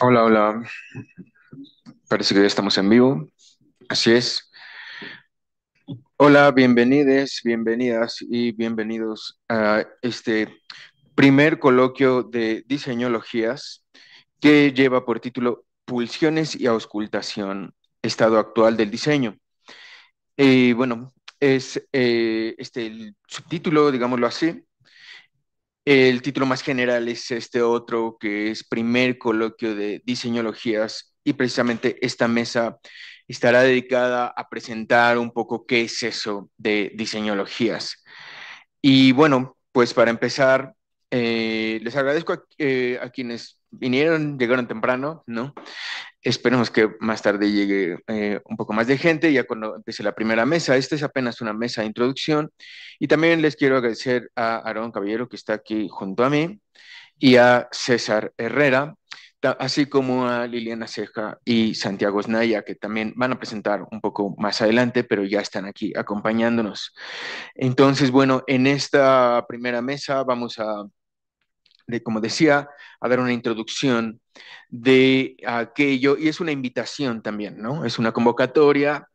Hola, hola. Parece que ya estamos en vivo. Así es. Hola, bienvenidos, bienvenidas y bienvenidos a este primer coloquio de diseñologías que lleva por título Pulsiones y auscultación, estado actual del diseño. Y bueno, es eh, este el subtítulo, digámoslo así, el título más general es este otro, que es primer coloquio de diseñologías y precisamente esta mesa estará dedicada a presentar un poco qué es eso de diseñologías. Y bueno, pues para empezar, eh, les agradezco eh, a, quienes vinieron, llegaron temprano, ¿no? Esperemos que más tarde llegue eh, un poco más de gente, ya cuando empiece la primera mesa. Esta es apenas una mesa de introducción. Y también les quiero agradecer a Aarón Caballero, que está aquí junto a mí, y a César Herrera, así como a Liliana Ceja y Santiago Snaya, que también van a presentar un poco más adelante, pero ya están aquí acompañándonos. Entonces, bueno, en esta primera mesa vamos a, de, como decía, a dar una introducción de aquello, y es una invitación también, ¿no? Es una convocatoria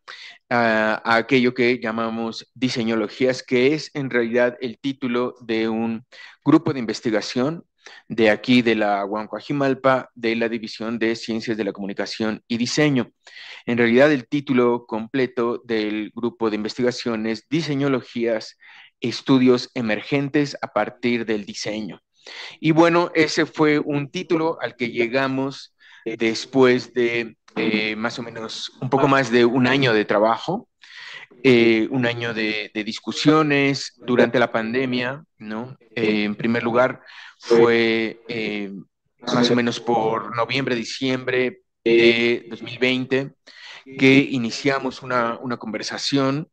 ah, a, aquello que llamamos diseñologías, que es en realidad el título de un grupo de investigación de aquí de la Huancoajimalpa, de la División de Ciencias de la Comunicación y Diseño. En realidad, el título completo del grupo de investigación es Diseñologías, Estudios Emergentes a partir del Diseño. Y bueno, ese fue un título al que llegamos después de eh, más o menos un poco más de un año de trabajo, eh, un año de, discusiones durante la pandemia, ¿no? Eh, en primer lugar, fue más o menos por noviembre, diciembre de 2020 que iniciamos una, una conversación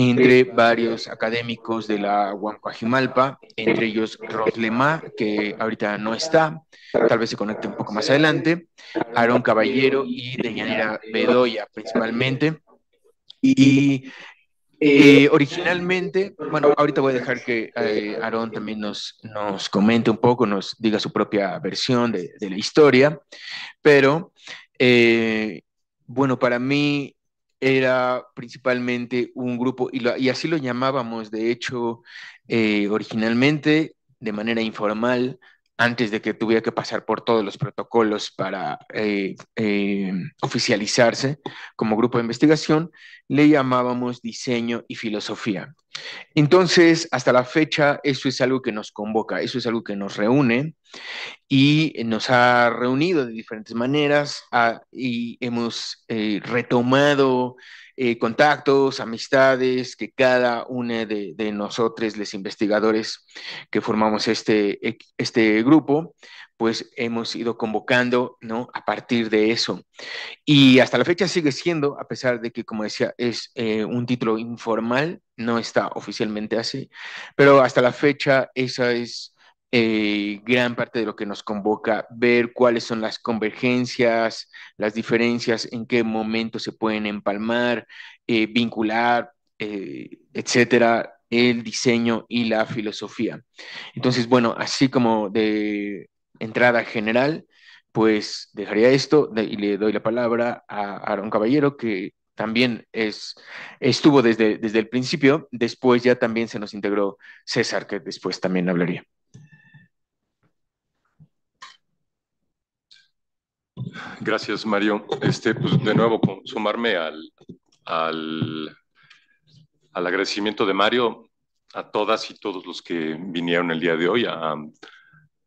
entre varios académicos de la Huancajimalpa, entre ellos lema que ahorita no está, tal vez se conecte un poco más adelante, Aarón Caballero y Deyanira Bedoya principalmente. Y eh, originalmente, bueno, ahorita voy a dejar que eh, Aarón también nos, nos comente un poco, nos diga su propia versión de, la historia, pero eh, bueno, para mí era principalmente un grupo, y, así lo llamábamos, de hecho, eh, originalmente, de manera informal, antes de que tuviera que pasar por todos los protocolos para eh, eh, oficializarse como grupo de investigación, le llamábamos diseño y filosofía. Entonces, hasta la fecha, eso es algo que nos convoca, eso es algo que nos reúne y nos ha reunido de diferentes maneras ah, y hemos eh, retomado eh, contactos, amistades que cada una de, nosotros, los investigadores que formamos este, este grupo, pues hemos ido convocando, ¿no? A partir de eso. Y hasta la fecha sigue siendo, a pesar de que, como decía, es eh, un título informal, no está oficialmente así, pero hasta la fecha esa es eh, gran parte de lo que nos convoca, ver cuáles son las convergencias, las diferencias, en qué momento se pueden empalmar, eh, vincular, etcétera, el diseño y la filosofía. Entonces, bueno, así como de entrada general, pues dejaría esto y le doy la palabra a Aaron Caballero, que también es, estuvo desde, desde el principio. Después ya también se nos integró César, que después también hablaría. Gracias, Mario. Este, pues, de nuevo, sumarme al, al, al agradecimiento de Mario a todas y todos los que vinieron el día de hoy a,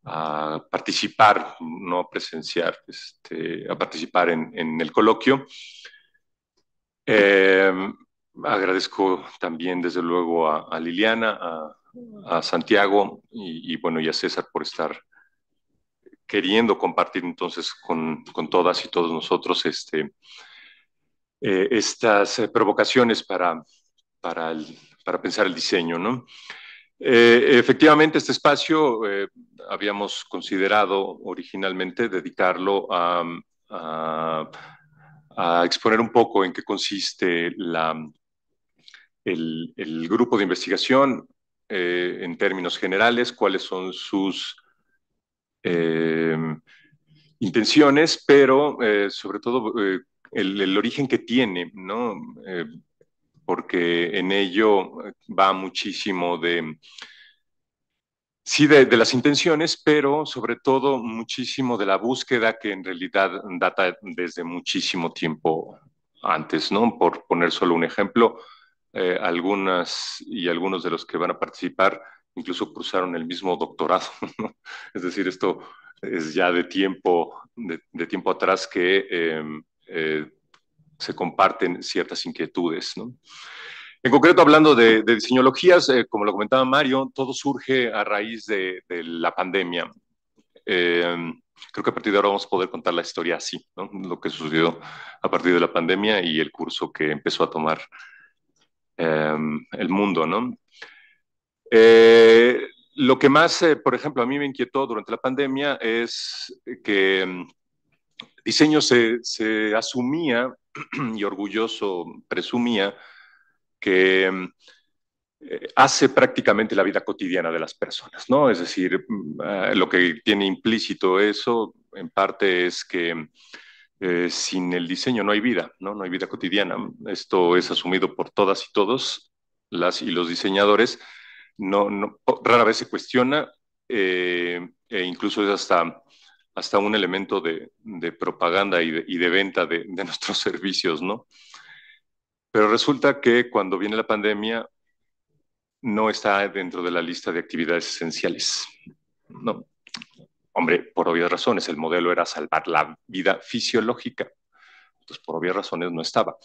a participar, no presenciar, este, a participar en, el coloquio. Eh, agradezco también, desde luego, a, Liliana, a, Santiago y, bueno, y a César por estar queriendo compartir entonces con, todas y todos nosotros este, eh, estas eh, provocaciones para, para, para pensar el diseño, ¿no? Eh, efectivamente, este espacio eh, habíamos considerado originalmente dedicarlo a, exponer un poco en qué consiste la, el, grupo de investigación eh, en términos generales, cuáles son sus intenciones, pero sobre todo el, el, origen que tiene, ¿no? porque en ello va muchísimo de, sí, de, las intenciones, pero sobre todo muchísimo de la búsqueda que en realidad data desde muchísimo tiempo antes, ¿no? Por poner solo un ejemplo, eh, algunas y algunos de los que van a participar incluso cruzaron el mismo doctorado, ¿no? Es decir, esto es ya de tiempo, tiempo atrás que... Em, eh, se comparten ciertas inquietudes. En concreto, hablando de, de diseñologías, eh, como lo comentaba Mario, todo surge a raíz de, la pandemia. Em, creo que a partir de ahora vamos a poder contar la historia así, lo que sucedió a partir de la pandemia y el curso que empezó a tomar em, el mundo. Eh, lo que más, eh, por ejemplo, a mí me inquietó durante la pandemia es que em, diseño se asumía y orgulloso presumía que mm, eh, hace prácticamente la vida cotidiana de las personas, ¿no? Es decir, mm, eh, lo que tiene implícito eso en parte es que mm, eh, sin el diseño no hay vida, ¿no? No hay vida cotidiana. Esto es asumido por todas y todos, las y los diseñadores. No, rara vez se cuestiona e incluso es hasta hasta un elemento de, propaganda y de, venta de, de, nuestros servicios, ¿no? Pero resulta que cuando viene la pandemia no está dentro de la lista de actividades esenciales, ¿no? Hombre, por obvias razones, el modelo era salvar la vida fisiológica, entonces por obvias razones no estaba.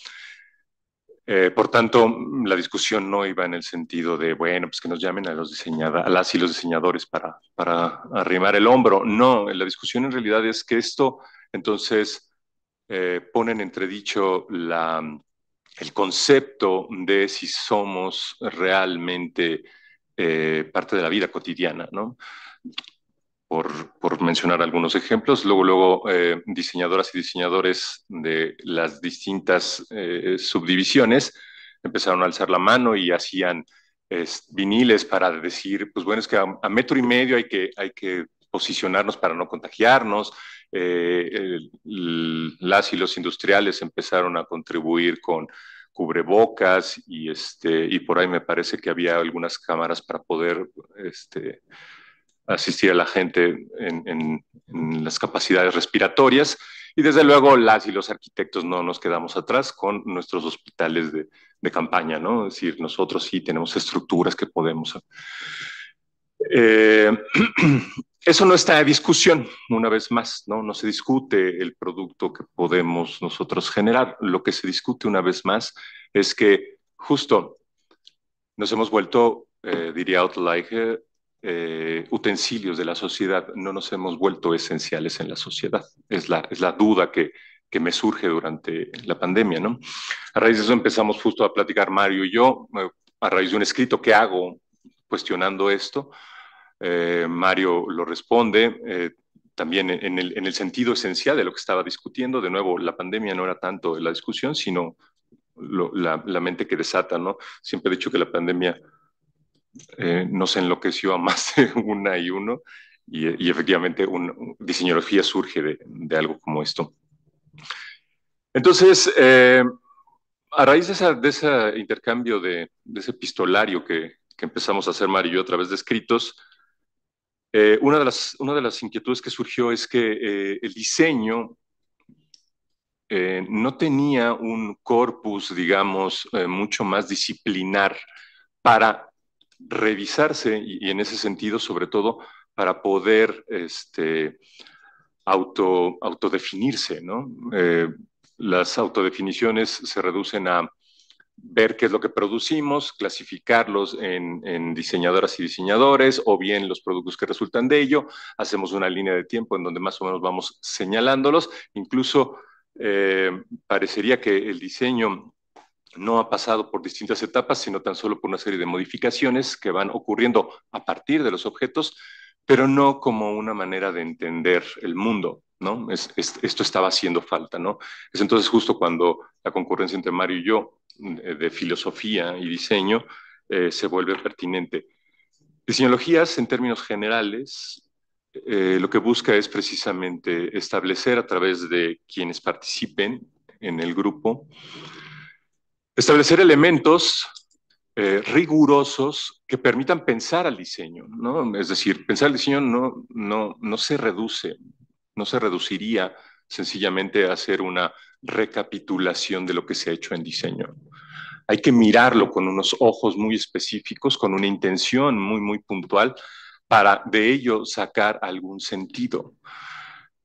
Eh, por tanto, la discusión no iba en el sentido de, bueno, pues que nos llamen a, los a las y los diseñadores para, para arrimar el hombro. No, la discusión en realidad es que esto entonces eh, pone en entredicho el concepto de si somos realmente eh, parte de la vida cotidiana, ¿no? por, mencionar algunos ejemplos. Luego, luego, eh, diseñadoras y diseñadores de las distintas eh, subdivisiones empezaron a alzar la mano y hacían viniles para decir, pues bueno, es que a, metro y medio hay que, hay que posicionarnos para no contagiarnos. Eh, las y los industriales empezaron a contribuir con cubrebocas y, este, y por ahí me parece que había algunas cámaras para poder este, asistir a la gente en, las capacidades respiratorias. Y desde luego las y los arquitectos no nos quedamos atrás con nuestros hospitales de, campaña, ¿no? Es decir, nosotros sí tenemos estructuras que podemos... Eh, eso no está en discusión, una vez más, ¿no? No se discute el producto que podemos nosotros generar. Lo que se discute una vez más es que justo nos hemos vuelto, eh, diría diría like eh, utensilios de la sociedad, no nos hemos vuelto esenciales en la sociedad. Es la, es la duda que, que me surge durante la pandemia, ¿no? A raíz de eso empezamos justo a platicar Mario y yo, eh, a raíz de un escrito que hago cuestionando esto. Eh, Mario lo responde también en el, en el, sentido esencial de lo que estaba discutiendo. De nuevo, la pandemia no era tanto la discusión, sino la, la, mente que desata, ¿no? Siempre he dicho que la pandemia eh, nos enloqueció a más de una y uno, y, efectivamente un, diseñología surge de, algo como esto. Entonces, eh, a raíz de, ese intercambio, de, ese epistolario que, empezamos a hacer Mario y yo a través de escritos, eh, una, de las, una de las inquietudes que surgió es que el diseño no tenía un corpus, digamos, mucho más disciplinar para revisarse y, en ese sentido, sobre todo, para poder este, auto, autodefinirse. ¿no? Eh, las autodefiniciones se reducen a ver qué es lo que producimos, clasificarlos en, diseñadoras y diseñadores o bien los productos que resultan de ello. Hacemos una línea de tiempo en donde más o menos vamos señalándolos. Incluso eh, parecería que el diseño no ha pasado por distintas etapas, sino tan solo por una serie de modificaciones que van ocurriendo a partir de los objetos, pero no como una manera de entender el mundo, ¿no? Es, esto estaba haciendo falta, ¿no? Es entonces justo cuando la concurrencia entre Mario y yo de filosofía y diseño eh, se vuelve pertinente. Diseñologías, en términos generales, eh, lo que busca es precisamente establecer a través de quienes participen en el grupo establecer elementos eh, rigurosos que permitan pensar al diseño, ¿no? Es decir, pensar al diseño no, no, no se reduce, no se reduciría sencillamente a hacer una recapitulación de lo que se ha hecho en diseño. Hay que mirarlo con unos ojos muy específicos, con una intención muy, muy puntual, para de ello sacar algún sentido.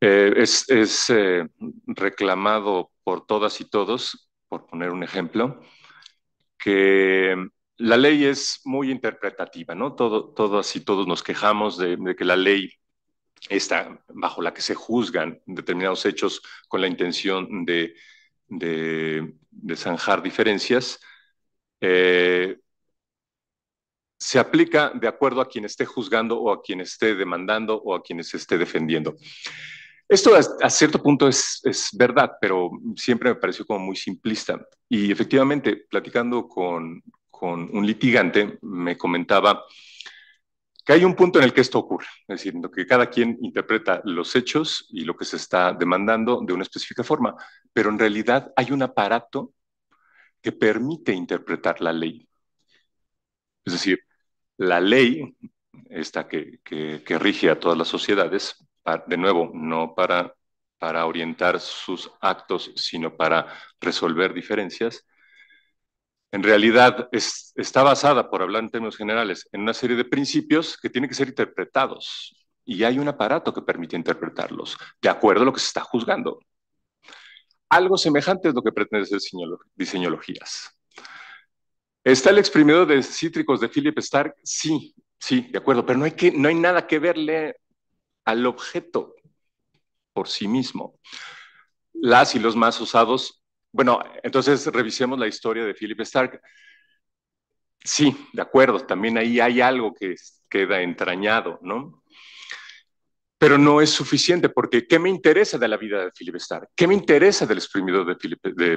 Eh, es, eh, reclamado por todas y todos por poner un ejemplo, que la ley es muy interpretativa, ¿no? Todo, todas y todos nos quejamos de, que la ley está bajo la que se juzgan determinados hechos con la intención de, zanjar diferencias. Eh, se aplica de acuerdo a quien esté juzgando o a quien esté demandando o a quien se esté defendiendo. Esto a, cierto punto es, verdad, pero siempre me pareció como muy simplista. Y efectivamente, platicando con, un litigante, me comentaba que hay un punto en el que esto ocurre, es decir, que cada quien interpreta los hechos y lo que se está demandando de una específica forma, pero en realidad hay un aparato que permite interpretar la ley. Es decir, la ley, esta que rige a todas las sociedades, de nuevo, no para, para orientar sus actos, sino para resolver diferencias, en realidad está basada, por hablar en términos generales, en una serie de principios que tienen que ser interpretados. Y hay un aparato que permite interpretarlos, de acuerdo a lo que se está juzgando. Algo semejante es lo que pretende hacer diseñologías. ¿Está el exprimido de cítricos de Philip Stark? Sí, sí, de acuerdo, pero no hay, que, no hay nada que verle al objeto por sí mismo. Las y los más usados. Bueno, entonces revisemos la historia de Philip Stark. Sí, de acuerdo, también ahí hay algo que queda entrañado, ¿no? Pero no es suficiente porque ¿qué me interesa de la vida de Philip Stark? ¿Qué me interesa del exprimidor de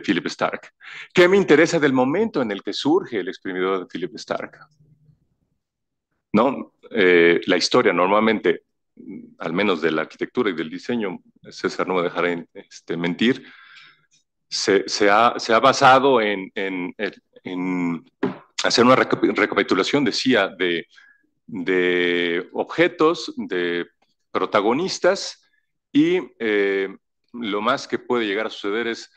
Philip, Stark? ¿Qué me interesa del momento en el que surge el exprimidor de Philip Stark? No, eh, la historia normalmente al menos de la arquitectura y del diseño, César no me dejará este, mentir, se, ha, basado en, en, hacer una recapitulación, decía, de, objetos, de protagonistas y eh, lo más que puede llegar a suceder es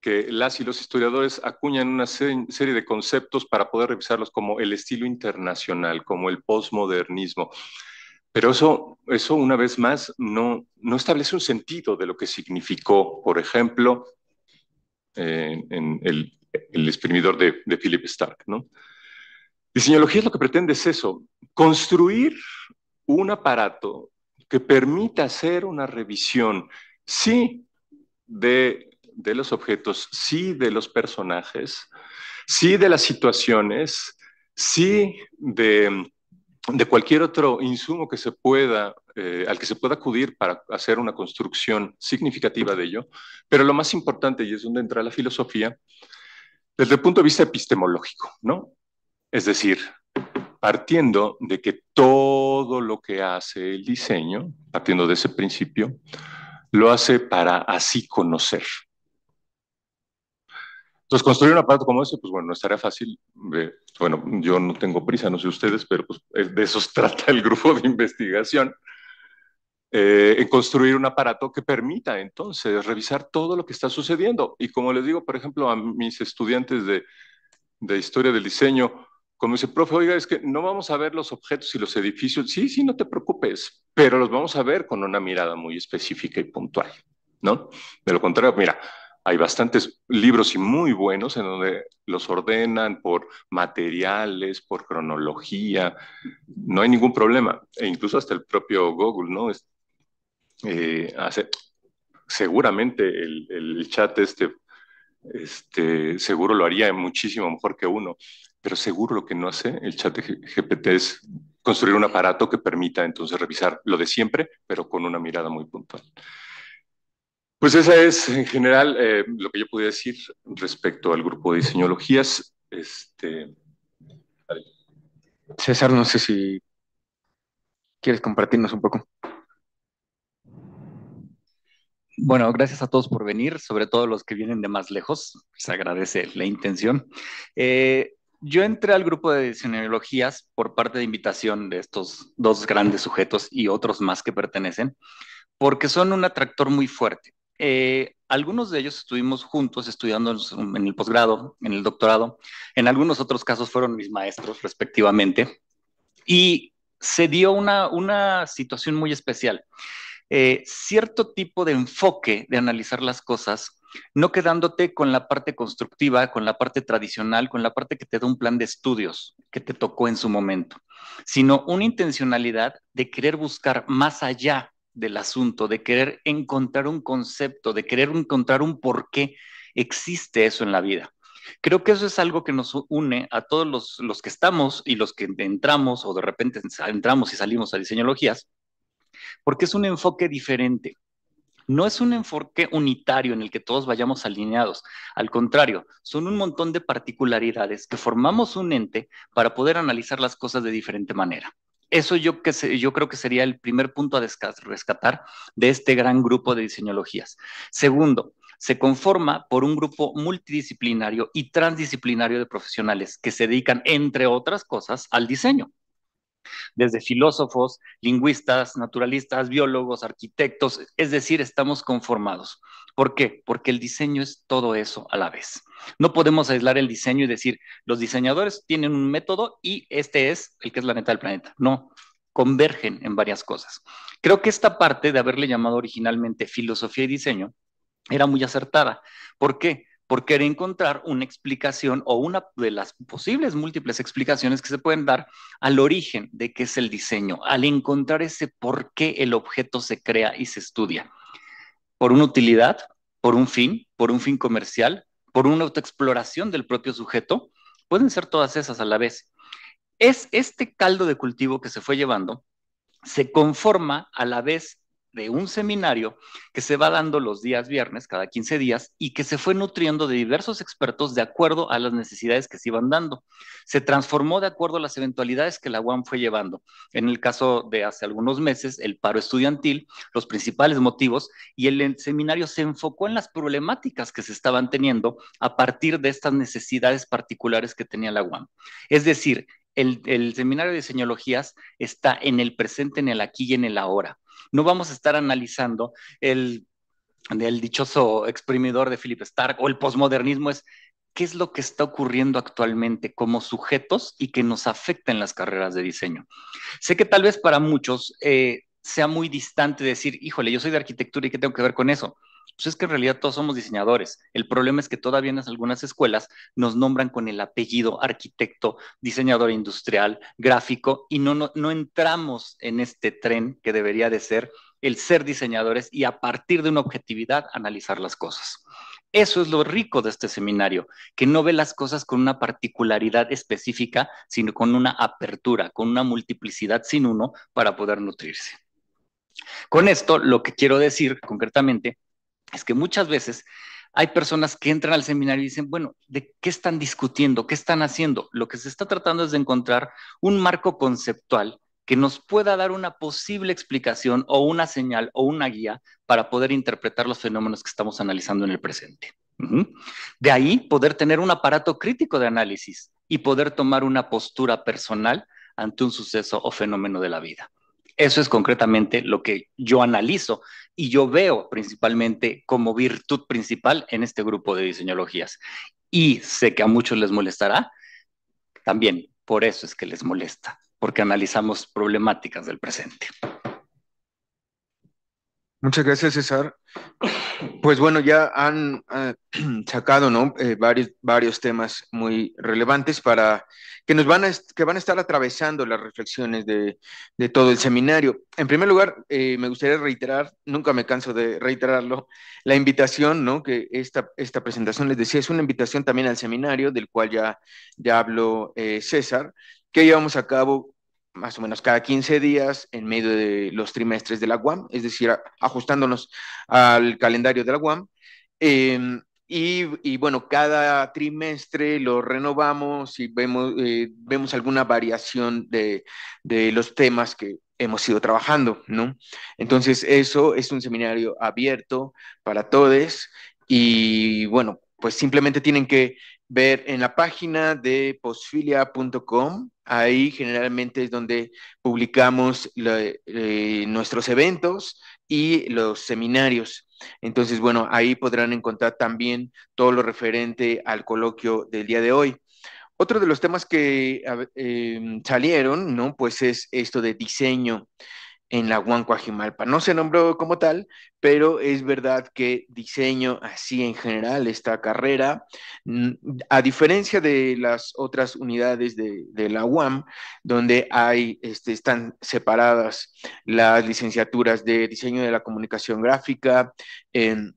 que las y los historiadores acuñan una serie de conceptos para poder revisarlos como el estilo internacional, como el posmodernismo. Pero eso, eso una vez más, no, no establece un sentido de lo que significó, por ejemplo, eh, en el, el, exprimidor de, Philip Stark. ¿no? Diseñología es lo que pretende es eso, construir un aparato que permita hacer una revisión, sí, de, de, los objetos, sí, de los personajes, sí, de las situaciones, sí, de, de cualquier otro insumo que se pueda, eh, al que se pueda acudir para hacer una construcción significativa de ello. Pero lo más importante, y es donde entra la filosofía, desde el punto de vista epistemológico, ¿no? Es decir, partiendo de que todo lo que hace el diseño, partiendo de ese principio, lo hace para así conocer, entonces, construir un aparato como ese, pues bueno, no estaría fácil. Eh, bueno, yo no tengo prisa, no sé ustedes, pero pues de eso trata el grupo de investigación. Eh, en construir un aparato que permita entonces revisar todo lo que está sucediendo. Y como les digo, por ejemplo, a mis estudiantes de, de historia del diseño, como dice, profe, oiga, es que no vamos a ver los objetos y los edificios, sí, sí, no te preocupes, pero los vamos a ver con una mirada muy específica y puntual, ¿no? De lo contrario, mira, hay bastantes libros y muy buenos en donde los ordenan por materiales, por cronología, no hay ningún problema. E incluso hasta el propio Google, ¿no? Eh, seguramente el, chat este, este, seguro lo haría muchísimo mejor que uno, pero seguro lo que no hace el chat GPT es construir un aparato que permita entonces revisar lo de siempre, pero con una mirada muy puntual. Pues esa es en general eh, lo que yo pude decir respecto al grupo de diseñologías. Este, César, no sé si quieres compartirnos un poco. Bueno, gracias a todos por venir, sobre todo los que vienen de más lejos. Se agradece la intención. Eh, yo entré al grupo de diseñologías por parte de invitación de estos dos grandes sujetos y otros más que pertenecen, porque son un atractor muy fuerte eh, algunos de ellos estuvimos juntos estudiando en el posgrado, en el doctorado. En algunos otros casos fueron mis maestros respectivamente. Y se dio una, situación muy especial. Eh, cierto tipo de enfoque de analizar las cosas, no quedándote con la parte constructiva, con la parte tradicional, con la parte que te da un plan de estudios que te tocó en su momento, sino una intencionalidad de querer buscar más allá del asunto, de querer encontrar un concepto, de querer encontrar un por qué existe eso en la vida. Creo que eso es algo que nos une a todos los, los que estamos y los que entramos o de repente entramos y salimos a diseñologías, porque es un enfoque diferente. No es un enfoque unitario en el que todos vayamos alineados. Al contrario, son un montón de particularidades que formamos un ente para poder analizar las cosas de diferente manera eso yo, que yo creo que sería el primer punto a rescatar de este gran grupo de diseñologías. Segundo, se conforma por un grupo multidisciplinario y transdisciplinario de profesionales que se dedican, entre otras cosas, al diseño desde filósofos, lingüistas, naturalistas, biólogos, arquitectos, es decir, estamos conformados. ¿Por qué? Porque el diseño es todo eso a la vez. No podemos aislar el diseño y decir, los diseñadores tienen un método y este es el que es la neta del planeta. No, convergen en varias cosas. Creo que esta parte de haberle llamado originalmente filosofía y diseño era muy acertada. ¿Por qué? por querer encontrar una explicación o una de las posibles múltiples explicaciones que se pueden dar al origen de qué es el diseño, al encontrar ese por qué el objeto se crea y se estudia. Por una utilidad, por un fin, por un fin comercial, por una autoexploración del propio sujeto, pueden ser todas esas a la vez. Es este caldo de cultivo que se fue llevando, se conforma a la vez de un seminario que se va dando los días viernes, cada 15 días, y que se fue nutriendo de diversos expertos de acuerdo a las necesidades que se iban dando. Se transformó de acuerdo a las eventualidades que la UAM fue llevando. En el caso de hace algunos meses, el paro estudiantil, los principales motivos, y el, seminario se enfocó en las problemáticas que se estaban teniendo a partir de estas necesidades particulares que tenía la UAM. Es decir, el, seminario de señologías está en el presente, en el aquí y en el ahora. No vamos a estar analizando el dichoso exprimidor de Philip Stark o el posmodernismo es qué es lo que está ocurriendo actualmente como sujetos y que nos afecta en las carreras de diseño. Sé que tal vez para muchos eh, sea muy distante decir, híjole, yo soy de arquitectura y qué tengo que ver con eso. Pues es que en realidad todos somos diseñadores. El problema es que todavía en algunas escuelas nos nombran con el apellido arquitecto, diseñador industrial, gráfico, y no, no, no entramos en este tren que debería de ser el ser diseñadores y a partir de una objetividad analizar las cosas. Eso es lo rico de este seminario, que no ve las cosas con una particularidad específica, sino con una apertura, con una multiplicidad sin uno para poder nutrirse. Con esto, lo que quiero decir concretamente es que muchas veces hay personas que entran al seminario y dicen, bueno, ¿de qué están discutiendo? ¿Qué están haciendo? Lo que se está tratando es de encontrar un marco conceptual que nos pueda dar una posible explicación o una señal o una guía para poder interpretar los fenómenos que estamos analizando en el presente. De ahí poder tener un aparato crítico de análisis y poder tomar una postura personal ante un suceso o fenómeno de la vida eso es concretamente lo que yo analizo y yo veo principalmente como virtud principal en este grupo de diseñologías. Y sé que a muchos les molestará, también por eso es que les molesta, porque analizamos problemáticas del presente. Muchas gracias, César. Pues bueno, ya han eh, sacado ¿no? Eh, varios, varios temas muy relevantes para que nos van a, que van a estar atravesando las reflexiones de, todo el seminario. En primer lugar, eh, me gustaría reiterar, nunca me canso de reiterarlo, la invitación, ¿no? que esta, esta presentación, les decía, es una invitación también al seminario, del cual ya, ya habló César, que llevamos a cabo más o menos cada 15 días en medio de los trimestres de la UAM, es decir, ajustándonos al calendario de la UAM. Em, y, bueno, cada trimestre lo renovamos y vemos, eh, vemos alguna variación de, los temas que hemos ido trabajando, ¿no? Entonces, eso es un seminario abierto para todos y bueno, pues simplemente tienen que ver en la página de posfilia.com Ahí generalmente es donde publicamos eh, nuestros eventos y los seminarios. Entonces, bueno, ahí podrán encontrar también todo lo referente al coloquio del día de hoy. Otro de los temas que eh, salieron, ¿no? Pues es esto de diseño en la Coajimalpa, No se nombró como tal, pero es verdad que diseño así en general, esta carrera, mm, a diferencia de las otras unidades de, la UAM, donde hay, este, están separadas las licenciaturas de diseño de la comunicación gráfica, en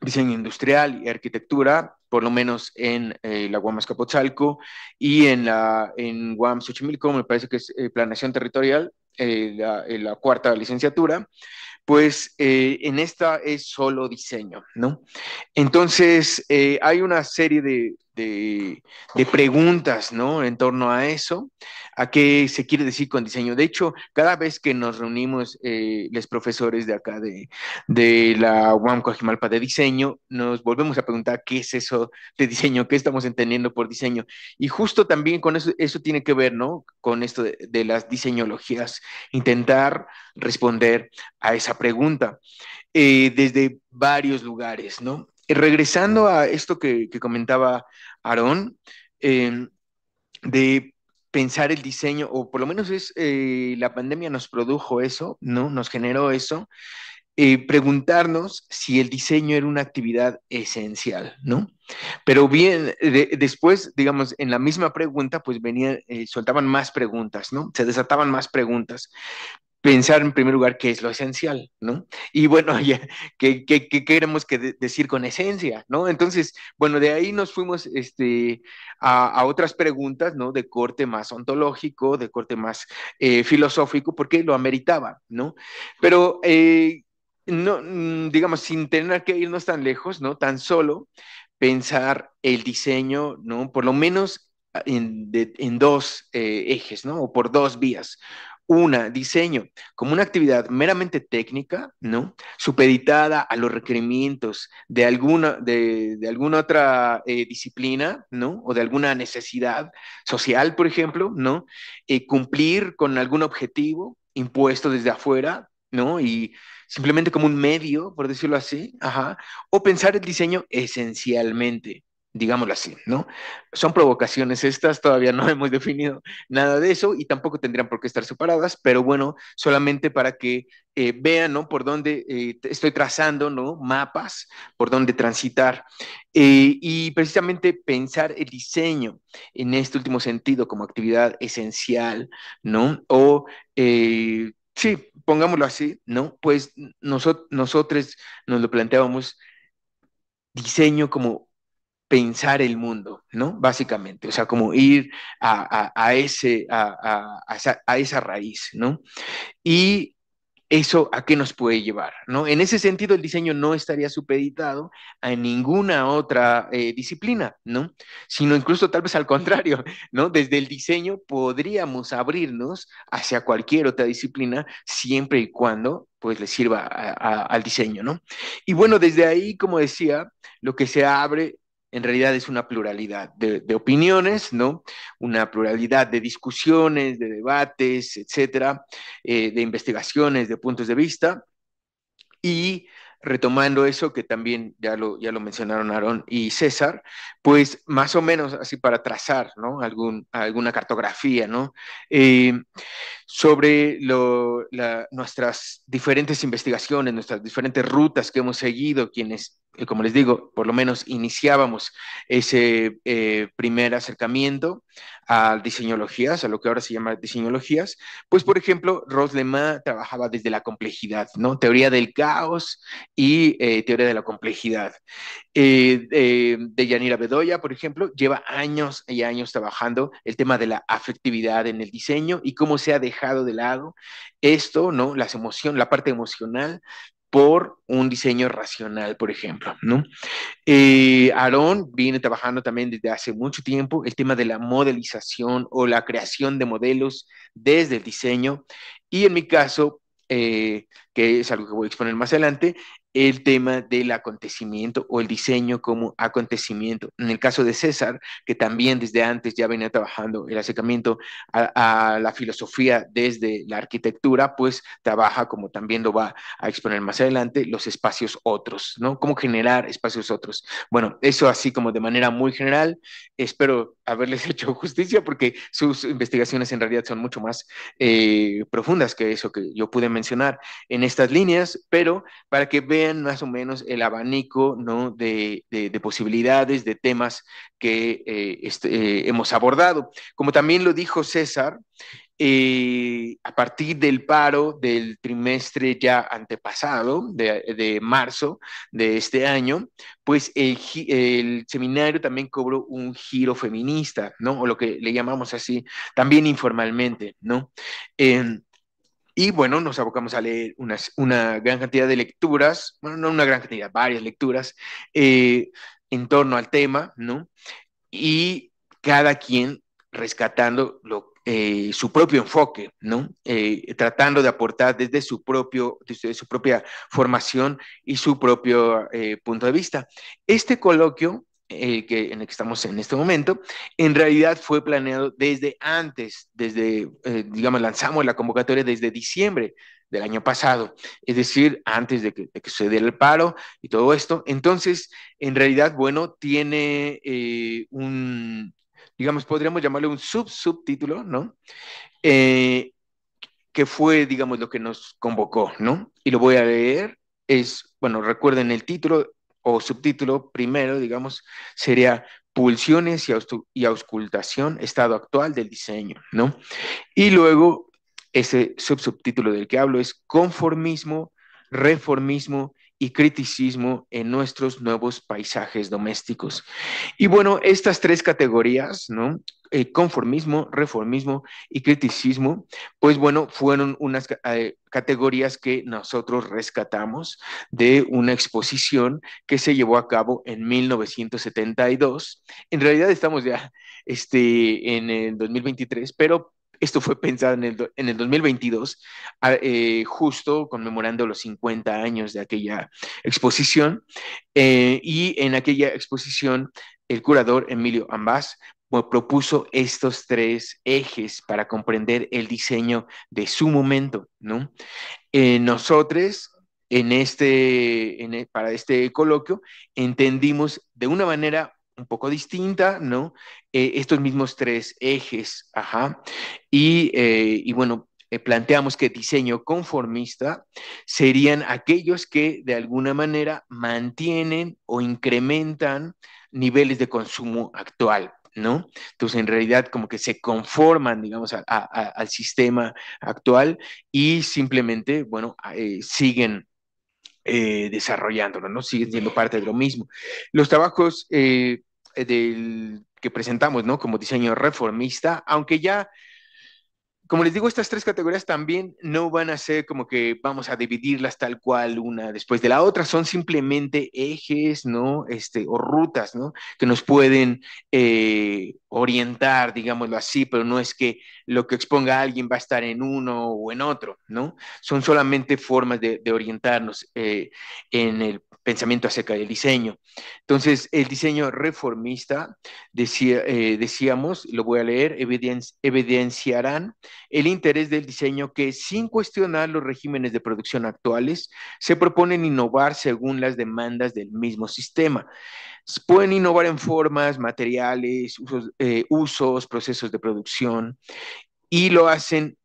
diseño industrial y arquitectura, por lo menos en eh, la UAM Azcapotzalco y en la en Xochimilco, me parece que es eh, planeación territorial, eh, eh, la, cuarta licenciatura, pues eh, en esta es solo diseño, ¿no? Entonces, hay una serie de, de, preguntas, ¿no? En torno a eso, a qué se quiere decir con diseño. De hecho, cada vez que nos reunimos eh, los profesores de acá de, la UAM Coajimalpa de diseño, nos volvemos a preguntar qué es eso de diseño, qué estamos entendiendo por diseño. Y justo también con eso, eso tiene que ver, ¿no? Con esto de, las diseñologías, intentar responder a esa pregunta eh, desde varios lugares, ¿no? Eh, regresando a esto que, comentaba Aarón, em, de pensar el diseño, o por lo menos es eh, la pandemia nos produjo eso, ¿no? Nos generó eso. Eh, preguntarnos si el diseño era una actividad esencial, ¿no? Pero bien, después, digamos, en la misma pregunta, pues venían, soltaban más preguntas, ¿no? Se desataban más preguntas pensar en primer lugar qué es lo esencial, ¿no? Y bueno, ¿qué, queremos que decir con esencia, ¿no? Entonces, bueno, de ahí nos fuimos este, a, otras preguntas, ¿no? De corte más ontológico, de corte más eh, filosófico, porque lo ameritaba, ¿no? Pero, eh, no, mm, digamos, sin tener que irnos tan lejos, ¿no? Tan solo pensar el diseño, ¿no? Por lo menos en, dos eh, ejes, ¿no? O por dos vías. Una, diseño, como una actividad meramente técnica, ¿no? Supeditada a los requerimientos de alguna, de, alguna otra eh, disciplina, ¿no? O de alguna necesidad social, por ejemplo, ¿no? Eh, cumplir con algún objetivo impuesto desde afuera, ¿no? Y simplemente como un medio, por decirlo así, O pensar el diseño esencialmente, digámoslo así, ¿no? Son provocaciones estas, todavía no hemos definido nada de eso y tampoco tendrían por qué estar separadas, pero bueno, solamente para que eh, vean, ¿no? Por dónde eh, estoy trazando, ¿no? Mapas, por dónde transitar. Eh, y precisamente pensar el diseño en este último sentido como actividad esencial, ¿no? O sí, pongámoslo así, ¿no? Pues nosotros nos lo planteábamos diseño como pensar el mundo, ¿no? Básicamente, o sea, como ir a, ese, a, esa, raíz, ¿no? Y eso a qué nos puede llevar, ¿no? En ese sentido, el diseño no estaría supeditado a ninguna otra eh, disciplina, ¿no? Sino incluso tal vez al contrario, ¿no? Desde el diseño podríamos abrirnos hacia cualquier otra disciplina siempre y cuando pues le sirva al diseño, ¿no? Y bueno, desde ahí, como decía, lo que se abre en realidad es una pluralidad de, opiniones, ¿no? Una pluralidad de discusiones, de debates, etcétera, eh, de investigaciones, de puntos de vista. Y retomando eso, que también ya lo, ya lo mencionaron Aarón y César, pues más o menos así para trazar alguna cartografía eh, sobre nuestras diferentes investigaciones, nuestras diferentes rutas que hemos seguido, quienes, eh, como les digo, por lo menos iniciábamos ese eh, primer acercamiento a diseñologías, a lo que ahora se llama diseñologías, pues por ejemplo, Ross trabajaba desde la complejidad, ¿no? Teoría del caos y teoría de la complejidad. Eh, de Yanira Bedoya, por ejemplo, lleva años y años trabajando el tema de la afectividad en el diseño y cómo se ha dejado de lado esto, ¿no? Las emociones, la parte emocional por un diseño racional, por ejemplo, ¿no? Eh, viene trabajando también desde hace mucho tiempo el tema de la modelización o la creación de modelos desde el diseño y en mi caso, eh, que es algo que voy a exponer más adelante, el tema del acontecimiento o el diseño como acontecimiento. En el caso de César, que también desde antes ya venía trabajando el acercamiento a, la filosofía desde la arquitectura, pues trabaja, como también lo va a exponer más adelante, los espacios otros, ¿no? Cómo generar espacios otros. Bueno, eso así como de manera muy general, espero haberles hecho justicia porque sus investigaciones en realidad son mucho más eh, profundas que eso que yo pude mencionar en estas líneas, pero para que vean más o menos el abanico de, posibilidades, de temas que eh, este, eh, hemos abordado. Como también lo dijo César, eh, a partir del paro del trimestre ya antepasado, de, marzo de este año, pues el, seminario también cobró un giro feminista, ¿no? O lo que le llamamos así, también informalmente, ¿no? Y bueno, nos abocamos a leer una gran cantidad de lecturas, bueno, no una gran cantidad, varias lecturas eh, en torno al tema, ¿no? Y cada quien rescatando eh, su propio enfoque, ¿no? Eh, tratando de aportar desde su, propio, desde su propia formación y su propio punto de vista. Este coloquio eh, que, en el que estamos en este momento, en realidad fue planeado desde antes, desde, eh, digamos, lanzamos la convocatoria desde diciembre del año pasado, es decir, antes de que, sucediera el paro y todo esto. Entonces, en realidad, bueno, tiene eh, un, digamos, podríamos llamarle un sub-subtítulo, ¿no? que fue, digamos, lo que nos convocó, ¿no? Y lo voy a leer. Es, bueno, recuerden el título, o subtítulo primero, digamos, sería pulsiones y, auscultación, estado actual del diseño, ¿no? Y luego, ese subtítulo del que hablo es conformismo, reformismo y criticismo en nuestros nuevos paisajes domésticos. Y bueno, estas tres categorías, ¿no? Eh, conformismo, reformismo y criticismo, pues bueno, fueron unas eh, categorías que nosotros rescatamos de una exposición que se llevó a cabo en 1972. En realidad estamos ya este, en el 2023, pero esto fue pensado en el, 2022, eh, justo conmemorando los 50 años de aquella exposición. Eh, y en aquella exposición, el curador Emilio Ambás eh, propuso estos tres ejes para comprender el diseño de su momento, ¿no? nosotros en este, e, para este coloquio entendimos de una manera un poco distinta, ¿no? Eh, estos mismos tres ejes, ajá. Y, eh, bueno, eh, planteamos que diseño conformista serían aquellos que de alguna manera mantienen o incrementan niveles de consumo actual, ¿no? Entonces, en realidad, como que se conforman, digamos, al sistema actual y simplemente, bueno, siguen eh, desarrollándolo, ¿no? Siguen siendo parte de lo mismo. Los trabajos eh, del, que presentamos, ¿no? Como diseño reformista, aunque ya como les digo, estas tres categorías también no van a ser como que vamos a dividirlas tal cual una después de la otra, son simplemente ejes, ¿no? Este, o rutas, ¿no? Que nos pueden eh, orientar, digámoslo así, pero no es que lo que exponga alguien va a estar en uno o en otro, ¿no? Son solamente formas de, orientarnos eh, en el pensamiento acerca del diseño. Entonces, el diseño reformista, decía, eh, decíamos, lo voy a leer, evidenciarán el interés del diseño que, sin cuestionar los regímenes de producción actuales, se proponen innovar según las demandas del mismo sistema. Pueden innovar en formas, materiales, usos, eh, usos procesos de producción y lo hacen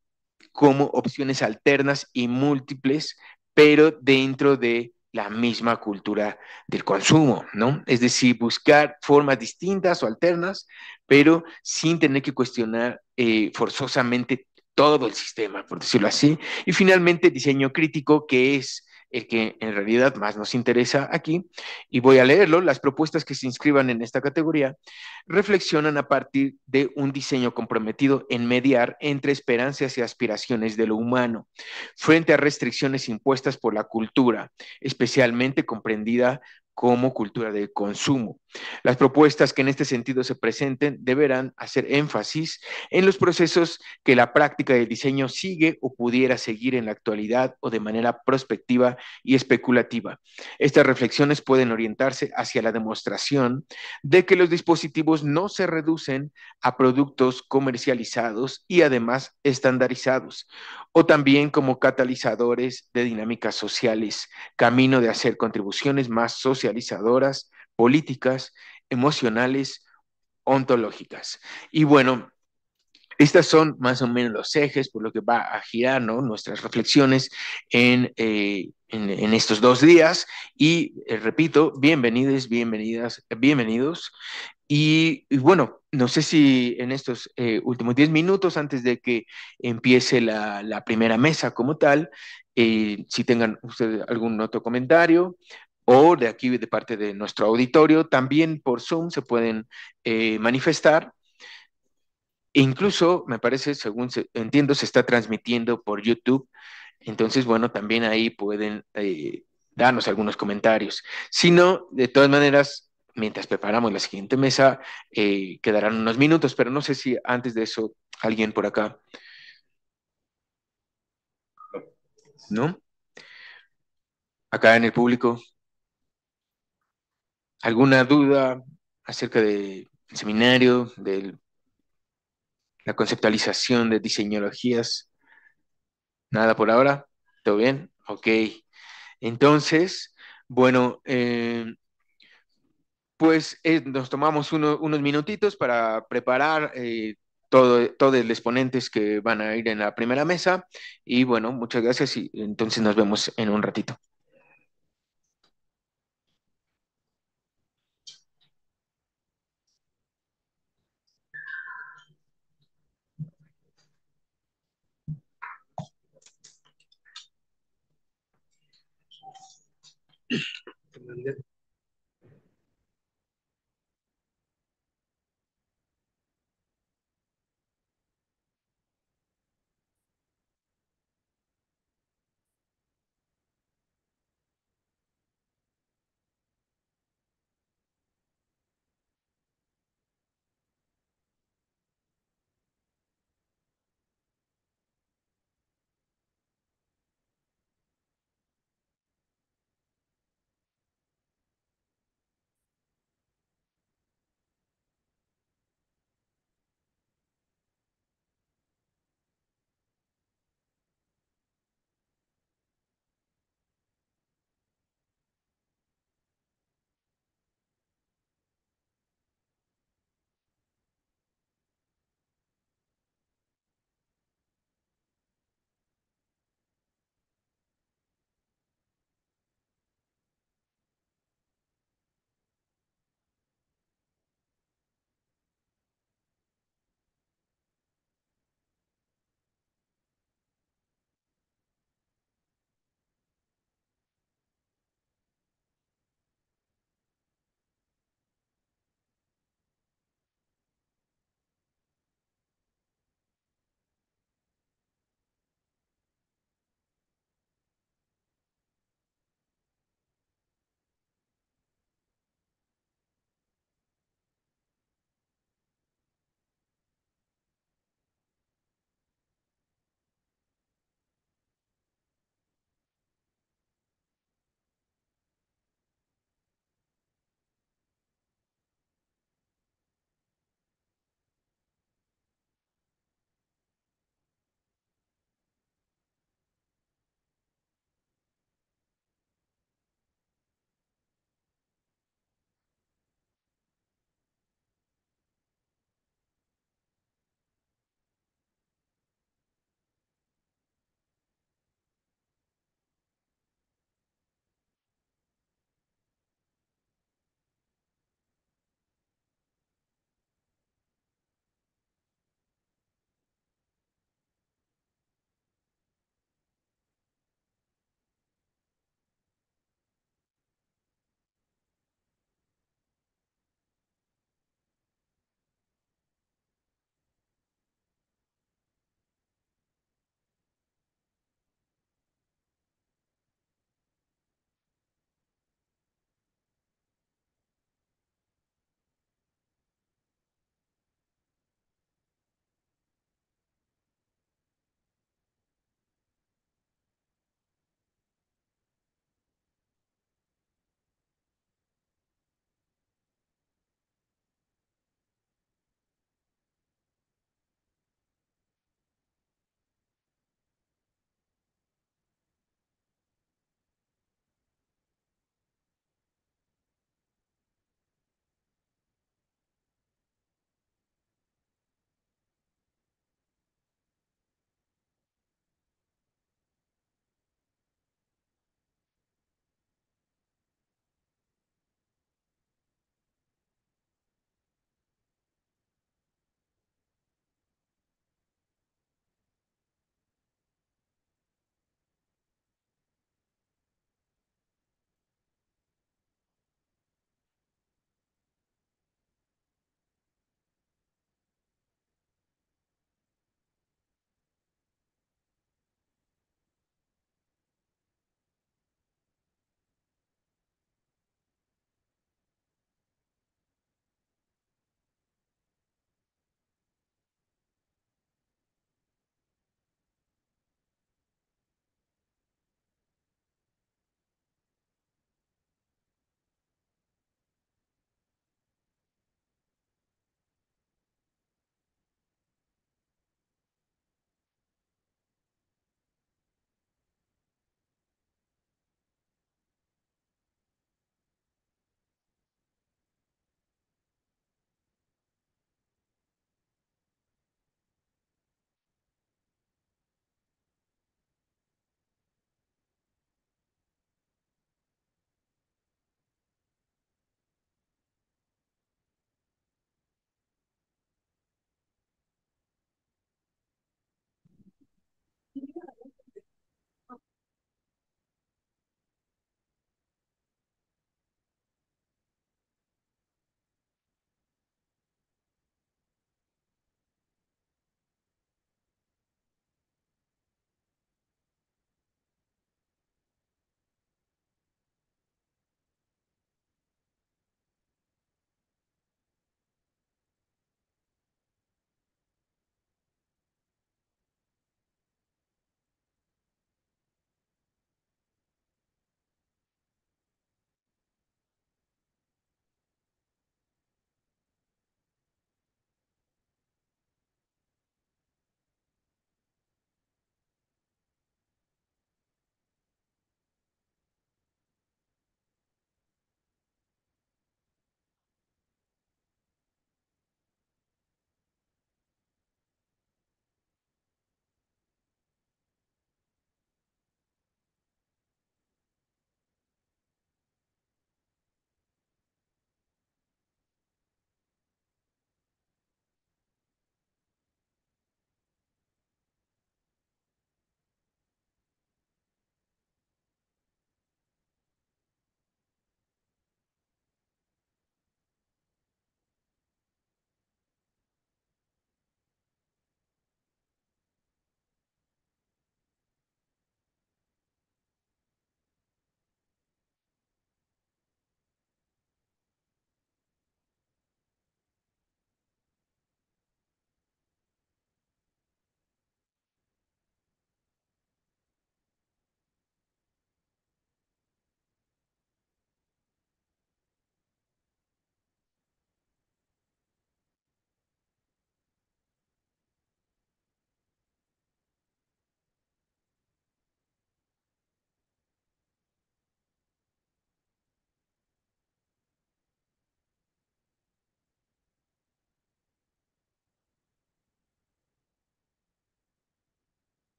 como opciones alternas y múltiples, pero dentro de la misma cultura del consumo, ¿no? Es decir, buscar formas distintas o alternas, pero sin tener que cuestionar eh, forzosamente todo el sistema, por decirlo así. Y finalmente, diseño crítico, que es el que en realidad más nos interesa aquí, y voy a leerlo, las propuestas que se inscriban en esta categoría reflexionan a partir de un diseño comprometido en mediar entre esperanzas y aspiraciones de lo humano, frente a restricciones impuestas por la cultura, especialmente comprendida como cultura de consumo. Las propuestas que en este sentido se presenten deberán hacer énfasis en los procesos que la práctica del diseño sigue o pudiera seguir en la actualidad o de manera prospectiva y especulativa. Estas reflexiones pueden orientarse hacia la demostración de que los dispositivos no se reducen a productos comercializados y además estandarizados, o también como catalizadores de dinámicas sociales, camino de hacer contribuciones más sociales socializadoras, políticas, emocionales, ontológicas. Y bueno, estas son más o menos los ejes por lo que va a girar nuestras reflexiones eh, en, estos dos días. Y eh, repito, bienvenidos, bienvenidas, bienvenidos. Y, bueno, no sé si en estos eh, últimos diez minutos, antes de que empiece la, la primera mesa como tal, si tengan ustedes algún otro comentario o de aquí de parte de nuestro auditorio, también por Zoom se pueden eh, manifestar. E incluso, me parece, según entiendo, se está transmitiendo por YouTube. Entonces, bueno, también ahí pueden eh, darnos algunos comentarios. Si no, de todas maneras, mientras preparamos la siguiente mesa, eh, quedarán unos minutos, pero no sé si antes de eso alguien por acá. ¿No? Acá en el público alguna duda acerca del seminario, de la conceptualización de diseñologías, nada por ahora, ¿todo bien? Ok. Entonces, bueno, eh, pues eh, nos tomamos unos minutitos para preparar eh, todo, todos los exponentes que van a ir en la primera mesa. Y bueno, muchas gracias y entonces nos vemos en un ratito. Dengan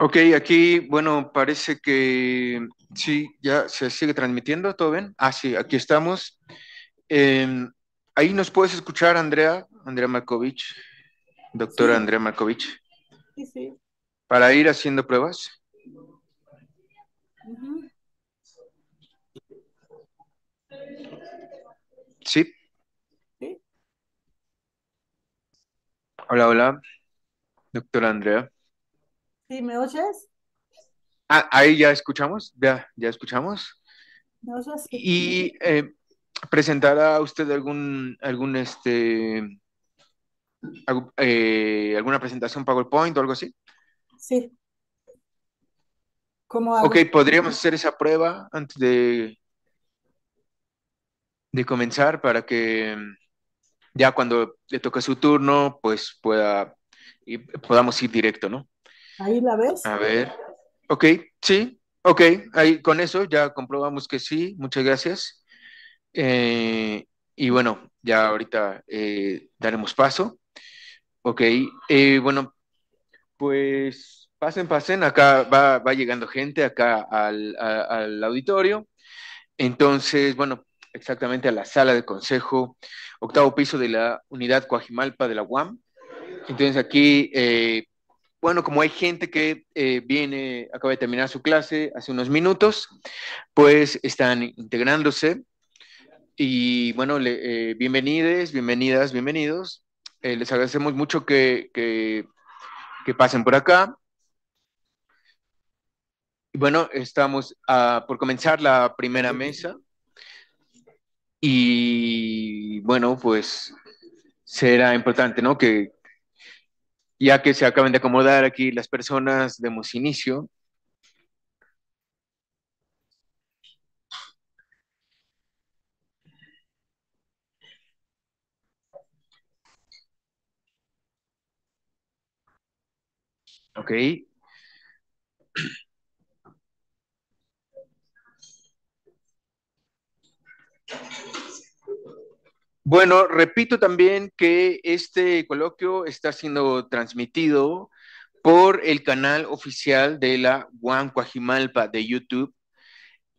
Ok, aquí, bueno, parece que sí, ya se sigue transmitiendo, ¿todo bien? Ah, sí, aquí estamos. Em, ahí nos puedes escuchar, Andrea, Andrea Markovich, doctora Andrea Markovich. Sí, Para ir haciendo pruebas. ¿Sí? sí. Hola, hola doctora Andrea. ¿Sí, me oyes? Ah, ahí ya escuchamos, ya, ya escuchamos. Y eh, presentará usted algún, algún este, eh, alguna presentación PowerPoint o algo así. Sí. ¿Cómo Ok, podríamos hacer esa prueba antes de, de comenzar para que ya cuando le toque su turno, pues pueda y podamos ir directo, ¿no? Ahí la ves. A ver. Ok, sí, ok, ahí con eso ya comprobamos que sí, muchas gracias. Eh, y bueno, ya ahorita eh, daremos paso. Ok, eh, bueno, pues pasen, pasen, acá va, llegando gente acá al, al auditorio. Entonces, bueno, exactamente a la sala de consejo, octavo piso de la unidad Coajimalpa de la UAM. Entonces aquí, eh, bueno, como hay gente que eh, viene, acaba de terminar su clase hace unos minutos, pues están integrándose. Y bueno, le, eh, bienvenides, bienvenidas, bienvenidos. les agradecemos mucho que, que, pasen por acá. Y Bueno, estamos por comenzar la primera mesa. Y bueno, pues será importante, ¿no? Que, ya que se acaban de acomodar aquí las personas, demos inicio. Ok. Bueno, repito también que este coloquio está siendo transmitido por el canal oficial de la Juan Cuajimalpa de YouTube.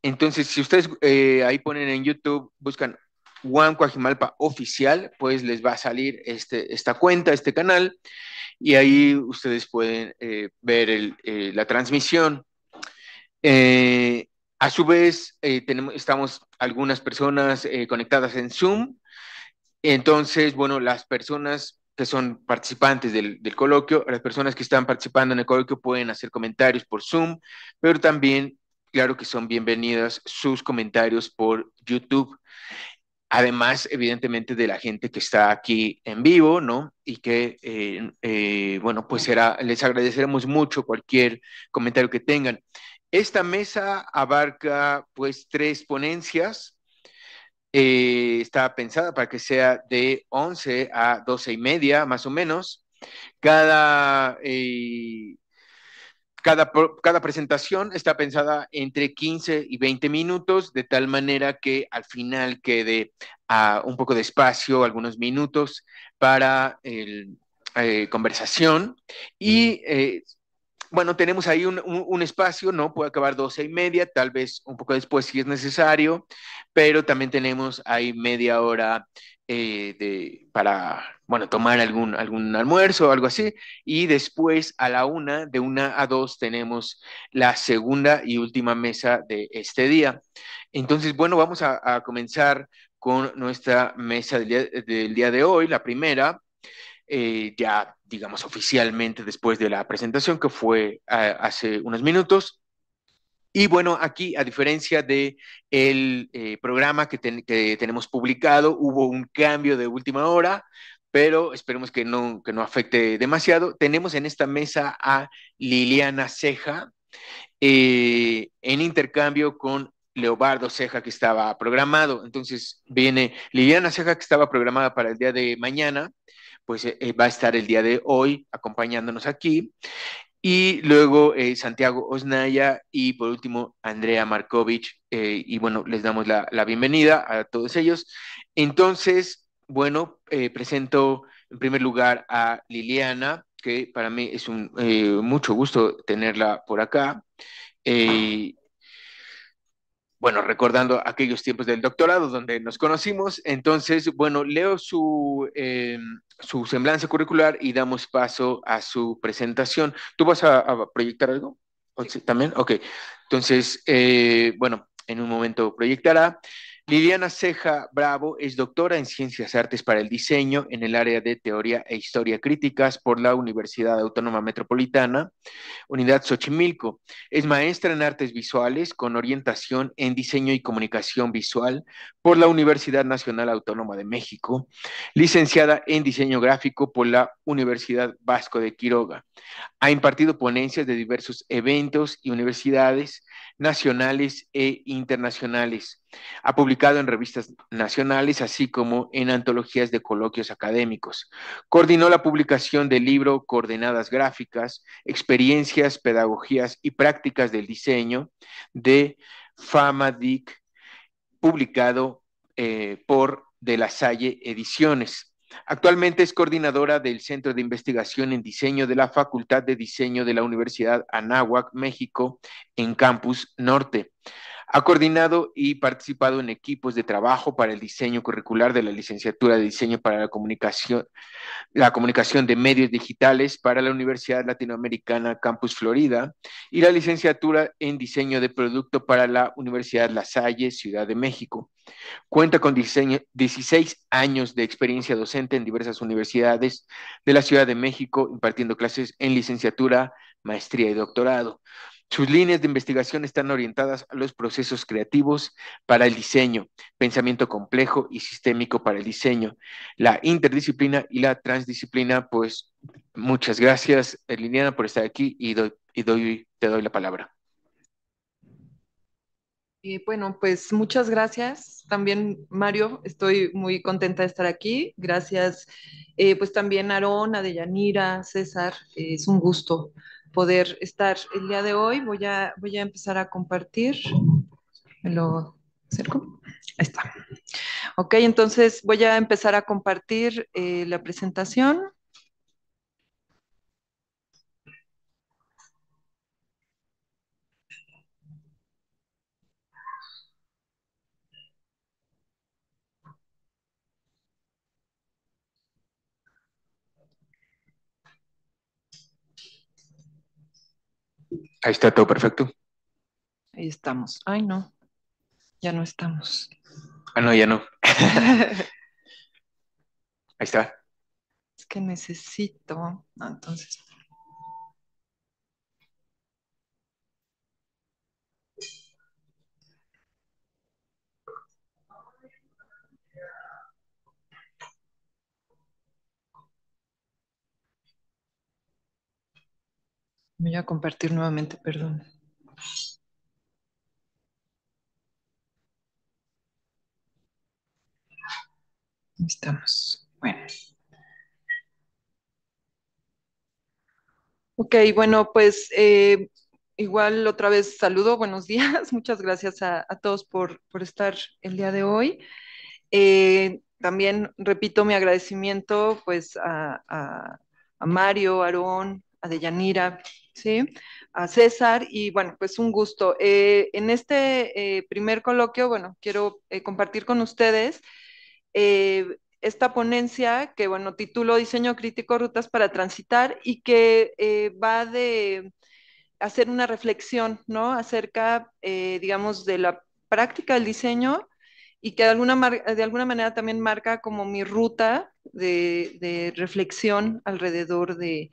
Entonces, si ustedes eh, ahí ponen en YouTube, buscan Juan Cuajimalpa oficial, pues les va a salir este, esta cuenta, este canal, y ahí ustedes pueden eh, ver eh, la transmisión. a su vez, tenemos, estamos algunas personas conectadas en Zoom entonces, bueno, las personas que son participantes del, coloquio, las personas que están participando en el coloquio pueden hacer comentarios por Zoom, pero también, claro que son bienvenidas sus comentarios por YouTube. Además, evidentemente, de la gente que está aquí en vivo, ¿no? Y que, eh, eh, bueno, pues será, les agradeceremos mucho cualquier comentario que tengan. Esta mesa abarca, pues, tres ponencias eh, está pensada para que sea de 11 a 12 y media, más o menos. Cada, eh, cada, cada, presentación está pensada entre 15 y 20 minutos, de tal manera que al final quede un poco de espacio, algunos minutos para eh, conversación y mm bueno, tenemos ahí un, espacio, ¿no? Puede acabar doce y media, tal vez un poco después si es necesario, pero también tenemos ahí media hora eh, para, bueno, tomar algún, algún almuerzo o algo así, y después a la una, de una a dos, tenemos la segunda y última mesa de este día. Entonces, bueno, vamos a, comenzar con nuestra mesa del día de hoy, la primera, eh, ya, digamos, oficialmente después de la presentación que fue ah, hace unos minutos. Y bueno, aquí, a diferencia de el eh, programa que, que, tenemos publicado, hubo un cambio de última hora, pero esperemos que no, que no afecte demasiado. Tenemos en esta mesa a Liliana Ceja, eh, en intercambio con Leobardo Ceja que estaba programado. Entonces viene Liliana Ceja que estaba programada para el día de mañana pues eh, eh, va a estar el día de hoy acompañándonos aquí. Y luego eh, Santiago Osnaya y por último Andrea Markovich. y bueno, les damos la, bienvenida a todos ellos. Entonces, bueno, presento en primer lugar a Liliana, que para mí es un mucho gusto tenerla por acá bueno, recordando aquellos tiempos del doctorado donde nos conocimos. Entonces, bueno, leo su, em, su semblanza curricular y damos paso a su presentación. ¿Tú vas a, proyectar algo? ¿También? Ok. Entonces, eh, bueno, en un momento proyectará. Liliana Ceja Bravo es doctora en Ciencias Artes para el Diseño en el área de Teoría e Historia Críticas por la Universidad Autónoma Metropolitana, Unidad Xochimilco. Es maestra en Artes Visuales con orientación en Diseño y Comunicación Visual por la Universidad Nacional Autónoma de México, licenciada en Diseño Gráfico por la Universidad Vasco de Quiroga. Ha impartido ponencias de diversos eventos y universidades nacionales e internacionales ha publicado en revistas nacionales, así como en antologías de coloquios académicos. Coordinó la publicación del libro Coordenadas Gráficas, Experiencias, Pedagogías y Prácticas del Diseño de FAMADIC, publicado eh, por De la Salle Ediciones. Actualmente es coordinadora del Centro de Investigación en Diseño de la Facultad de Diseño de la Universidad Anáhuac, México, en Campus Norte. Ha coordinado y participado en equipos de trabajo para el diseño curricular de la licenciatura de diseño para la comunicación, de medios digitales para la Universidad Latinoamericana Campus Florida y la licenciatura en diseño de producto para la Universidad La Salle, Ciudad de México. Cuenta con 16 años de experiencia docente en diversas universidades de la Ciudad de México, impartiendo clases en licenciatura, maestría y doctorado. Sus líneas de investigación están orientadas a los procesos creativos para el diseño, pensamiento complejo y sistémico para el diseño, la interdisciplina y la transdisciplina. Pues muchas gracias, Liliana, por estar aquí y, doy, te doy la palabra. bueno, pues muchas gracias también, Mario. Estoy muy contenta de estar aquí. Gracias, eh, pues también Aarón, Adeyanira, César. Eh, es un gusto poder estar el día de hoy. Voy a, voy a empezar a compartir. lo acerco. Ahí está. Ok, entonces voy a empezar a compartir eh, la presentación. Ahí está todo perfecto. Ahí estamos. Ay, no. Ya no estamos. Ah, no, ya no. Ahí está. Es que necesito. Ah, entonces. Voy a compartir nuevamente, perdón. Estamos. Bueno. Ok, bueno, pues eh, igual otra vez saludo, buenos días, muchas gracias a, todos por, estar el día de hoy. Eh, también repito mi agradecimiento pues a, a Mario, Aarón, a Deyanira, ¿sí? Eh, a César y bueno, pues un gusto. Eh, en este eh, primer coloquio, bueno, quiero compartir con ustedes esta ponencia que, bueno, titulo Diseño Crítico, Rutas para Transitar y que va de hacer una reflexión, ¿no? Acerca, digamos, de la práctica del diseño y que de alguna, de alguna manera también marca como mi ruta de reflexión alrededor de,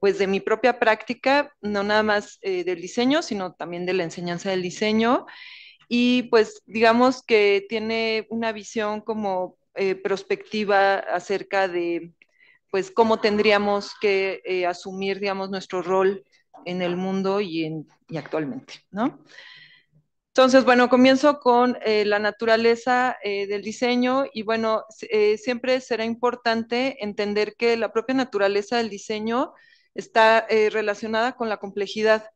pues de mi propia práctica, no nada más eh, del diseño, sino también de la enseñanza del diseño. Y pues digamos que tiene una visión como eh, prospectiva acerca de pues cómo tendríamos que eh, asumir, digamos, nuestro rol en el mundo y, en, y actualmente, ¿no? Entonces, bueno, comienzo con eh, la naturaleza del diseño y bueno, siempre será importante entender que la propia naturaleza del diseño está eh, relacionada con la complejidad,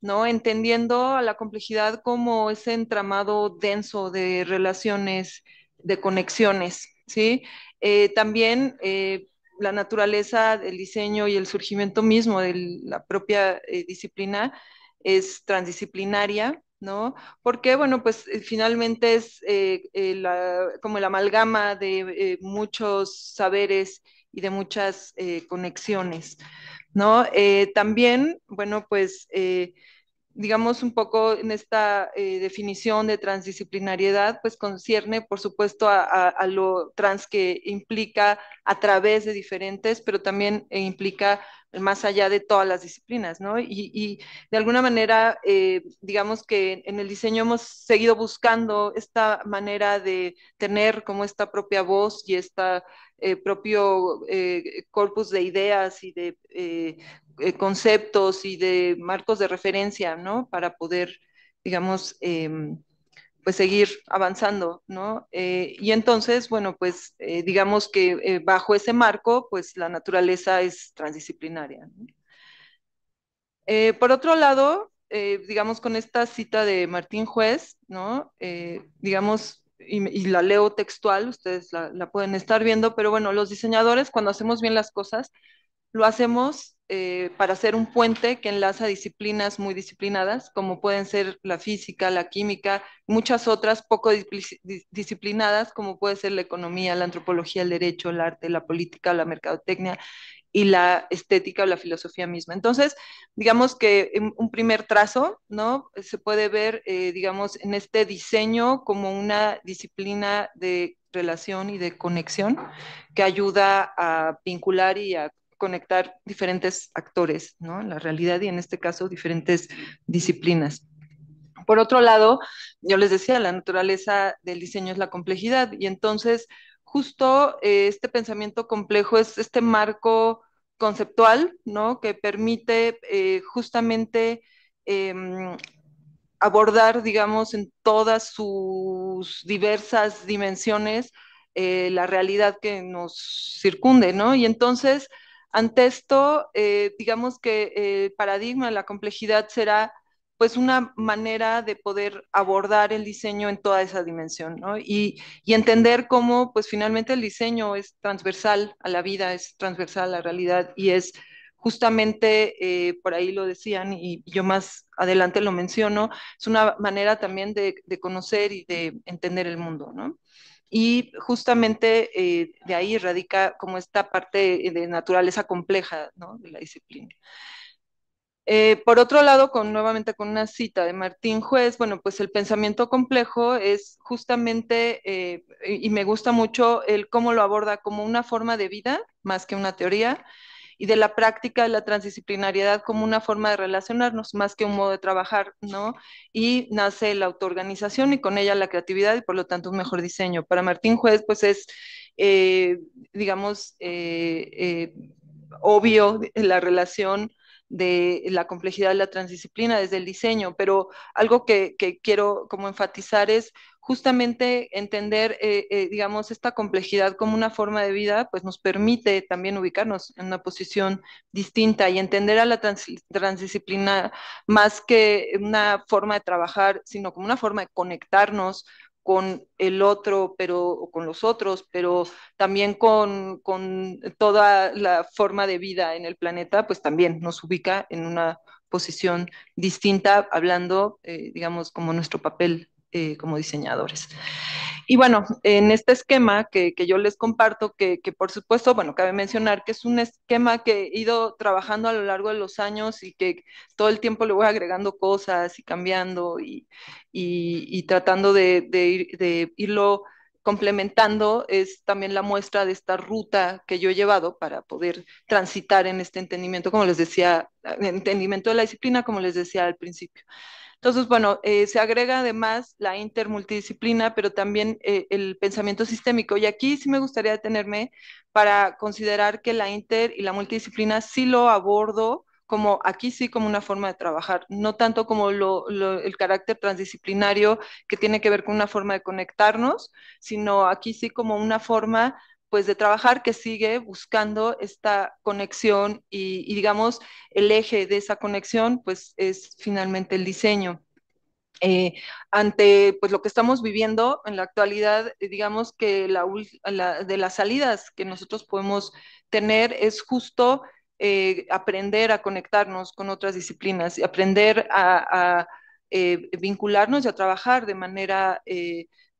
¿no? Entendiendo a la complejidad como ese entramado denso de relaciones, de conexiones, ¿sí? Eh, también eh, la naturaleza, del diseño y el surgimiento mismo de la propia disciplina es transdisciplinaria, ¿no? Porque, bueno, pues finalmente es como la amalgama de muchos saberes y de muchas conexiones. ¿no? Eh, también, bueno, pues eh, digamos, un poco en esta eh, definición de transdisciplinariedad, pues concierne, por supuesto, a, lo trans que implica a través de diferentes, pero también eh, implica más allá de todas las disciplinas, ¿no? Y, de alguna manera, eh, digamos que en el diseño hemos seguido buscando esta manera de tener como esta propia voz y este propio corpus de ideas y de eh, conceptos y de marcos de referencia, ¿no? Para poder, digamos, em, pues seguir avanzando, ¿no? Eh, y entonces, bueno, pues eh, digamos que bajo ese marco, pues la naturaleza es transdisciplinaria. por otro lado, digamos, con esta cita de Martín Juez, ¿no? digamos, y, la leo textual, ustedes la, pueden estar viendo, pero bueno, los diseñadores cuando hacemos bien las cosas, lo hacemos eh, para hacer un puente que enlaza disciplinas muy disciplinadas, como pueden ser la física, la química, muchas otras poco disciplinadas, como puede ser la economía, la antropología, el derecho, el arte, la política, la mercadotecnia y la estética o la filosofía misma. Entonces, digamos que un primer trazo, ¿no? Se puede ver, eh, digamos, en este diseño como una disciplina de relación y de conexión que ayuda a vincular y a conectar diferentes actores, ¿no? La realidad y en este caso diferentes disciplinas. Por otro lado, yo les decía, la naturaleza del diseño es la complejidad y entonces justo eh, este pensamiento complejo es este marco conceptual, ¿no? Que permite eh, justamente em, abordar, digamos, en todas sus diversas dimensiones eh, la realidad que nos circunde, ¿no? Y entonces ante esto, eh, digamos que eh, el paradigma, la complejidad será pues una manera de poder abordar el diseño en toda esa dimensión, ¿no? Y, entender cómo, pues finalmente el diseño es transversal a la vida, es transversal a la realidad y es justamente, eh, por ahí lo decían y yo más adelante lo menciono, es una manera también de, de conocer y de entender el mundo, ¿no? Y justamente eh, de ahí radica como esta parte eh, de naturaleza compleja de la disciplina. Eh, por otro lado, con, nuevamente con una cita de Martín Juez, bueno, pues el pensamiento complejo es justamente, y me gusta mucho el cómo lo aborda como una forma de vida más que una teoría, y de la práctica de la transdisciplinariedad como una forma de relacionarnos más que un modo de trabajar, ¿no? Y nace la autoorganización y con ella la creatividad y por lo tanto un mejor diseño. Para Martín Juez, pues es, eh, digamos, eh, eh, obvio la relación de la complejidad de la transdisciplina desde el diseño, pero algo que, que quiero como enfatizar es justamente entender, eh, eh, digamos, esta complejidad como una forma de vida, pues nos permite también ubicarnos en una posición distinta y entender a la transdisciplina más que una forma de trabajar, sino como una forma de conectarnos con el otro, pero o con los otros, pero también con, toda la forma de vida en el planeta, pues también nos ubica en una posición distinta, hablando, eh, digamos, como nuestro papel eh, como diseñadores. Y bueno, en este esquema que, que yo les comparto, que, que, por supuesto, bueno, cabe mencionar que es un esquema que he ido trabajando a lo largo de los años y que todo el tiempo le voy agregando cosas y cambiando y, y, tratando de, de, de irlo complementando es también la muestra de esta ruta que yo he llevado para poder transitar en este entendimiento, como les decía, entendimiento de la disciplina, como les decía al principio. Entonces, bueno, eh, se agrega además la intermultidisciplina, pero también eh, el pensamiento sistémico. Y aquí sí me gustaría detenerme para considerar que la inter y la multidisciplina sí lo abordo como aquí sí como una forma de trabajar, no tanto como el carácter transdisciplinario que tiene que ver con una forma de conectarnos, sino aquí sí como una forma pues de trabajar que sigue buscando esta conexión y, digamos el eje de esa conexión pues es finalmente el diseño. Eh, ante pues lo que estamos viviendo en la actualidad, eh, digamos que la, de las salidas que nosotros podemos tener es justo eh, aprender a conectarnos con otras disciplinas y aprender a, vincularnos y a trabajar de manera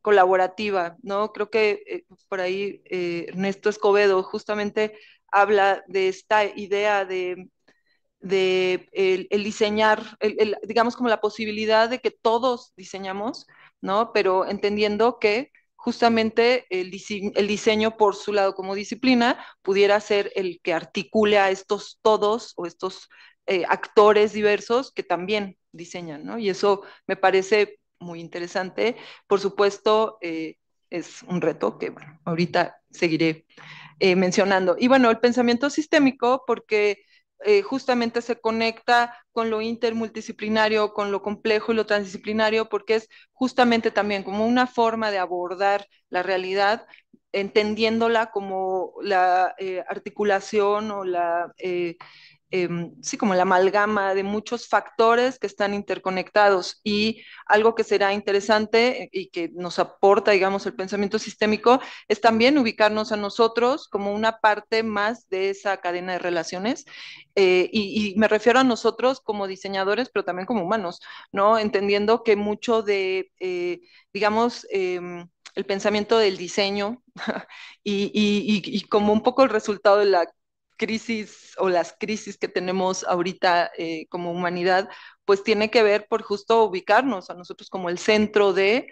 colaborativa, ¿no? Creo que eh, por ahí eh, Ernesto Escobedo justamente habla de esta idea de, el, diseñar, digamos como la posibilidad de que todos diseñamos, ¿no? Pero entendiendo que justamente el, diseño por su lado como disciplina pudiera ser el que articule a estos todos o estos eh, actores diversos que también diseñan, ¿no? Y eso me parece muy interesante. Por supuesto, eh, es un reto que, ahorita seguiré eh, mencionando. Y bueno, el pensamiento sistémico, porque eh, justamente se conecta con lo intermultidisciplinario, con lo complejo y lo transdisciplinario, porque es justamente también como una forma de abordar la realidad, entendiéndola como la articulación o la Em, sí, como la amalgama de muchos factores que están interconectados y algo que será interesante eh, y que nos aporta, digamos, el pensamiento sistémico es también ubicarnos a nosotros como una parte más de esa cadena de relaciones eh, y, me refiero a nosotros como diseñadores, pero también como humanos, ¿no? Entendiendo que mucho de, eh, digamos, em, el pensamiento del diseño y, como un poco el resultado de la crisis o las crisis que tenemos ahorita eh, como humanidad, pues tiene que ver por justo ubicarnos a nosotros como el centro de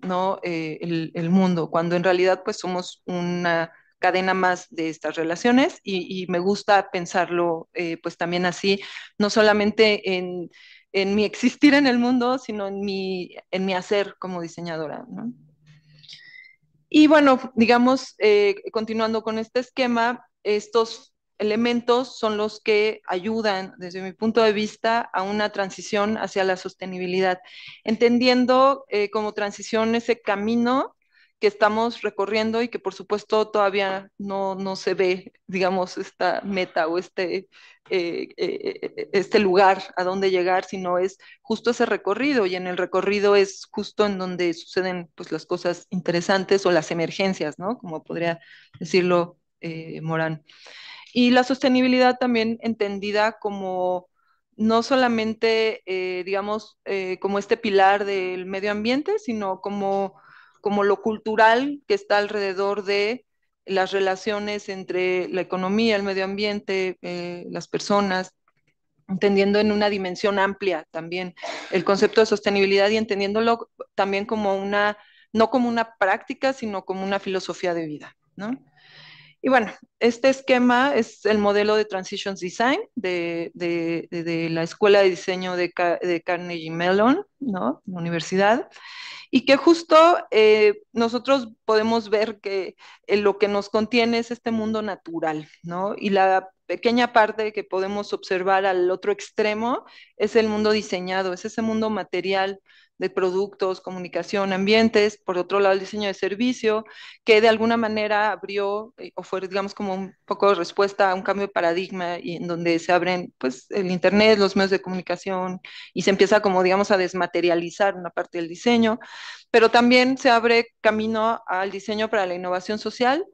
¿no? Eh, el, mundo, cuando en realidad pues somos una cadena más de estas relaciones y, me gusta pensarlo eh, pues también así, no solamente en, mi existir en el mundo, sino en mi, en mi hacer como diseñadora. Y bueno, digamos, continuando con este esquema, estos elementos son los que ayudan, desde mi punto de vista, a una transición hacia la sostenibilidad, entendiendo eh, como transición ese camino que estamos recorriendo y que por supuesto todavía no, no se ve, digamos, esta meta o este, eh, eh, este lugar a dónde llegar, sino es justo ese recorrido y en el recorrido es justo en donde suceden pues, las cosas interesantes o las emergencias, Como podría decirlo Morán. Y la sostenibilidad también entendida como no solamente, eh, digamos, eh, como este pilar del medio ambiente, sino como, como lo cultural que está alrededor de las relaciones entre la economía, el medio ambiente, eh, las personas, entendiendo en una dimensión amplia también el concepto de sostenibilidad y entendiéndolo también como una, no como una práctica, sino como una filosofía de vida, ¿no? Y bueno, este esquema es el modelo de Transitions Design de, de, de, la Escuela de Diseño de, Carnegie Mellon, ¿no? La universidad. Y que justo eh, nosotros podemos ver que eh, lo que nos contiene es este mundo natural, ¿no? Y la pequeña parte que podemos observar al otro extremo es el mundo diseñado, es ese mundo material de productos, comunicación, ambientes, por otro lado el diseño de servicio, que de alguna manera abrió eh, o fue, digamos, como un poco respuesta a un cambio de paradigma en donde se abren, pues, el Internet, los medios de comunicación y se empieza como, digamos, a desmaterializar una parte del diseño, pero también se abre camino al diseño para la innovación social,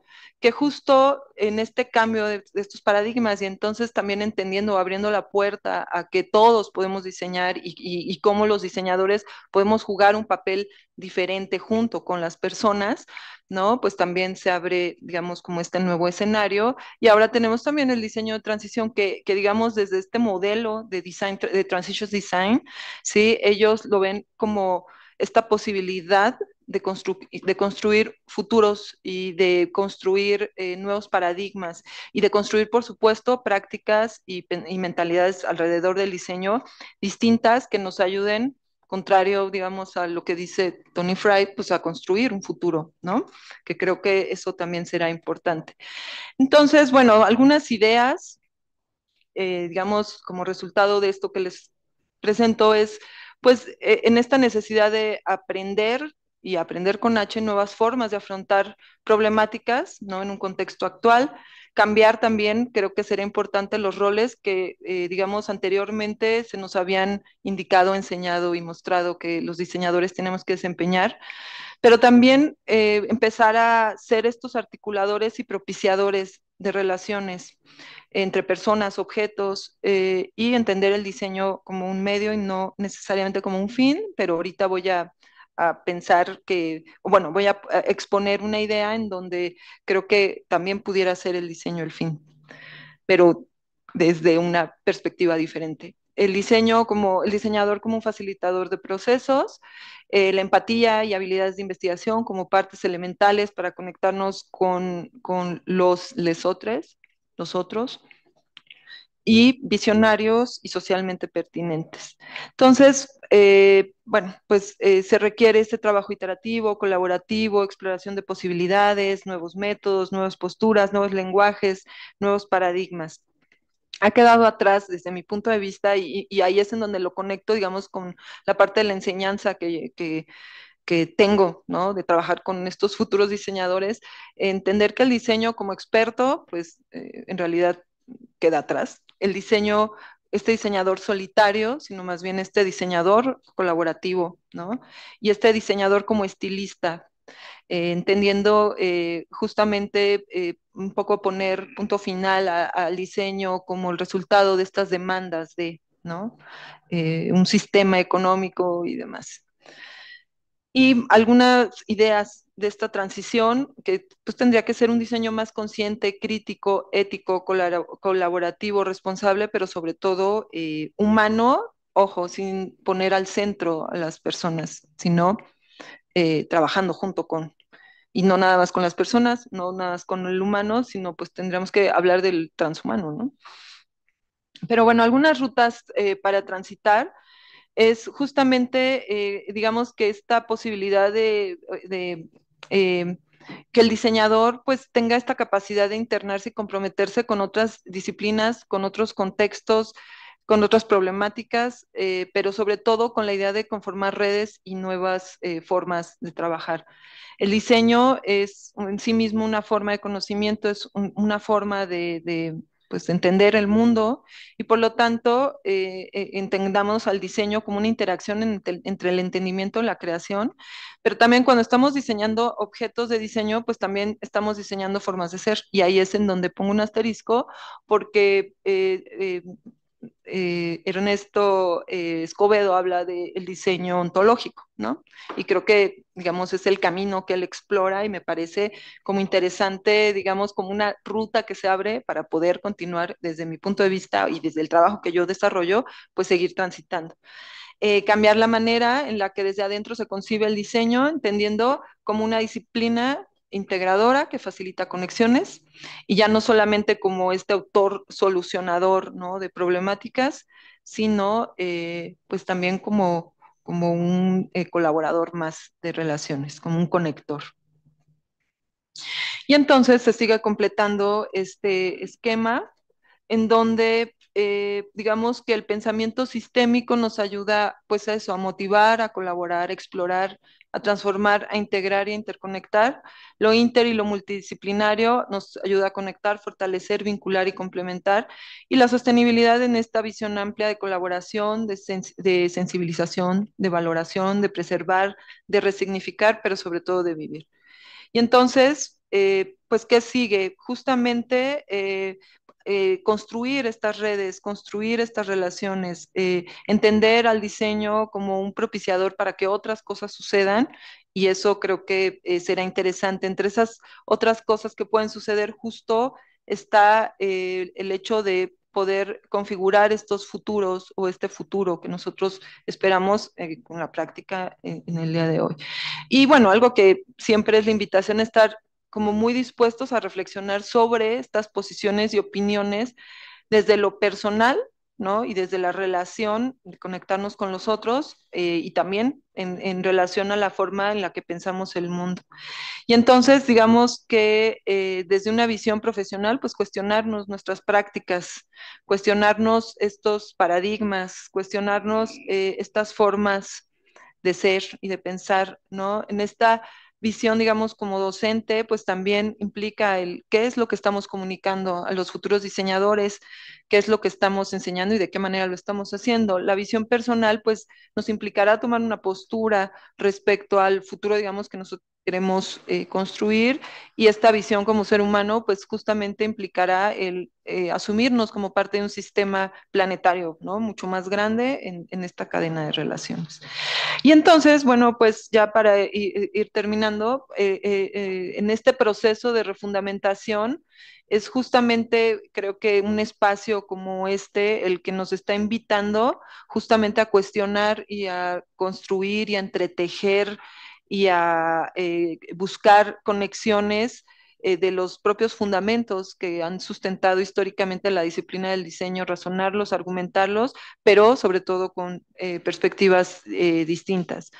que justo en este cambio de, estos paradigmas y entonces también entendiendo, abriendo la puerta a que todos podemos diseñar y, cómo los diseñadores podemos jugar un papel diferente junto con las personas, ¿no? Pues también se abre, digamos, como este nuevo escenario. Y ahora tenemos también el diseño de transición que, digamos, desde este modelo de design, de Transitions design, ¿sí? Ellos lo ven como esta posibilidad de, construir futuros y de construir eh, nuevos paradigmas y de construir, por supuesto, prácticas y, mentalidades alrededor del diseño distintas que nos ayuden contrario, digamos, a lo que dice Tony Fry, pues a construir un futuro, ¿no? Que creo que eso también será importante. Entonces, bueno, algunas ideas, eh, digamos, como resultado de esto que les presento es, pues, eh, en esta necesidad de aprender y aprender con H nuevas formas de afrontar problemáticas, ¿no? En un contexto actual. Cambiar también, creo que será importante los roles que, eh, digamos, anteriormente se nos habían indicado, enseñado y mostrado que los diseñadores tenemos que desempeñar, pero también eh, empezar a ser estos articuladores y propiciadores de relaciones entre personas, objetos eh, y entender el diseño como un medio y no necesariamente como un fin, pero ahorita voy a a pensar que, bueno, voy a exponer una idea en donde creo que también pudiera ser el diseño el fin, pero desde una perspectiva diferente. El diseño como el diseñador como un facilitador de procesos, eh, la empatía y habilidades de investigación como partes elementales para conectarnos con, con los lesotres, los otros, y visionarios y socialmente pertinentes. Entonces, eh, bueno, pues eh, se requiere este trabajo iterativo, colaborativo, exploración de posibilidades, nuevos métodos, nuevas posturas, nuevos lenguajes, nuevos paradigmas ha quedado atrás desde mi punto de vista y, ahí es en donde lo conecto, digamos, con la parte de la enseñanza que, tengo, ¿no? De trabajar con estos futuros diseñadores, entender que el diseño como experto, pues eh, en realidad queda atrás el diseño, este diseñador solitario, sino más bien este diseñador colaborativo, ¿no? Y este diseñador como estilista, eh, entendiendo eh, justamente eh, un poco poner punto final al diseño como el resultado de estas demandas de, ¿no? un sistema económico y demás y algunas ideas de esta transición, que pues, tendría que ser un diseño más consciente, crítico, ético, colaborativo, responsable, pero sobre todo eh, humano, ojo, sin poner al centro a las personas, sino eh, trabajando junto con, y no nada más con las personas, no nada más con el humano, sino pues tendríamos que hablar del transhumano, ¿no? Pero bueno, algunas rutas eh, para transitar es justamente, eh, digamos, que esta posibilidad de, eh, que el diseñador pues tenga esta capacidad de internarse y comprometerse con otras disciplinas, con otros contextos, con otras problemáticas, eh, pero sobre todo con la idea de conformar redes y nuevas formas de trabajar. El diseño es en sí mismo una forma de conocimiento, es una forma de, pues, entender el mundo y por lo tanto eh, eh, entendamos al diseño como una interacción entre, el entendimiento y la creación, pero también cuando estamos diseñando objetos de diseño, pues también estamos diseñando formas de ser y ahí es en donde pongo un asterisco porque... Eh, eh, Ernesto eh, Escobedo habla del diseño ontológico, ¿no? Y creo que, digamos, es el camino que él explora y me parece como interesante, digamos, como una ruta que se abre para poder continuar desde mi punto de vista y desde el trabajo que yo desarrollo, pues seguir transitando. Eh, cambiar la manera en la que desde adentro se concibe el diseño, entendiendo como una disciplina integradora que facilita conexiones y ya no solamente como este autor solucionador ¿no? de problemáticas, sino eh, pues también como, como un eh, colaborador más de relaciones, como un conector. Y entonces se sigue completando este esquema en donde eh, digamos que el pensamiento sistémico nos ayuda pues a eso, a motivar, a colaborar, a explorar, a transformar, a integrar y e a interconectar. Lo inter y lo multidisciplinario nos ayuda a conectar, fortalecer, vincular y complementar. Y la sostenibilidad en esta visión amplia de colaboración, de, sensibilización, de valoración, de preservar, de resignificar, pero sobre todo de vivir. Y entonces, eh, pues, ¿qué sigue? Justamente, eh, eh, construir estas redes, construir estas relaciones, eh, entender al diseño como un propiciador para que otras cosas sucedan y eso creo que eh, será interesante. Entre esas otras cosas que pueden suceder justo está el hecho de poder configurar estos futuros o este futuro que nosotros esperamos con la práctica en, en, el día de hoy. Y bueno, algo que siempre es la invitación a estar como muy dispuestos a reflexionar sobre estas posiciones y opiniones desde lo personal, ¿no? Y desde la relación, de conectarnos con los otros eh, y también en, relación a la forma en la que pensamos el mundo. Y entonces, digamos que eh, desde una visión profesional, pues cuestionarnos nuestras prácticas, cuestionarnos estos paradigmas, cuestionarnos eh, estas formas de ser y de pensar, ¿no? En esta visión, digamos, como docente, pues también implica el qué es lo que estamos comunicando a los futuros diseñadores, qué es lo que estamos enseñando y de qué manera lo estamos haciendo. La visión personal, pues, nos implicará tomar una postura respecto al futuro, digamos, que, nosotros queremos eh, construir y esta visión como ser humano pues justamente implicará el eh, asumirnos como parte de un sistema planetario, ¿no? Mucho más grande en, en esta cadena de relaciones. Y entonces, bueno, pues ya para ir, terminando, eh, en este proceso de refundamentación es justamente, creo que un espacio como este el que nos está invitando justamente a cuestionar y a construir y a entretejer y a eh, buscar conexiones eh, de los propios fundamentos que han sustentado históricamente la disciplina del diseño, razonarlos, argumentarlos, pero sobre todo con eh, perspectivas distintas.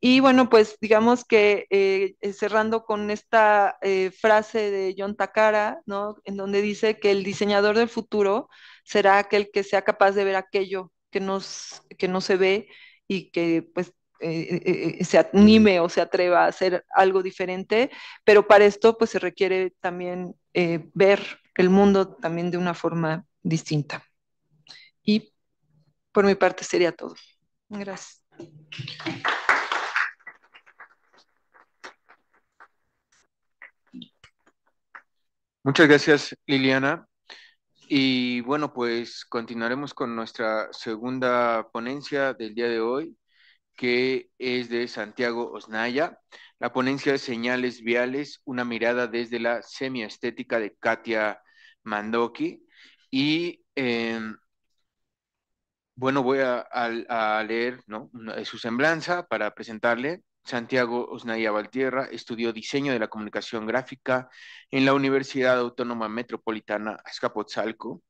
Y bueno, pues digamos que cerrando con esta frase de John Takara, ¿no? En donde dice que el diseñador del futuro será aquel que sea capaz de ver aquello que, nos, que no se ve y que pues eh, eh, eh, se mm. anime o se atreva a hacer algo diferente, pero para esto pues se requiere también ver el mundo también de una forma distinta. Y por mi parte sería todo. Gracias. Muchas gracias, Liliana. Y bueno, pues continuaremos con nuestra segunda ponencia del día de hoy, que es de Santiago Osnaya. La ponencia de señales viales, una mirada desde la semiestética de Katia Mandoki. Y eh, bueno, voy a, leer su semblanza para presentarle. Santiago Osnaya Valtierra estudió diseño de la comunicación gráfica en la Universidad Autónoma Metropolitana Azcapotzalco.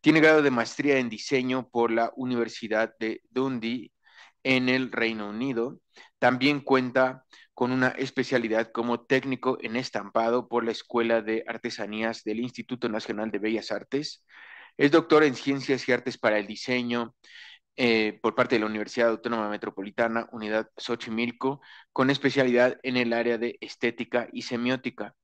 Tiene grado de maestría en diseño por la Universidad de Dundee en el Reino Unido. También cuenta con una especialidad como técnico en estampado por la Escuela de Artesanías del Instituto Nacional de Bellas Artes. Es doctor en Ciencias y Artes para el Diseño eh, por parte de la Universidad Autónoma Metropolitana, Unidad Xochimilco, con especialidad en el área de estética y semiótica.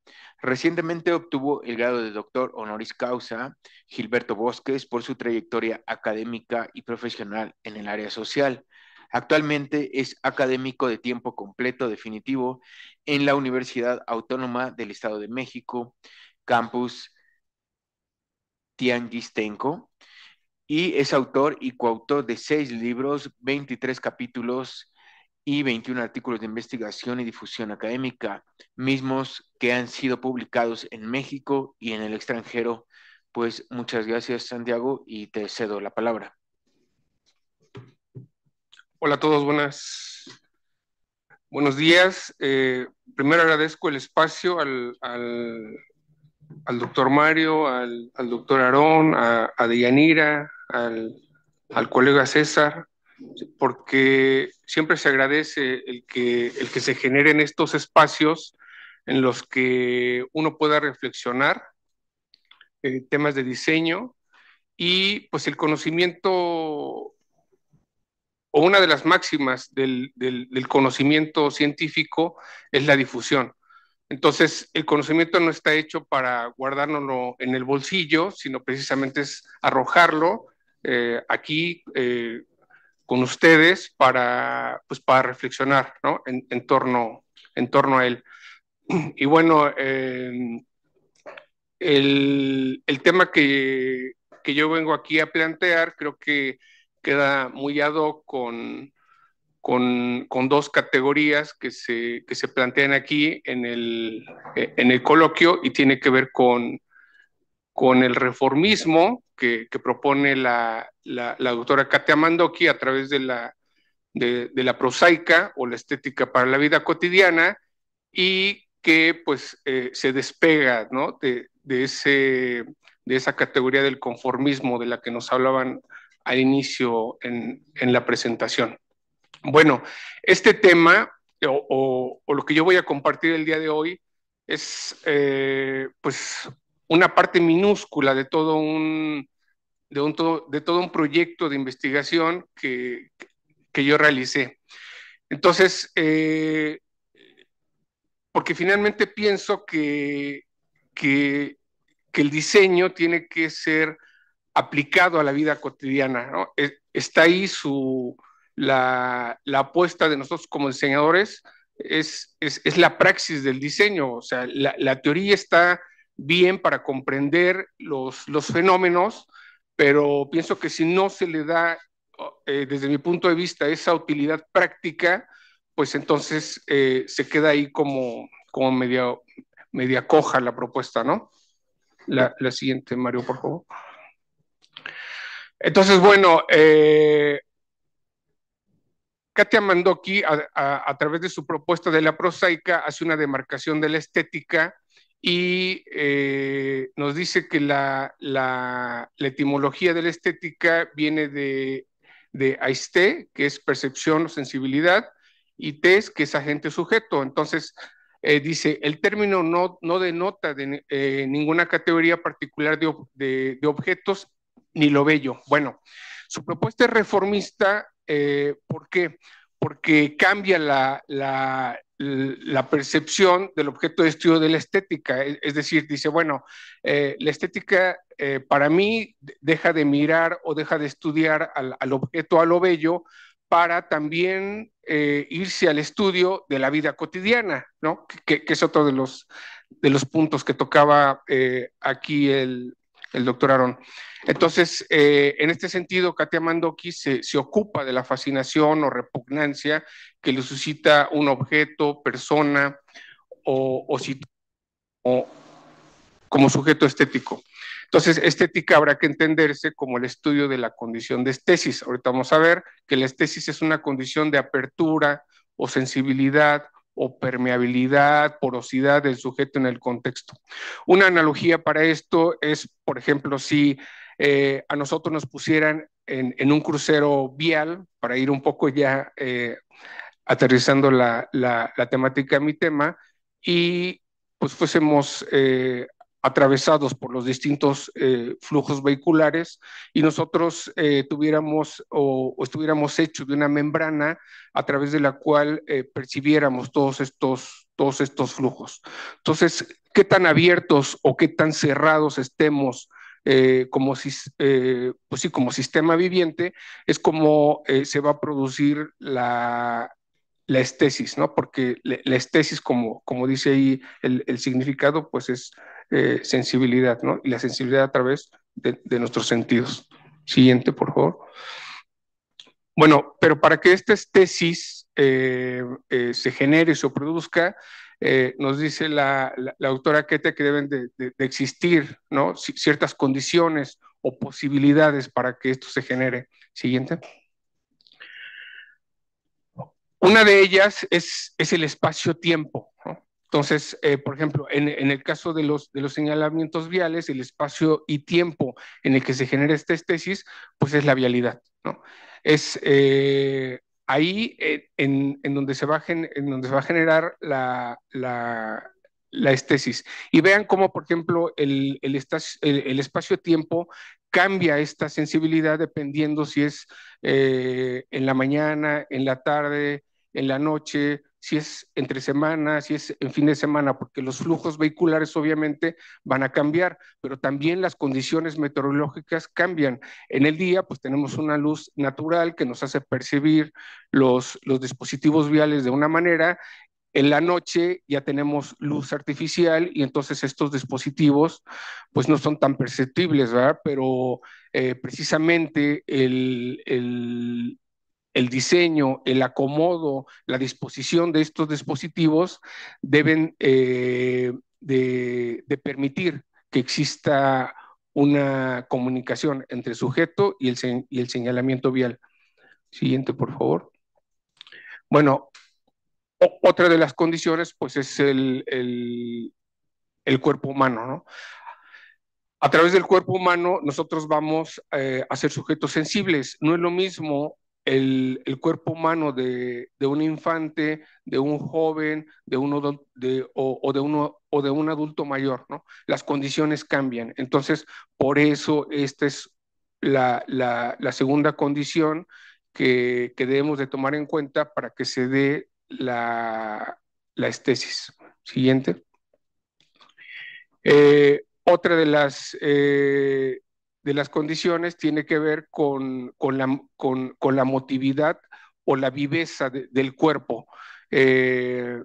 Recientemente obtuvo el grado de doctor honoris causa Gilberto Bosques por su trayectoria académica y profesional en el área social. Actualmente es académico de tiempo completo definitivo en la Universidad Autónoma del Estado de México, campus Tianguistenco, y es autor y coautor de seis libros, 23 capítulos y 21 artículos de investigación y difusión académica, mismos que han sido publicados en México y en el extranjero. Pues muchas gracias, Santiago, y te cedo la palabra. Hola a todos, buenas, buenos días. Eh, primero agradezco el espacio al, doctor Mario, al, doctor Aarón, a, a Deyanira, al, colega César, porque siempre se agradece el que, el que se generen estos espacios en los que uno pueda reflexionar eh, temas de diseño y pues el conocimiento una de las máximas del, conocimiento científico es la difusión. Entonces, el conocimiento no está hecho para guardárnoslo en el bolsillo, sino precisamente es arrojarlo eh, aquí eh, con ustedes para, pues, para reflexionar en, torno, en torno a él. Y bueno, eh, el, tema que yo vengo aquí a plantear creo que queda muy con, con, dos categorías que se, se plantean aquí en el, eh, en el coloquio y tiene que ver con, con el reformismo que, propone la, doctora Katia Mandoki a través de la, de, la prosaica o la estética para la vida cotidiana y que pues eh, se despega de, ese, de esa categoría del conformismo de la que nos hablaban al inicio en, la presentación. Bueno, este tema o, lo que yo voy a compartir el día de hoy es eh, pues una parte minúscula de todo un, de, de todo un proyecto de investigación que, yo realicé. Entonces, eh, porque finalmente pienso que, que, que, el diseño tiene que ser aplicado a la vida cotidiana. E, está ahí su, la, apuesta de nosotros como diseñadores, es, es, la praxis del diseño, o sea, la, teoría está bien para comprender los, los, fenómenos, pero pienso que si no se le da, eh, desde mi punto de vista, esa utilidad práctica, pues entonces eh, se queda ahí como, como media, media coja la propuesta, ¿no? La, la siguiente, Mario, por favor. Entonces, bueno, eh, Katia Mandoki, a, a, través de su propuesta de la prosaica, hace una demarcación de la estética y eh, nos dice que la, etimología de la estética viene de, de aiste, que es percepción o sensibilidad, y tes, que es agente sujeto. Entonces, eh, dice, el término no, no denota de, ninguna categoría particular de, de objetos ni lo bello. Bueno, su propuesta es reformista, eh, ¿por qué? Porque cambia la, la, percepción del objeto de estudio de la estética. Es, decir, dice, bueno, eh, la estética eh, para mí deja de mirar o deja de estudiar al, al objeto, a lo bello, para también irse al estudio de la vida cotidiana, ¿no? Que, que, es otro de los, de los puntos que tocaba aquí el, el doctor Aarón. Entonces, eh, en este sentido, Katia Mandoki se, ocupa de la fascinación o repugnancia que le suscita un objeto, persona o, sitio como sujeto estético. Entonces, estética habrá que entenderse como el estudio de la condición de estesis. Ahorita vamos a ver que la estesis es una condición de apertura o sensibilidad o permeabilidad, porosidad del sujeto en el contexto. Una analogía para esto es, por ejemplo, si eh, a nosotros nos pusieran en, un crucero vial, para ir un poco ya eh, aterrizando la, la, temática a mi tema, y pues fuésemos eh, atravesados por los distintos eh, flujos vehiculares y nosotros eh, tuviéramos o, estuviéramos hechos de una membrana a través de la cual eh, percibiéramos todos estos, todos estos flujos. Entonces, qué tan abiertos o qué tan cerrados estemos como, pues sí, como sistema viviente, es como se va a producir la, la estesis, ¿no? Porque la estesis, como, como dice ahí el, significado, pues es eh, sensibilidad, ¿no? Y la sensibilidad a través de, nuestros sentidos. Siguiente, por favor. Bueno, pero para que esta estesis eh, eh, se genere se produzca, nos dice la, la, Kete que deben de, existir, ¿no? ciertas condiciones o posibilidades para que esto se genere. Siguiente. Una de ellas es, el espacio-tiempo. Entonces, eh, por ejemplo, en, el caso de los, señalamientos viales, el espacio y tiempo en el que se genera esta estesis, pues es la vialidad. Es eh, ahí eh, en, donde se va en donde se va a generar la, la estesis. Y vean cómo, por ejemplo, el, espacio-tiempo cambia esta sensibilidad dependiendo si es en la mañana, en la tarde, en la noche, si es entre semana, si es en fin de semana, porque los flujos vehiculares obviamente van a cambiar, pero también las condiciones meteorológicas cambian. En el día, pues tenemos una luz natural que nos hace percibir los, los dispositivos viales de una manera. En la noche ya tenemos luz artificial y entonces estos dispositivos pues no son tan perceptibles, ¿verdad? Pero eh, precisamente el, el el diseño, el acomodo, la disposición de estos dispositivos deben eh, de, permitir que exista una comunicación entre sujeto y el, el, señalamiento vial. Siguiente, por favor. Bueno, otra de las condiciones, pues, es el, cuerpo humano, ¿no? A través del cuerpo humano nosotros vamos eh, a ser sujetos sensibles. No es lo mismo el, cuerpo humano de, un infante, de un joven, de uno, o, de uno o de un adulto mayor, ¿no? Las condiciones cambian. Entonces, por eso esta es la, segunda condición que, debemos de tomar en cuenta para que se dé la, estesis. Siguiente. Eh, otra de las eh, de las condiciones tiene que ver con, con, la, con, con la, motividad o la viveza del cuerpo, eh,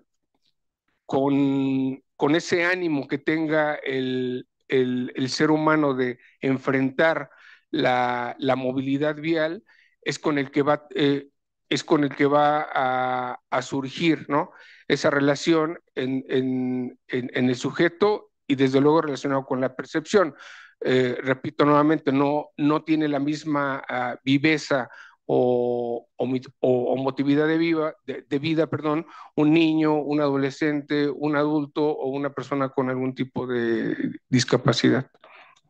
con, ese ánimo que tenga el, el, ser humano de enfrentar la, la, movilidad vial, es con el que va, eh, es con el que va a, surgir ¿no? esa relación en, en, en el sujeto y desde luego relacionado con la percepción. Eh, repito nuevamente, no, no tiene la misma ah, viveza o, motividad de, viva, de, vida, perdón, un niño, un adolescente, un adulto o una persona con algún tipo de discapacidad.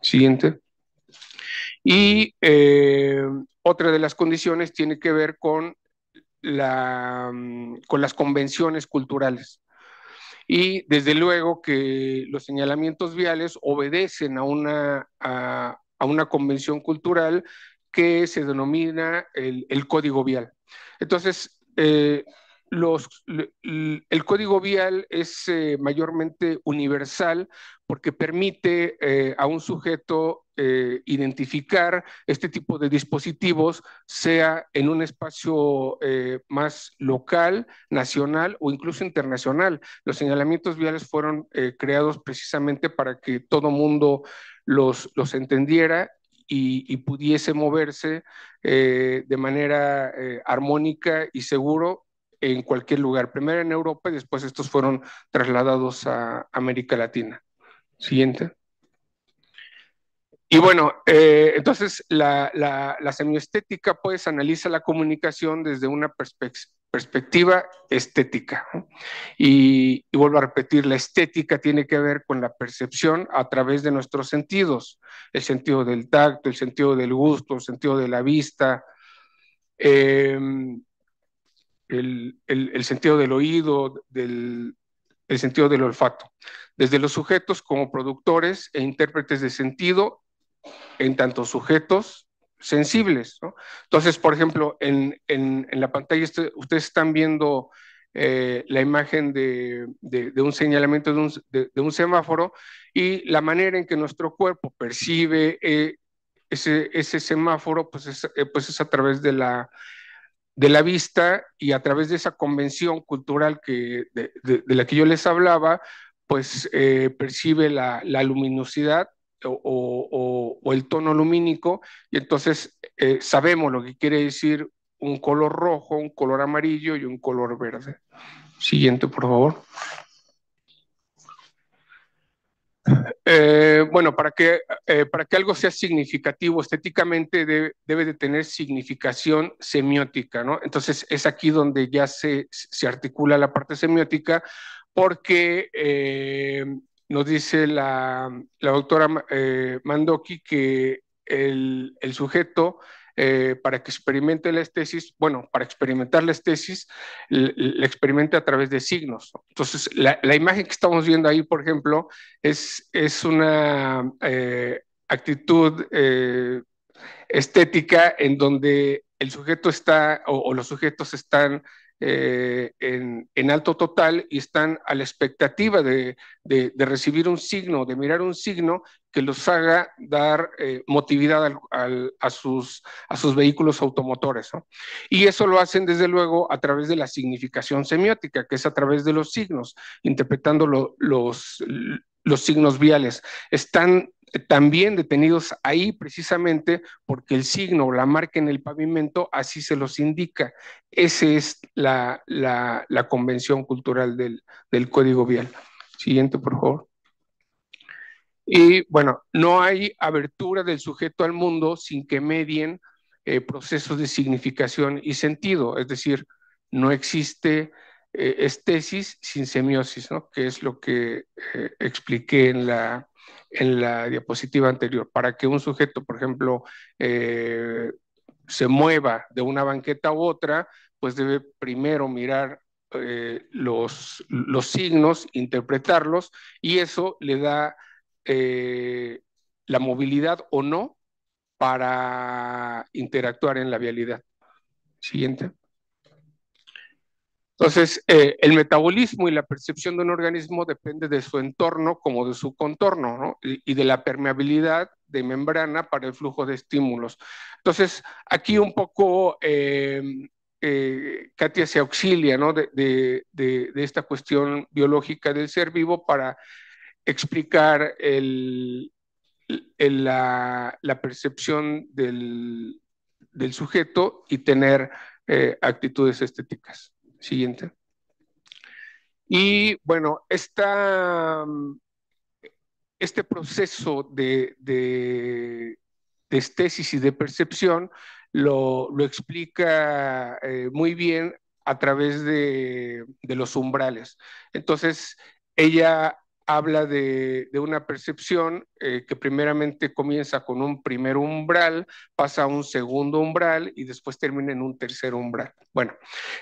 Siguiente. Y eh, otra de las condiciones tiene que ver con, la, mm, con las convenciones culturales. Y desde luego que los señalamientos viales obedecen a una, a, una convención cultural que se denomina el, código vial. Entonces, eh, los, el código vial es eh, mayormente universal porque permite eh, a un sujeto eh, identificar este tipo de dispositivos, sea en un espacio eh, más local, nacional o incluso internacional. Los señalamientos viales fueron creados precisamente para que todo mundo los, los entendiera y, y, pudiese moverse de manera armónica y seguro en cualquier lugar, primero en Europa y después estos fueron trasladados a América Latina. Siguiente. Y bueno, eh, entonces la, la, pues analiza la comunicación desde una perspectiva estética. Y, vuelvo a repetir, la estética tiene que ver con la percepción a través de nuestros sentidos, el sentido del tacto, el sentido del gusto, el sentido de la vista, em, el, sentido del oído, del, el sentido del olfato, desde los sujetos como productores e intérpretes de sentido, en tanto sujetos sensibles. ¿no? Entonces, por ejemplo, en, la pantalla este, ustedes están viendo eh, la imagen de, un señalamiento de un, semáforo y la manera en que nuestro cuerpo percibe eh, ese, semáforo, pues eh, pues es a través de la de la vista y a través de esa convención cultural que, de, la que yo les hablaba, pues eh, percibe la, luminosidad o, el tono lumínico y entonces eh, sabemos lo que quiere decir un color rojo, un color amarillo y un color verde. Siguiente, por favor. Eh, bueno, para que, eh, para que algo sea significativo estéticamente debe, de tener significación semiótica, ¿no? Entonces es aquí donde ya se, articula la parte semiótica porque eh, nos dice la, doctora Mandoki que el sujeto eh, para que experimente la estesis, bueno, para experimentar la estesis, la experimente a través de signos. Entonces, la, imagen que estamos viendo ahí, por ejemplo, es, es una eh, actitud eh, estética en donde el sujeto está o los sujetos están eh, en, alto total y están a la expectativa de, recibir un signo, de mirar un signo que los haga dar eh, motividad a, sus, vehículos automotores. Y eso lo hacen desde luego a través de la significación semiótica, que es a través de los signos, interpretando los, los signos viales. Están eh, también detenidos ahí precisamente porque el signo o la marca en el pavimento así se los indica. Esa es la, convención cultural del, Código Vial. Siguiente, por favor. Y bueno, no hay abertura del sujeto al mundo sin que medien eh, procesos de significación y sentido, es decir, no existe eh, estesis sin semiosis, ¿no? que es lo que eh, expliqué en la, en la diapositiva anterior. Para que un sujeto, por ejemplo, eh, se mueva de una banqueta a otra, pues debe primero mirar los, los, signos, interpretarlos, y eso le da la movilidad o no para interactuar en la vialidad. Siguiente. Entonces, eh, el metabolismo y la percepción de un organismo depende de su entorno como de su contorno y, de la permeabilidad de membrana para el flujo de estímulos. Entonces, aquí un poco em, eh, Katia se auxilia de, esta cuestión biológica del ser vivo para explicar la, percepción del, sujeto y tener eh, actitudes estéticas. Siguiente. Y bueno, este proceso de, estesis y de percepción lo, explica eh, muy bien a través de, de los umbrales. Entonces, ella habla de, una percepción eh, que primeramente comienza con un primer umbral, pasa a un segundo umbral y después termina en un tercer umbral. Bueno,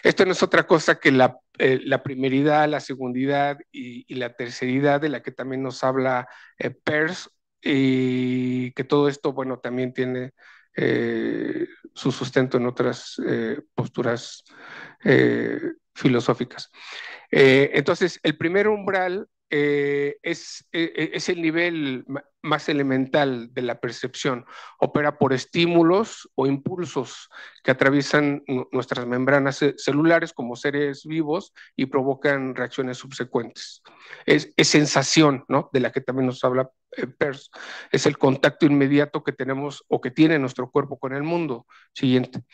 esto no es otra cosa que la, eh, primeridad, la segundidad y, la terceridad de la que también nos habla eh, Peirce y que todo esto, bueno, también tiene su sustento en otras posturas filosóficas. entonces, el primer umbral eh, es, eh, eh, es, el nivel más elemental de la percepción. Opera por estímulos o impulsos que atraviesan nuestras membranas celulares como seres vivos y provocan reacciones subsecuentes. Es, es sensación, ¿no? De la que también nos habla Peirce. Es el contacto inmediato que tenemos o que tiene nuestro cuerpo con el mundo. Siguiente.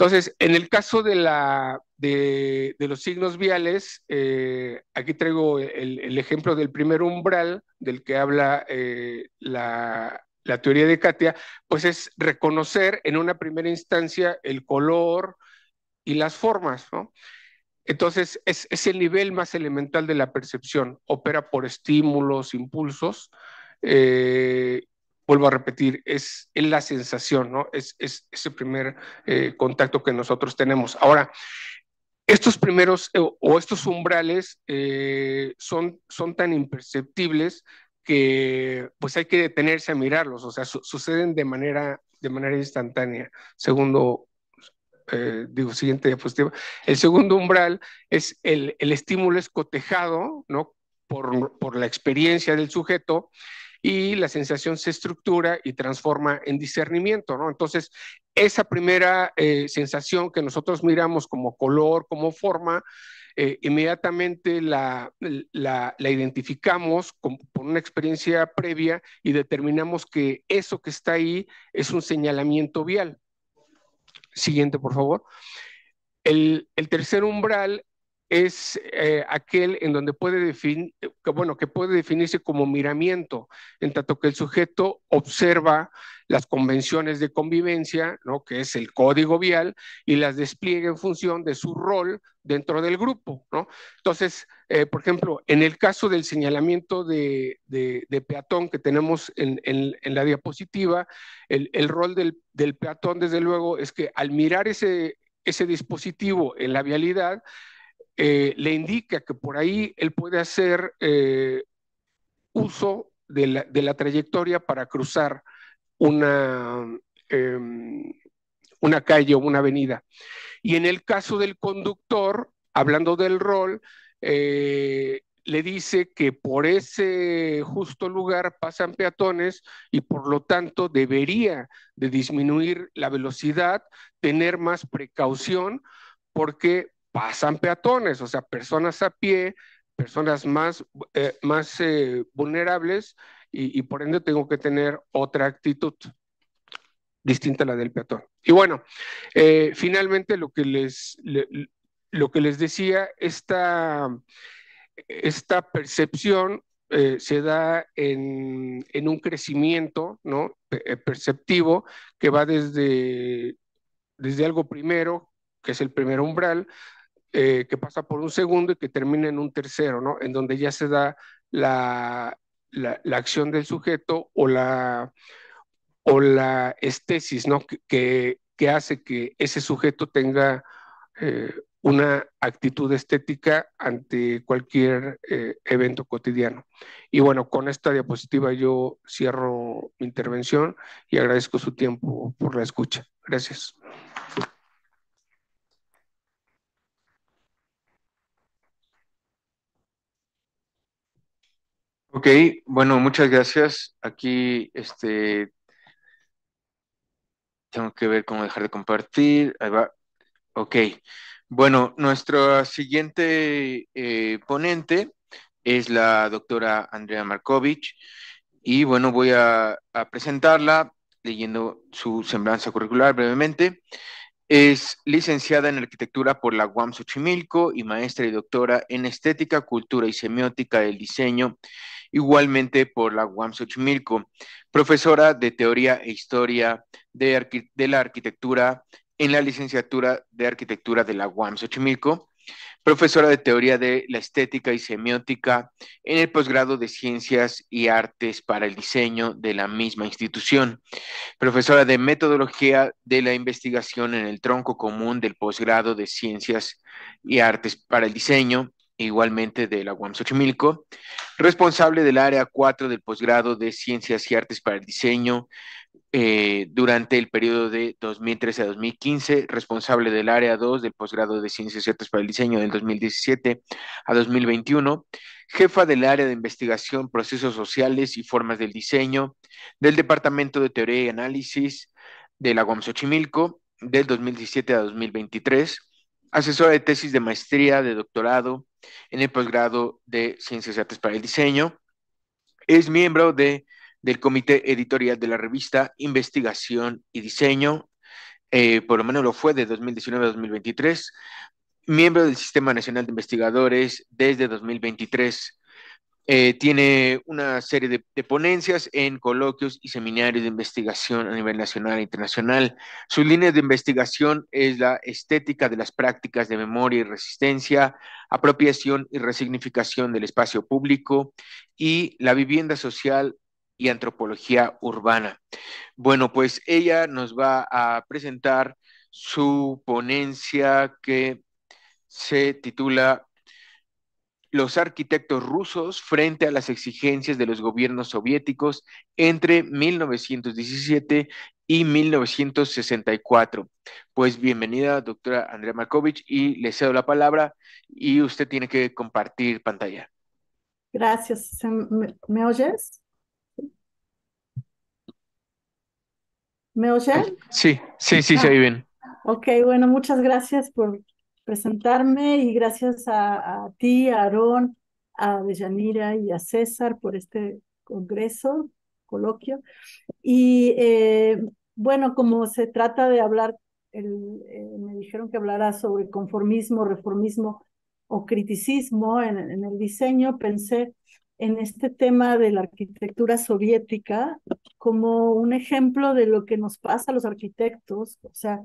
Entonces, en el caso de, la, de, los signos viales, eh, aquí traigo el, ejemplo del primer umbral del que habla eh, la, teoría de Katia, pues es reconocer en una primera instancia el color y las formas, Entonces, es, el nivel más elemental de la percepción, opera por estímulos, impulsos, eh, vuelvo a repetir, es, la sensación, ¿no? Es, ese primer eh, contacto que nosotros tenemos. Ahora, estos primeros eh, o estos umbrales eh, son, son tan imperceptibles que pues hay que detenerse a mirarlos, o sea, suceden de manera, de manera instantánea. Segundo, digo, siguiente diapositiva. El segundo umbral es el, estímulo escotejado, ¿no? Por, por, la experiencia del sujeto y la sensación se estructura y transforma en discernimiento, ¿no? Entonces, esa primera eh, sensación que nosotros miramos como color, como forma, eh, inmediatamente la, identificamos con, por una experiencia previa y determinamos que eso que está ahí es un señalamiento vial. Siguiente, por favor. El, el tercer umbral es eh, aquel en donde puede eh, bueno, que puede definirse como miramiento, en tanto que el sujeto observa las convenciones de convivencia, ¿no? que es el código vial, y las despliega en función de su rol dentro del grupo. Entonces, eh, por ejemplo, en el caso del señalamiento de, de, peatón que tenemos en, la diapositiva, el, el rol del, del, peatón, desde luego, es que al mirar ese, ese dispositivo en la vialidad, eh, le indica que por ahí él puede hacer eh, uso de la, trayectoria para cruzar una, em, una calle o una avenida. Y en el caso del conductor, hablando del rol, eh, le dice que por ese justo lugar pasan peatones y por lo tanto debería de disminuir la velocidad, tener más precaución, porque pasan peatones, o sea, personas a pie, personas más, eh, más eh, vulnerables y, por ende tengo que tener otra actitud distinta a la del peatón. Y bueno, eh, finalmente lo que les, lo que les decía, esta, esta percepción se da en, un crecimiento ¿no? perceptivo que va desde, desde algo primero, que es el primer umbral, eh, que pasa por un segundo y que termina en un tercero, ¿no? En donde ya se da la, la, acción del sujeto o la, o la estesis, ¿no? Que, que, hace que ese sujeto tenga eh, una actitud estética ante cualquier eh, evento cotidiano. Y bueno, con esta diapositiva yo cierro mi intervención y agradezco su tiempo por la escucha. Gracias. Ok, bueno, muchas gracias. Aquí, este, tengo que ver cómo dejar de compartir. Ahí va. Ok. Bueno, nuestra siguiente eh, ponente es la doctora Andrea Markovich y bueno, voy a, presentarla leyendo su semblanza curricular brevemente. Es licenciada en arquitectura por la UAM Xochimilco y maestra y doctora en estética, cultura y semiótica del diseño igualmente por la UAM Xochimilco, profesora de Teoría e Historia de, la Arquitectura en la licenciatura de Arquitectura de la UAM Xochimilco, profesora de Teoría de la Estética y Semiótica en el posgrado de Ciencias y Artes para el Diseño de la misma institución, profesora de Metodología de la Investigación en el Tronco Común del posgrado de Ciencias y Artes para el Diseño, igualmente de la UAM Xochimilco, responsable del área 4 del posgrado de Ciencias y Artes para el Diseño eh, durante el periodo de 2013 a 2015, responsable del área 2 del posgrado de Ciencias y Artes para el Diseño del 2017 a 2021, jefa del área de investigación, procesos sociales y formas del diseño del Departamento de Teoría y Análisis de la UAM Xochimilco del 2017 a 2023, asesora de tesis de maestría, de doctorado, en el posgrado de Ciencias y Artes para el Diseño. Es miembro del comité editorial de la revista Investigación y Diseño, eh, por lo menos lo fue de 2019 a 2023, miembro del Sistema Nacional de Investigadores desde 2023 eh, tiene una serie de, ponencias en coloquios y seminarios de investigación a nivel nacional e internacional. Su línea de investigación es la estética de las prácticas de memoria y resistencia, apropiación y resignificación del espacio público y la vivienda social y antropología urbana. Bueno, pues ella nos va a presentar su ponencia que se titula los arquitectos rusos frente a las exigencias de los gobiernos soviéticos entre 1917 y 1964. Pues bienvenida, doctora Andrea Markovich, y le cedo la palabra y usted tiene que compartir pantalla. Gracias. ¿Me, oyes? ¿Me oyes? Sí, sí, sí, se ah, oye bien. Ok, bueno, muchas gracias por presentarme y gracias a, ti, a Aarón, a Deyanira y a César por este congreso, coloquio. Y eh, bueno, como se trata de hablar, eh, me dijeron que hablará sobre conformismo, reformismo o criticismo en, en el diseño, pensé en este tema de la arquitectura soviética como un ejemplo de lo que nos pasa a los arquitectos, o sea,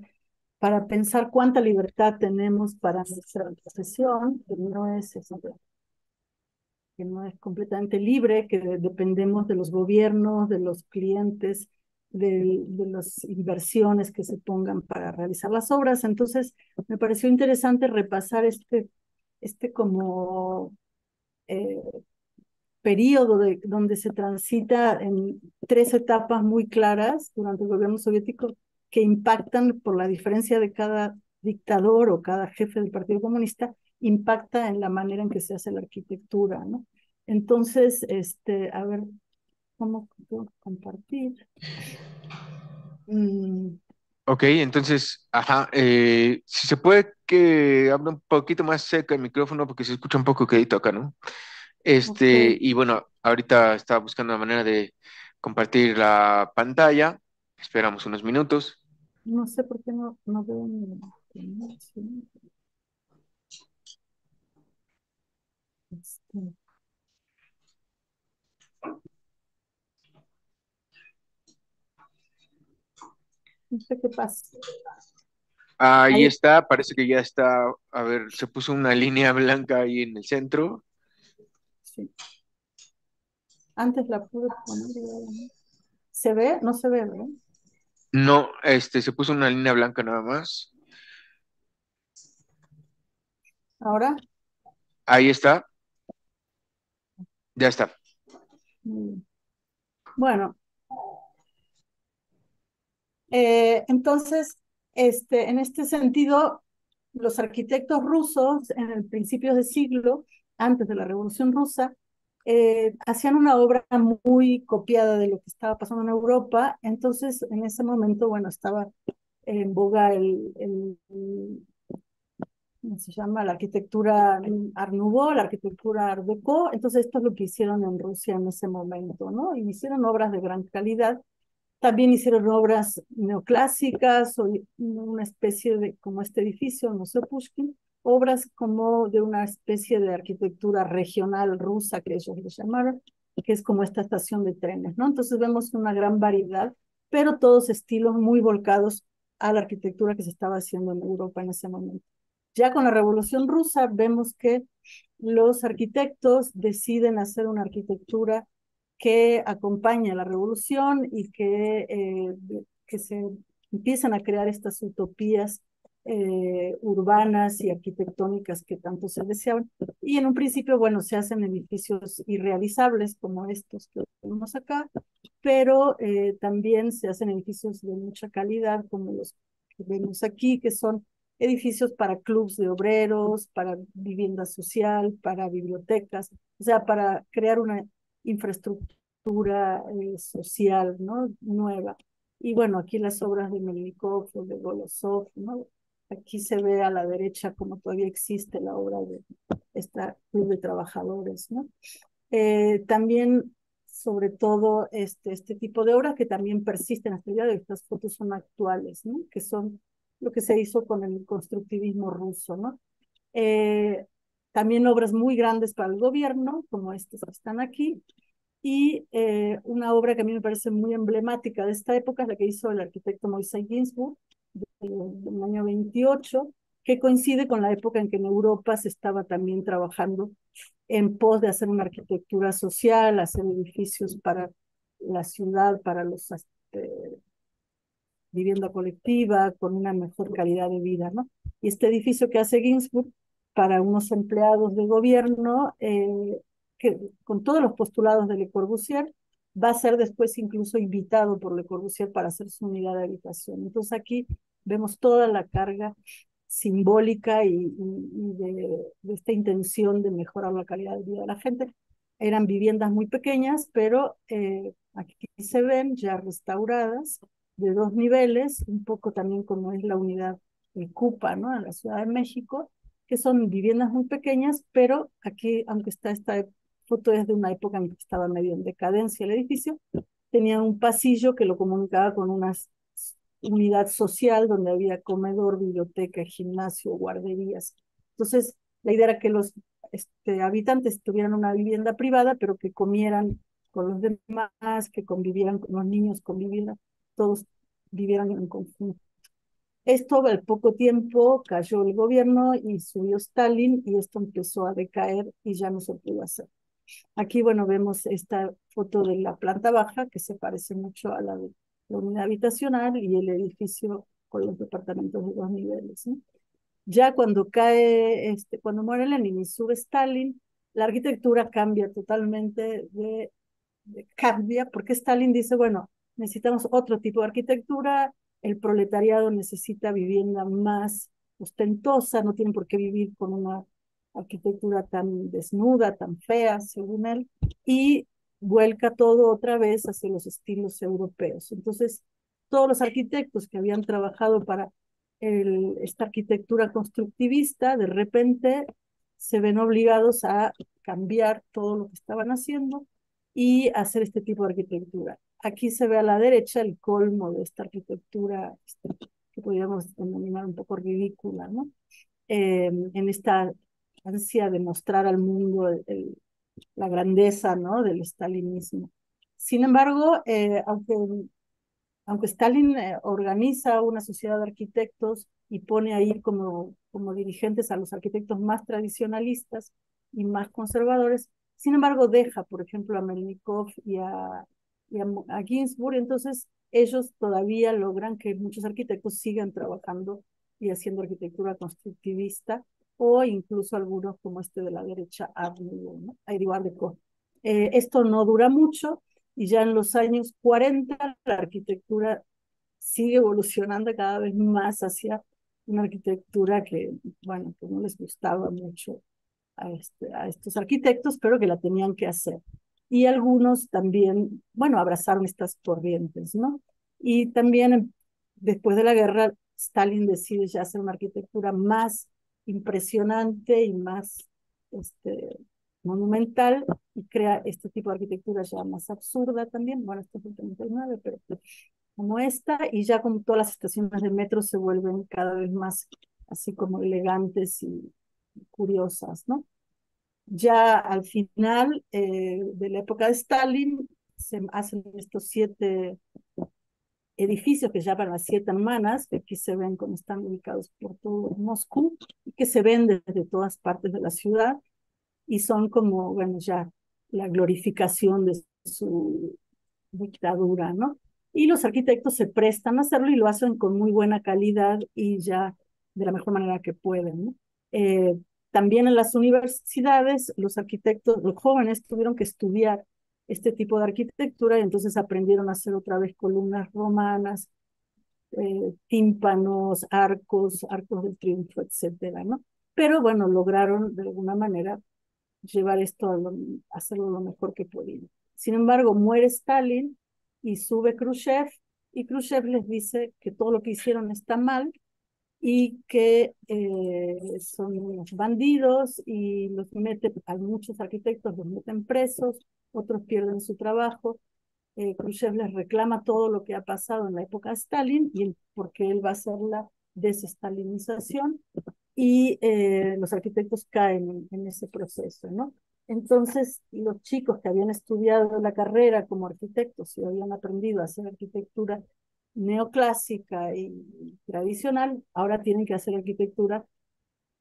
para pensar cuánta libertad tenemos para nuestra profesión, que no es, este, que no es completamente libre, que dependemos de los gobiernos, de los clientes, de, las inversiones que se pongan para realizar las obras. Entonces, me pareció interesante repasar este, este como eh, periodo de, donde se transita en tres etapas muy claras durante el gobierno soviético que impactan por la diferencia de cada dictador o cada jefe del Partido Comunista, impacta en la manera en que se hace la arquitectura, ¿no? Entonces, este, a ver, ¿cómo puedo compartir? Mm. Ok, entonces, ajá, eh, si se puede que hable un poquito más cerca el micrófono porque se escucha un poco quedito acá, ¿no? Este, y bueno, ahorita estaba buscando la manera de compartir la pantalla, esperamos unos minutos. No sé por qué no, veo ninguna. Este. No sé qué pasa. Ahí, está, parece que ya está. A ver, se puso una línea blanca ahí en el centro. Sí. Antes la pude poner. ¿Se ve? No se ve, ¿verdad? No, este, se puso una línea blanca nada más. Ahora. Ahí está. Ya está. Mm. Bueno. Eh, entonces, este, en este sentido, los arquitectos rusos en el principio de siglo, antes de la Revolución Rusa, eh, hacían una obra muy copiada de lo que estaba pasando en Europa. Entonces, en ese momento, bueno, estaba en boga el, se llama? La arquitectura Art Nouveau, la arquitectura Art Deco. Entonces, esto es lo que hicieron en Rusia en ese momento, ¿no? Y hicieron obras de gran calidad. También hicieron obras neoclásicas, o una especie de, como este edificio, no sé, Pushkin obras como de una especie de arquitectura regional rusa, que ellos lo llamaron, que es como esta estación de trenes, ¿no? Entonces vemos una gran variedad, pero todos estilos muy volcados a la arquitectura que se estaba haciendo en Europa en ese momento. Ya con la Revolución Rusa vemos que los arquitectos deciden hacer una arquitectura que acompaña la revolución y que, eh, que se empiezan a crear estas utopías eh, urbanas y arquitectónicas que tanto se deseaban. Y en un principio, bueno, se hacen edificios irrealizables como estos que vemos acá, pero eh, también se hacen edificios de mucha calidad como los que vemos aquí, que son edificios para clubes de obreros, para vivienda social, para bibliotecas, o sea, para crear una infraestructura eh, social ¿no? nueva. Y bueno, aquí las obras de Melnikov, de Golosov, ¿no? Aquí se ve a la derecha como todavía existe la obra de esta club de trabajadores, ¿no? Eh, también, sobre todo, este, este, tipo de obras que también persisten hasta el día de hoy. Estas fotos son actuales, ¿no? Que son lo que se hizo con el constructivismo ruso, ¿no? Eh, también obras muy grandes para el gobierno, como estas que están aquí, y eh, una obra que a mí me parece muy emblemática de esta época es la que hizo el arquitecto Moisés Ginsburg, este, año 28, que coincide con la época en que en Europa se estaba también trabajando en pos de hacer una arquitectura social, hacer edificios para la ciudad, para los este, vivienda colectiva, con una mejor calidad de vida, ¿no? Y este edificio que hace Ginsburg para unos empleados de gobierno, eh, que con todos los postulados de Le Corbusier, va a ser después incluso invitado por Le Corbusier para hacer su unidad de habitación. Entonces aquí vemos toda la carga simbólica y, de, esta intención de mejorar la calidad de vida de la gente. Eran viviendas muy pequeñas, pero eh, aquí se ven ya restauradas de dos niveles, un poco también como es la unidad de CUPA, ¿no? En la Ciudad de México, que son viviendas muy pequeñas, pero aquí, aunque está esta foto es de una época en que estaba medio en decadencia el edificio, tenía un pasillo que lo comunicaba con unas unidad social donde había comedor, biblioteca, gimnasio, guarderías. Entonces, la idea era que los este, habitantes tuvieran una vivienda privada, pero que comieran con los demás, que convivieran con los niños, convivieran, todos vivieran en conjunto. Esto al poco tiempo cayó el gobierno y subió Stalin y esto empezó a decaer y ya no se pudo hacer. Aquí, bueno, vemos esta foto de la planta baja que se parece mucho a la de la habitacional y el edificio con los departamentos de dos niveles. Ya cuando cae, este, cuando muere Lenin y sube Stalin, la arquitectura cambia totalmente de, cambia porque Stalin dice, bueno, necesitamos otro tipo de arquitectura, el proletariado necesita vivienda más ostentosa, no tienen por qué vivir con una arquitectura tan desnuda, tan fea, según él, y vuelca todo otra vez hacia los estilos europeos. Entonces, todos los arquitectos que habían trabajado para esta arquitectura constructivista, de repente se ven obligados a cambiar todo lo que estaban haciendo y hacer este tipo de arquitectura. Aquí se ve a la derecha el colmo de esta arquitectura este, que podríamos denominar un poco ridícula, ¿no? Eh, en esta ansia de mostrar al mundo el, la grandeza ¿no? del stalinismo. Sin embargo, eh, aunque, aunque Stalin eh, organiza una sociedad de arquitectos y pone ahí como, como dirigentes a los arquitectos más tradicionalistas y más conservadores, sin embargo deja, por ejemplo, a Melnikov y a, y a Ginsburg, entonces ellos todavía logran que muchos arquitectos sigan trabajando y haciendo arquitectura constructivista o incluso algunos como este de la derecha, eh, esto no dura mucho y ya en los años 40 la arquitectura sigue evolucionando cada vez más hacia una arquitectura que, bueno, que no les gustaba mucho a, este, a estos arquitectos, pero que la tenían que hacer. Y algunos también, bueno, abrazaron estas corrientes, ¿no? Y también después de la guerra, Stalin decide ya hacer una arquitectura más impresionante y más este, monumental y crea este tipo de arquitectura ya más absurda también, bueno, esto es el 39, pero pues, como esta, y ya como todas las estaciones de metro se vuelven cada vez más así como elegantes y curiosas, ¿no? Ya al final eh, de la época de Stalin se hacen estos siete edificios que llaman las siete hermanas, que aquí se ven como están ubicados por todo Moscú, y que se ven desde todas partes de la ciudad, y son como, bueno, ya la glorificación de su dictadura, ¿no? Y los arquitectos se prestan a hacerlo y lo hacen con muy buena calidad y ya de la mejor manera que pueden, ¿no? Eh, también en las universidades, los arquitectos, los jóvenes tuvieron que estudiar este tipo de arquitectura, y entonces aprendieron a hacer otra vez columnas romanas, eh, tímpanos, arcos, arcos del triunfo, etcétera, ¿no? Pero bueno, lograron de alguna manera llevar esto a hacerlo lo mejor que podían. Sin embargo, muere Stalin y sube Khrushchev, y Khrushchev les dice que todo lo que hicieron está mal y que eh, son unos bandidos y los mete, a muchos arquitectos los meten presos, otros pierden su trabajo. Eh, Khrushchev les reclama todo lo que ha pasado en la época de Stalin y el, porque él va a hacer la desestalinización y eh, los arquitectos caen en, ese proceso, ¿no? Entonces, los chicos que habían estudiado la carrera como arquitectos y habían aprendido a hacer arquitectura neoclásica y tradicional, ahora tienen que hacer arquitectura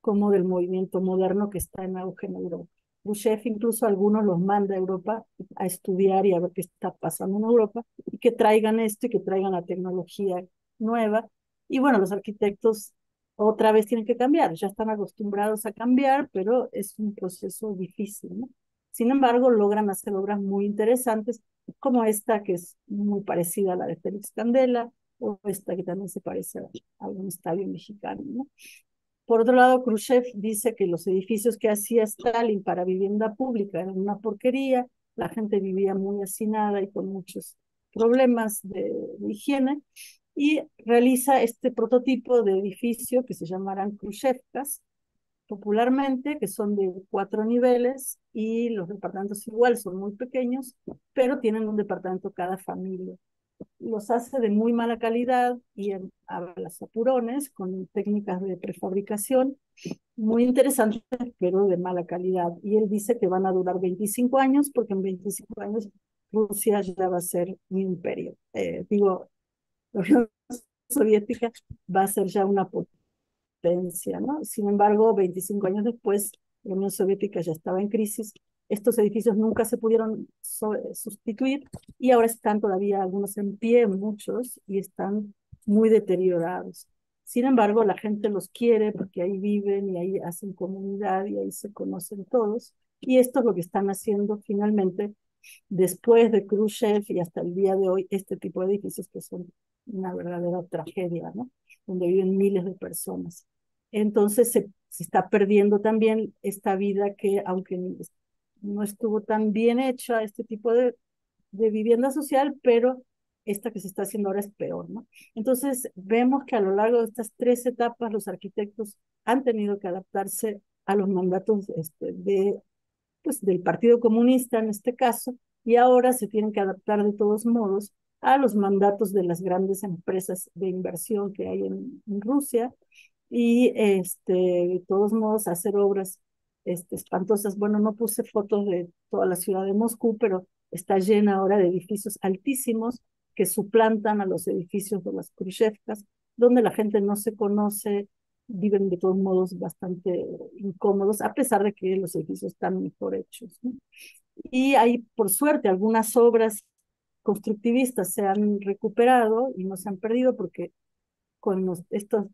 como del movimiento moderno que está en auge en Europa. Boucher incluso algunos los manda a Europa a estudiar y a ver qué está pasando en Europa y que traigan esto y que traigan la tecnología nueva. Y bueno, los arquitectos otra vez tienen que cambiar, ya están acostumbrados a cambiar, pero es un proceso difícil. ¿no? Sin embargo, logran hacer obras muy interesantes como esta que es muy parecida a la de Félix Candela o esta que también se parece a, algún un estadio mexicano. ¿no? Por otro lado, Khrushchev dice que los edificios que hacía Stalin para vivienda pública eran una porquería, la gente vivía muy hacinada y con muchos problemas de, higiene, y realiza este prototipo de edificio que se llamarán Khrushchevkas, popularmente, que son de cuatro niveles y los departamentos igual son muy pequeños, pero tienen un departamento cada familia los hace de muy mala calidad y a las apurones con técnicas de prefabricación muy interesantes, pero de mala calidad. Y él dice que van a durar 25 años porque en 25 años Rusia ya va a ser un imperio. Eh, digo, la Unión Soviética va a ser ya una potencia, ¿no? Sin embargo, 25 años después, la Unión Soviética ya estaba en crisis estos edificios nunca se pudieron sustituir y ahora están todavía algunos en pie, muchos, y están muy deteriorados. Sin embargo, la gente los quiere porque ahí viven y ahí hacen comunidad y ahí se conocen todos. Y esto es lo que están haciendo finalmente después de Khrushchev y hasta el día de hoy, este tipo de edificios que son una verdadera tragedia, ¿no? Donde viven miles de personas. Entonces se, se está perdiendo también esta vida que, aunque no estuvo tan bien hecha este tipo de, vivienda social, pero esta que se está haciendo ahora es peor, ¿no? Entonces, vemos que a lo largo de estas tres etapas los arquitectos han tenido que adaptarse a los mandatos este, de, pues, del Partido Comunista en este caso, y ahora se tienen que adaptar de todos modos a los mandatos de las grandes empresas de inversión que hay en, Rusia y este, de todos modos hacer obras este, espantosas. Bueno, no puse fotos de toda la ciudad de Moscú, pero está llena ahora de edificios altísimos que suplantan a los edificios de las Khrushchevkas, donde la gente no se conoce, viven de todos modos bastante incómodos, a pesar de que los edificios están mejor hechos. Y hay, por suerte, algunas obras constructivistas se han recuperado y no se han perdido porque con estos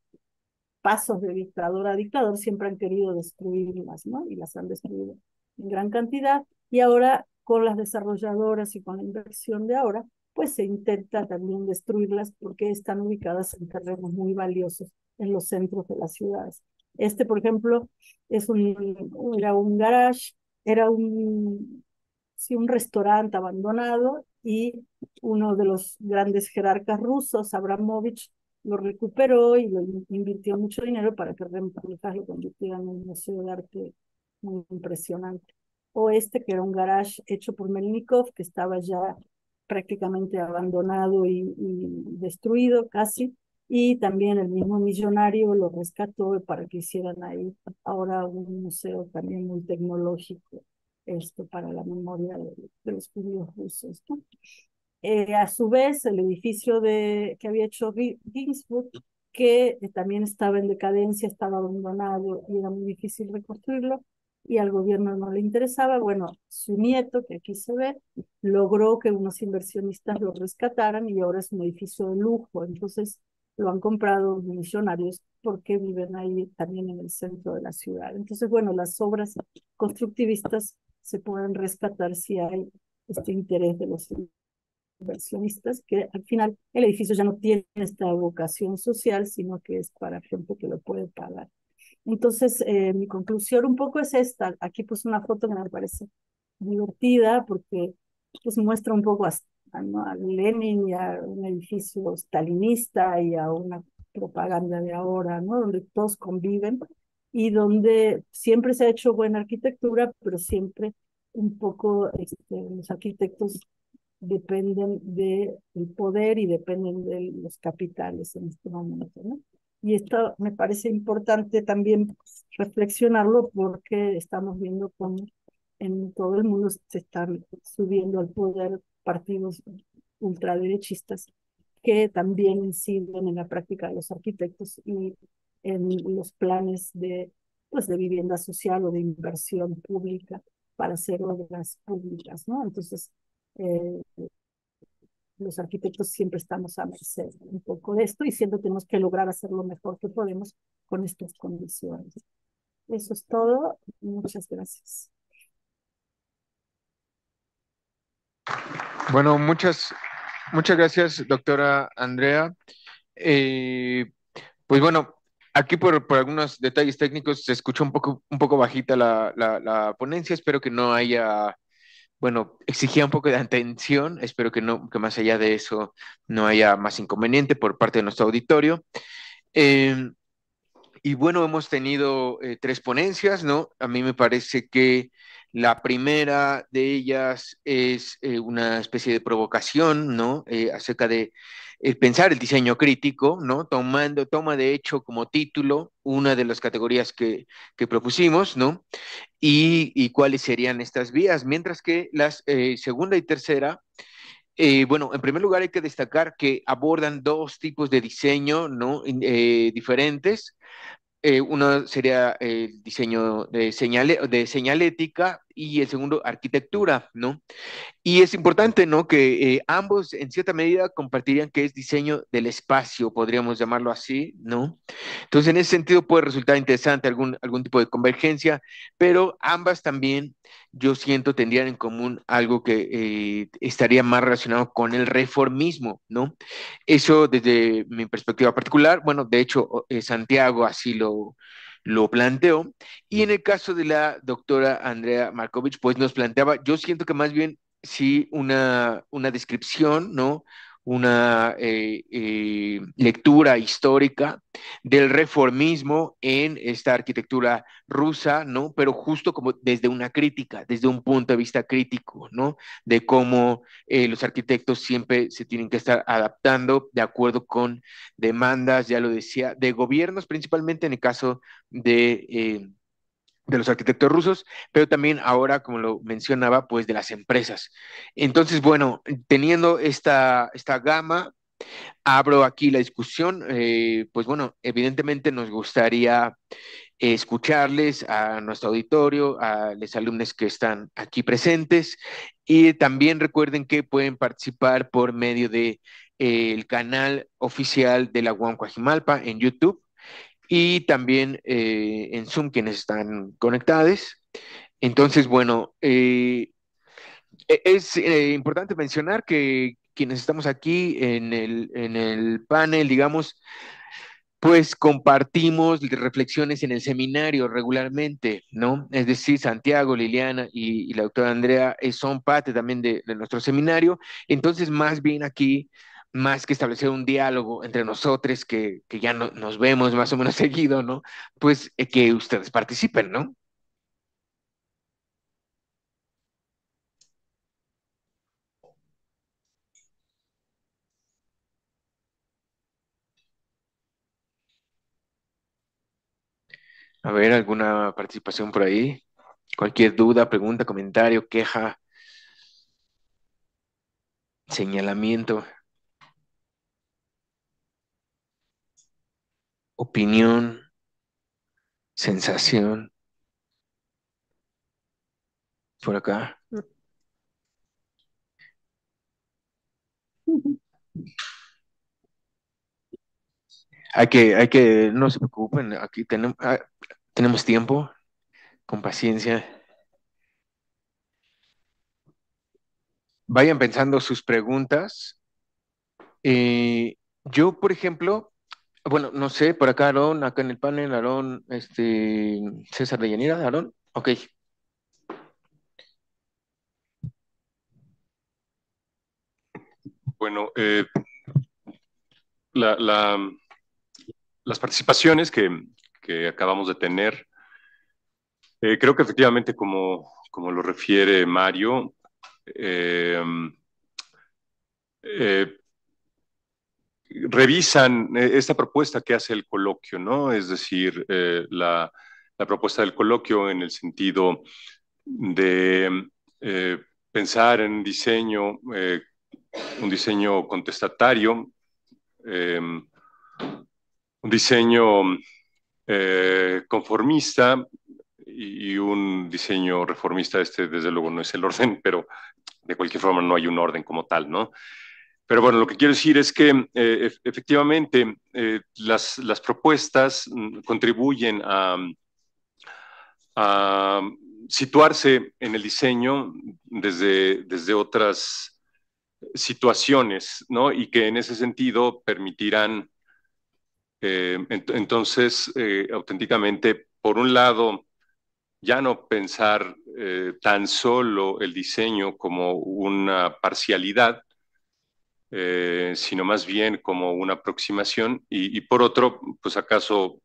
pasos de dictador a dictador siempre han querido destruirlas, ¿no? Y las han destruido en gran cantidad. Y ahora, con las desarrolladoras y con la inversión de ahora, pues se intenta también destruirlas porque están ubicadas en terrenos muy valiosos en los centros de las ciudades. Este, por ejemplo, es un, era un garage, era un, sí, un restaurante abandonado y uno de los grandes jerarcas rusos, Abramovich, lo recuperó y lo invirtió mucho dinero para que Rembrandt lo convirtiera en un museo de arte muy impresionante. O este, que era un garage hecho por Melnikov, que estaba ya prácticamente abandonado y, destruido casi, y también el mismo millonario lo rescató para que hicieran ahí ahora un museo también muy tecnológico esto para la memoria de, los judíos rusos. Eh, a su vez, el edificio de, que había hecho Ginsburg, que eh, también estaba en decadencia, estaba abandonado y era muy difícil reconstruirlo, y al gobierno no le interesaba. Bueno, su nieto, que aquí se ve, logró que unos inversionistas lo rescataran y ahora es un edificio de lujo. Entonces lo han comprado millonarios porque viven ahí también en el centro de la ciudad. Entonces, bueno, las obras constructivistas se pueden rescatar si hay este interés de los inversionistas, que al final el edificio ya no tiene esta vocación social, sino que es para gente que lo puede pagar. Entonces, eh, mi conclusión un poco es esta. Aquí puse una foto que me parece divertida porque pues, muestra un poco a, Lenin y a un edificio stalinista y a una propaganda de ahora, ¿no? donde todos conviven y donde siempre se ha hecho buena arquitectura, pero siempre un poco este, los arquitectos dependen del poder y dependen de los capitales en este momento. ¿no? Y esto me parece importante también pues, reflexionarlo porque estamos viendo cómo en todo el mundo se están subiendo al poder partidos ultraderechistas que también inciden en la práctica de los arquitectos y en los planes de, pues, de vivienda social o de inversión pública para hacer obras públicas, ¿no? Entonces, eh, los arquitectos siempre estamos a merced un poco de esto y siempre tenemos que lograr hacer lo mejor que podemos con estas condiciones. Eso es todo. Muchas gracias. Bueno, muchas, muchas gracias, doctora Andrea. Eh, pues bueno, aquí por, algunos detalles técnicos se escuchó un poco, un poco bajita la, la ponencia. Espero que no haya bueno, exigía un poco de atención. Espero que, no, que más allá de eso no haya más inconveniente por parte de nuestro auditorio. Em, y bueno, hemos tenido eh, tres ponencias, ¿no? A mí me parece que la primera de ellas es eh, una especie de provocación, ¿no? Eh, acerca de eh, pensar el diseño crítico, ¿no? Tomando, toma de hecho como título una de las categorías que, propusimos, ¿no? Y, cuáles serían estas vías, mientras que las segunda y tercera, bueno, en primer lugar hay que destacar que abordan dos tipos de diseño, ¿no? diferentes, eh, uno sería el diseño de, de señalética, y el segundo, arquitectura, ¿no? Y es importante, ¿no? Que eh, ambos en cierta medida compartirían que es diseño del espacio, podríamos llamarlo así, ¿no? Entonces, en ese sentido puede resultar interesante algún, algún tipo de convergencia, pero ambas también, yo siento, tendrían en común algo que eh, estaría más relacionado con el reformismo, ¿no? Eso desde mi perspectiva particular, bueno, de hecho, eh, Santiago así lo lo planteó. Y en el caso de la doctora Andrea Markovich, pues nos planteaba, yo siento que más bien sí una, una descripción, ¿no? una eh, eh, lectura histórica del reformismo en esta arquitectura rusa, ¿no? Pero justo como desde una crítica, desde un punto de vista crítico, ¿no? De cómo eh, los arquitectos siempre se tienen que estar adaptando de acuerdo con demandas, ya lo decía, de gobiernos, principalmente en el caso de de los arquitectos rusos, pero también ahora, como lo mencionaba, pues de las empresas. Entonces, bueno, teniendo esta, esta gama, abro aquí la discusión. Eh, pues bueno, evidentemente nos gustaría escucharles a nuestro auditorio, a los alumnos que están aquí presentes y también recuerden que pueden participar por medio de eh, el canal oficial de la UAM en YouTube y también eh, en Zoom quienes están conectados. Entonces, bueno, eh, e-, es eh, importante mencionar que quienes estamos aquí en el, panel, digamos, pues compartimos reflexiones en el seminario regularmente, ¿no? Es decir, Santiago, Liliana y, la doctora Andrea son parte también de, nuestro seminario. Entonces, más bien aquí más que establecer un diálogo entre nosotros que, ya no, nos vemos más o menos seguido, ¿no? Pues eh, que ustedes participen, ¿no? A ver, ¿alguna participación por ahí? Cualquier duda, pregunta, comentario, queja, señalamiento. opinión, sensación. Por acá. Hay que, hay que, no se preocupen, aquí tenemos, ah, tenemos tiempo, con paciencia. Vayan pensando sus preguntas. Y eh, yo, por ejemplo, bueno, no sé, por acá Aarón, acá en el panel, Aarón, este, César de Llanera, Aarón, ok. Bueno, eh, la, las participaciones que, acabamos de tener, eh, creo que efectivamente, como, como lo refiere Mario, eh, revisan eh, esta propuesta que hace el coloquio, ¿no? Es decir, eh, la, propuesta del coloquio en el sentido de eh, pensar en un diseño, un diseño contestatario, un diseño conformista y un diseño reformista. Este, desde luego, no es el orden, pero de cualquier forma no hay un orden como tal, ¿no? Pero bueno, lo que quiero decir es que eh, efectivamente eh, las, propuestas mm, contribuyen a, situarse en el diseño desde, desde otras situaciones, ¿no? Y que en ese sentido permitirán eh, entonces auténticamente, por un lado, ya no pensar tan solo el diseño como una parcialidad, eh, sino más bien como una aproximación. Y, por otro, pues acaso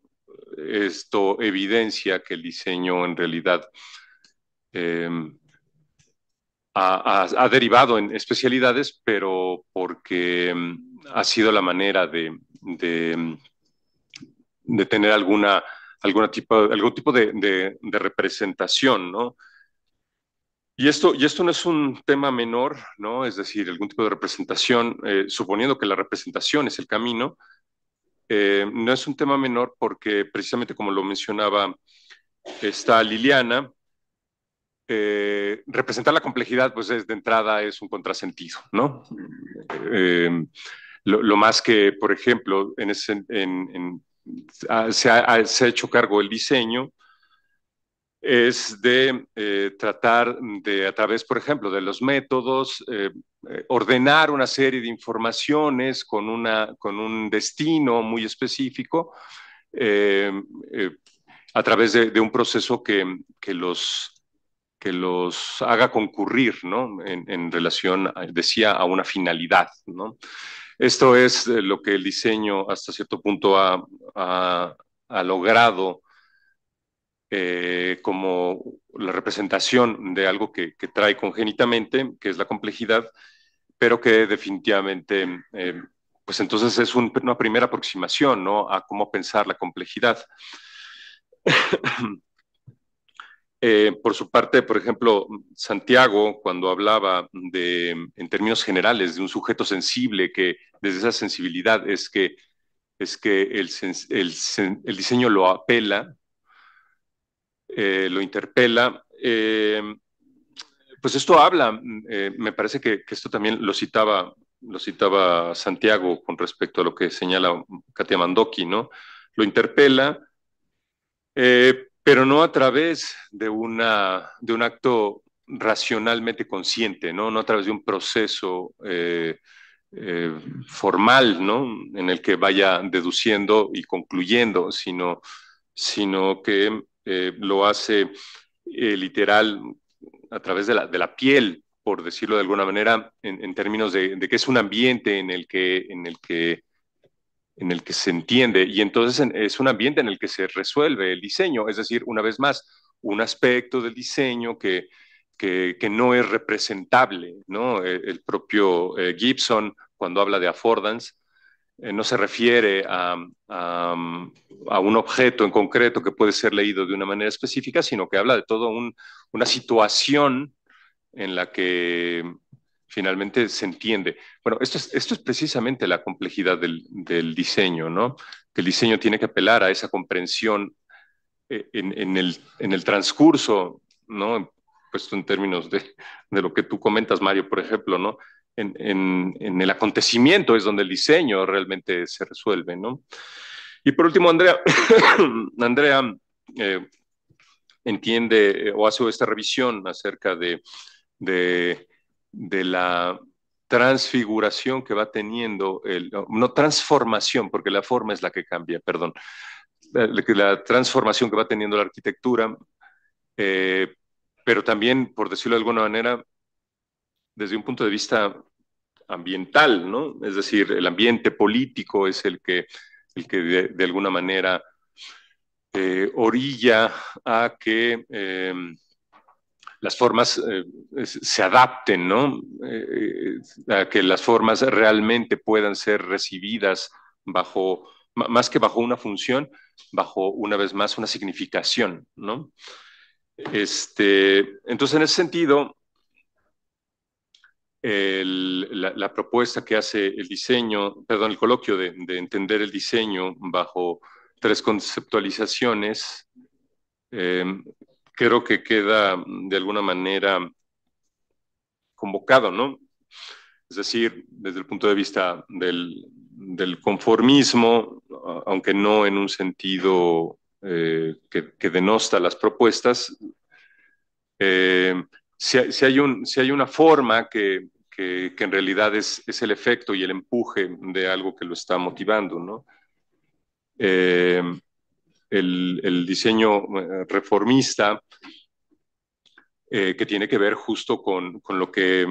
esto evidencia que el diseño en realidad eh, ha, derivado en especialidades, pero porque mm, ha sido la manera mm, de, tener alguna, alguna tipo, algún tipo de, de representación, ¿no? Y esto, y esto no es un tema menor, ¿no? Es decir, algún tipo de representación, eh, suponiendo que la representación es el camino, eh, no es un tema menor porque precisamente como lo mencionaba está Liliana, eh, representar la complejidad, pues de entrada es un contrasentido, ¿no? Lo, más que, por ejemplo, en se ha hecho cargo el diseño es de eh, tratar de, a través, por ejemplo, de los métodos, eh, eh, ordenar una serie de informaciones con, un destino muy específico, a través de, un proceso que, que, los, haga concurrir, En, relación, decía, a una finalidad, Esto es lo que el diseño hasta cierto punto ha logrado eh, como la representación de algo que, trae congénitamente, que es la complejidad, pero que definitivamente, eh, pues entonces es una primera aproximación ¿no? a cómo pensar la complejidad. Eh, por su parte, por ejemplo, Santiago, cuando hablaba de, en términos generales de un sujeto sensible, que desde esa sensibilidad es que, es que el, el diseño lo apela, eh, lo interpela. Eh, pues esto habla, eh, me parece que, esto también lo citaba, lo citaba Santiago con respecto a lo que señala Katia Mandoki, ¿no? Lo interpela, pero no a través de, una, de un acto racionalmente consciente, ¿no? No a través de un proceso formal, ¿no? En el que vaya deduciendo y concluyendo, sino, sino que eh, lo hace eh, literal a través de la, piel, por decirlo de alguna manera, en, términos de, que es un ambiente en el que, en el que, en el que se entiende y entonces es un ambiente en el que se resuelve el diseño, es decir, una vez más, un aspecto del diseño que, no es representable. ¿no? Eh, el, propio Gibson, cuando habla de affordance, eh, no se refiere a, un objeto en concreto que puede ser leído de una manera específica, sino que habla de toda una situación en la que finalmente se entiende. Bueno, esto es, esto es precisamente la complejidad del, del diseño, ¿no? Que el diseño tiene que apelar a esa comprensión eh, en, en, el, en el, transcurso, ¿no? Puesto en términos de, de, lo que tú comentas, Mario, por ejemplo, ¿no? en, el acontecimiento es donde el diseño realmente se resuelve, ¿no? Y por último, Andrea, Andrea eh, entiende eh, o hace esta revisión acerca de, de, la transfiguración que va teniendo, el, no transformación, porque la forma es la que cambia, perdón, la, transformación que va teniendo la arquitectura, eh, pero también, por decirlo de alguna manera, desde un punto de vista ambiental, ¿no? Es decir, el ambiente político es el que, que de, alguna manera eh, orilla a que em, las formas eh, se adapten, ¿no? Eh, a que las formas realmente puedan ser recibidas bajo, más que bajo una función, bajo una vez más una significación, ¿no? Este, entonces, en ese sentido, la, propuesta que hace el diseño, perdón, el coloquio de, entender el diseño bajo tres conceptualizaciones, em, creo que queda mm, de alguna manera convocado, ¿no? Es decir, desde el punto de vista del, conformismo, aunque no en un sentido eh, que, denosta las propuestas, eh, si, hay, una forma que, en realidad es, el efecto y el empuje de algo que lo está motivando, ¿no? Eh, el, diseño eh, reformista eh, que tiene que ver justo con, lo que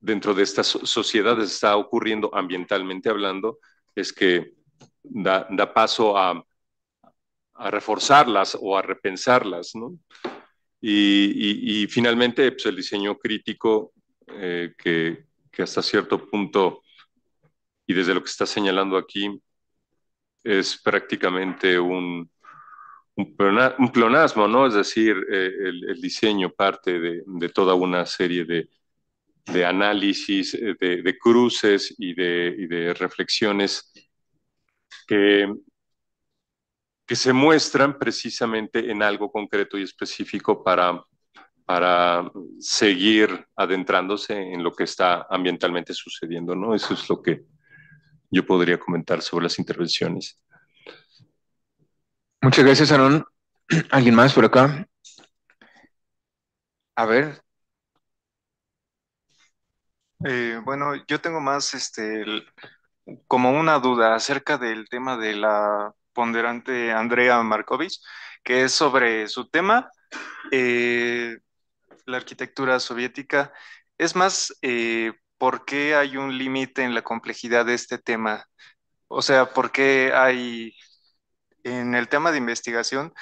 dentro de estas sociedades está ocurriendo ambientalmente hablando, es que da, paso a, a reforzarlas o a repensarlas, ¿no? Y, finalmente, pues, el diseño crítico, eh, que, hasta cierto punto, y desde lo que está señalando aquí, es prácticamente un, un, ¿no? Es decir, eh, el, diseño parte de, toda una serie de, análisis, eh, de, cruces y de, y de reflexiones que, que se muestran precisamente en algo concreto y específico para, para seguir adentrándose en lo que está ambientalmente sucediendo, ¿no? Eso es lo que yo podría comentar sobre las intervenciones. Muchas gracias, Aaron. ¿Alguien más por acá? A ver. Eh, bueno, yo tengo más este, como una duda acerca del tema de la ponderante Andrea Markovich, que es sobre su tema, eh, la arquitectura soviética. Es más, eh, ¿por qué hay un límite en la complejidad de este tema? O sea, ¿por qué hay en el tema de investigación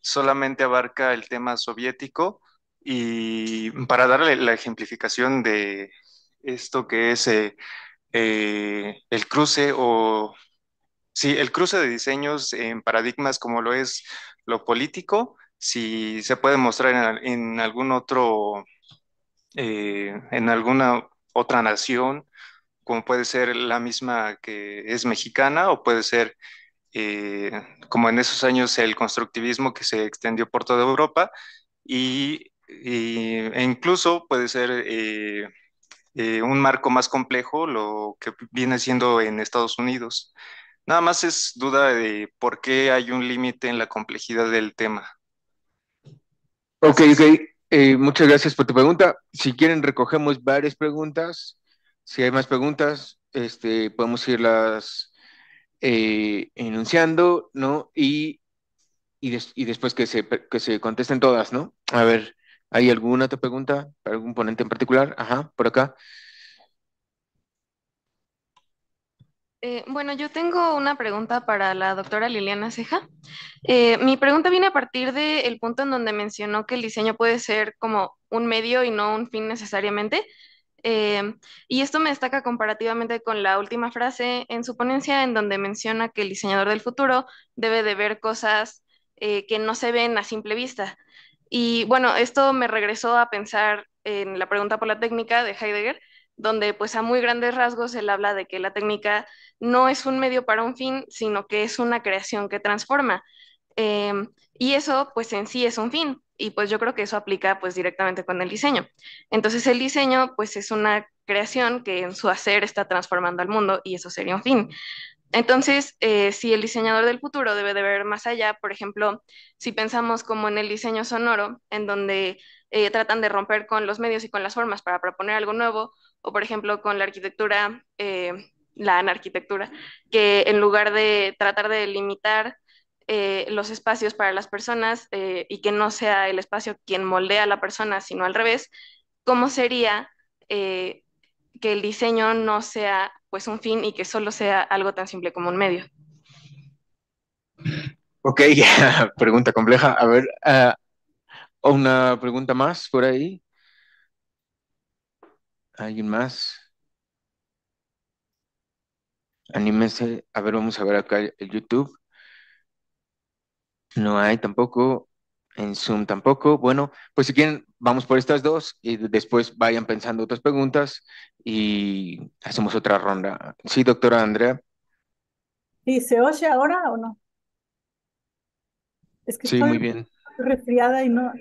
solamente abarca el tema soviético? Y para darle la ejemplificación de esto que es eh, el cruce o Sí, el cruce de diseños en paradigmas como lo es lo político, si se puede mostrar en, algún otro, eh, en alguna otra nación, como puede ser la misma que es mexicana o puede ser eh, como en esos años el constructivismo que se extendió por toda Europa y, e incluso puede ser eh, un marco más complejo lo que viene siendo en Estados Unidos. Nada más es duda de por qué hay un límite en la complejidad del tema. Ok, ok. Eh, muchas gracias por tu pregunta. Si quieren, recogemos varias preguntas. Si hay más preguntas, este, podemos irlas eh, enunciando, ¿no? Y, y, después que se, contesten todas, ¿no? A ver, ¿hay alguna otra pregunta para algún ponente en particular? Ajá, por acá. Eh, bueno, yo tengo una pregunta para la doctora Liliana Ceja. Eh, mi pregunta viene a partir del punto en donde mencionó que el diseño puede ser como un medio y no un fin necesariamente. Eh, y esto me destaca comparativamente con la última frase en su ponencia en donde menciona que el diseñador del futuro debe de ver cosas que no se ven a simple vista. Y bueno, esto me regresó a pensar en la pregunta por la técnica de Heidegger, donde pues a muy grandes rasgos él habla de que la técnica no es un medio para un fin, sino que es una creación que transforma. Em, y eso, pues en sí es un fin, y pues yo creo que eso aplica pues directamente con el diseño. Entonces el diseño pues es una creación que en su hacer está transformando al mundo y eso sería un fin. Entonces, eh, si el diseñador del futuro debe de ver más allá, por ejemplo, si pensamos como en el diseño sonoro, en donde eh, tratan de romper con los medios y con las formas para proponer algo nuevo, o por ejemplo con la arquitectura eh, la anarquitectura, que en lugar de tratar de limitar eh, los espacios para las personas eh, y que no sea el espacio quien moldea a la persona, sino al revés, ¿cómo sería eh, que el diseño no sea pues un fin y que solo sea algo tan simple como un medio? Ok, pregunta compleja. A ver, ah, una pregunta más por ahí. ¿Alguien más? Anímense. A ver, vamos a ver acá el YouTube. No hay tampoco. En Zoom tampoco. Bueno, pues si quieren, vamos por estas dos y después vayan pensando otras preguntas y hacemos otra ronda. Sí, doctora Andrea. ¿Y se oye ahora o no? Es que sí, estoy muy bien. resfriada y no.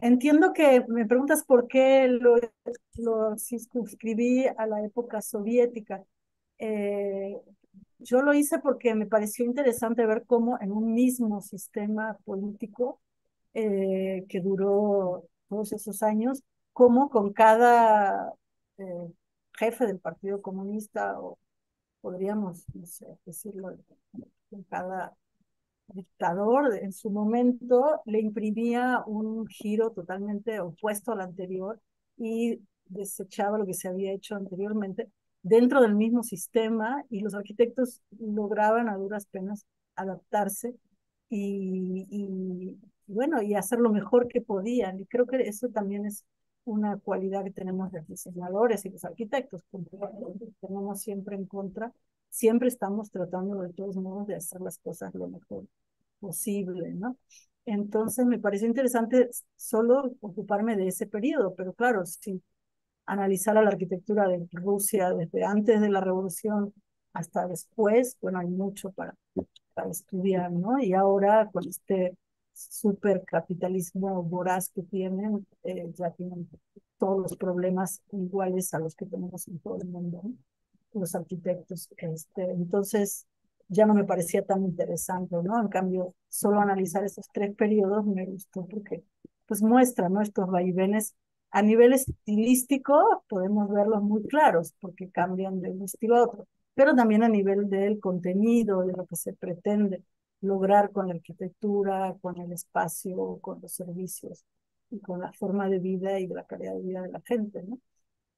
Entiendo que me preguntas por qué lo, lo circunscribí a la época soviética. Eh, yo lo hice porque me pareció interesante ver cómo en un mismo sistema político eh, que duró todos esos años, cómo con cada eh, jefe del Partido Comunista, o podríamos decirlo, con cada dictador en su momento le imprimía un giro totalmente opuesto al anterior y desechaba lo que se había hecho anteriormente dentro del mismo sistema y los arquitectos lograban a duras penas adaptarse y, bueno, y hacer lo mejor que podían. Y creo que eso también es una cualidad que tenemos los diseñadores y los arquitectos, que tenemos siempre en contra siempre estamos tratando de todos modos de hacer las cosas lo mejor posible, ¿no? Entonces me pareció interesante solo ocuparme de ese periodo, pero claro, si analizar a la arquitectura de Rusia desde antes de la revolución hasta después, bueno, hay mucho para, estudiar, ¿no? Y ahora con este supercapitalismo voraz que tienen, eh, ya tienen todos los problemas iguales a los que tenemos en todo el mundo. ¿no? los arquitectos. Este, entonces, ya no me parecía tan interesante, ¿no? En cambio, solo analizar esos tres periodos me gustó porque pues muestra ¿no? Estos vaivenes a nivel estilístico podemos verlos muy claros porque cambian de un estilo a otro, pero también a nivel del contenido, de lo que se pretende lograr con la arquitectura, con el espacio, con los servicios y con la forma de vida y de la calidad de vida de la gente, ¿no?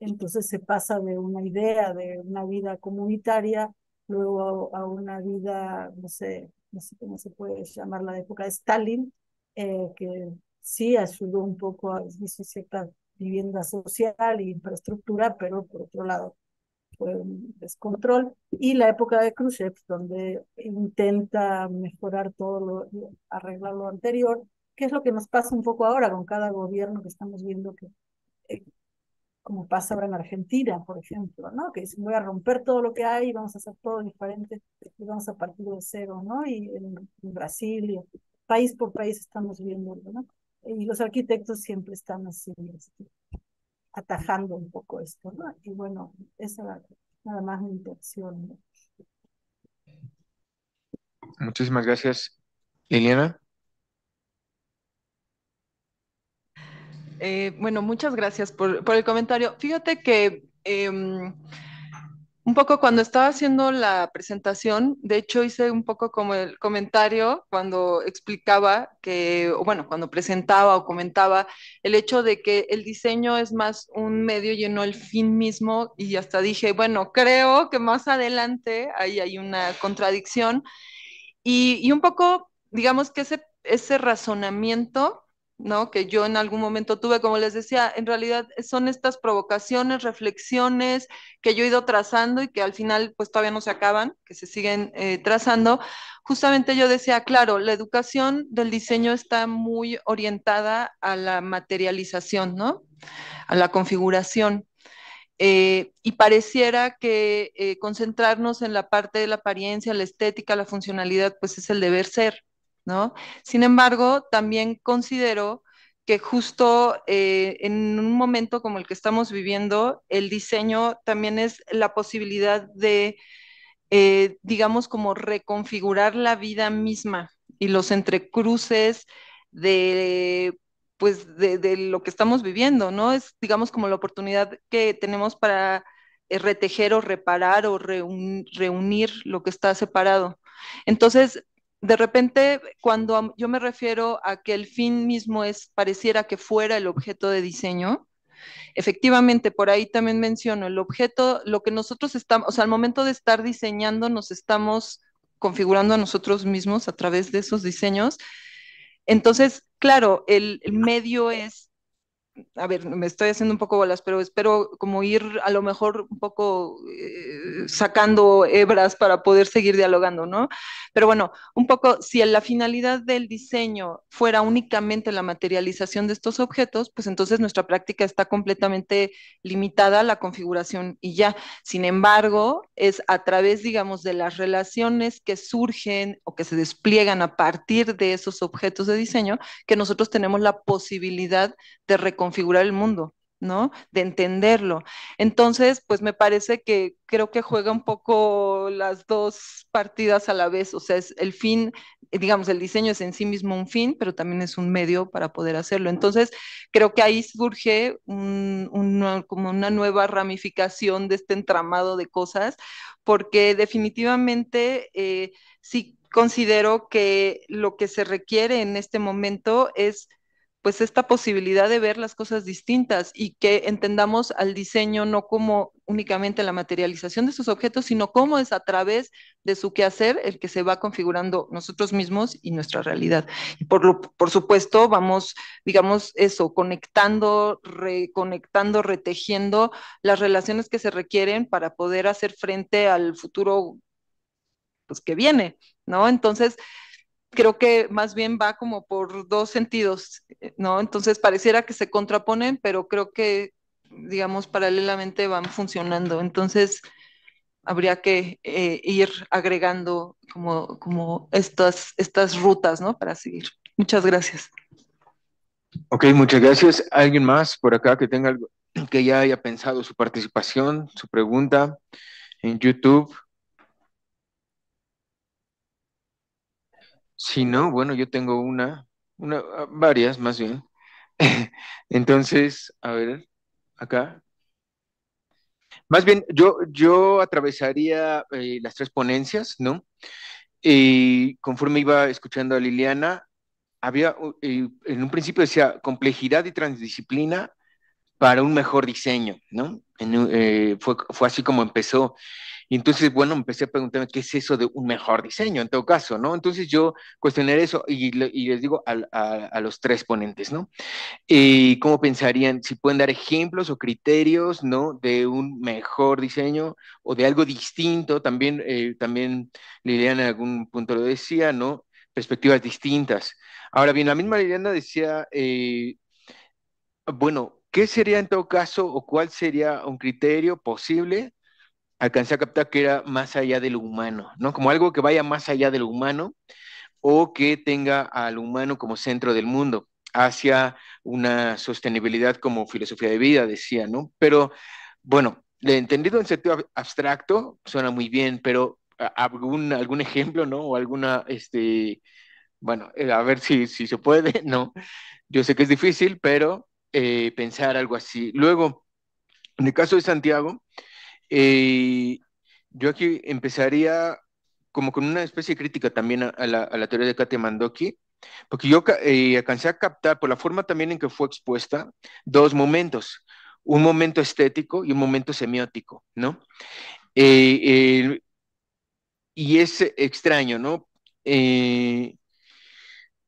Entonces se pasa de una idea de una vida comunitaria, luego a, una vida, no sé, no sé cómo se puede llamar la época de Stalin, eh, que sí ayudó un poco a hizo cierta vivienda social e infraestructura, pero por otro lado fue un descontrol. Y la época de Khrushchev, donde intenta mejorar todo, lo, arreglar lo anterior, que es lo que nos pasa un poco ahora con cada gobierno que estamos viendo que eh, como pasa ahora en Argentina, por ejemplo, ¿no? Que voy a romper todo lo que hay, vamos a hacer todo diferente, y vamos a partir de cero, ¿no? Y en, Brasil, y país por país estamos viendo, ¿no? Y los arquitectos siempre están haciendo este, atajando un poco esto, ¿no? Y bueno, esa nada más mi intención, Muchísimas gracias, Liliana. Eh, bueno, muchas gracias por, el comentario. Fíjate que em, un poco cuando estaba haciendo la presentación, de hecho hice un poco como el comentario cuando explicaba que, bueno, cuando presentaba o comentaba el hecho de que el diseño es más un medio y no el fin mismo, y hasta dije, bueno, creo que más adelante ahí hay una contradicción. Y, un poco, digamos que ese razonamiento ¿no? Que yo en algún momento tuve, como les decía, en realidad son estas provocaciones, reflexiones que yo he ido trazando y que al final pues todavía no se acaban, que se siguen eh, trazando. Justamente yo decía, claro, la educación del diseño está muy orientada a la materialización, ¿no? A la configuración. Eh, y pareciera que eh, concentrarnos en la parte de la apariencia, la estética, la funcionalidad, pues es el deber ser. Sin embargo, también considero que justo eh, en un momento como el que estamos viviendo, el diseño también es la posibilidad de, eh, digamos, como reconfigurar la vida misma y los entrecruces de pues de, lo que estamos viviendo, ¿no? Es, digamos, como la oportunidad que tenemos para eh, retejer o reparar o reunir lo que está separado. Entonces, de repente, cuando yo me refiero a que el fin mismo es, pareciera que fuera el objeto de diseño, efectivamente, por ahí también menciono, el objeto, lo que nosotros estamos, o sea, al momento de estar diseñando, nos estamos configurando a nosotros mismos a través de esos diseños. Entonces, claro, el, el medio es a ver, me estoy haciendo un poco bolas, pero espero como ir a lo mejor un poco eh, sacando hebras para poder seguir dialogando, ¿no? Pero bueno, un poco, si la finalidad del diseño fuera únicamente la materialización de estos objetos, pues entonces nuestra práctica está completamente limitada a la configuración y ya. Sin embargo, es a través, digamos, de las relaciones que surgen o que se despliegan a partir de esos objetos de diseño que nosotros tenemos la posibilidad de reconocer configurar el mundo, ¿no? De entenderlo. Entonces, pues me parece que creo que juega un poco las dos partidas a la vez, o sea, es el fin, digamos, el diseño es en sí mismo un fin, pero también es un medio para poder hacerlo. Entonces, creo que ahí surge como una nueva ramificación de este entramado de cosas, porque definitivamente eh, sí considero que lo que se requiere en este momento es pues esta posibilidad de ver las cosas distintas y que entendamos al diseño no como únicamente la materialización de sus objetos, sino como es a través de su quehacer el que se va configurando nosotros mismos y nuestra realidad. por, lo, por supuesto, vamos, digamos, eso, conectando, reconectando, retejiendo las relaciones que se requieren para poder hacer frente al futuro pues, que viene, ¿no? Entonces, creo que más bien va como por dos sentidos, ¿no? Entonces pareciera que se contraponen, pero creo que, digamos, paralelamente van funcionando. Entonces habría que eh, ir agregando como, como estas, estas rutas, ¿no? Para seguir. Muchas gracias. Ok, muchas gracias. ¿Alguien más por acá que tenga algo, que ya haya pensado su participación, su pregunta en YouTube? Si no, bueno, yo tengo una, una ah, varias más bien. Entonces, a ver, acá. Más bien, yo, yo atravesaría eh, las tres ponencias, ¿no? Y conforme iba escuchando a Liliana, había, en un principio decía complejidad y transdisciplina para un mejor diseño, ¿no? Eh, fue, fue así como empezó. Y entonces, bueno, empecé a preguntarme qué es eso de un mejor diseño, en todo caso, ¿no? Entonces yo cuestioné eso y, les digo a, los tres ponentes, ¿no? y ¿Cómo pensarían? Si pueden dar ejemplos o criterios, ¿no? De un mejor diseño o de algo distinto. También, eh, también Liliana en algún punto lo decía, ¿no? Perspectivas distintas. Ahora bien, la misma Liliana decía, eh, bueno, ¿Qué sería en todo caso o cuál sería un criterio posible? alcanzar a captar que era más allá del humano, ¿no? Como algo que vaya más allá del humano o que tenga al humano como centro del mundo, hacia una sostenibilidad como filosofía de vida, decía, ¿no? Pero bueno, entendido en sentido abstracto, suena muy bien, pero algún, algún ejemplo, ¿no? O alguna, este, bueno, eh, a ver si, si se puede, ¿no? Yo sé que es difícil, pero eh, pensar algo así. Luego, en el caso de Santiago, eh, yo aquí empezaría como con una especie de crítica también a, la, teoría de Kate Mandoki, porque yo eh, alcancé a captar por la forma también en que fue expuesta dos momentos, un momento estético y un momento semiótico, ¿no? y es extraño, ¿no?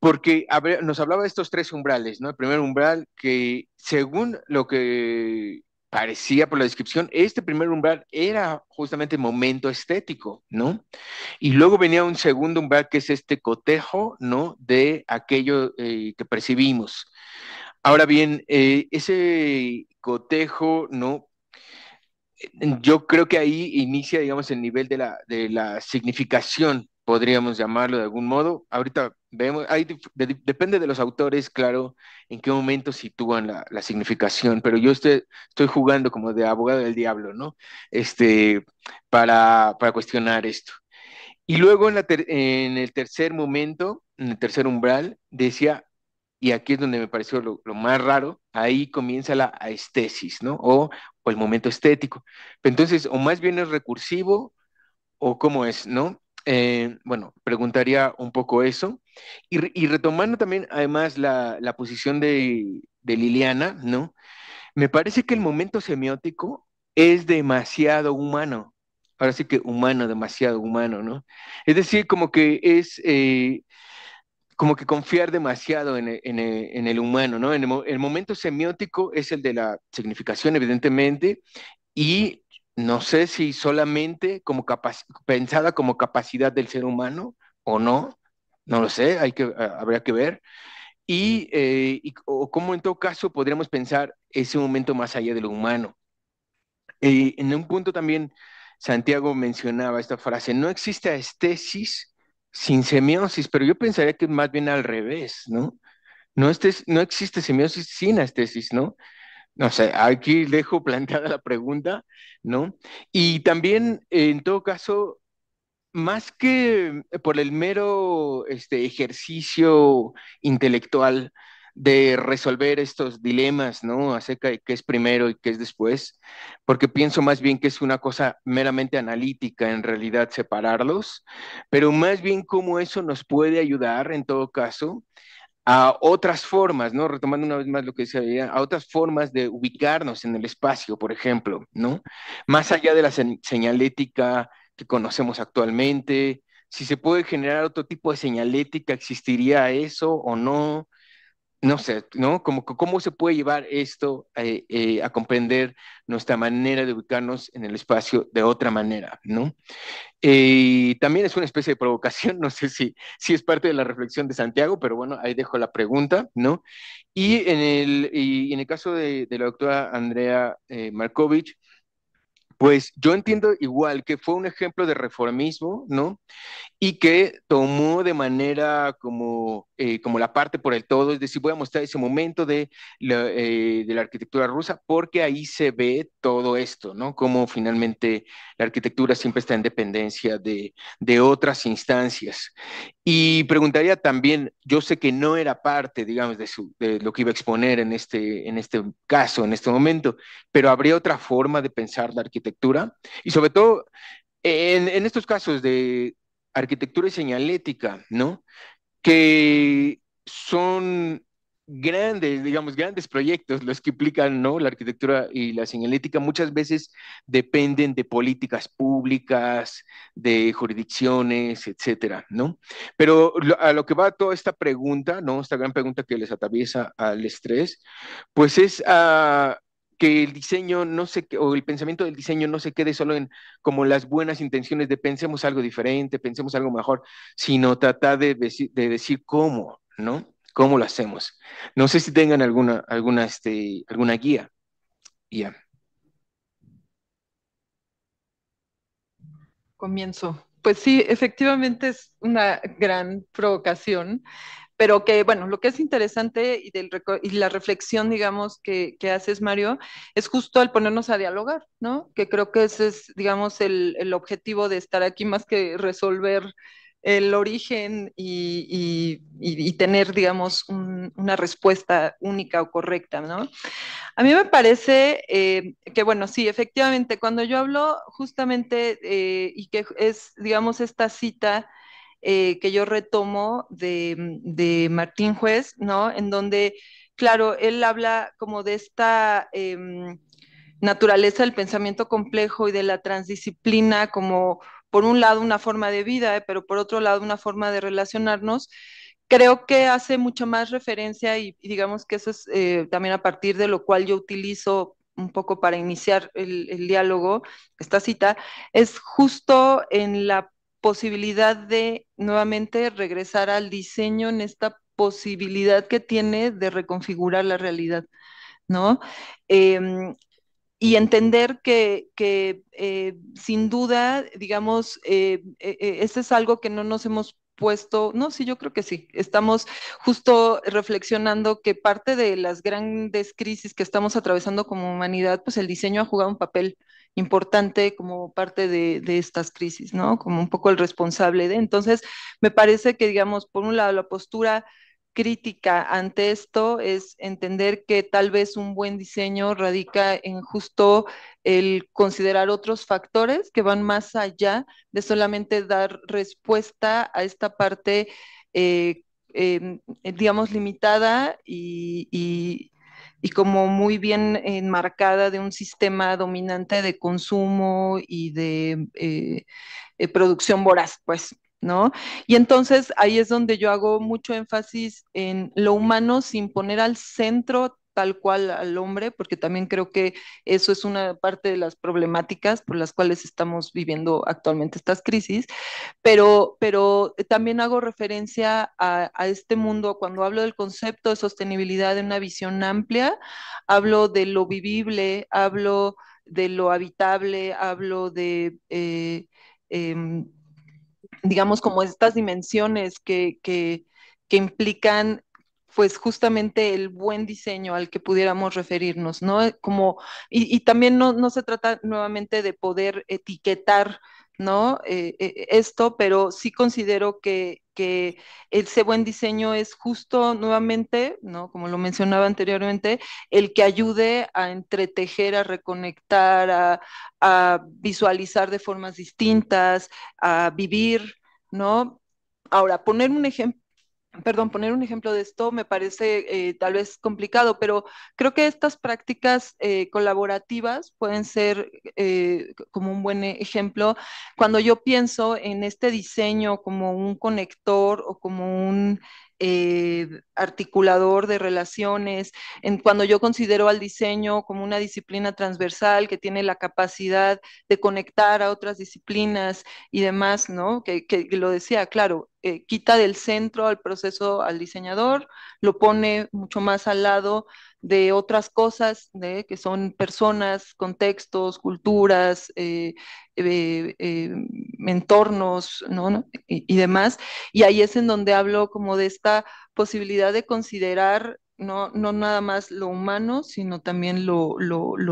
porque nos hablaba de estos tres umbrales, ¿no? El primer umbral que, según lo que parecía por la descripción, este primer umbral era justamente momento estético, ¿no? Y luego venía un segundo umbral que es este cotejo, ¿no? De aquello eh, que percibimos. Ahora bien, eh, ese cotejo, ¿no? Yo creo que ahí inicia, digamos, el nivel de la, de la significación, podríamos llamarlo de algún modo. Ahorita vemos, depende de los autores, claro, en qué momento sitúan la, significación, pero yo estoy, estoy, jugando como de abogado del diablo, ¿no? Este, para, cuestionar esto. Y luego en, en, el tercer momento, en el tercer umbral, decía, y aquí es donde me pareció lo, más raro, ahí comienza la aestesis, ¿no? O, o el momento estético. Entonces, o más bien es recursivo o cómo es, ¿no? Eh, bueno, preguntaría un poco eso. Y, retomando también, además, la, posición de, Liliana, ¿no? Me parece que el momento semiótico es demasiado humano. Ahora sí que humano, demasiado humano, ¿no? Es decir, como que es... Eh, como que confiar demasiado en, el, humano, ¿no? el, el, momento semiótico es el de la significación, evidentemente, y no sé si solamente como pensada como capacidad del ser humano o no, no lo sé, hay que, habría que ver. Y, eh, o cómo en todo caso podríamos pensar ese momento más allá de lo humano. Y eh, en un punto también Santiago mencionaba esta frase, no existe estesis sin semiosis, pero yo pensaría que más bien al revés, ¿no? No, no existe semiosis sin estesis, ¿no? No sé, aquí dejo planteada la pregunta, ¿no? Y también, en todo caso, más que por el mero este, ejercicio intelectual de resolver estos dilemas, ¿no? Acerca de qué es primero y qué es después, porque pienso más bien que es una cosa meramente analítica, en realidad, separarlos, pero más bien cómo eso nos puede ayudar, en todo caso, a otras formas, ¿no? Retomando una vez más lo que decía, a otras formas de ubicarnos en el espacio, por ejemplo, ¿no? Más allá de la señalética que conocemos actualmente, si se puede generar otro tipo de señalética, ¿existiría eso o no? no sé, ¿no? ¿Cómo se puede llevar esto eh, eh, a comprender nuestra manera de ubicarnos en el espacio de otra manera, ¿no? Eh, también es una especie de provocación, no sé si, si es parte de la reflexión de Santiago, pero bueno, ahí dejo la pregunta, ¿no? Y en el, en el caso de, de la doctora Andrea Markovich, pues yo entiendo igual que fue un ejemplo de reformismo, ¿no? Y que tomó de manera como, eh, como la parte por el todo, es decir, voy a mostrar ese momento de la, eh, arquitectura rusa porque ahí se ve todo esto, ¿no? como finalmente la arquitectura siempre está en dependencia de, de otras instancias. Y preguntaría también, yo sé que no era parte, digamos, de, su, de, lo que iba a exponer en este, en este caso, en este momento, pero ¿habría otra forma de pensar la arquitectura? Y sobre todo, en, en estos casos de arquitectura y señalética, ¿no? Que son grandes, digamos, grandes proyectos, los que implican ¿no? la arquitectura y la señalética, muchas veces dependen de políticas públicas, de jurisdicciones, etcétera, ¿no? Pero a lo que va toda esta pregunta, ¿no? Esta gran pregunta que les atraviesa al estrés, pues es ah, que el diseño no se, o el pensamiento del diseño no se quede solo en como las buenas intenciones de pensemos algo diferente, pensemos algo mejor, sino tratar de, de decir cómo, ¿no? ¿Cómo lo hacemos? No sé si tengan alguna, alguna, este, alguna guía. Comienzo. Pues sí, efectivamente es una gran provocación, pero que, bueno, lo que es interesante y, del, y la reflexión, digamos, que, haces, Mario, es justo al ponernos a dialogar, ¿no? Que creo que ese es, digamos, el, el objetivo de estar aquí más que resolver el origen y, tener, digamos, una respuesta única o correcta, ¿no? A mí me parece eh, que, bueno, sí, efectivamente, cuando yo hablo justamente eh, y que es, digamos, esta cita eh, que yo retomo de, de, Martín Juez, ¿no? En donde, claro, él habla como de esta em, naturaleza del pensamiento complejo y de la transdisciplina como por un lado una forma de vida, eh, pero por otro lado una forma de relacionarnos, creo que hace mucho más referencia y, digamos que eso es eh, también a partir de lo cual yo utilizo un poco para iniciar el, diálogo, esta cita, es justo en la posibilidad de nuevamente regresar al diseño en esta posibilidad que tiene de reconfigurar la realidad, ¿no? Em, y entender que, eh, sin duda, digamos, este es algo que no nos hemos puesto, no, sí, yo creo que sí, estamos justo reflexionando que parte de las grandes crisis que estamos atravesando como humanidad, pues el diseño ha jugado un papel importante como parte de, de, estas crisis, ¿no? Como un poco el responsable de. Entonces, me parece que, digamos, por un lado, la postura crítica ante esto es entender que tal vez un buen diseño radica en justo el considerar otros factores que van más allá de solamente dar respuesta a esta parte, eh, em, digamos, limitada y, como muy bien enmarcada de un sistema dominante de consumo y de eh, eh, producción voraz, pues. Y entonces ahí es donde yo hago mucho énfasis en lo humano sin poner al centro tal cual al hombre, porque también creo que eso es una parte de las problemáticas por las cuales estamos viviendo actualmente estas crisis, pero, pero también hago referencia a, este mundo, cuando hablo del concepto de sostenibilidad de una visión amplia, hablo de lo vivible, hablo de lo habitable, hablo de... Eh, em, digamos, como estas dimensiones que, implican pues justamente el buen diseño al que pudiéramos referirnos, ¿no? Como, y, y también no, no, se trata nuevamente de poder etiquetar ¿no? Eh, eh, esto, pero sí considero que, ese buen diseño es justo nuevamente, ¿no? Como lo mencionaba anteriormente, el que ayude a entretejer, a reconectar, a, a visualizar de formas distintas, a vivir, ¿no? Ahora, poner un ejemplo perdón, poner un ejemplo de esto me parece eh, tal vez complicado, pero creo que estas prácticas eh, colaborativas pueden ser eh, como un buen e-, ejemplo. Cuando yo pienso en este diseño como un conector o como un eh, articulador de relaciones, en cuando yo considero al diseño como una disciplina transversal que tiene la capacidad de conectar a otras disciplinas y demás, ¿no? Que, lo decía, claro, eh, quita del centro al proceso al diseñador, lo pone mucho más al lado de otras cosas, ¿eh? que son personas, contextos, culturas, eh, eh, entornos Y, y, demás. Y ahí es en donde hablo como de esta posibilidad de considerar no, nada más lo humano, sino también lo,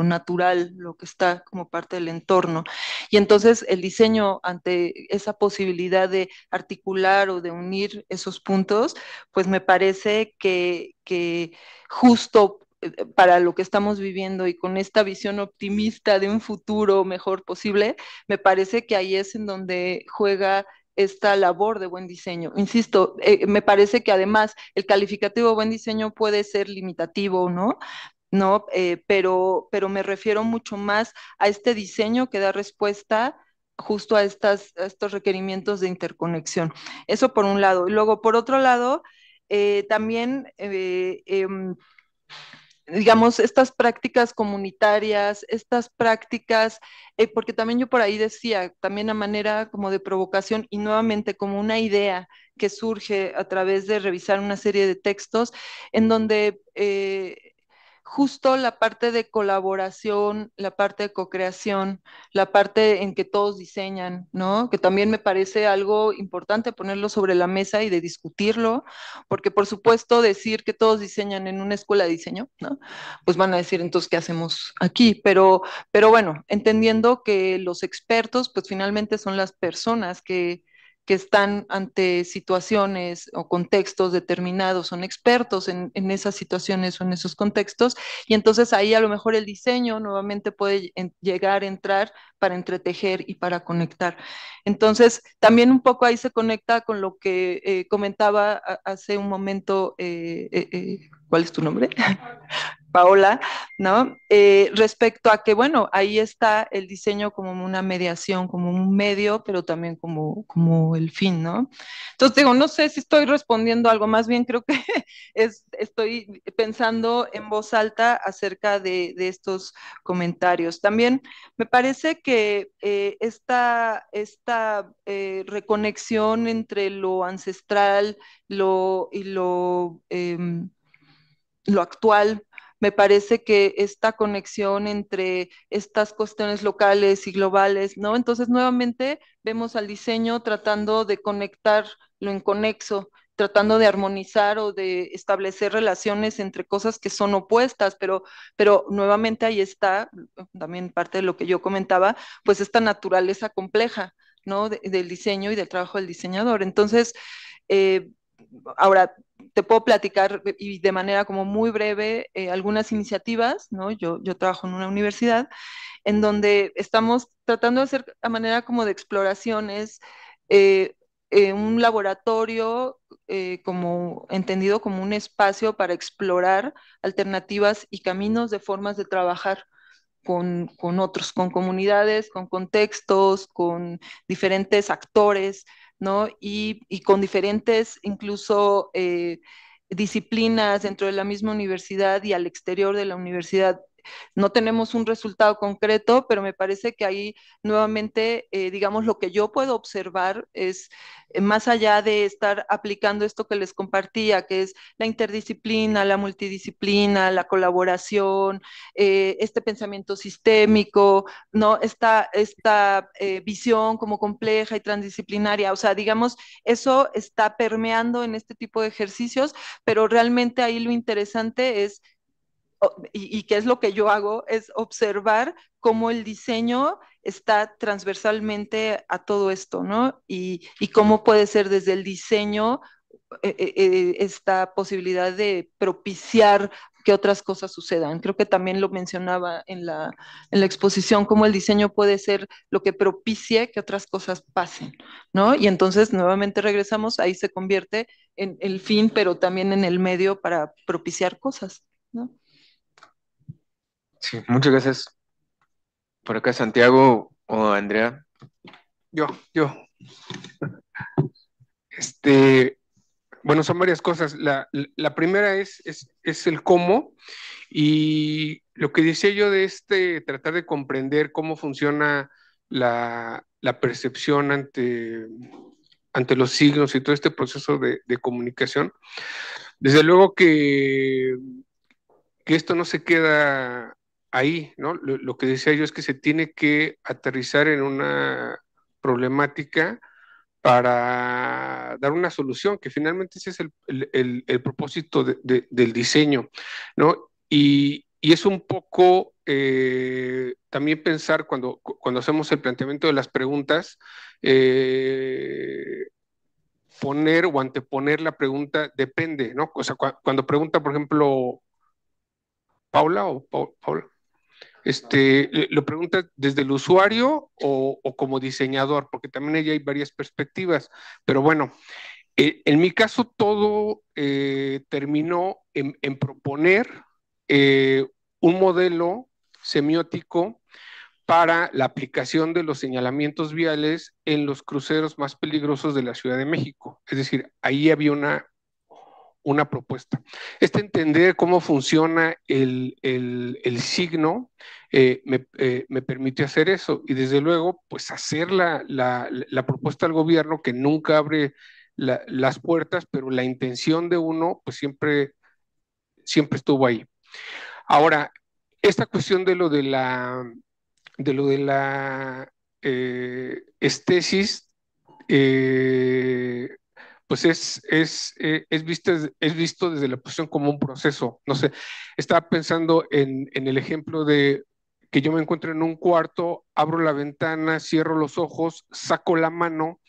natural, lo que está como parte del entorno. Y entonces el diseño ante esa posibilidad de articular o de unir esos puntos, pues me parece que, que justo eh, para lo que estamos viviendo y con esta visión optimista de un futuro mejor posible, me parece que ahí es en donde juega esta labor de buen diseño. Insisto, eh, me parece que además el calificativo buen diseño puede ser limitativo, ¿no? ¿No? Eh, pero, pero me refiero mucho más a este diseño que da respuesta justo a, estas, estos requerimientos de interconexión. Eso por un lado. Y Luego, por otro lado, eh, también em, digamos, estas prácticas comunitarias, estas prácticas, eh, porque también yo por ahí decía, también a manera como de provocación y nuevamente como una idea que surge a través de revisar una serie de textos, en donde eh, justo la parte de colaboración, la parte de co-creación, la parte en que todos diseñan, ¿no? Que también me parece algo importante ponerlo sobre la mesa y de discutirlo, porque por supuesto decir que todos diseñan en una escuela de diseño, ¿no? Pues van a decir entonces qué hacemos aquí, pero, pero bueno, entendiendo que los expertos pues finalmente son las personas que que están ante situaciones o contextos determinados, son expertos en, esas situaciones o en esos contextos, y entonces ahí a lo mejor el diseño nuevamente puede llegar a entrar para entretejer y para conectar. Entonces, también un poco ahí se conecta con lo que eh, comentaba hace un momento, eh, eh, ¿cuál es tu nombre? Paola, ¿no? Eh, respecto a que, bueno, ahí está el diseño como una mediación, como un medio, pero también como, como el fin, ¿no? Entonces digo, no sé si estoy respondiendo algo, más bien creo que estoy pensando en voz alta acerca de, estos comentarios. También me parece que eh, esta, eh, reconexión entre lo ancestral lo, y lo, em, lo actual, me parece que esta conexión entre estas cuestiones locales y globales, ¿no? Entonces, nuevamente vemos al diseño tratando de conectar lo inconexo, tratando de armonizar o de establecer relaciones entre cosas que son opuestas, pero, pero nuevamente ahí está, también parte de lo que yo comentaba, pues esta naturaleza compleja, ¿no? del diseño y del trabajo del diseñador. Entonces, eh, ahora te puedo platicar y de manera como muy breve eh, algunas iniciativas, ¿no? Yo, yo trabajo en una universidad en donde estamos tratando de hacer a manera como de exploraciones eh, eh, un laboratorio como entendido como un espacio para explorar alternativas y caminos de formas de trabajar con, con otros, con comunidades, con contextos, con diferentes actores, y, con diferentes incluso eh, disciplinas dentro de la misma universidad y al exterior de la universidad no tenemos un resultado concreto, pero me parece que ahí nuevamente, eh, digamos, lo que yo puedo observar es, eh, más allá de estar aplicando esto que les compartía, que es la interdisciplina, la multidisciplina, la colaboración, eh, este pensamiento sistémico, ¿no? esta, esta visión como compleja y transdisciplinaria, o sea, digamos, eso está permeando en este tipo de ejercicios, pero realmente ahí lo interesante es y, qué es lo que yo hago, es observar cómo el diseño está transversalmente a todo esto, ¿no? Y, cómo puede ser desde el diseño eh, eh, eh, esta posibilidad de propiciar que otras cosas sucedan. Creo que también lo mencionaba en la, en la exposición, cómo el diseño puede ser lo que propicie que otras cosas pasen, ¿no? Y entonces nuevamente regresamos, ahí se convierte en el fin, pero también en el medio para propiciar cosas, ¿no? Sí, muchas gracias. Por acá Santiago o Andrea. Yo, yo. Este, bueno, son varias cosas. La, primera es, es, el cómo y lo que decía yo de este, tratar de comprender cómo funciona la, percepción ante, ante los signos y todo este proceso de, comunicación. Desde luego que, que, esto no se queda ahí, ¿no? Lo, que decía yo es que se tiene que aterrizar en una problemática para dar una solución, que finalmente ese es el, propósito del diseño, ¿no? Y, es un poco eh, también pensar cuando, cuando hacemos el planteamiento de las preguntas, eh, poner o anteponer la pregunta depende, ¿no? O sea, cuando pregunta, por ejemplo, Paula o Paula. Este, ¿Lo pregunta desde el usuario o, como diseñador? Porque también ahí hay varias perspectivas. Pero bueno, eh, en mi caso todo eh, terminó en, proponer eh, un modelo semiótico para la aplicación de los señalamientos viales en los cruceros más peligrosos de la Ciudad de México. Es decir, ahí había una una propuesta. Este entender cómo funciona el, el, signo eh, me, eh, me, permite hacer eso y desde luego pues hacer la, la, la propuesta al gobierno que nunca abre las puertas, pero la intención de uno pues siempre, siempre estuvo ahí. Ahora, esta cuestión de lo de la, de lo de la eh, estesis, pues es, eh, es, visto, desde la posición como un proceso. No sé, estaba pensando en, el ejemplo de que yo me encuentro en un cuarto, abro la ventana, cierro los ojos, saco la mano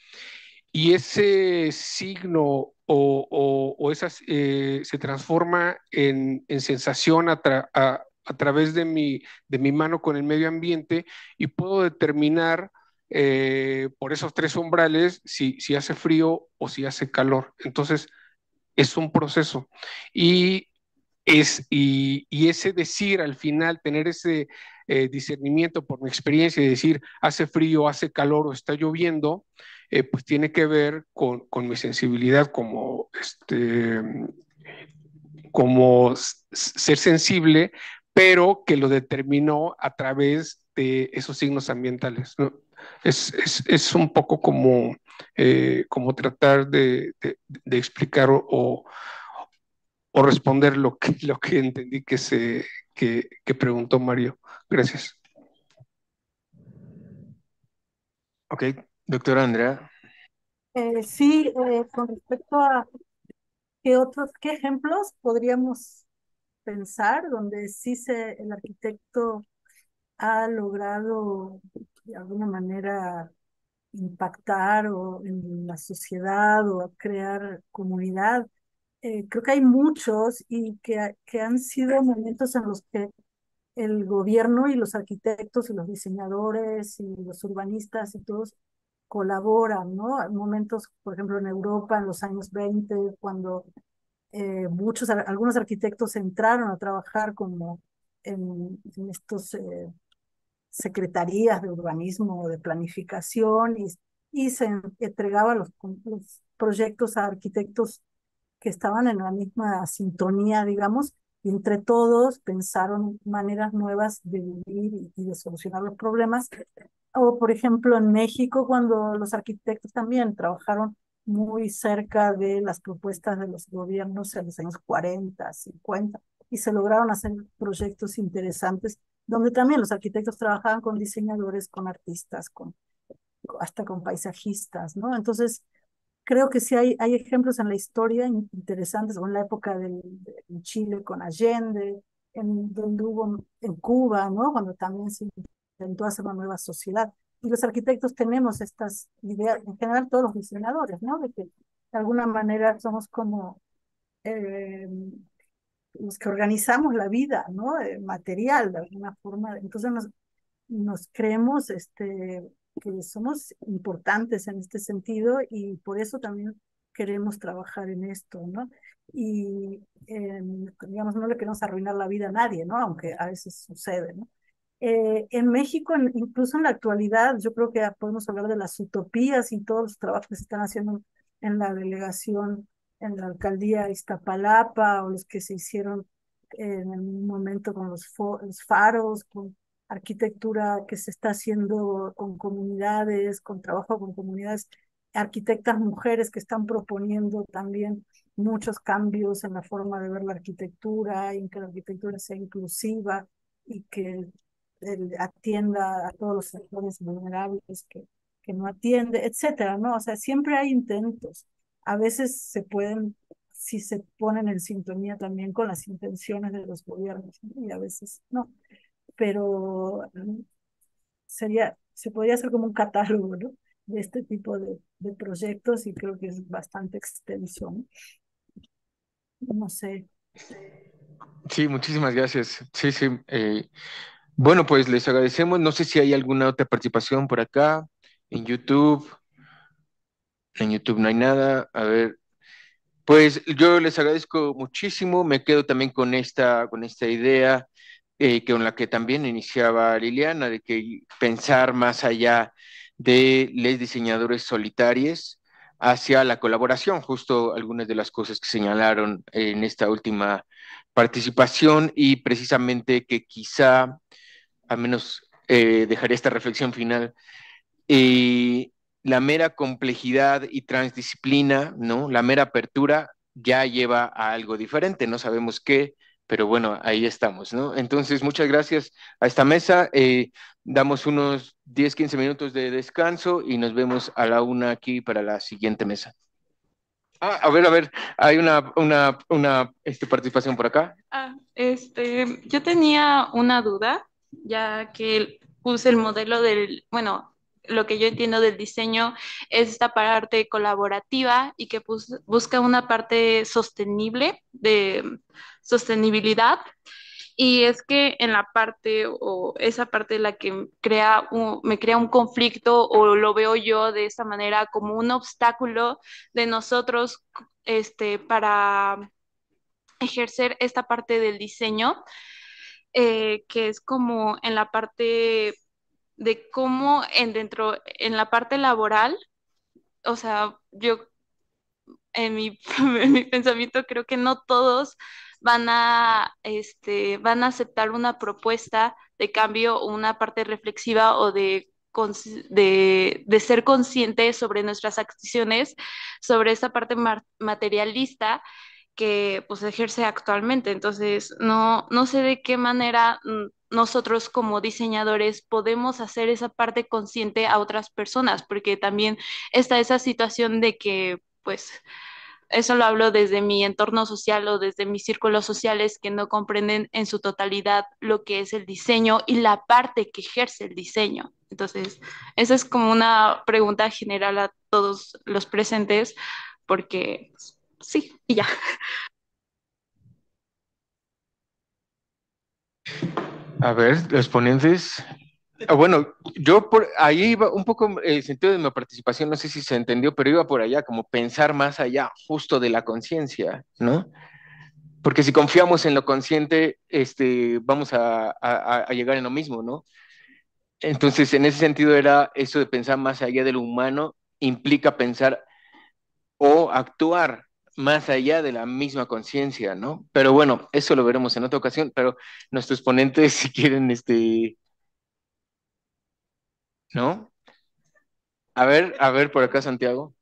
y ese signo o, o, esas, eh, se transforma en, sensación a, a, través de mi, de mi mano con el medio ambiente y puedo determinar eh, por esos tres umbrales si, si hace frío o si hace calor. Entonces, es un proceso. Y, es, y, ese decir al final, tener ese eh, discernimiento por mi experiencia y decir hace frío, hace calor o está lloviendo, eh, pues tiene que ver con, mi sensibilidad como, este, como ser sensible, pero que lo determinó a través de esos signos ambientales. ¿no? es, es, un poco como, eh, como tratar de, explicar o, o, responder lo que, lo que entendí que, se, que, preguntó Mario. Gracias. Ok, doctora Andrea. Eh, sí, eh, con respecto a qué otros, qué ejemplos podríamos pensar donde sí se, el arquitecto ha logrado de alguna manera impactar o en la sociedad o crear comunidad. Eh, creo que hay muchos y que, que han sido momentos en los que el gobierno y los arquitectos y los diseñadores y los urbanistas y todos colaboran, ¿no? Hay momentos, por ejemplo, en Europa en los años 20, cuando eh, muchos, algunos arquitectos entraron a trabajar como en, en estos... Eh, secretarías de urbanismo o de planificación y, y se entregaba los, los proyectos a arquitectos que estaban en la misma sintonía, digamos, y entre todos pensaron maneras nuevas de vivir y de solucionar los problemas. O, por ejemplo, en México, cuando los arquitectos también trabajaron muy cerca de las propuestas de los gobiernos en los años 40, 50, y se lograron hacer proyectos interesantes donde también los arquitectos trabajaban con diseñadores, con artistas, con, hasta con paisajistas, ¿no? Entonces, creo que sí hay, hay ejemplos en la historia interesantes, en la época del, de Chile con Allende, en, donde hubo en Cuba, ¿no? Cuando también se intentó hacer una nueva sociedad. Y los arquitectos tenemos estas ideas, en general todos los diseñadores, ¿no? De que de alguna manera somos como eh, los pues, que organizamos la vida, ¿no? Eh, material, de alguna forma. Entonces nos, nos creemos este, que somos importantes en este sentido y por eso también queremos trabajar en esto, ¿no? Y, em, digamos, no le queremos arruinar la vida a nadie, ¿no? Aunque a veces sucede, ¿no? Eh, en México, incluso en la actualidad, yo creo que podemos hablar de las utopías y todos los trabajos que se están haciendo en la delegación en la alcaldía Iztapalapa o los que se hicieron en un momento con los, faros, con arquitectura que se está haciendo con comunidades, con trabajo con comunidades, arquitectas mujeres que están proponiendo también muchos cambios en la forma de ver la arquitectura, en que la arquitectura sea inclusiva y que atienda a todos los sectores vulnerables que, que no atiende, etcétera, ¿no? O sea, siempre hay intentos a veces se pueden, si se ponen en sintonía también con las intenciones de los gobiernos, y a veces no. Pero mm, sería, se podría hacer como un catálogo, ¿no? de este tipo de, proyectos y creo que es bastante extenso. No sé. Sí, muchísimas gracias. Sí, sí. Eh, bueno, pues les agradecemos. No sé si hay alguna otra participación por acá, en YouTube, en YouTube no hay nada. A ver, pues yo les agradezco muchísimo. Me quedo también con esta, con esta idea que eh, con la que también iniciaba Liliana, de que pensar más allá de los diseñadores solitarios hacia la colaboración, justo algunas de las cosas que señalaron en esta última participación y precisamente que quizá, al menos eh, dejaré esta reflexión final, y la mera complejidad y transdisciplina, ¿no? La mera apertura ya lleva a algo diferente, no sabemos qué, pero bueno, ahí estamos, ¿no? Entonces, muchas gracias a esta mesa. Eh, damos unos 10, 15 minutos de descanso y nos vemos a la una aquí para la siguiente mesa. Ah, a ver, a ver, hay una, este, participación por acá. Ah, este, yo tenía una duda, ya que puse el modelo del, bueno, lo que yo entiendo del diseño es esta parte colaborativa y que busca una parte sostenible de mm, sostenibilidad. Y es que en la parte o esa parte la que crea me crea un conflicto o lo veo yo de esta manera como un obstáculo de nosotros este, para ejercer esta parte del diseño, eh, que es como en la parte de cómo en dentro, en la parte laboral, o sea, yo en mi, pensamiento creo que no todos van a, este, van a aceptar una propuesta de cambio, una parte reflexiva o de, de, de ser consciente sobre nuestras acciones, sobre esa parte materialista que pues ejerce actualmente. Entonces, no, no sé de qué manera mm, nosotros como diseñadores podemos hacer esa parte consciente a otras personas, porque también está esa situación de que pues eso lo hablo desde mi entorno social o desde mis círculos sociales que no comprenden en su totalidad lo que es el diseño y la parte que ejerce el diseño. Entonces, esa es como una pregunta general a todos los presentes porque pues, sí, y ya. A ver, los ponentes. Ah, bueno, yo por ahí iba un poco el sentido de mi participación, no sé si se entendió, pero iba por allá, como pensar más allá, justo de la conciencia, ¿no? Porque si confiamos en lo consciente, este, vamos a, a llegar en lo mismo, ¿no? Entonces, en ese sentido era eso de pensar más allá de lo humano, implica pensar o actuar más allá de la misma conciencia, ¿no? Pero bueno, eso lo veremos en otra ocasión, pero nuestros ponentes, si quieren, este... ¿No? A ver, a ver, por acá, Santiago.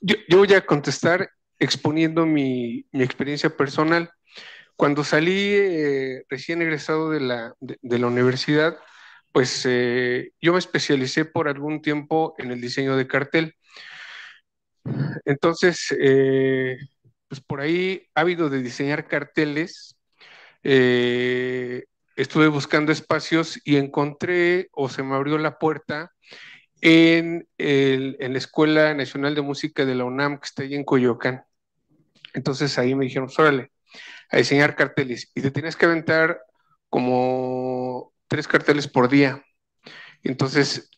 Yo, voy a contestar exponiendo mi, experiencia personal. Cuando salí eh, recién egresado de la, la universidad, pues eh, yo me especialicé por algún tiempo en el diseño de cartel entonces, eh, pues por ahí ávido de diseñar carteles, eh, estuve buscando espacios y encontré o se me abrió la puerta en, la Escuela Nacional de Música de la UNAM, que está ahí en Coyoacán. Entonces ahí me dijeron, pues órale, a diseñar carteles. Y te tienes que aventar como tres carteles por día. Entonces,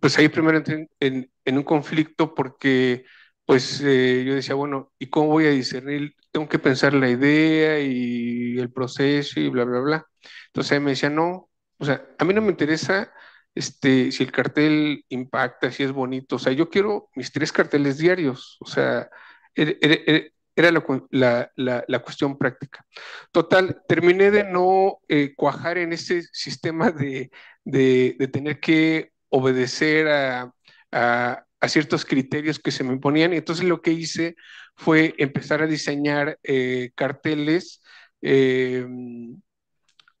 pues ahí primero entré en un conflicto porque pues eh, yo decía, bueno, ¿y cómo voy a discernir? Tengo que pensar la idea y el proceso y bla, bla, bla. Entonces me decía, no, o sea, a mí no me interesa este, si el cartel impacta, si es bonito, o sea, yo quiero mis tres carteles diarios, o sea, er, er, er, era, la, la, la, cuestión práctica. Total, terminé de no eh, cuajar en ese sistema de, tener que obedecer a a ciertos criterios que se me imponían Entonces lo que hice fue empezar a diseñar eh, carteles. Eh,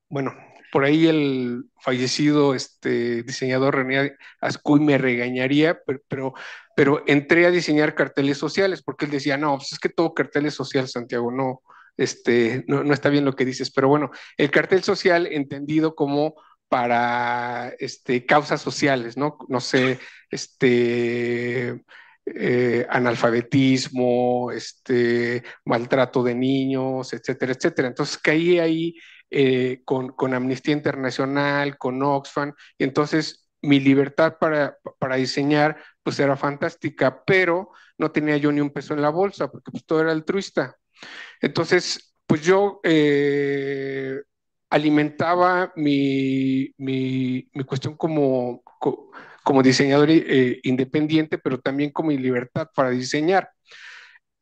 bueno, por ahí el fallecido este, diseñador René Ascuy me regañaría, pero, pero, entré a diseñar carteles sociales porque él decía, no, pues es que todo cartel es social, Santiago, no, este, no, no está bien lo que dices. Pero bueno, el cartel social entendido como para este, causas sociales, ¿no? No sé, este, eh, analfabetismo, este, maltrato de niños, etcétera, etcétera. Entonces caí ahí eh, con, Amnistía Internacional, con Oxfam, y entonces mi libertad para, diseñar pues era fantástica, pero no tenía yo ni un peso en la bolsa, porque pues todo era altruista. Entonces, pues yo... Eh, alimentaba mi, mi, mi cuestión como, como diseñador eh, independiente, pero también con mi libertad para diseñar.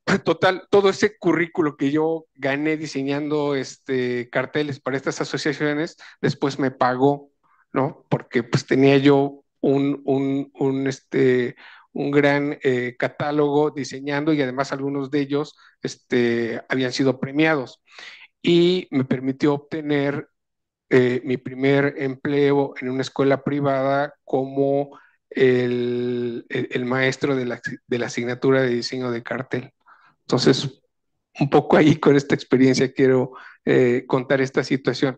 Total, todo ese currículo que yo gané diseñando este, carteles para estas asociaciones, después me pagó, ¿no? Porque pues tenía yo un, un, un este, un gran eh, catálogo diseñando y además algunos de ellos este, habían sido premiados y me permitió obtener eh, mi primer empleo en una escuela privada como el, el, maestro de la, de la, asignatura de diseño de cartel. Entonces, un poco ahí con esta experiencia quiero eh, contar esta situación.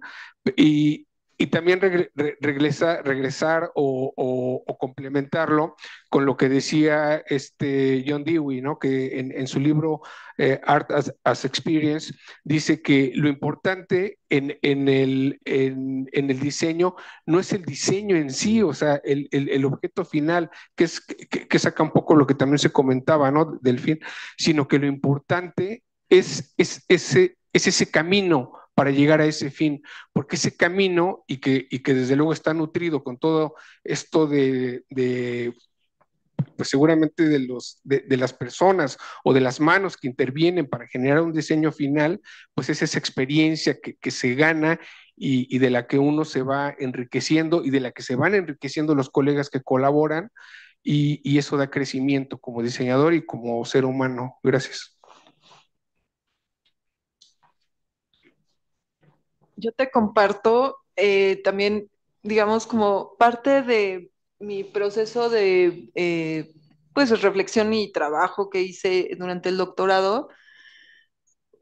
Y y también regresa, regresar o, complementarlo con lo que decía este John Dewey, ¿no? que en, su libro eh, Art as, Experience dice que lo importante en, el, en, el, diseño no es el diseño en sí, o sea, el, objeto final, que, es, que, saca un poco lo que también se comentaba ¿no? del fin, sino que lo importante es, ese, es ese camino para llegar a ese fin, porque ese camino y que, que desde luego está nutrido con todo esto de, pues seguramente de, los, las personas o de las manos que intervienen para generar un diseño final, pues es esa experiencia que, se gana y, de la que uno se va enriqueciendo y de la que se van enriqueciendo los colegas que colaboran y eso da crecimiento como diseñador y como ser humano. Gracias. yo te comparto eh, también, digamos, como parte de mi proceso de, eh, pues, reflexión y trabajo que hice durante el doctorado.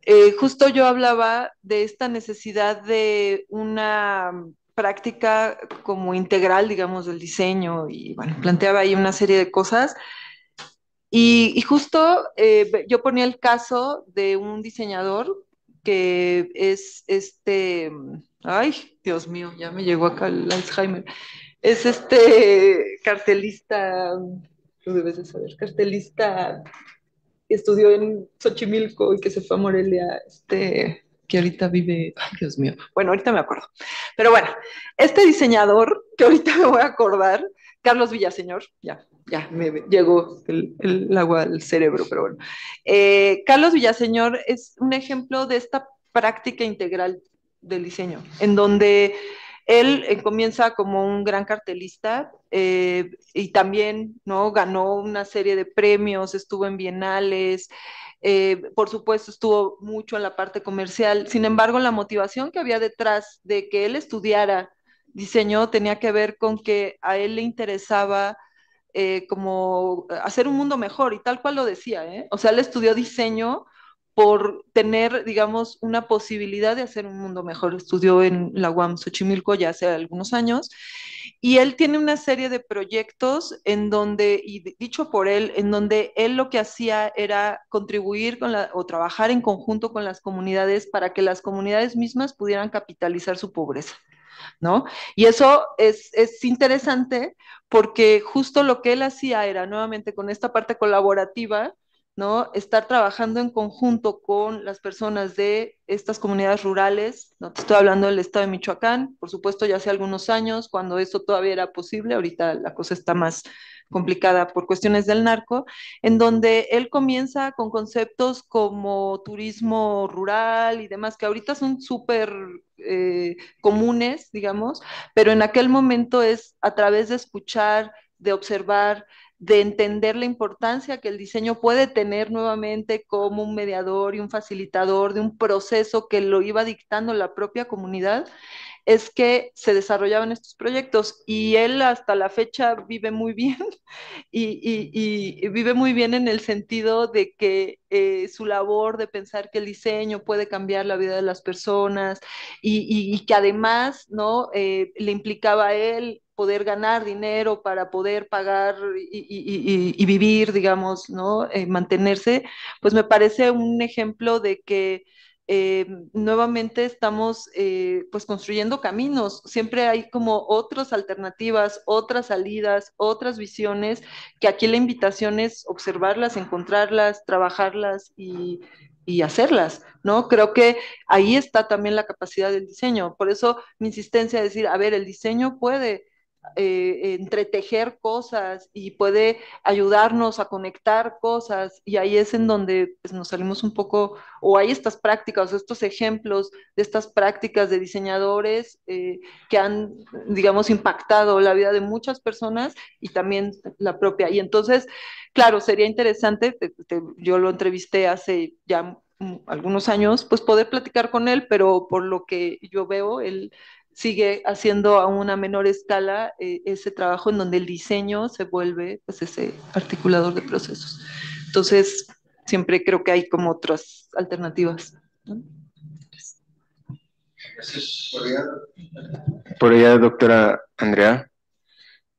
Eh, justo yo hablaba de esta necesidad de una práctica como integral, digamos, del diseño y, bueno, planteaba ahí una serie de cosas. Y, justo yo ponía el caso de un diseñador que es este, ay, Dios mío, ya me llegó acá el Alzheimer, es este cartelista, lo debes de saber, cartelista que estudió en Xochimilco y que se fue a Morelia, este, que ahorita vive, ay Dios mío, bueno, ahorita me acuerdo. Pero bueno, este diseñador, que ahorita me voy a acordar, Carlos Villaseñor, ya, ya me, llegó el, agua al cerebro, pero bueno. Eh, Carlos Villaseñor es un ejemplo de esta práctica integral del diseño, en donde él eh, comienza como un gran cartelista eh, y también ¿no? ganó una serie de premios, estuvo en bienales, por supuesto estuvo mucho en la parte comercial. Sin embargo, la motivación que había detrás de que él estudiara diseño tenía que ver con que a él le interesaba eh, como hacer un mundo mejor y tal cual lo decía, ¿eh? O sea, él estudió diseño por tener, digamos, una posibilidad de hacer un mundo mejor. Estudió en la UAM Xochimilco ya hace algunos años y él tiene una serie de proyectos en donde, y dicho por él, en donde él lo que hacía era contribuir con o trabajar en conjunto con las comunidades para que las comunidades mismas pudieran capitalizar su pobreza. ¿no? Y eso es, interesante porque justo lo que él hacía era nuevamente con esta parte colaborativa, ¿no? Estar trabajando en conjunto con las personas de estas comunidades rurales, no estoy hablando del estado de Michoacán, por supuesto ya hace algunos años, cuando eso todavía era posible, ahorita la cosa está más complicada por cuestiones del narco, en donde él comienza con conceptos como turismo rural y demás, que ahorita son súper eh, comunes, digamos, pero en aquel momento es a través de escuchar, de observar, de entender la importancia que el diseño puede tener nuevamente como un mediador y un facilitador de un proceso que lo iba dictando la propia comunidad es que se desarrollaban estos proyectos y él hasta la fecha vive muy bien y, vive muy bien en el sentido de que eh, su labor de pensar que el diseño puede cambiar la vida de las personas y, que además ¿no? Eh, le implicaba a él poder ganar dinero para poder pagar y, vivir, digamos, ¿no? Eh, mantenerse, pues me parece un ejemplo de que eh, nuevamente estamos eh, pues construyendo caminos. Siempre hay como otras alternativas, otras salidas, otras visiones, que aquí la invitación es observarlas, encontrarlas, trabajarlas y, hacerlas, ¿no? Creo que ahí está también la capacidad del diseño. Por eso mi insistencia de decir, a ver, el diseño puede eh, entretejer cosas y puede ayudarnos a conectar cosas y ahí es en mm. donde pues, nos salimos un poco, o hay estas prácticas, estos ejemplos de estas prácticas de diseñadores eh, que han, digamos, impactado la vida de muchas personas y también la propia. Y entonces, claro, sería interesante, yo lo entrevisté hace ya mm, algunos años, pues poder platicar con él, pero por lo que yo veo, él sigue haciendo a una menor escala eh, ese trabajo en donde el diseño se vuelve pues, ese articulador de procesos. Entonces, siempre creo que hay como otras alternativas. Gracias. Por allá, doctora Andrea,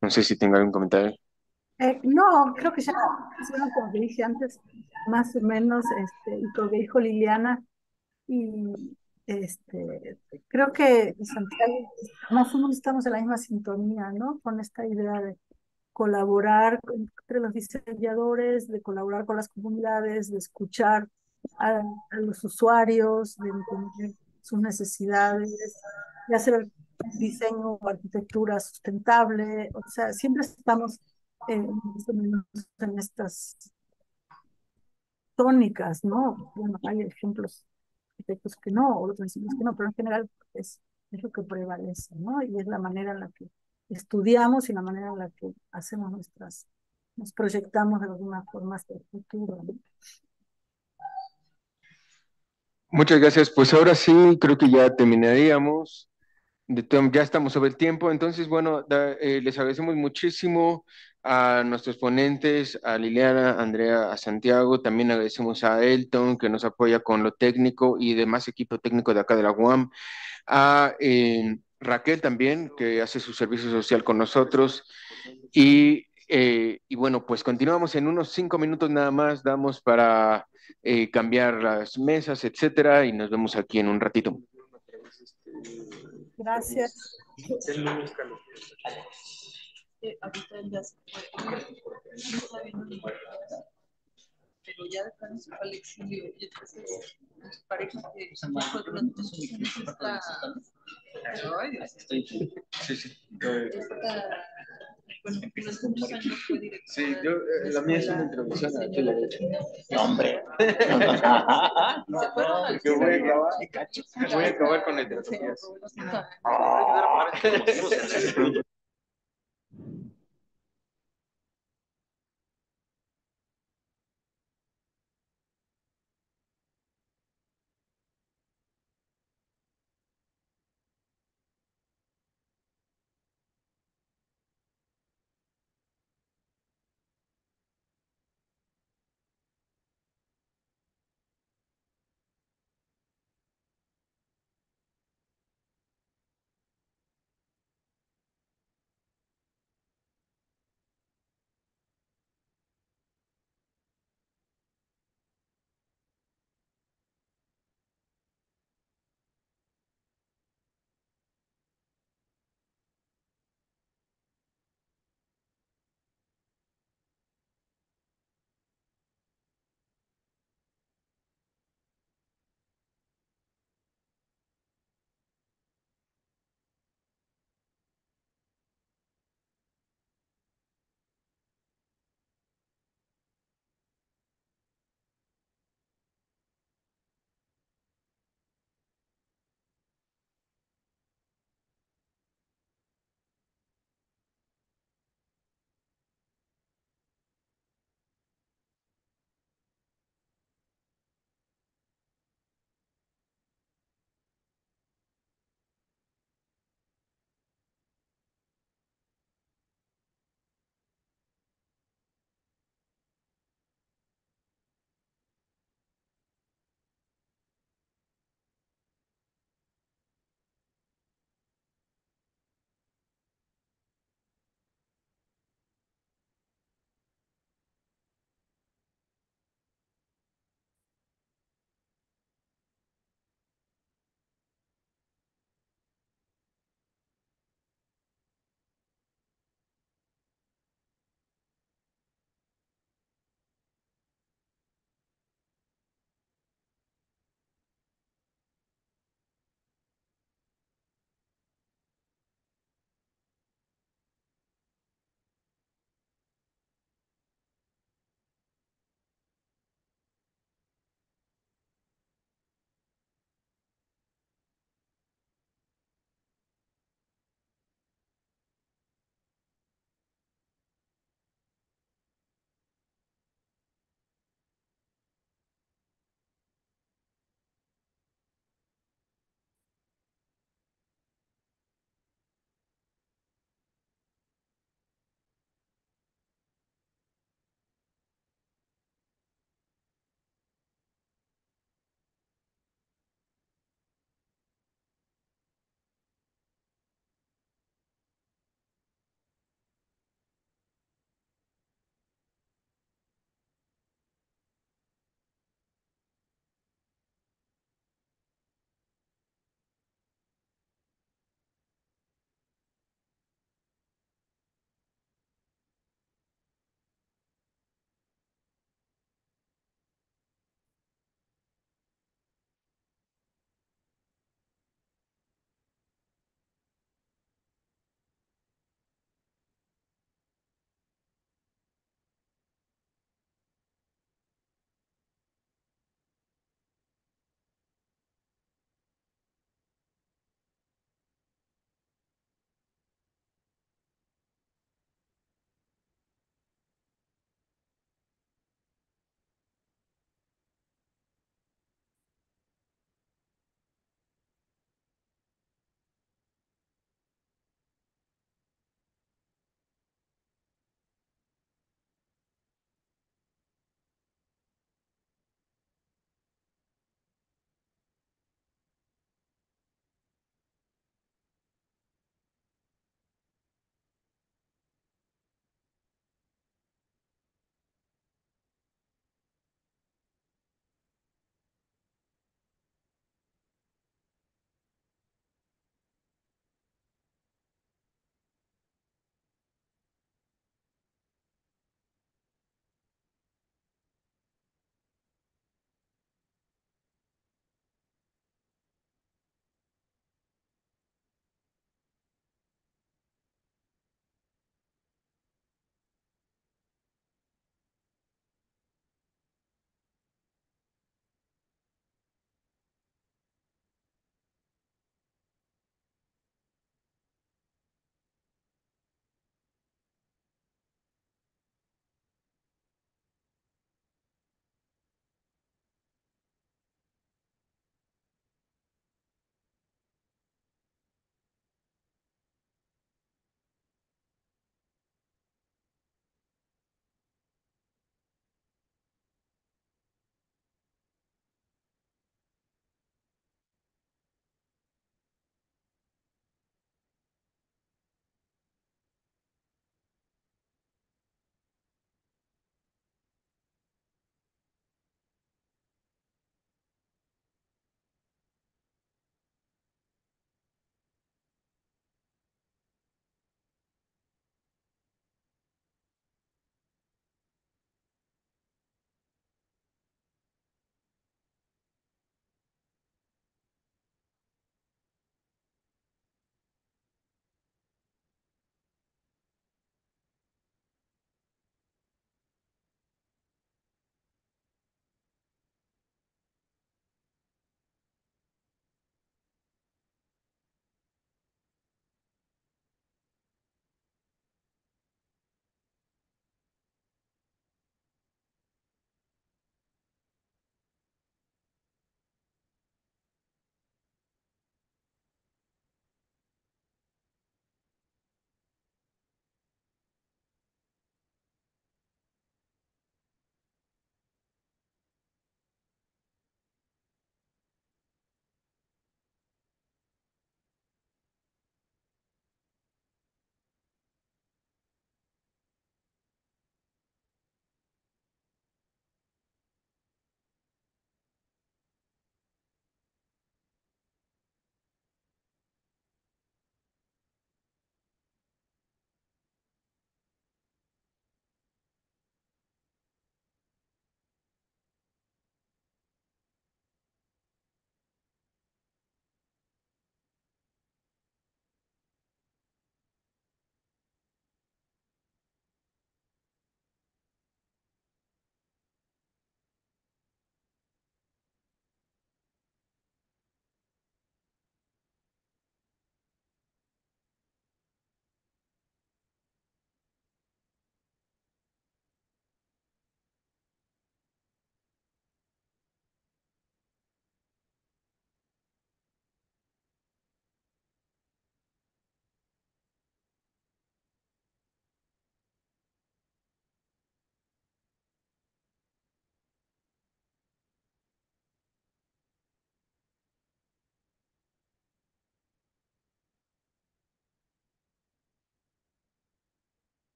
no sé si tenga algún comentario. Eh, no, creo que ya, como dije antes, más o menos, este, y dijo Liliana, y este, creo que Santiago, más o menos estamos en la misma sintonía, ¿no? Con esta idea de colaborar entre los diseñadores, de colaborar con las comunidades, de escuchar a, los usuarios, de entender sus necesidades, de hacer diseño o arquitectura sustentable. O sea, siempre estamos eh, en estas tónicas, ¿no? Bueno, hay ejemplos que no, o otros vecinos que no, pero en general es, pues, es lo que prevalece, ¿no? Y es la manera en la que estudiamos y la manera en la que hacemos nuestras, nos proyectamos de alguna forma hacia el futuro. Muchas gracias. Pues ahora sí, creo que ya terminaríamos. ya estamos sobre el tiempo. Entonces, bueno, eh, les agradecemos muchísimo a nuestros ponentes, a Liliana, a Andrea, a Santiago. También agradecemos a Elton, que nos apoya con lo técnico y demás equipo técnico de acá de la UAM. A eh, Raquel también, que hace su servicio social con nosotros. Y, eh, y, bueno, pues continuamos en unos cinco minutos nada más. Damos para eh, cambiar las mesas, etcétera, y nos vemos aquí en un ratito. Gracias ahorita pero ya de al exilio y entonces parece que fue durante sus sí, sí. sí, yo, la mía es una introducción no, hombre se no, voy a acabar con la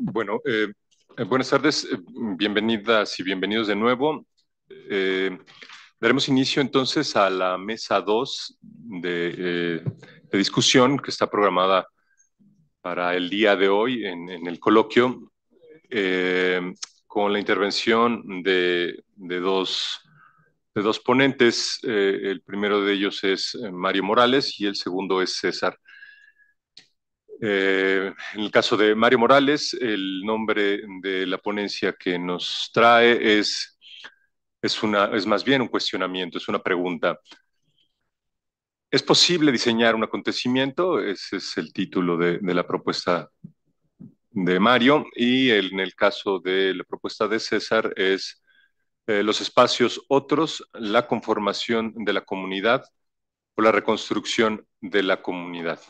Bueno, eh, eh, buenas tardes, eh, bienvenidas y bienvenidos de nuevo. daremos inicio entonces a la mesa 2 de, discusión que está programada para el día de hoy en, el coloquio, con la intervención de, de, dos, de dos ponentes. el primero de ellos es Mario Morales y el segundo es César eh, en el caso de Mario Morales, el nombre de la ponencia que nos trae es, es, más bien un cuestionamiento, es una pregunta. ¿Es posible diseñar un acontecimiento? Ese es el título de, la propuesta de Mario. Y en el caso de la propuesta de César es eh, los espacios otros, la conformación de la comunidad o la reconstrucción de la comunidad.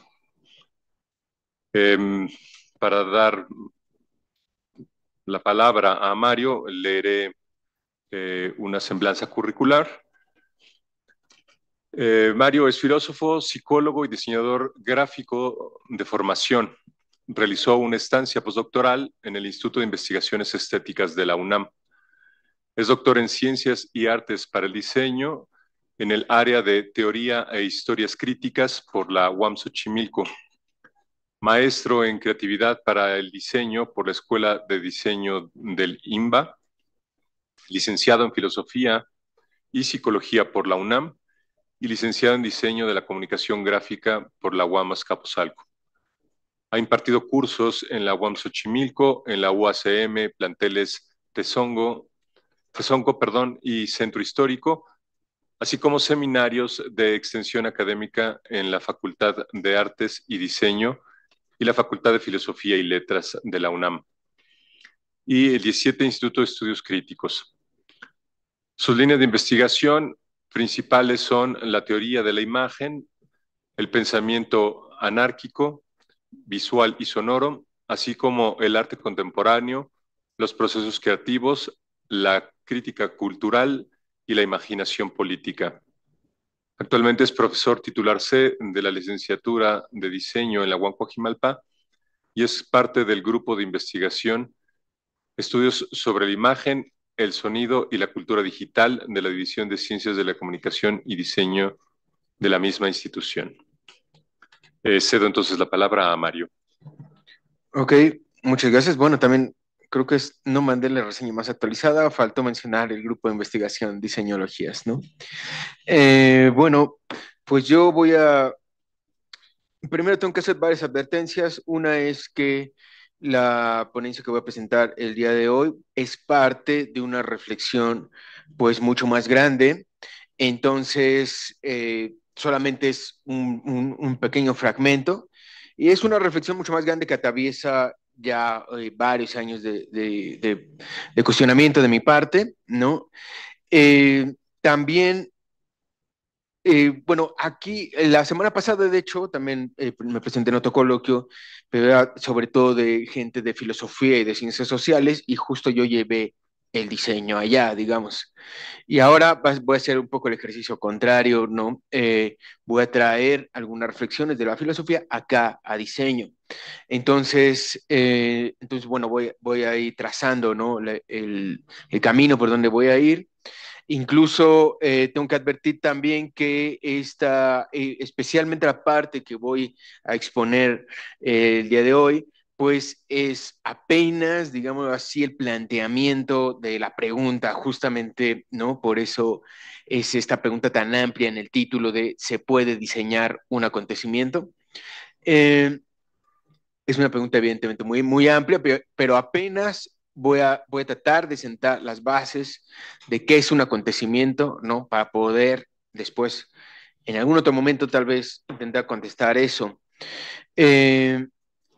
Em, para dar la palabra a Mario, leeré eh, una semblanza curricular. Eh, Mario es filósofo, psicólogo y diseñador gráfico de formación. Realizó una estancia postdoctoral en el Instituto de Investigaciones Estéticas de la UNAM. Es doctor en Ciencias y Artes para el Diseño en el área de Teoría e Historias Críticas por la UAM Xochimilco maestro en creatividad para el diseño por la Escuela de Diseño del IMBA, licenciado en Filosofía y Psicología por la UNAM y licenciado en Diseño de la Comunicación Gráfica por la UAMAS Capozalco. Ha impartido cursos en la UAM Xochimilco, en la UACM, planteles Tesongo, Tezonco y Centro Histórico, así como seminarios de extensión académica en la Facultad de Artes y Diseño y la Facultad de Filosofía y Letras de la UNAM, y el 17 Instituto de Estudios Críticos. Sus líneas de investigación principales son la teoría de la imagen, el pensamiento anárquico, visual y sonoro, así como el arte contemporáneo, los procesos creativos, la crítica cultural y la imaginación política. Actualmente es profesor titular C de la licenciatura de diseño en la UAM y es parte del grupo de investigación Estudios sobre la imagen, el sonido y la cultura digital de la División de Ciencias de la Comunicación y Diseño de la misma institución. Eh, cedo entonces la palabra a Mario. Ok, muchas gracias. Bueno, también creo que es, no mandé la reseña más actualizada, faltó mencionar el grupo de investigación Diseñologías, ¿no? Eh, bueno, pues yo voy a... Primero tengo que hacer varias advertencias. Una es que la ponencia que voy a presentar el día de hoy es parte de una reflexión pues mucho más grande. Entonces, eh, solamente es un, un pequeño fragmento. Y es una reflexión mucho más grande que atraviesa ya eh, varios años de, cuestionamiento de mi parte, ¿no? Eh, también, eh, bueno, aquí la semana pasada, de hecho, también me presenté en otro coloquio, pero sobre todo de gente de filosofía y de ciencias sociales, y justo yo llevé el diseño allá, digamos. Y ahora voy a hacer un poco el ejercicio contrario, ¿no? Eh, voy a traer algunas reflexiones de la filosofía acá, a diseño. Entonces, eh, entonces bueno, voy, a ir trazando, ¿no? el, camino por donde voy a ir. Incluso eh, tengo que advertir también que esta, especialmente la parte que voy a exponer el día de hoy, pues es apenas, digamos así, el planteamiento de la pregunta, justamente, ¿no? Por eso es esta pregunta tan amplia en el título de ¿se puede diseñar un acontecimiento? Eh, es una pregunta evidentemente muy, muy amplia, pero, apenas voy a, voy a tratar de sentar las bases de qué es un acontecimiento, ¿no? Para poder después, en algún otro momento, tal vez intentar contestar eso. Eh,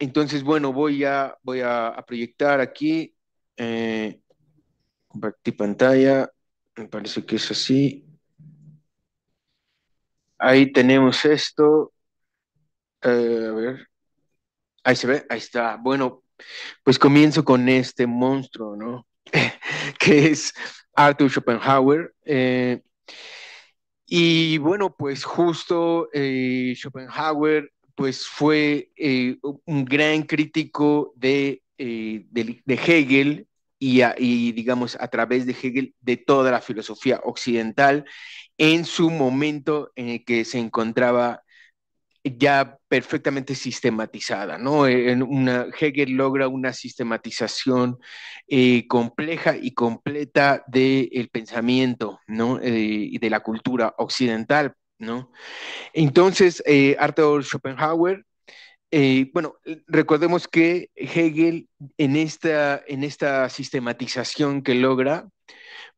entonces, bueno, voy a, voy proyectar aquí, eh, compartir pantalla, me parece que es así. Ahí tenemos esto. Eh, a ver, ahí se ve, ahí está. Bueno, pues comienzo con este monstruo, ¿no? que es Arthur Schopenhauer. Eh, y bueno, pues justo eh, Schopenhauer pues fue eh, un gran crítico de, eh, Hegel y, digamos, a través de Hegel, de toda la filosofía occidental, en su momento en el que se encontraba ya perfectamente sistematizada, ¿no? E, Hegel logra una sistematización eh, compleja y completa del pensamiento, y de la cultura occidental, ¿no? Entonces, eh, Arthur Schopenhauer, eh, bueno, recordemos que Hegel en esta, en esta sistematización que logra,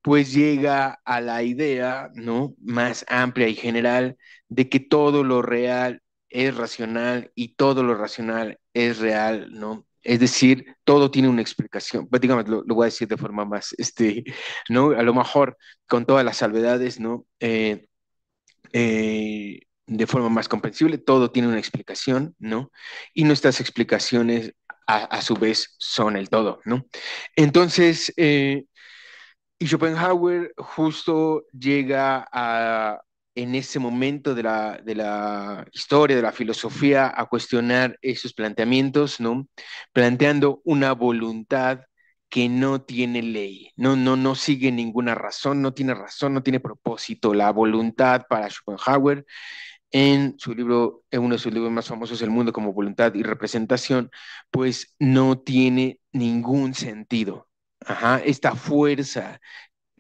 pues llega a la idea, ¿no? Más amplia y general de que todo lo real es racional y todo lo racional es real, ¿no? Es decir, todo tiene una explicación. Prácticamente lo, voy a decir de forma más, este, ¿no? A lo mejor con todas las salvedades, ¿no? Eh, eh, de forma más comprensible, todo tiene una explicación, ¿no? Y nuestras explicaciones a, su vez son el todo, ¿no? Entonces, y eh, Schopenhauer justo llega a, en ese momento de la, de la, historia, de la filosofía, a cuestionar esos planteamientos, ¿no? Planteando una voluntad que no tiene ley, no, no, no sigue ninguna razón, no tiene razón, no tiene propósito. La voluntad para Schopenhauer en su libro, en uno de sus libros más famosos El mundo como Voluntad y Representación, pues no tiene ningún sentido. esta fuerza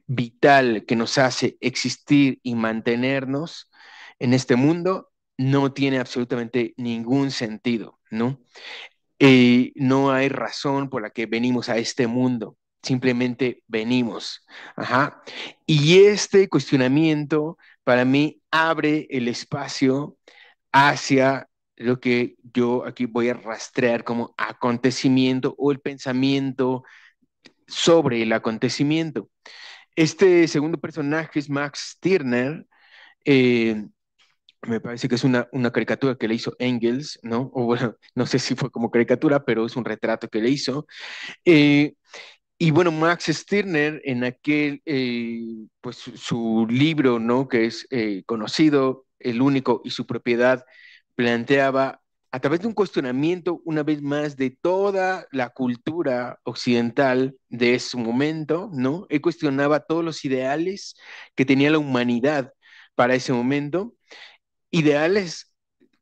vital que nos hace existir y mantenernos en este mundo no tiene absolutamente ningún sentido, ¿no? Eh, no hay razón por la que venimos a este mundo, simplemente venimos. Y este cuestionamiento para mí abre el espacio hacia lo que yo aquí voy a rastrear como acontecimiento o el pensamiento sobre el acontecimiento. Este segundo personaje es Max Stirner, eh, me parece que es una, caricatura que le hizo Engels, ¿no? O bueno, no sé si fue como caricatura, pero es un retrato que le hizo. Eh, y bueno, Max Stirner en aquel, eh, pues su, libro, ¿no? Que es eh, conocido, El único y su propiedad, planteaba a través de un cuestionamiento, una vez más, de toda la cultura occidental de su momento, ¿no? Él cuestionaba todos los ideales que tenía la humanidad para ese momento ideales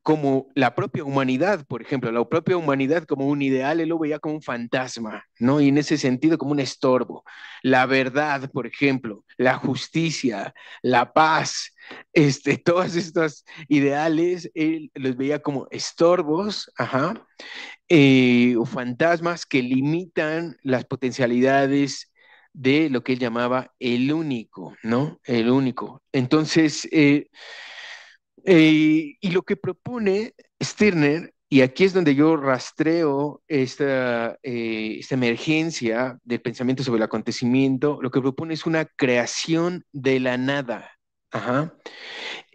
como la propia humanidad, por ejemplo, la propia humanidad como un ideal, él lo veía como un fantasma, ¿no? Y en ese sentido como un estorbo. La verdad, por ejemplo, la justicia, la paz, este, todos estos ideales, él los veía como estorbos, ajá, eh, o fantasmas que limitan las potencialidades de lo que él llamaba el único, ¿no? El único. Entonces, eh, eh, y lo que propone Stirner, y aquí es donde yo rastreo esta, eh, esta emergencia del pensamiento sobre el acontecimiento, lo que propone es una creación de la nada.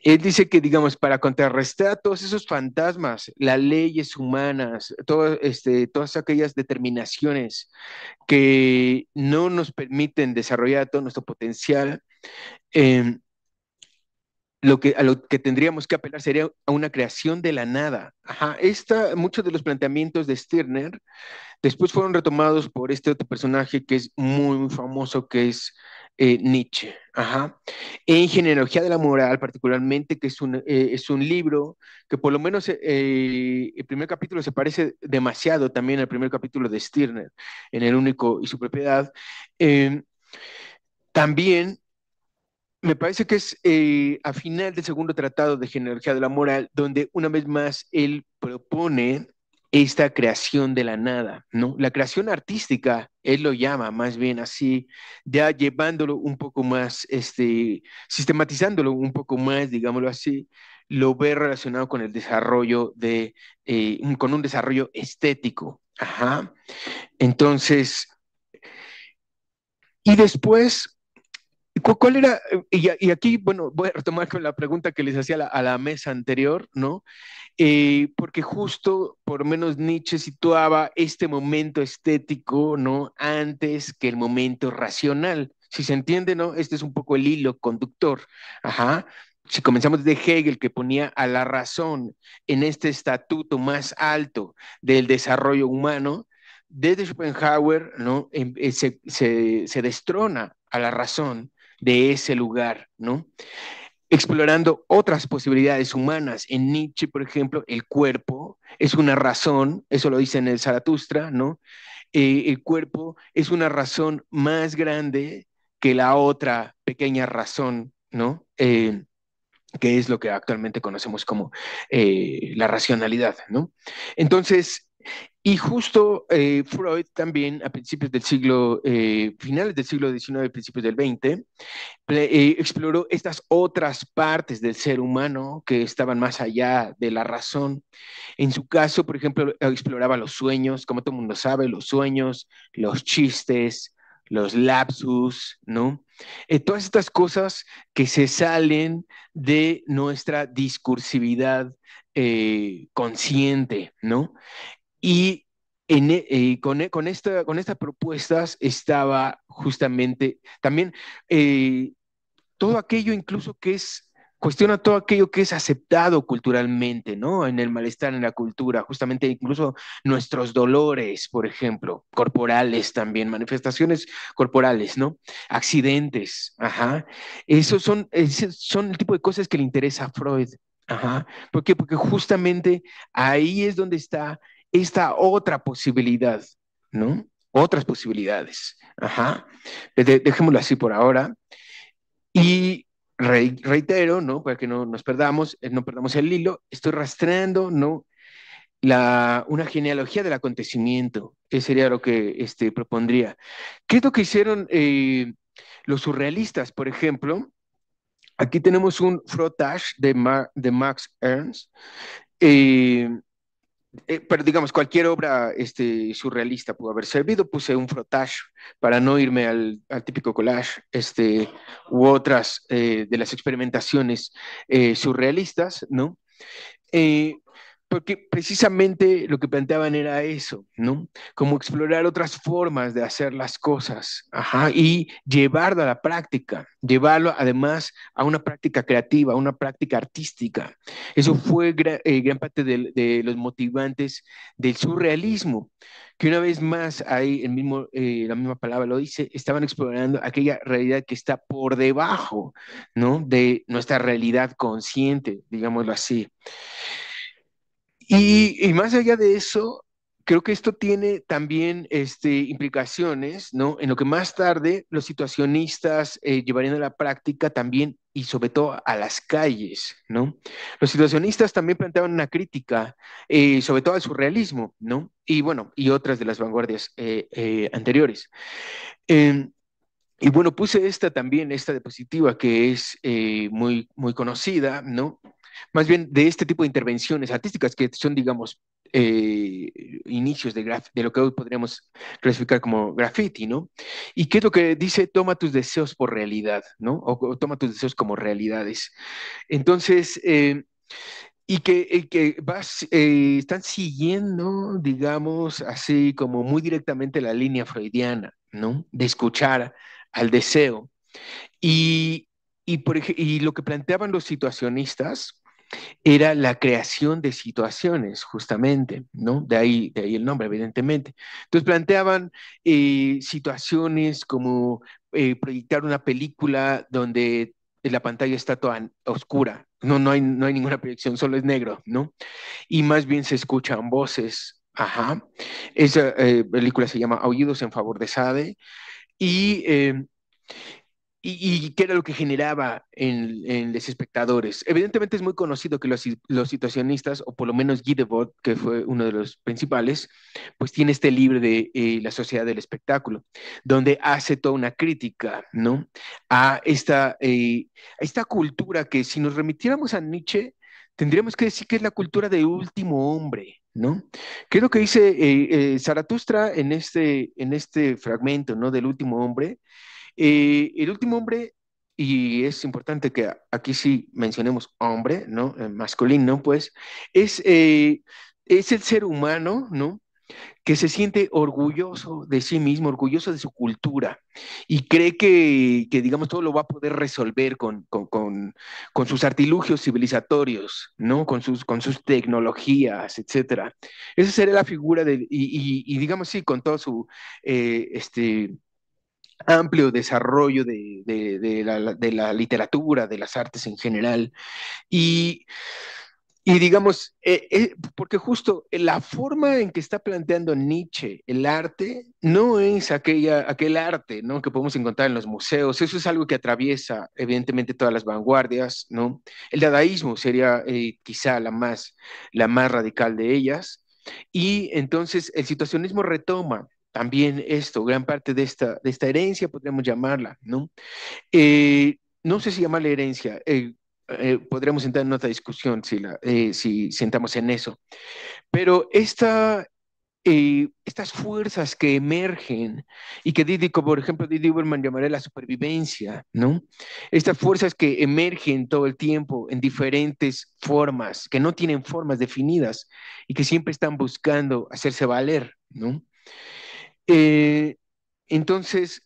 Él dice que, digamos, para contrarrestar todos esos fantasmas, las leyes humanas, este, todas aquellas determinaciones que no nos permiten desarrollar todo nuestro potencial, eh, lo que, a lo que tendríamos que apelar sería a una creación de la nada. esta, muchos de los planteamientos de Stirner después fueron retomados por este otro personaje que es muy, famoso, que es eh, Nietzsche. Ajá. En Genealogía de la Moral, particularmente, que es un, eh, es un libro que por lo menos eh, el primer capítulo se parece demasiado también al primer capítulo de Stirner, en El único y su propiedad. Em, también me parece que es eh, a final del segundo tratado de genealogía de la moral, donde una vez más él propone esta creación de la nada, ¿no? La creación artística, él lo llama más bien así, ya llevándolo un poco más, este, sistematizándolo un poco más, digámoslo así, lo ve relacionado con el desarrollo de, eh, con un desarrollo estético. Ajá. Entonces, y después ¿Cuál era? Eh, y, aquí, bueno, voy a retomar con la pregunta que les hacía a la, mesa anterior, ¿no? Eh, porque justo, por menos Nietzsche situaba este momento estético, ¿no? Antes que el momento racional. Si se entiende, ¿no? Este es un poco el hilo conductor. Ajá. Si comenzamos de Hegel, que ponía a la razón en este estatuto más alto del desarrollo humano, desde Schopenhauer, ¿no? Em, eh, se, se destrona a la razón de ese lugar, ¿no? Explorando otras posibilidades humanas. En Nietzsche, por ejemplo, el cuerpo es una razón, eso lo dice en el Zaratustra, ¿no? Eh, el cuerpo es una razón más grande que la otra pequeña razón, ¿no? Eh, que es lo que actualmente conocemos como eh, la racionalidad, ¿no? Entonces, y justo eh, Freud también a principios del siglo, eh, finales del siglo XIX, principios del XX, eh, exploró estas otras partes del ser humano que estaban más allá de la razón. En su caso, por ejemplo, exploraba los sueños, como todo el mundo sabe, los sueños, los chistes, los lapsus, ¿no? todas estas cosas que se salen de nuestra discursividad consciente, ¿no? Y en, e, eh, e, con, esta, con estas propuestas estaba justamente también eh, todo aquello incluso que es, cuestiona todo aquello que es aceptado culturalmente, ¿no? En el malestar, en la cultura, justamente incluso nuestros dolores, por ejemplo, corporales también, manifestaciones corporales, ¿no? Accidentes, ajá. Esos son, esos son el tipo de cosas que le interesa a Freud. Ajá. ¿Por qué? Porque justamente ahí es donde está esta otra posibilidad, ¿no? Otras posibilidades. Ajá. dejémoslo así por ahora. Y reitero, ¿no? Para que no nos perdamos, eh, no perdamos el hilo, estoy rastreando, ¿no? La, una genealogía del acontecimiento, que sería lo que este, propondría. ¿Qué es lo que hicieron eh, los surrealistas, por ejemplo? Aquí tenemos un frotage de, de Max Ernst. Eh, eh, pero digamos, cualquier obra este, surrealista pudo haber servido. Puse un frotage para no irme al, típico collage este, u otras eh, de las experimentaciones eh, surrealistas, ¿no? porque precisamente lo que planteaban era eso, ¿no? Como explorar otras formas de hacer las cosas, ajá, y llevarlo a la práctica, llevarlo además a una práctica creativa, a una práctica artística. Eso fue eh, gran, parte de, los motivantes del surrealismo, que una vez más ahí mismo, eh, la misma palabra lo dice, estaban explorando aquella realidad que está por debajo, ¿no? De nuestra realidad consciente, digámoslo así. Y, más allá de eso, creo que esto tiene también este, implicaciones, ¿no? En lo que más tarde los situacionistas eh, llevarían a la práctica también y sobre todo a las calles, ¿no? Los situacionistas también planteaban una crítica, eh, sobre todo al surrealismo, ¿no? Y bueno, y otras de las vanguardias eh, anteriores. Em, y bueno, puse esta también, esta diapositiva que es muy, muy conocida, ¿no? más bien de este tipo de intervenciones artísticas que son, digamos, eh, inicios de, de lo que hoy podríamos clasificar como graffiti, ¿no? ¿Y qué es lo que dice? Toma tus deseos por realidad, ¿no? O, toma tus deseos como realidades. Entonces, eh, y que, vas, eh, están siguiendo, digamos, así como muy directamente la línea freudiana, ¿no? De escuchar al deseo. Y, y lo que planteaban los situacionistas era la creación de situaciones, justamente, ¿no? De ahí, ahí el nombre, evidentemente. Entonces planteaban eh, situaciones como eh, proyectar una película donde la pantalla está toda oscura, no, no, hay, no hay ninguna proyección, solo es negro, ¿no? Y más bien se escuchan voces, ajá. Esa eh, película se llama Aullidos en favor de Sade y y, qué era lo que generaba en, los espectadores. Evidentemente es muy conocido que los, situacionistas, o por lo menos Guy Debord, que fue uno de los principales, pues tiene este libro de eh, La sociedad del espectáculo, donde hace toda una crítica, ¿no? A esta, eh, a esta cultura que si nos remitiéramos a Nietzsche, tendríamos que decir que es la cultura del último hombre, ¿no? ¿Qué es lo que dice eh, eh, Zaratustra en este, en este fragmento, ¿no? Del último hombre? Eh, el último hombre, y es importante que aquí sí mencionemos hombre, ¿no? Eh, masculino, pues, es, eh, es el ser humano, ¿no? que se siente orgulloso de sí mismo, orgulloso de su cultura y cree que, digamos, todo lo va a poder resolver con, sus artilugios civilizatorios, ¿no? Con sus, con sus tecnologías, etcétera. Esa sería la figura de, y, digamos, sí, con todo su, este, amplio desarrollo de, la, literatura, de las artes en general. Y, digamos, eh, eh, porque justo la forma en que está planteando Nietzsche el arte no es aquella, aquel arte ¿no? que podemos encontrar en los museos, eso es algo que atraviesa evidentemente todas las vanguardias. ¿no? El dadaísmo sería eh, quizá la más, la más radical de ellas. Y entonces el situacionismo retoma también esto, gran parte de esta, esta herencia, podríamos llamarla, ¿no? Eh, no sé si llamarla herencia, eh, eh, podríamos entrar en otra discusión si, la, eh, si sentamos en eso, pero esta, estas fuerzas que emergen y que Didi, como por ejemplo Didi Uberman llamaría la supervivencia, ¿no? Estas fuerzas que emergen todo el tiempo en diferentes formas, que no tienen formas definidas y que siempre están buscando hacerse valer, ¿no? Eh, entonces,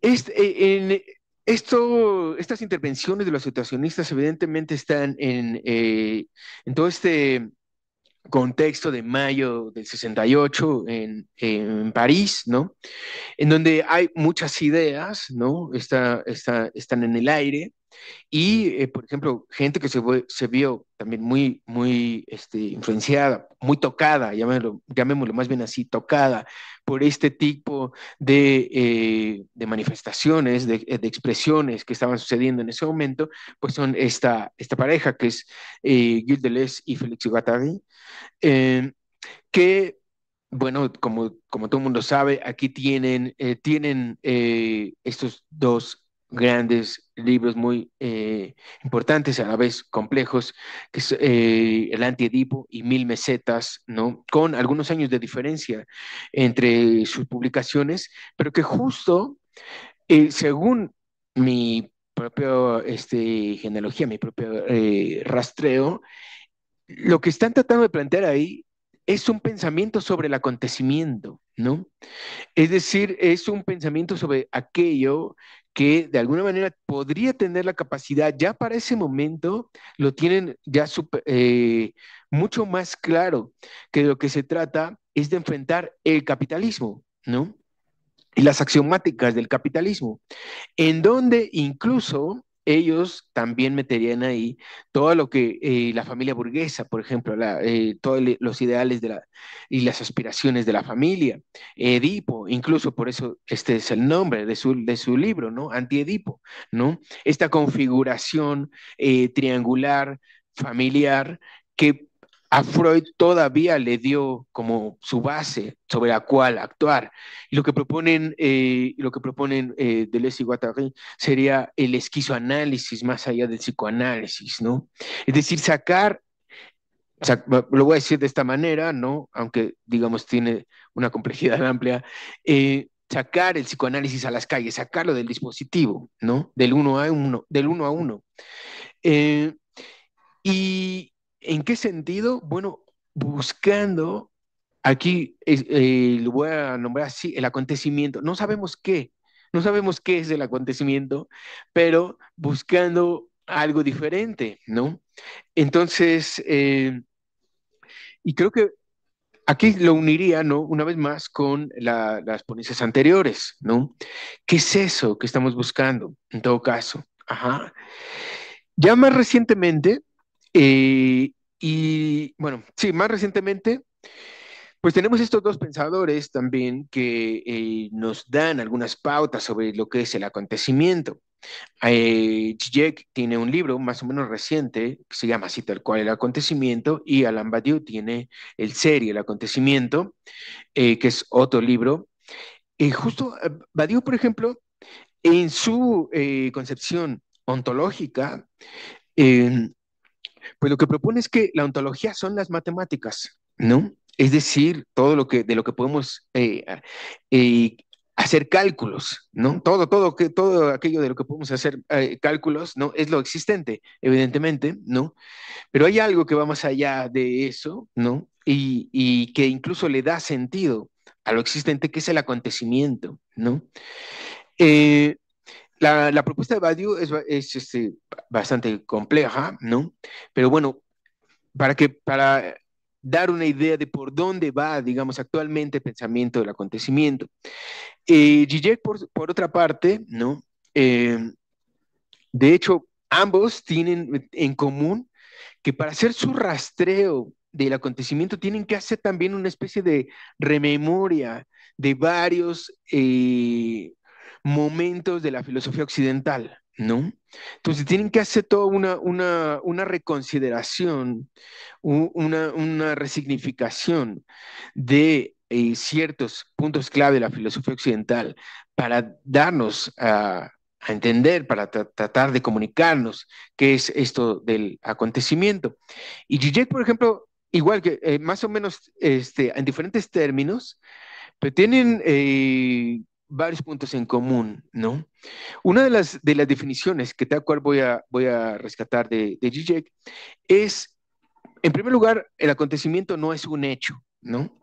este, eh, en, eh, esto, estas intervenciones de los situacionistas evidentemente están en, en todo este contexto de mayo del 68 en, en, París, ¿no? En donde hay muchas ideas, ¿no? están en el aire. Y, por ejemplo, gente que se, vio también muy, muy este, influenciada, muy tocada, llamémoslo más bien así, tocada por este tipo de, eh, manifestaciones, eh, de, expresiones que estaban sucediendo en ese momento, pues son esta, esta pareja que es eh, y Félix Guattari, eh, que, bueno, como, como todo el mundo sabe, aquí tienen, tienen estos dos grandes libros muy eh, importantes, a la vez complejos, que es eh, El Antiedipo y Mil Mesetas, ¿no? Con algunos años de diferencia entre sus publicaciones, pero que justo, eh, según mi propio este, genealogía, mi propio rastreo, lo que están tratando de plantear ahí es un pensamiento sobre el acontecimiento, ¿no? Es decir, es un pensamiento sobre aquello que de alguna manera podría tener la capacidad, ya para ese momento lo tienen ya eh, mucho más claro que de lo que se trata es de enfrentar el capitalismo, ¿no? Y las axiomáticas del capitalismo, en donde incluso ellos también meterían ahí todo lo que eh, la familia burguesa, por ejemplo, eh, todos los ideales de la, y las aspiraciones de la familia, Edipo, incluso por eso este es el nombre de su, de su libro, ¿no? Edipo ¿no? Esta configuración eh, triangular, familiar, que a Freud todavía le dio como su base sobre la cual actuar. Y lo que proponen, eh, lo que proponen eh, Deleuze y Guattari sería el esquizoanálisis más allá del psicoanálisis, ¿no? Es decir, sacar, lo voy a decir de esta manera, ¿no? Aunque, digamos, tiene una complejidad amplia, eh, sacar el psicoanálisis a las calles, sacarlo del dispositivo, ¿no? Del uno a uno, del uno a uno. y ¿En qué sentido? Bueno, buscando, aquí eh, lo voy a nombrar así, el acontecimiento. No sabemos qué, no sabemos qué es el acontecimiento, pero buscando algo diferente, ¿no? Entonces, eh, y creo que aquí lo uniría, ¿no? Una vez más con las ponencias anteriores, ¿no? ¿Qué es eso que estamos buscando en todo caso? Ajá. Ya más recientemente, eh, y bueno, sí, más recientemente, pues tenemos estos dos pensadores también que eh, nos dan algunas pautas sobre lo que es el acontecimiento. Eh, tiene un libro más o menos reciente que se llama así tal cual el acontecimiento y Alan Badiou tiene el serie el acontecimiento eh, que es otro libro y justo Badiou por ejemplo en su concepción ontológica pues lo que propone es que la ontología son las matemáticas, ¿no? Es decir, todo lo que, de lo que podemos eh, eh, hacer cálculos, ¿no? Todo, todo, que, todo aquello de lo que podemos hacer eh, cálculos, ¿no? Es lo existente, evidentemente, ¿no? Pero hay algo que va más allá de eso, ¿no? Y, y que incluso le da sentido a lo existente, que es el acontecimiento, ¿no? Eh, la, propuesta de Badiou es, este, bastante compleja, ¿no? Pero bueno, para, dar una idea de por dónde va, digamos, actualmente el pensamiento del acontecimiento. Eh, por, otra parte, ¿no? Eh, de hecho, ambos tienen en común que para hacer su rastreo del acontecimiento tienen que hacer también una especie de rememoria de varios eh, momentos de la filosofía occidental, ¿no? Entonces tienen que hacer toda una, una, reconsideración, una, resignificación de eh, ciertos puntos clave de la filosofía occidental para darnos a, entender, para tratar de comunicarnos qué es esto del acontecimiento. Y Zizek, por ejemplo, igual que eh, más o menos este, en diferentes términos, pero tienen eh, varios puntos en común, ¿no? Una de las, de las definiciones que tal cual voy a, voy a rescatar de, de es, en primer lugar, el acontecimiento no es un hecho, ¿no?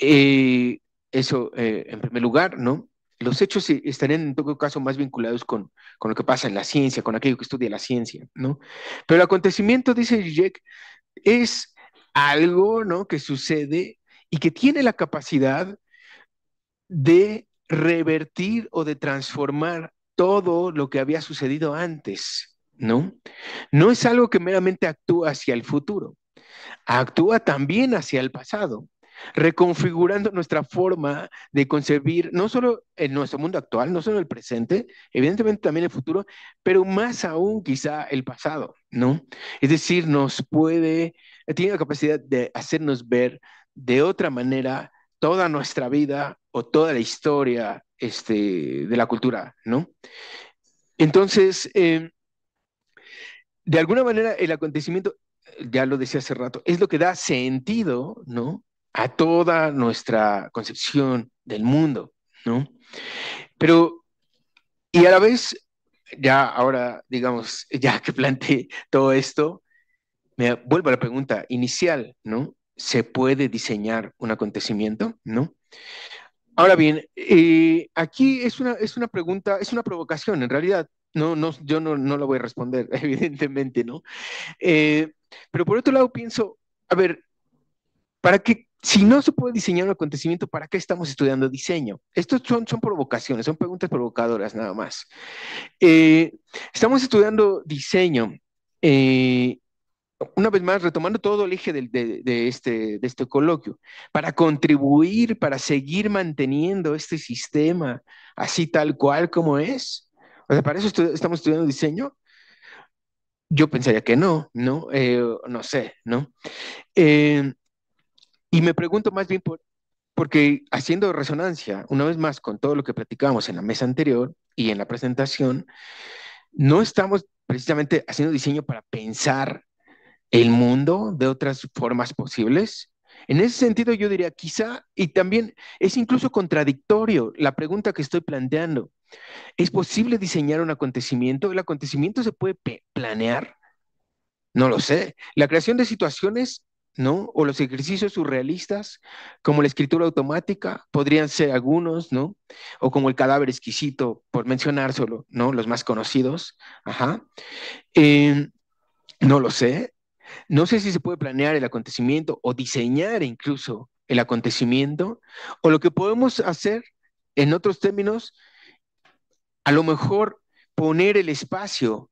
Eh, eso, eh, en primer lugar, ¿no? Los hechos estarían en todo caso más vinculados con, con, lo que pasa en la ciencia, con aquello que estudia la ciencia, ¿no? Pero el acontecimiento, dice Zizek, es algo, ¿no? Que sucede y que tiene la capacidad de revertir o de transformar todo lo que había sucedido antes, ¿no? No es algo que meramente actúa hacia el futuro, actúa también hacia el pasado, reconfigurando nuestra forma de concebir, no solo en nuestro mundo actual, no solo el presente, evidentemente también el futuro, pero más aún quizá el pasado, ¿no? Es decir, nos puede, tiene la capacidad de hacernos ver de otra manera toda nuestra vida o toda la historia este, de la cultura, ¿no? Entonces, eh, de alguna manera, el acontecimiento, ya lo decía hace rato, es lo que da sentido, ¿no? A toda nuestra concepción del mundo, ¿no? Pero, y a la vez, ya ahora, digamos, ya que planteé todo esto, me vuelvo a la pregunta inicial, ¿no? se puede diseñar un acontecimiento, ¿no? Ahora bien, eh, aquí es una, es una pregunta, es una provocación en realidad. No, no, yo no, no la voy a responder, evidentemente, ¿no? Eh, pero por otro lado pienso, a ver, ¿para qué, si no se puede diseñar un acontecimiento, ¿para qué estamos estudiando diseño? Estos son, son provocaciones, son preguntas provocadoras nada más. Eh, estamos estudiando diseño eh, una vez más, retomando todo el eje este, de, este, coloquio, para contribuir, para seguir manteniendo este sistema así tal cual como es. O sea, ¿para eso estamos estudiando diseño? Yo pensaría que no, ¿no? Eh, no sé, ¿no? Eh, y me pregunto más bien por, porque haciendo resonancia, una vez más, con todo lo que platicamos en la mesa anterior y en la presentación, no estamos precisamente haciendo diseño para pensar el mundo de otras formas posibles? En ese sentido, yo diría quizá, y también es incluso contradictorio la pregunta que estoy planteando. ¿Es posible diseñar un acontecimiento? ¿El acontecimiento se puede planear? No lo sé. La creación de situaciones, ¿no? O los ejercicios surrealistas, como la escritura automática, podrían ser algunos, ¿no? O como el cadáver exquisito, por mencionar solo, ¿no? Los más conocidos. Ajá. Em, no lo sé. No sé si se puede planear el acontecimiento o diseñar incluso el acontecimiento, o lo que podemos hacer, en otros términos, a lo mejor poner el espacio,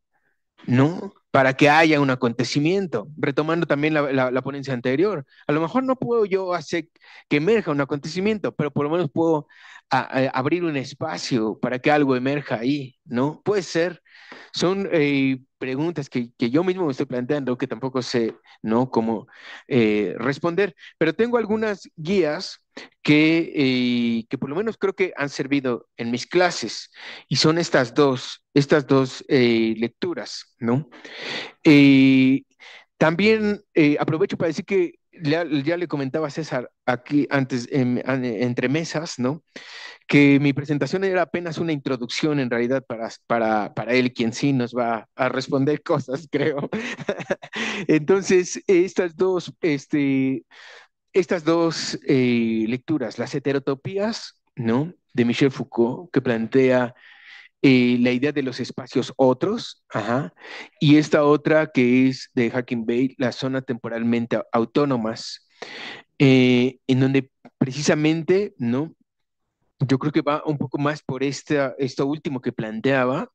¿no? Para que haya un acontecimiento. Retomando también la, la, ponencia anterior, a lo mejor no puedo yo hacer que emerja un acontecimiento, pero por lo menos puedo abrir un espacio para que algo emerja ahí, ¿no? Puede ser, son eh, preguntas que, yo mismo me estoy planteando, que tampoco sé ¿no? cómo eh, responder, pero tengo algunas guías eh, que, por lo menos creo que han servido en mis clases y son estas dos, estas dos eh, lecturas, ¿no? también aprovecho para decir que ya, le comentaba a César aquí antes, entre mesas, ¿no? Que mi presentación era apenas una introducción en realidad para, para, para él, quien sí nos va a responder cosas, creo. Entonces, estas dos, este, estas dos eh, lecturas, las heterotopías, ¿no? De Michel Foucault, que plantea eh, la idea de los espacios otros, y esta otra que es de Hacking Bay, la zona temporalmente autónomas, eh, en donde precisamente, ¿no? Yo creo que va un poco más por esta, esto último que planteaba,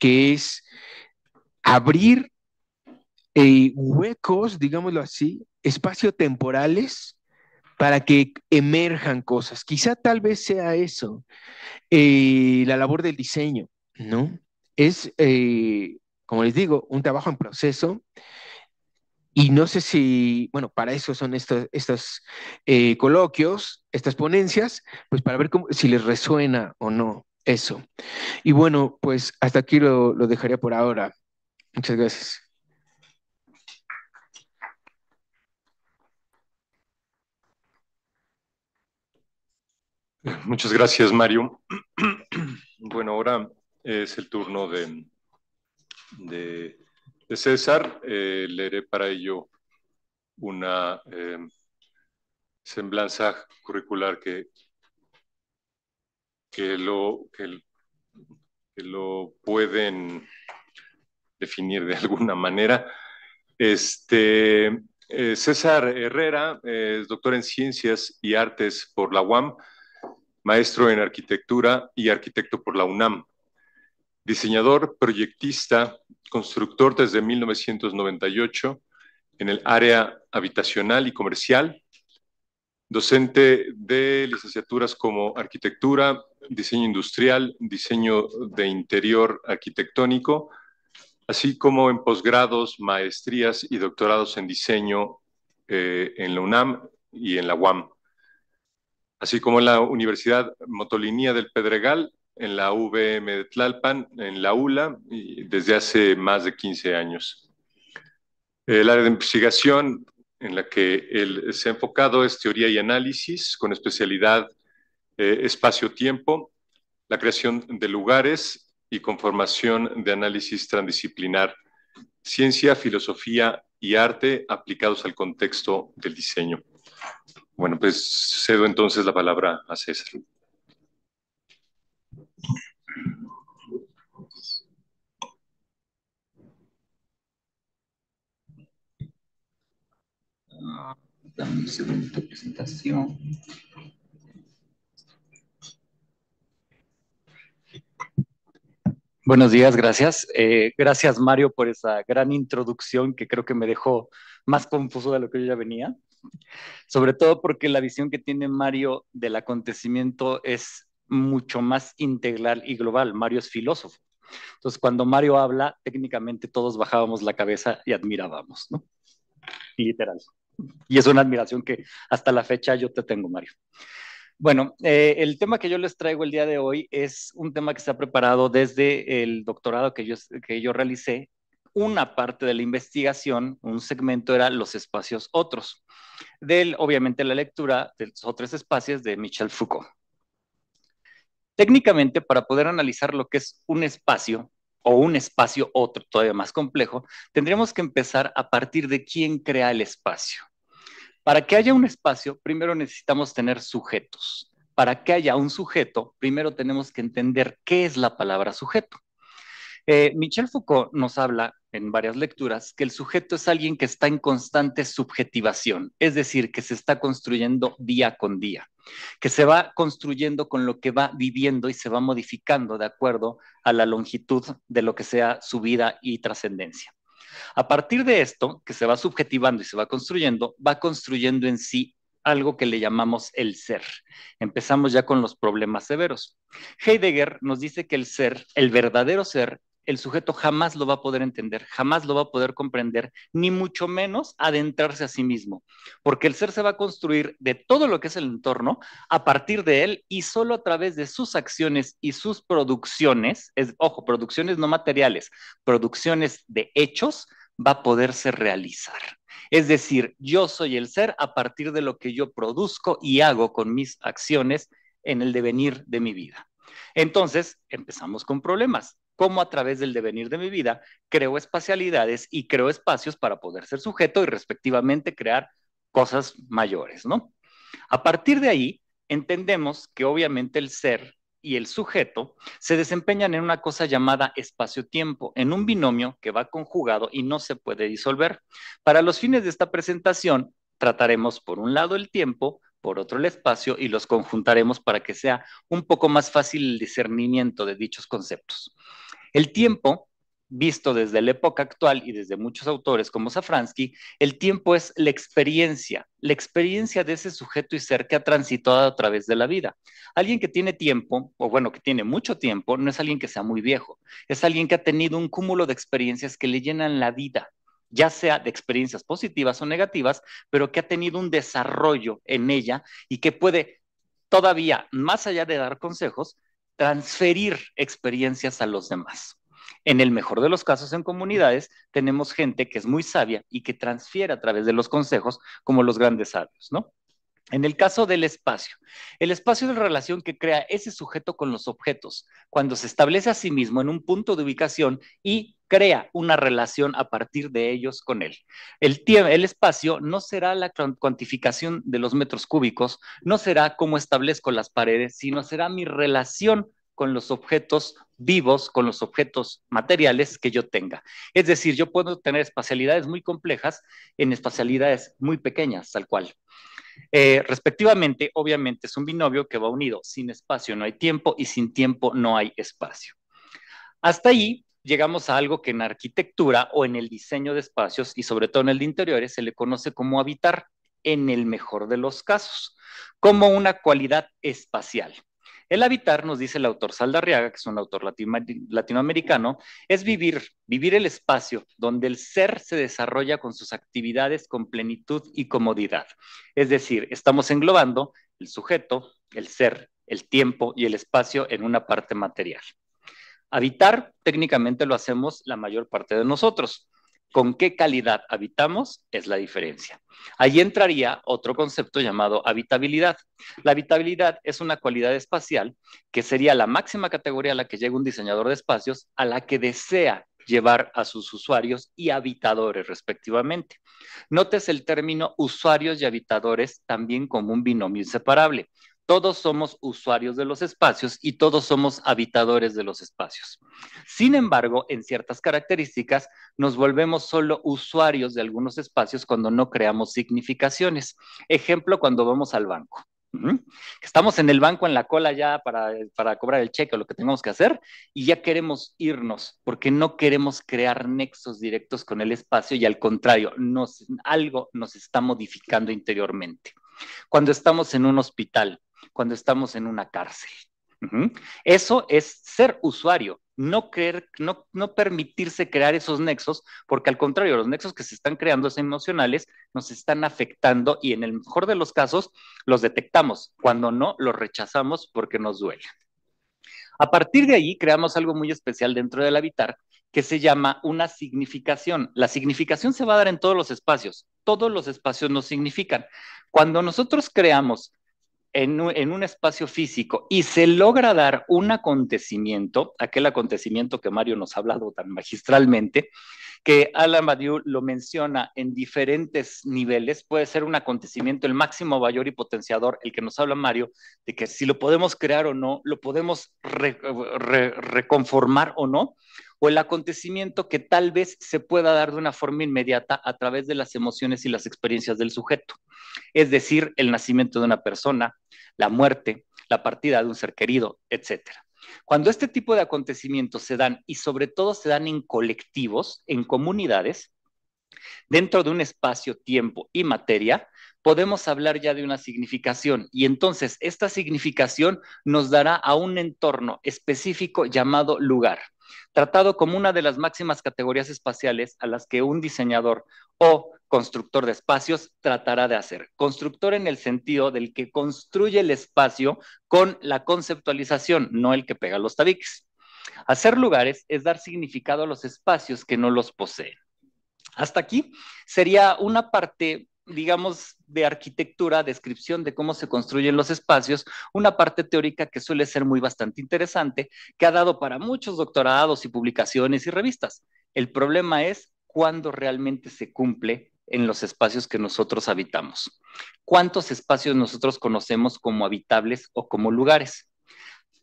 que es abrir eh, huecos, digámoslo así, espacio temporales para que emerjan cosas. Quizá tal vez sea eso, eh, la labor del diseño, ¿no? Es, eh, como les digo, un trabajo en proceso. Y no sé si, bueno, para eso son estos, estos eh, coloquios, estas ponencias, pues para ver si les resuena o no eso. Y bueno, pues hasta aquí lo dejaría por ahora. Muchas gracias. Muchas gracias, Mario. Bueno, ahora es el turno de, César. Eh, leeré para ello una eh, semblanza curricular que, lo, que, pueden definir de alguna manera. Este, eh, César Herrera es doctor en Ciencias y Artes por la UAM maestro en arquitectura y arquitecto por la UNAM. Diseñador, proyectista, constructor desde 1998 en el área habitacional y comercial. Docente de licenciaturas como arquitectura, diseño industrial, diseño de interior arquitectónico, así como en posgrados, maestrías y doctorados en diseño eh, en la UNAM y en la UAM así como en la Universidad Motolinía del Pedregal, en la VM de Tlalpan, en la ULA, y desde hace más de 15 años. El área de investigación en la que él se ha enfocado es teoría y análisis, con especialidad eh, espacio-tiempo, la creación de lugares y conformación de análisis transdisciplinar, ciencia, filosofía y arte aplicados al contexto del diseño. Bueno, pues cedo entonces la palabra a César. Ah, dame presentación. Buenos días, gracias. Eh, gracias, Mario, por esa gran introducción que creo que me dejó más confuso de lo que yo ya venía sobre todo porque la visión que tiene Mario del acontecimiento es mucho más integral y global. Mario es filósofo. Entonces, cuando Mario habla, técnicamente todos bajábamos la cabeza y admirábamos, ¿no? Literal. Y es una admiración que hasta la fecha yo te tengo, Mario. Bueno, eh, el tema que yo les traigo el día de hoy es un tema que se ha preparado desde el doctorado que yo, que yo realicé una parte de la investigación, un segmento era los espacios otros, del, obviamente, la lectura de los otros espacios de Michel Foucault. Técnicamente, para poder analizar lo que es un espacio o un espacio otro todavía más complejo, tendríamos que empezar a partir de quién crea el espacio. Para que haya un espacio, primero necesitamos tener sujetos. Para que haya un sujeto, primero tenemos que entender qué es la palabra sujeto. Eh, Michel Foucault nos habla en varias lecturas que el sujeto es alguien que está en constante subjetivación, es decir, que se está construyendo día con día, que se va construyendo con lo que va viviendo y se va modificando de acuerdo a la longitud de lo que sea su vida y trascendencia. A partir de esto, que se va subjetivando y se va construyendo, va construyendo en sí algo que le llamamos el ser. Empezamos ya con los problemas severos. Heidegger nos dice que el ser, el verdadero ser, el sujeto jamás lo va a poder entender, jamás lo va a poder comprender, ni mucho menos adentrarse a sí mismo, porque el ser se va a construir de todo lo que es el entorno a partir de él y solo a través de sus acciones y sus producciones, ojo, producciones no materiales, producciones de hechos, va a poderse realizar. Es decir, yo soy el ser a partir de lo que yo produzco y hago con mis acciones en el devenir de mi vida. Entonces, empezamos con problemas cómo a través del devenir de mi vida creo espacialidades y creo espacios para poder ser sujeto y respectivamente crear cosas mayores, ¿no? A partir de ahí, entendemos que obviamente el ser y el sujeto se desempeñan en una cosa llamada espacio-tiempo, en un binomio que va conjugado y no se puede disolver. Para los fines de esta presentación, trataremos por un lado el tiempo, por otro el espacio y los conjuntaremos para que sea un poco más fácil el discernimiento de dichos conceptos. El tiempo, visto desde la época actual y desde muchos autores como Safransky, el tiempo es la experiencia, la experiencia de ese sujeto y ser que ha transitado a través de la vida. Alguien que tiene tiempo, o bueno, que tiene mucho tiempo, no es alguien que sea muy viejo, es alguien que ha tenido un cúmulo de experiencias que le llenan la vida, ya sea de experiencias positivas o negativas, pero que ha tenido un desarrollo en ella y que puede todavía, más allá de dar consejos, transferir experiencias a los demás. En el mejor de los casos en comunidades tenemos gente que es muy sabia y que transfiere a través de los consejos como los grandes sabios, ¿no? En el caso del espacio, el espacio es la relación que crea ese sujeto con los objetos, cuando se establece a sí mismo en un punto de ubicación y crea una relación a partir de ellos con él. El, el espacio no será la cuantificación de los metros cúbicos, no será cómo establezco las paredes, sino será mi relación con los objetos vivos, con los objetos materiales que yo tenga. Es decir, yo puedo tener espacialidades muy complejas en espacialidades muy pequeñas, tal cual. Eh, respectivamente, obviamente es un binomio que va unido. Sin espacio no hay tiempo y sin tiempo no hay espacio. Hasta ahí llegamos a algo que en arquitectura o en el diseño de espacios y sobre todo en el de interiores se le conoce como habitar en el mejor de los casos, como una cualidad espacial. El habitar, nos dice el autor Saldarriaga, que es un autor latinoamericano, es vivir, vivir el espacio donde el ser se desarrolla con sus actividades con plenitud y comodidad. Es decir, estamos englobando el sujeto, el ser, el tiempo y el espacio en una parte material. Habitar técnicamente lo hacemos la mayor parte de nosotros con qué calidad habitamos es la diferencia. Ahí entraría otro concepto llamado habitabilidad. La habitabilidad es una cualidad espacial que sería la máxima categoría a la que llega un diseñador de espacios a la que desea llevar a sus usuarios y habitadores respectivamente. Notes el término usuarios y habitadores también como un binomio inseparable. Todos somos usuarios de los espacios y todos somos habitadores de los espacios. Sin embargo, en ciertas características, nos volvemos solo usuarios de algunos espacios cuando no creamos significaciones. Ejemplo, cuando vamos al banco. Estamos en el banco en la cola ya para, cobrar el cheque o lo que tengamos que hacer y ya queremos irnos porque no queremos crear nexos directos con el espacio y al contrario, algo nos está modificando interiormente. Cuando estamos en un hospital, cuando estamos en una cárcel. Eso es ser usuario, no, creer, no, no, permitirse crear esos nexos, porque al contrario, los nexos que se están creando, son emocionales, nos están afectando y en el mejor de los casos los detectamos, cuando no, los rechazamos porque nos duele. A partir de ahí creamos algo muy especial dentro del habitar que se llama una significación. La significación se va a dar en todos los espacios, todos los espacios nos significan. Cuando nosotros creamos en un, espacio físico y se logra dar un acontecimiento, aquel acontecimiento que Mario nos ha hablado tan magistralmente, que Alan Badiou lo menciona en diferentes niveles, puede ser un acontecimiento el máximo mayor y potenciador, el que nos habla Mario, de que si lo podemos crear o no, lo podemos reconformar o no, o el acontecimiento que tal vez se pueda dar de una forma inmediata a través de las emociones y las experiencias del sujeto, es decir, el nacimiento de una persona, la muerte, la partida de un ser querido, etc. Cuando este tipo de acontecimientos se dan y sobre todo se dan en colectivos, en comunidades, dentro de un espacio, tiempo y materia, podemos hablar ya de una significación y entonces esta significación nos dará a un entorno específico llamado lugar tratado como una de las máximas categorías espaciales a las que un diseñador o constructor de espacios tratará de hacer. Constructor en el sentido del que construye el espacio con la conceptualización, no el que pega los tabiques. Hacer lugares es dar significado a los espacios que no los poseen. Hasta aquí sería una parte digamos, de arquitectura, descripción de cómo se construyen los espacios, una parte teórica que suele ser muy bastante interesante, que ha dado para muchos doctorados y publicaciones y revistas. El problema es cuándo realmente se cumple en los espacios que nosotros habitamos. ¿Cuántos espacios nosotros conocemos como habitables o como lugares?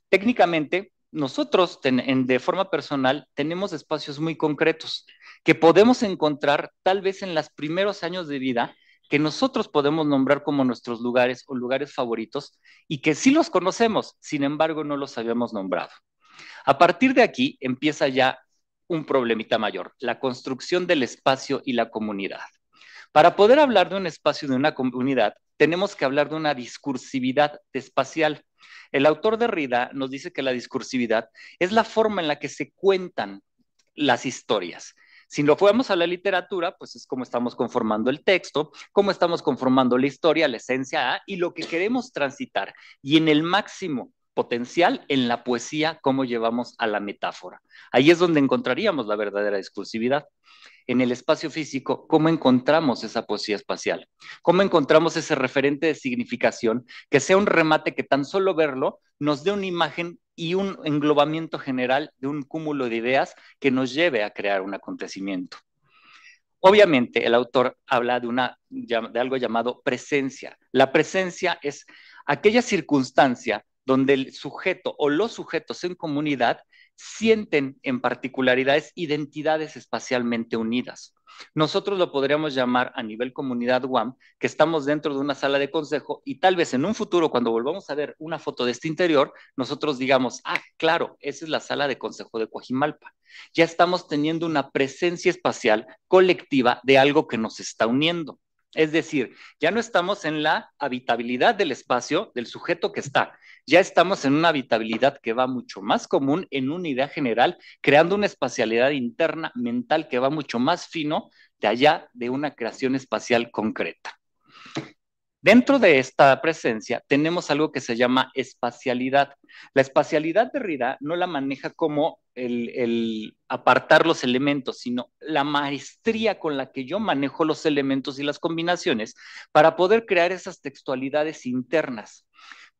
Técnicamente, nosotros de forma personal tenemos espacios muy concretos que podemos encontrar tal vez en los primeros años de vida que nosotros podemos nombrar como nuestros lugares o lugares favoritos y que sí los conocemos, sin embargo no los habíamos nombrado. A partir de aquí empieza ya un problemita mayor, la construcción del espacio y la comunidad. Para poder hablar de un espacio y de una comunidad, tenemos que hablar de una discursividad espacial. El autor de Rida nos dice que la discursividad es la forma en la que se cuentan las historias, si lo fuéramos a la literatura, pues es como estamos conformando el texto, cómo estamos conformando la historia, la esencia y lo que queremos transitar. Y en el máximo potencial en la poesía, cómo llevamos a la metáfora. Ahí es donde encontraríamos la verdadera exclusividad. En el espacio físico, ¿cómo encontramos esa poesía espacial? ¿Cómo encontramos ese referente de significación que sea un remate que tan solo verlo nos dé una imagen y un englobamiento general de un cúmulo de ideas que nos lleve a crear un acontecimiento. Obviamente, el autor habla de, una, de algo llamado presencia. La presencia es aquella circunstancia donde el sujeto o los sujetos en comunidad sienten en particularidades identidades espacialmente unidas. Nosotros lo podríamos llamar a nivel comunidad WAM, que estamos dentro de una sala de consejo y tal vez en un futuro, cuando volvamos a ver una foto de este interior, nosotros digamos, ah, claro, esa es la sala de consejo de Coajimalpa. Ya estamos teniendo una presencia espacial colectiva de algo que nos está uniendo. Es decir, ya no estamos en la habitabilidad del espacio del sujeto que está, ya estamos en una habitabilidad que va mucho más común, en una idea general, creando una espacialidad interna mental que va mucho más fino de allá de una creación espacial concreta. Dentro de esta presencia tenemos algo que se llama espacialidad. La espacialidad de Rida no la maneja como el, el, apartar los elementos, sino la maestría con la que yo manejo los elementos y las combinaciones para poder crear esas textualidades internas.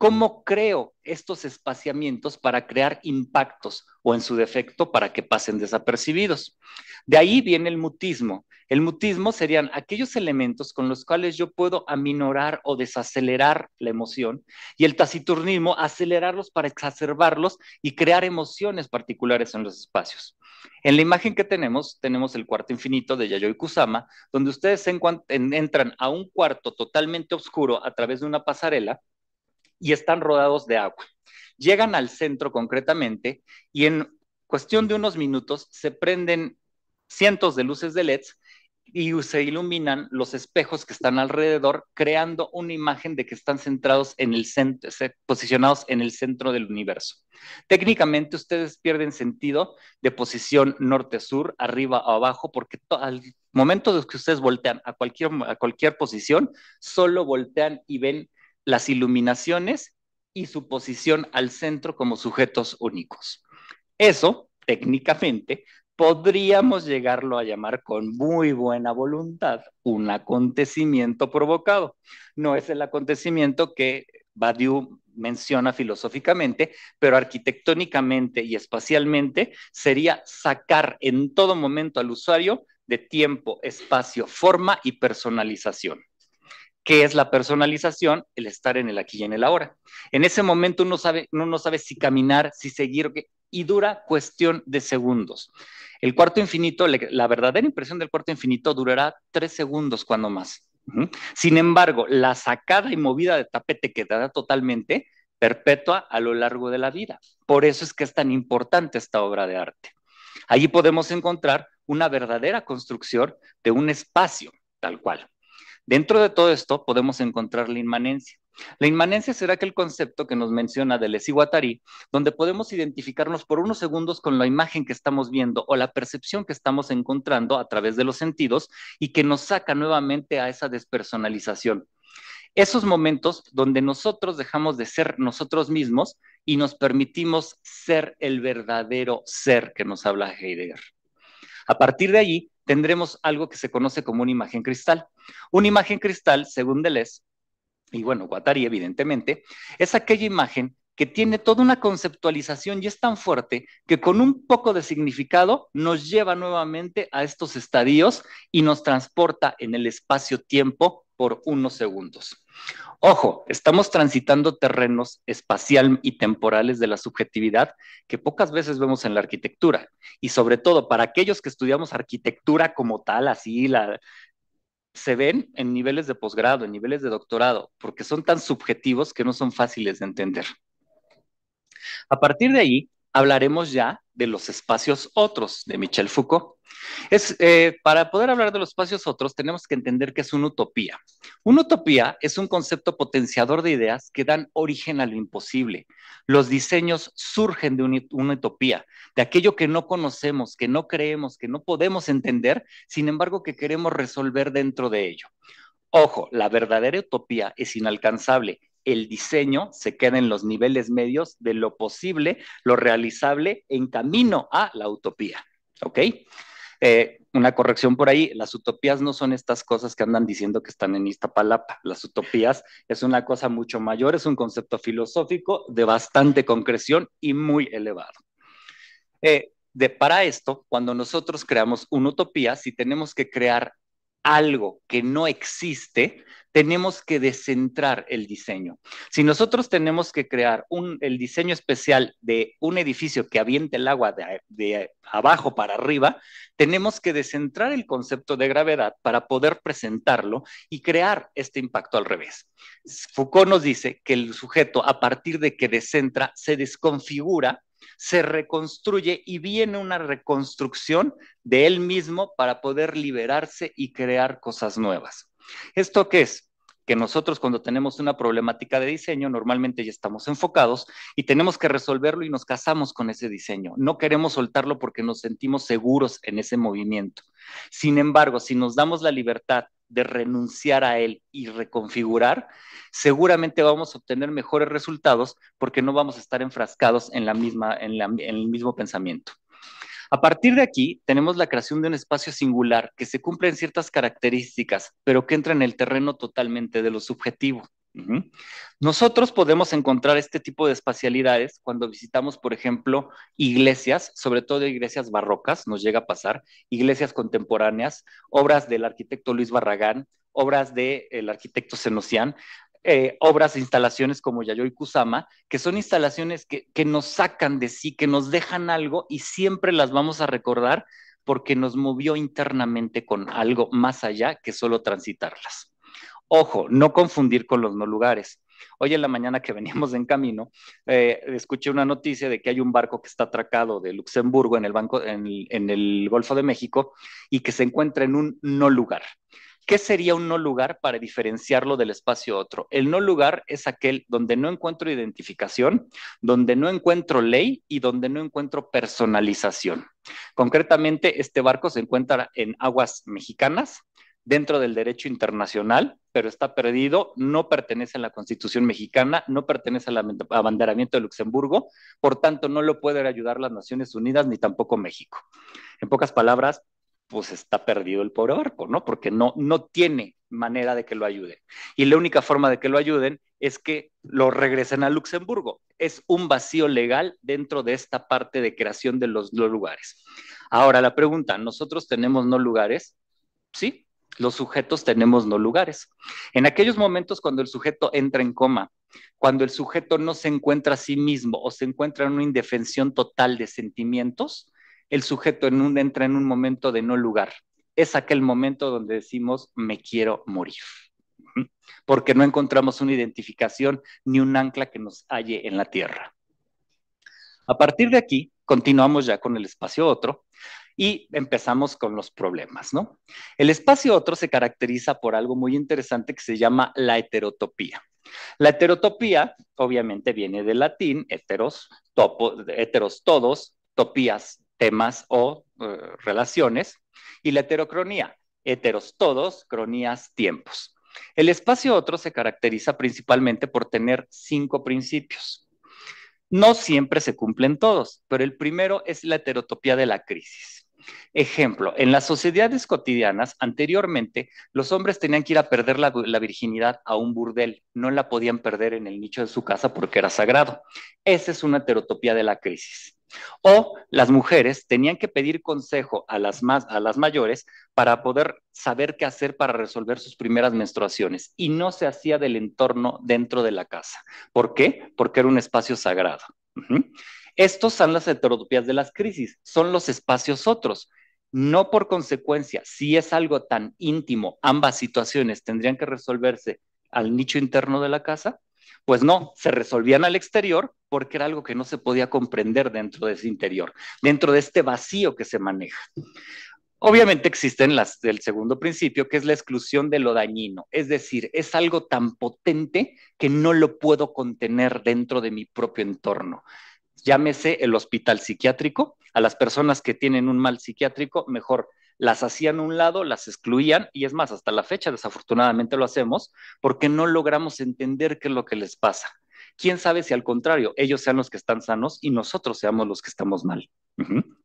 ¿Cómo creo estos espaciamientos para crear impactos o en su defecto para que pasen desapercibidos? De ahí viene el mutismo. El mutismo serían aquellos elementos con los cuales yo puedo aminorar o desacelerar la emoción y el taciturnismo acelerarlos para exacerbarlos y crear emociones particulares en los espacios. En la imagen que tenemos, tenemos el cuarto infinito de Yayoi Kusama, donde ustedes entran a un cuarto totalmente oscuro a través de una pasarela y están rodados de agua. Llegan al centro concretamente y en cuestión de unos minutos se prenden cientos de luces de LEDs y se iluminan los espejos que están alrededor, creando una imagen de que están centrados en el centro, posicionados en el centro del universo. Técnicamente ustedes pierden sentido de posición norte-sur, arriba o abajo, porque al momento de que ustedes voltean a cualquier, a cualquier posición, solo voltean y ven las iluminaciones y su posición al centro como sujetos únicos. Eso, técnicamente, podríamos llegarlo a llamar con muy buena voluntad un acontecimiento provocado. No es el acontecimiento que Badiou menciona filosóficamente, pero arquitectónicamente y espacialmente sería sacar en todo momento al usuario de tiempo, espacio, forma y personalización qué es la personalización, el estar en el aquí y en el ahora. En ese momento uno, sabe, no sabe si caminar, si seguir, y dura cuestión de segundos. El cuarto infinito, la verdadera impresión del cuarto infinito durará tres segundos cuando más. Sin embargo, la sacada y movida de tapete quedará totalmente perpetua a lo largo de la vida. Por eso es que es tan importante esta obra de arte. Allí podemos encontrar una verdadera construcción de un espacio tal cual. Dentro de todo esto podemos encontrar la inmanencia. La inmanencia será aquel concepto que nos menciona Deleuze y Guattari, donde podemos identificarnos por unos segundos con la imagen que estamos viendo o la percepción que estamos encontrando a través de los sentidos y que nos saca nuevamente a esa despersonalización. Esos momentos donde nosotros dejamos de ser nosotros mismos y nos permitimos ser el verdadero ser que nos habla Heidegger. A partir de allí, tendremos algo que se conoce como una imagen cristal. Una imagen cristal, según Deleuze, y bueno, Guattari evidentemente, es aquella imagen que tiene toda una conceptualización y es tan fuerte que con un poco de significado nos lleva nuevamente a estos estadios y nos transporta en el espacio-tiempo por unos segundos. Ojo, estamos transitando terrenos espacial y temporales de la subjetividad que pocas veces vemos en la arquitectura. Y sobre todo para aquellos que estudiamos arquitectura como tal, así la, se ven en niveles de posgrado, en niveles de doctorado, porque son tan subjetivos que no son fáciles de entender. A partir de ahí, hablaremos ya de los espacios otros de Michel Foucault. Es, eh, para poder hablar de los espacios otros, tenemos que entender que es una utopía. Una utopía es un concepto potenciador de ideas que dan origen a lo imposible. Los diseños surgen de una utopía, de aquello que no conocemos, que no creemos, que no podemos entender, sin embargo que queremos resolver dentro de ello. Ojo, la verdadera utopía es inalcanzable el diseño se queda en los niveles medios de lo posible, lo realizable en camino a la utopía. ¿Ok? Eh, una corrección por ahí, las utopías no son estas cosas que andan diciendo que están en Iztapalapa. Las utopías es una cosa mucho mayor, es un concepto filosófico de bastante concreción y muy elevado. Eh, de, para esto, cuando nosotros creamos una utopía, si tenemos que crear algo que no existe, tenemos que descentrar el diseño. Si nosotros tenemos que crear el diseño especial de un edificio que aviente el agua de, de abajo para arriba, tenemos que descentrar el concepto de gravedad para poder presentarlo y crear este impacto al revés. Foucault nos dice que el sujeto, a partir de que descentra, se desconfigura se reconstruye y viene una reconstrucción de él mismo para poder liberarse y crear cosas nuevas. ¿Esto qué es? Que nosotros cuando tenemos una problemática de diseño, normalmente ya estamos enfocados y tenemos que resolverlo y nos casamos con ese diseño. No queremos soltarlo porque nos sentimos seguros en ese movimiento. Sin embargo, si nos damos la libertad de renunciar a él y reconfigurar, seguramente vamos a obtener mejores resultados porque no vamos a estar enfrascados en, la misma, en, el mismo pensamiento. A partir de aquí, tenemos la creación de un espacio singular que se cumple en ciertas características, pero que entra en el terreno totalmente de lo subjetivo. Nosotros podemos encontrar este tipo de espacialidades cuando visitamos, por ejemplo, iglesias, sobre todo iglesias barrocas, nos llega a pasar, iglesias contemporáneas, obras del arquitecto Luis Barragán, obras del arquitecto Senocian eh, obras e instalaciones como Yayoi Kusama, que son instalaciones que nos sacan de sí, que nos dejan algo y siempre las vamos a recordar porque nos movió internamente con algo más allá que solo transitarlas. Ojo, no confundir con los no lugares. Hoy en la mañana que veníamos en camino, eh, escuché una noticia de que hay un barco que está atracado de Luxemburgo en el Golfo de México y que se encuentra en un no lugar. ¿Qué sería un no lugar para diferenciarlo del espacio otro? El no lugar es aquel donde no encuentro identificación, donde no encuentro ley y donde no encuentro personalización. Concretamente, este barco se encuentra en aguas mexicanas, dentro del derecho internacional, pero está perdido, no pertenece a la Constitución mexicana, no pertenece al abanderamiento de Luxemburgo, por tanto no lo pueden ayudar las Naciones Unidas ni tampoco México. En pocas palabras, pues está perdido el pobre barco, ¿no? Porque no, no tiene manera de que lo ayuden. Y la única forma de que lo ayuden es que lo regresen a Luxemburgo. Es un vacío legal dentro de esta parte de creación de los, los lugares. Ahora, la pregunta, ¿nosotros tenemos no lugares? Sí, los sujetos tenemos no lugares. En aquellos momentos cuando el sujeto entra en coma, cuando el sujeto no se encuentra a sí mismo o se encuentra en una indefensión total de sentimientos, el sujeto entra en un momento de no lugar. Es aquel momento donde decimos, me quiero morir, porque no encontramos una identificación ni un ancla que nos halle en la tierra. A partir de aquí, continuamos ya con el espacio otro, y empezamos con los problemas, ¿no? El espacio otro se caracteriza por algo muy interesante que se llama la heterotopía. La heterotopía obviamente viene del latín heteros, heteros todos, topías, temas o eh, relaciones, y la heterocronía, heteros todos, cronías, tiempos. El espacio otro se caracteriza principalmente por tener cinco principios. No siempre se cumplen todos, pero el primero es la heterotopía de la crisis. Ejemplo, en las sociedades cotidianas, anteriormente, los hombres tenían que ir a perder la, virginidad a un burdel, no la podían perder en el nicho de su casa porque era sagrado. Esa es una heterotopía de la crisis. O las mujeres tenían que pedir consejo a las, más, a las mayores para poder saber qué hacer para resolver sus primeras menstruaciones y no se hacía del entorno dentro de la casa. ¿Por qué? Porque era un espacio sagrado. Estos son las heterotopías de las crisis, son los espacios otros. No por consecuencia, si es algo tan íntimo, ambas situaciones tendrían que resolverse al nicho interno de la casa, pues no, se resolvían al exterior porque era algo que no se podía comprender dentro de ese interior, dentro de este vacío que se maneja. Obviamente existen las del segundo principio, que es la exclusión de lo dañino, es decir, es algo tan potente que no lo puedo contener dentro de mi propio entorno llámese el hospital psiquiátrico, a las personas que tienen un mal psiquiátrico, mejor las hacían a un lado, las excluían, y es más, hasta la fecha desafortunadamente lo hacemos, porque no logramos entender qué es lo que les pasa. ¿Quién sabe si al contrario, ellos sean los que están sanos y nosotros seamos los que estamos mal?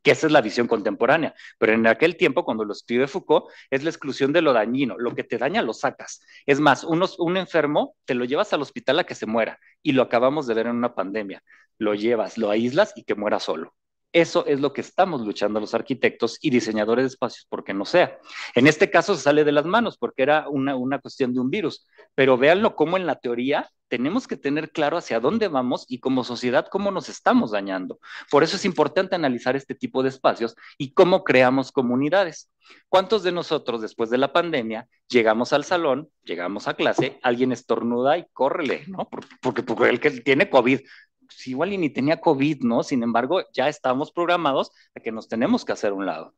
Que esa es la visión contemporánea. Pero en aquel tiempo, cuando lo escribe Foucault, es la exclusión de lo dañino. Lo que te daña lo sacas. Es más, un enfermo te lo llevas al hospital a que se muera y lo acabamos de ver en una pandemia lo llevas, lo aíslas y que muera solo. Eso es lo que estamos luchando los arquitectos y diseñadores de espacios, porque no sea. En este caso se sale de las manos porque era una, cuestión de un virus, pero véanlo como en la teoría tenemos que tener claro hacia dónde vamos y como sociedad cómo nos estamos dañando. Por eso es importante analizar este tipo de espacios y cómo creamos comunidades. ¿Cuántos de nosotros después de la pandemia llegamos al salón, llegamos a clase, alguien estornuda y córrele, ¿no? porque, porque el que tiene COVID, si igual y ni tenía COVID, ¿no? Sin embargo, ya estamos programados a que nos tenemos que hacer un lado.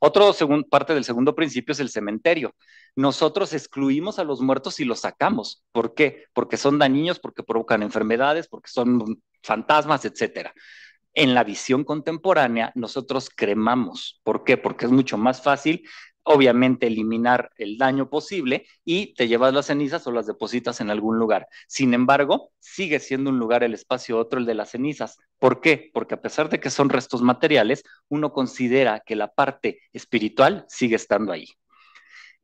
Otro parte del segundo principio es el cementerio. Nosotros excluimos a los muertos y los sacamos. ¿Por qué? Porque son dañinos, porque provocan enfermedades, porque son fantasmas, etcétera. En la visión contemporánea, nosotros cremamos. ¿Por qué? Porque es mucho más fácil obviamente eliminar el daño posible y te llevas las cenizas o las depositas en algún lugar. Sin embargo, sigue siendo un lugar el espacio otro el de las cenizas. ¿Por qué? Porque a pesar de que son restos materiales, uno considera que la parte espiritual sigue estando ahí.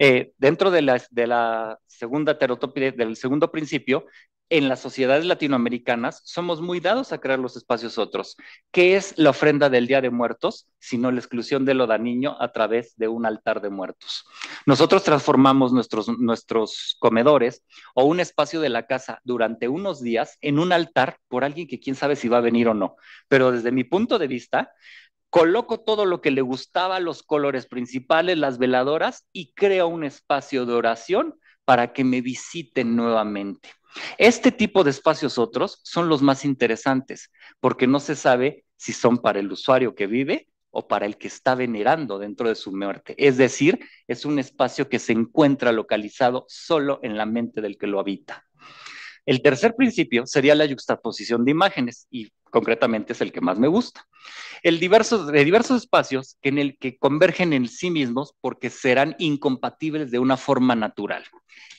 Eh, dentro de la, segunda terotopía, del segundo principio, en las sociedades latinoamericanas somos muy dados a crear los espacios otros. que es la ofrenda del Día de Muertos, sino la exclusión de lo da niño a través de un altar de muertos? Nosotros transformamos nuestros, nuestros comedores o un espacio de la casa durante unos días en un altar por alguien que quién sabe si va a venir o no. Pero desde mi punto de vista, coloco todo lo que le gustaba, los colores principales, las veladoras y creo un espacio de oración para que me visiten nuevamente. Este tipo de espacios otros son los más interesantes porque no se sabe si son para el usuario que vive o para el que está venerando dentro de su muerte. Es decir, es un espacio que se encuentra localizado solo en la mente del que lo habita. El tercer principio sería la yuxtaposición de imágenes y concretamente es el que más me gusta. El de diversos espacios en el que convergen en sí mismos porque serán incompatibles de una forma natural.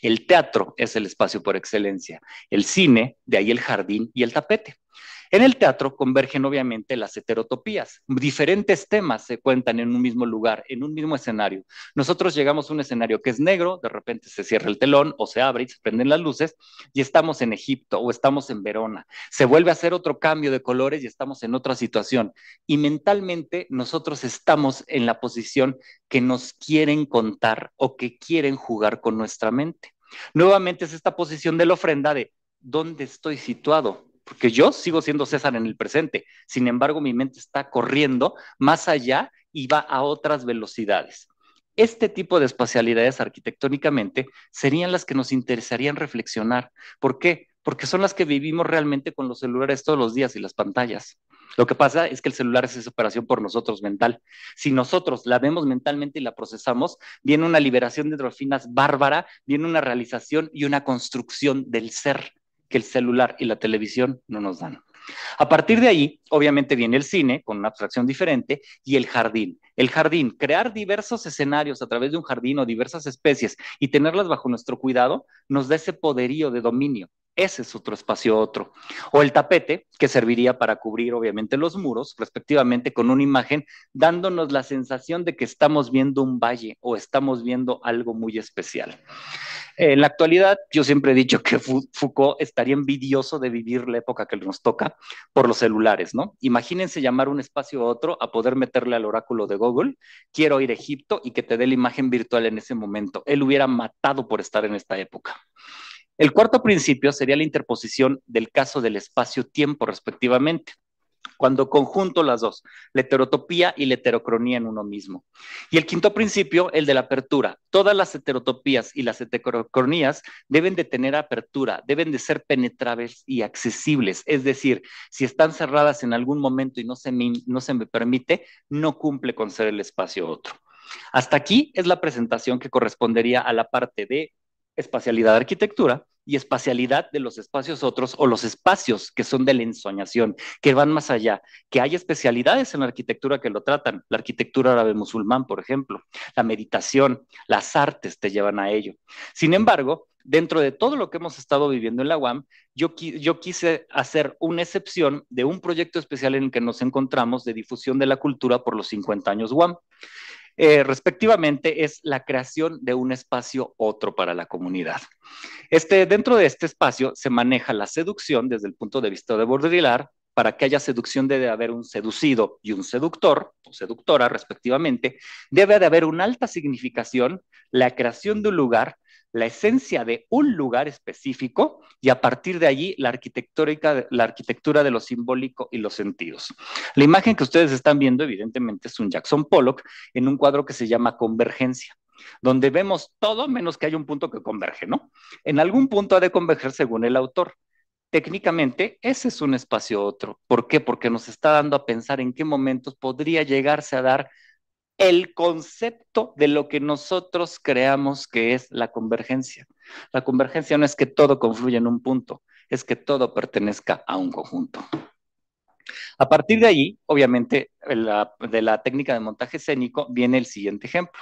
El teatro es el espacio por excelencia, el cine, de ahí el jardín y el tapete. En el teatro convergen obviamente las heterotopías. Diferentes temas se cuentan en un mismo lugar, en un mismo escenario. Nosotros llegamos a un escenario que es negro, de repente se cierra el telón o se abre y se prenden las luces y estamos en Egipto o estamos en Verona. Se vuelve a hacer otro cambio de colores y estamos en otra situación. Y mentalmente nosotros estamos en la posición que nos quieren contar o que quieren jugar con nuestra mente. Nuevamente es esta posición de la ofrenda de dónde estoy situado, porque yo sigo siendo César en el presente, sin embargo mi mente está corriendo más allá y va a otras velocidades. Este tipo de espacialidades arquitectónicamente serían las que nos interesarían reflexionar. ¿Por qué? Porque son las que vivimos realmente con los celulares todos los días y las pantallas. Lo que pasa es que el celular es esa operación por nosotros mental. Si nosotros la vemos mentalmente y la procesamos, viene una liberación de endorfinas bárbara, viene una realización y una construcción del ser que el celular y la televisión no nos dan. A partir de ahí, obviamente viene el cine, con una abstracción diferente, y el jardín. El jardín, crear diversos escenarios a través de un jardín o diversas especies y tenerlas bajo nuestro cuidado, nos da ese poderío de dominio. Ese es otro espacio otro. O el tapete, que serviría para cubrir obviamente los muros, respectivamente, con una imagen, dándonos la sensación de que estamos viendo un valle o estamos viendo algo muy especial. Eh, en la actualidad, yo siempre he dicho que Foucault estaría envidioso de vivir la época que nos toca por los celulares, ¿no? Imagínense llamar un espacio a otro a poder meterle al oráculo de Google, quiero ir a Egipto y que te dé la imagen virtual en ese momento. Él hubiera matado por estar en esta época. El cuarto principio sería la interposición del caso del espacio-tiempo respectivamente cuando conjunto las dos, la heterotopía y la heterocronía en uno mismo. Y el quinto principio, el de la apertura. Todas las heterotopías y las heterocronías deben de tener apertura, deben de ser penetrables y accesibles. Es decir, si están cerradas en algún momento y no se me, no se me permite, no cumple con ser el espacio otro. Hasta aquí es la presentación que correspondería a la parte de espacialidad de arquitectura y espacialidad de los espacios otros o los espacios que son de la ensoñación, que van más allá, que hay especialidades en la arquitectura que lo tratan, la arquitectura árabe musulmán, por ejemplo, la meditación, las artes te llevan a ello. Sin embargo, dentro de todo lo que hemos estado viviendo en la UAM, yo, yo quise hacer una excepción de un proyecto especial en el que nos encontramos de difusión de la cultura por los 50 años UAM. Eh, respectivamente, es la creación de un espacio otro para la comunidad. Este, dentro de este espacio se maneja la seducción desde el punto de vista de Baudrillard, para que haya seducción debe haber un seducido y un seductor o seductora respectivamente, debe de haber una alta significación, la creación de un lugar la esencia de un lugar específico y a partir de allí la arquitectórica, la arquitectura de lo simbólico y los sentidos. La imagen que ustedes están viendo evidentemente es un Jackson Pollock en un cuadro que se llama Convergencia donde vemos todo menos que hay un punto que converge, ¿no? En algún punto ha de converger según el autor, técnicamente ese es un espacio otro. ¿Por qué? Porque nos está dando a pensar en qué momentos podría llegarse a dar el concepto de lo que nosotros creamos que es la convergencia. La convergencia no es que todo confluya en un punto, es que todo pertenezca a un conjunto. A partir de allí, obviamente, de la técnica de montaje escénico viene el siguiente ejemplo.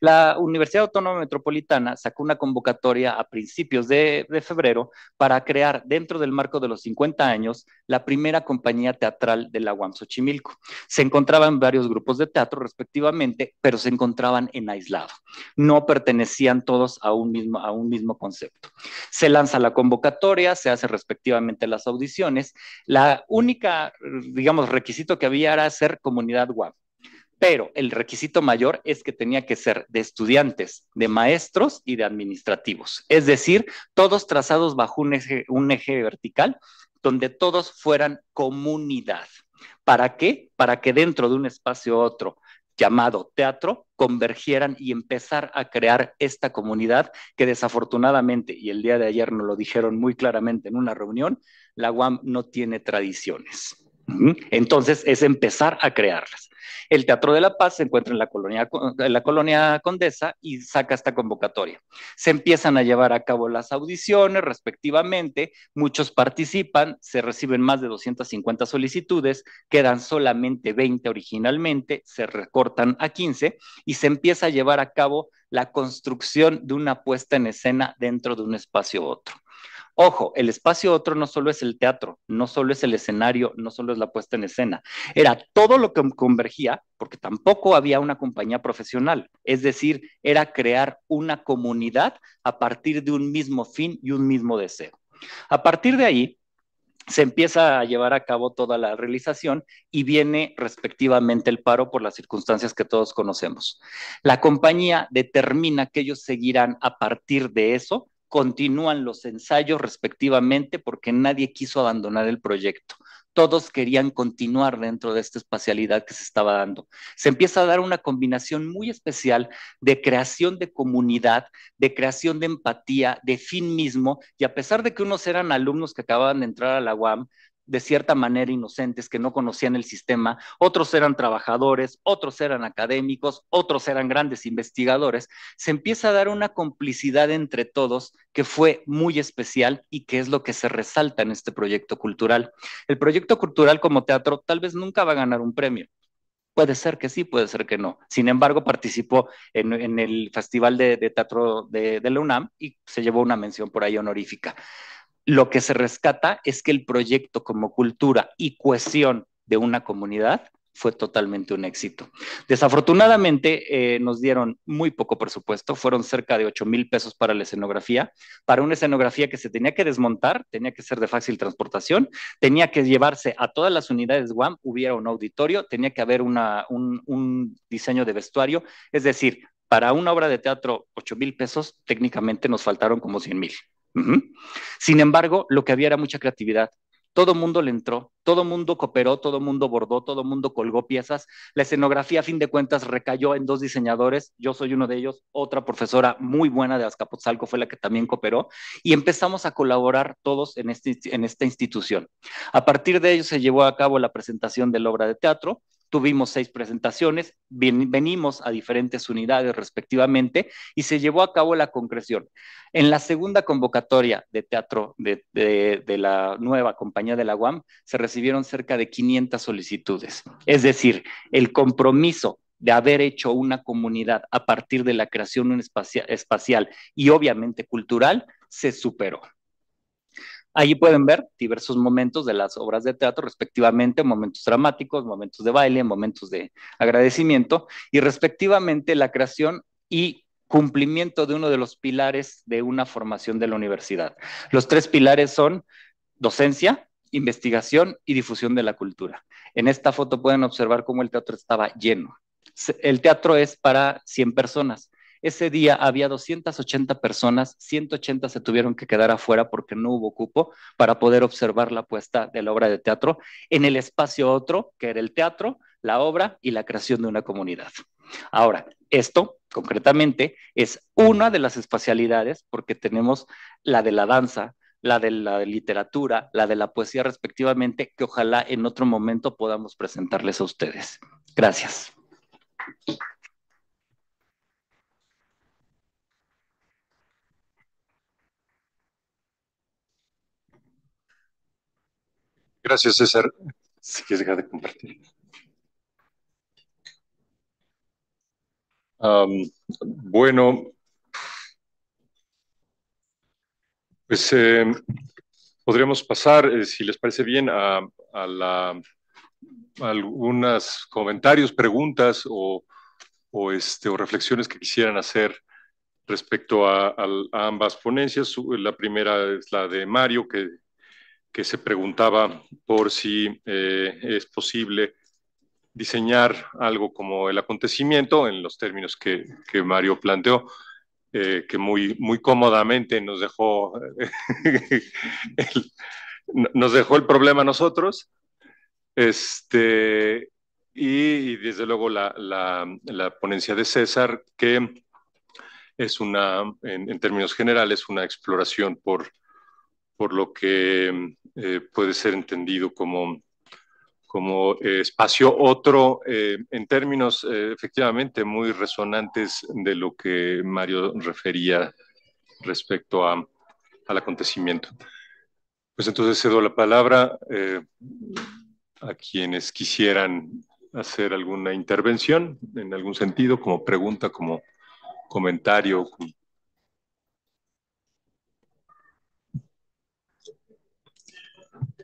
La Universidad Autónoma Metropolitana sacó una convocatoria a principios de, febrero para crear dentro del marco de los 50 años la primera compañía teatral de la UAM Xochimilco. Se encontraban varios grupos de teatro respectivamente, pero se encontraban en aislado. No pertenecían todos a un mismo, a un mismo concepto. Se lanza la convocatoria, se hacen respectivamente las audiciones. La única, digamos, requisito que había era ser comunidad UAM pero el requisito mayor es que tenía que ser de estudiantes, de maestros y de administrativos, es decir, todos trazados bajo un eje, vertical donde todos fueran comunidad. ¿Para qué? Para que dentro de un espacio u otro llamado teatro convergieran y empezar a crear esta comunidad que desafortunadamente, y el día de ayer nos lo dijeron muy claramente en una reunión, la UAM no tiene tradiciones. Entonces es empezar a crearlas. El Teatro de la Paz se encuentra en la colonia, la colonia Condesa y saca esta convocatoria. Se empiezan a llevar a cabo las audiciones respectivamente, muchos participan, se reciben más de 250 solicitudes, quedan solamente 20 originalmente, se recortan a 15 y se empieza a llevar a cabo la construcción de una puesta en escena dentro de un espacio u otro. Ojo, el espacio otro no solo es el teatro, no solo es el escenario, no solo es la puesta en escena, era todo lo que convergía porque tampoco había una compañía profesional, es decir, era crear una comunidad a partir de un mismo fin y un mismo deseo. A partir de ahí, se empieza a llevar a cabo toda la realización y viene respectivamente el paro por las circunstancias que todos conocemos. La compañía determina que ellos seguirán a partir de eso Continúan los ensayos respectivamente porque nadie quiso abandonar el proyecto. Todos querían continuar dentro de esta espacialidad que se estaba dando. Se empieza a dar una combinación muy especial de creación de comunidad, de creación de empatía, de fin mismo, y a pesar de que unos eran alumnos que acababan de entrar a la UAM, de cierta manera inocentes que no conocían el sistema, otros eran trabajadores, otros eran académicos, otros eran grandes investigadores, se empieza a dar una complicidad entre todos que fue muy especial y que es lo que se resalta en este proyecto cultural. El proyecto cultural como teatro tal vez nunca va a ganar un premio, Puede ser que sí, puede ser que no. Sin embargo, participó en, el Festival de, Teatro de, de, la UNAM y se llevó una mención por ahí honorífica lo que se rescata es que el proyecto como cultura y cohesión de una comunidad fue totalmente un éxito. Desafortunadamente eh, nos dieron muy poco presupuesto, fueron cerca de 8 mil pesos para la escenografía, para una escenografía que se tenía que desmontar, tenía que ser de fácil transportación, tenía que llevarse a todas las unidades WAM, hubiera un auditorio, tenía que haber un, un diseño de vestuario, es decir, para una obra de teatro 8 mil pesos, técnicamente nos faltaron como 100 mil. Sin embargo, lo que había era mucha creatividad. Todo mundo le entró, todo mundo cooperó, todo mundo bordó, todo mundo colgó piezas. La escenografía, a fin de cuentas, recayó en dos diseñadores. Yo soy uno de ellos. Otra profesora muy buena de Azcapotzalco fue la que también cooperó. Y empezamos a colaborar todos en, este, en esta institución. A partir de ello se llevó a cabo la presentación de la obra de teatro. Tuvimos seis presentaciones, venimos a diferentes unidades respectivamente y se llevó a cabo la concreción. En la segunda convocatoria de teatro de, la nueva compañía de la UAM se recibieron cerca de 500 solicitudes. Es decir, el compromiso de haber hecho una comunidad a partir de la creación espacio espacial y obviamente cultural se superó. Allí pueden ver diversos momentos de las obras de teatro, respectivamente, momentos dramáticos, momentos de baile, momentos de agradecimiento y respectivamente la creación y cumplimiento de uno de los pilares de una formación de la universidad. Los tres pilares son docencia, investigación y difusión de la cultura. En esta foto pueden observar cómo el teatro estaba lleno. El teatro es para 100 personas. Ese día había 280 personas, 180 se tuvieron que quedar afuera porque no hubo cupo para poder observar la puesta de la obra de teatro en el espacio otro, que era el teatro, la obra y la creación de una comunidad. Ahora, esto concretamente es una de las espacialidades porque tenemos la de la danza, la de la literatura, la de la poesía respectivamente, que ojalá en otro momento podamos presentarles a ustedes. Gracias. Gracias, César. Si quieres dejar de compartir. bueno, pues em, podríamos pasar, eh, si les parece bien, a, la, algunos comentarios, preguntas o, este, o reflexiones que quisieran hacer respecto a ambas ponencias. La primera es la de Mario, que que se preguntaba por si eh, es posible diseñar algo como el acontecimiento en los términos que, Mario planteó. Eh, que muy, muy cómodamente nos dejó, el, nos dejó el problema a nosotros. Este, y, desde luego la, ponencia de César, que es una, en términos generales, una exploración por por lo que eh, puede ser entendido como, como eh, espacio otro, eh, en términos efectivamente muy resonantes de lo que Mario refería respecto a, al acontecimiento. Pues entonces cedo la palabra a quienes quisieran hacer alguna intervención en algún sentido, como pregunta, como comentario,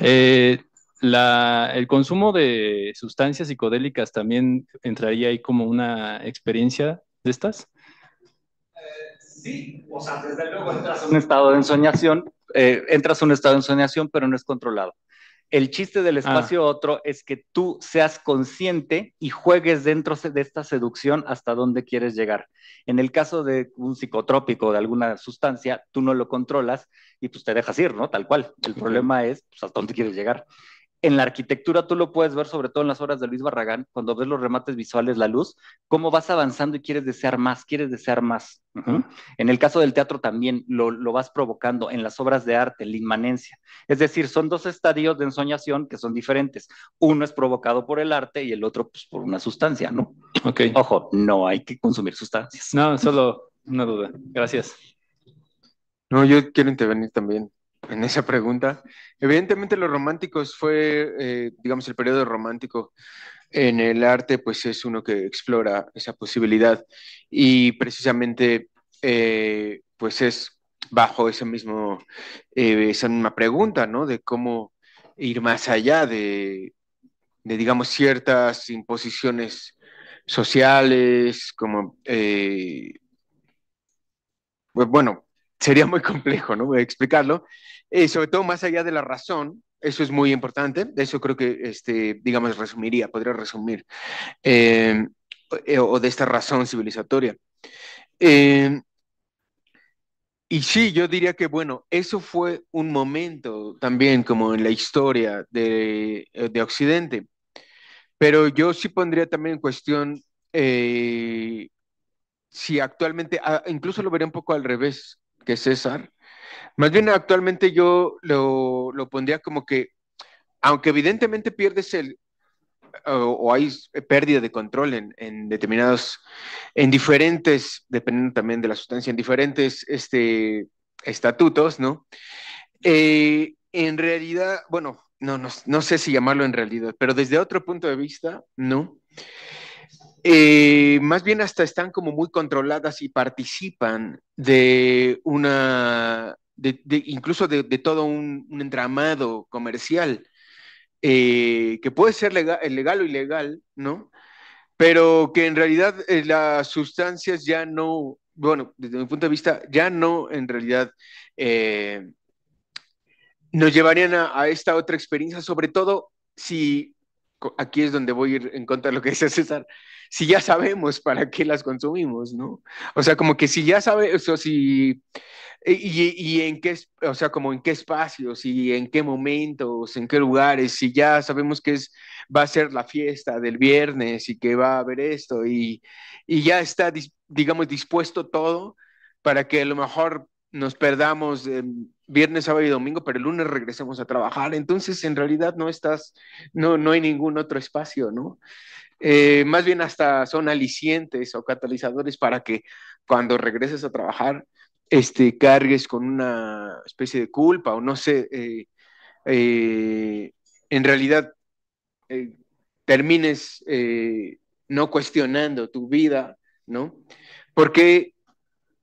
Eh, el consumo de sustancias psicodélicas también entraría ahí como una experiencia de estas. Sí, o sea, desde luego entras a un estado de ensoñación, eh, entras a un estado de ensoñación, pero no es controlado. El chiste del ah. espacio otro es que tú seas consciente y juegues dentro de esta seducción hasta dónde quieres llegar. En el caso de un psicotrópico o de alguna sustancia, tú no lo controlas y pues te dejas ir, ¿no? Tal cual. El problema es pues, hasta dónde quieres llegar en la arquitectura tú lo puedes ver, sobre todo en las obras de Luis Barragán, cuando ves los remates visuales, la luz, cómo vas avanzando y quieres desear más, quieres desear más. En el caso del teatro también lo, vas provocando en las obras de arte, la inmanencia. Es decir, son dos estadios de ensoñación que son diferentes. Uno es provocado por el arte y el otro pues, por una sustancia, ¿no? Ok. Ojo, no hay que consumir sustancias. No, solo una duda. Gracias. No, yo quiero intervenir también en esa pregunta. Evidentemente los románticos fue, eh, digamos, el periodo romántico en el arte, pues es uno que explora esa posibilidad y precisamente, eh, pues es bajo ese mismo, eh, esa misma pregunta, ¿no? De cómo ir más allá de, de digamos, ciertas imposiciones sociales, como, pues bueno, sería muy complejo, ¿no? explicarlo, eh, sobre todo más allá de la razón, eso es muy importante, de eso creo que, este, digamos, resumiría, podría resumir, eh, eh, o de esta razón civilizatoria. y sí, yo diría que, bueno, eso fue un momento también como en la historia de, Occidente, pero yo sí pondría también en cuestión si actualmente, ah, incluso lo vería un poco al revés que César, más bien actualmente yo lo, pondría como que, aunque evidentemente pierdes el, o, hay pérdida de control en, determinados, en diferentes, dependiendo también de la sustancia, en diferentes este, estatutos, ¿no? Eh, en realidad, bueno, no, no, sé si llamarlo en realidad, pero desde otro punto de vista, ¿no? Eh, más bien hasta están como muy controladas y participan de una de, incluso de, todo un, entramado comercial, eh, que puede ser eh, legal, o ilegal, ¿no? Pero que en realidad eh, las sustancias ya no, bueno, desde mi punto de vista, ya no en realidad nos llevarían a, a, esta otra experiencia, sobre todo si, aquí es donde voy a ir en contra de lo que dice César, si ya sabemos para qué las consumimos, ¿no? O sea, como que si ya sabes, o sea, si, y, en qué, o sea, como en qué espacios y en qué momentos, en qué lugares, si ya sabemos que es, va a ser la fiesta del viernes y que va a haber esto y, ya está, digamos, dispuesto todo para que a lo mejor nos perdamos viernes, sábado y domingo, pero el lunes regresemos a trabajar. Entonces, en realidad no estás, no, no hay ningún otro espacio, ¿no? Eh, más bien hasta son alicientes o catalizadores para que cuando regreses a trabajar, este, cargues con una especie de culpa o no sé, eh, eh, en realidad termines no cuestionando tu vida, ¿no? Porque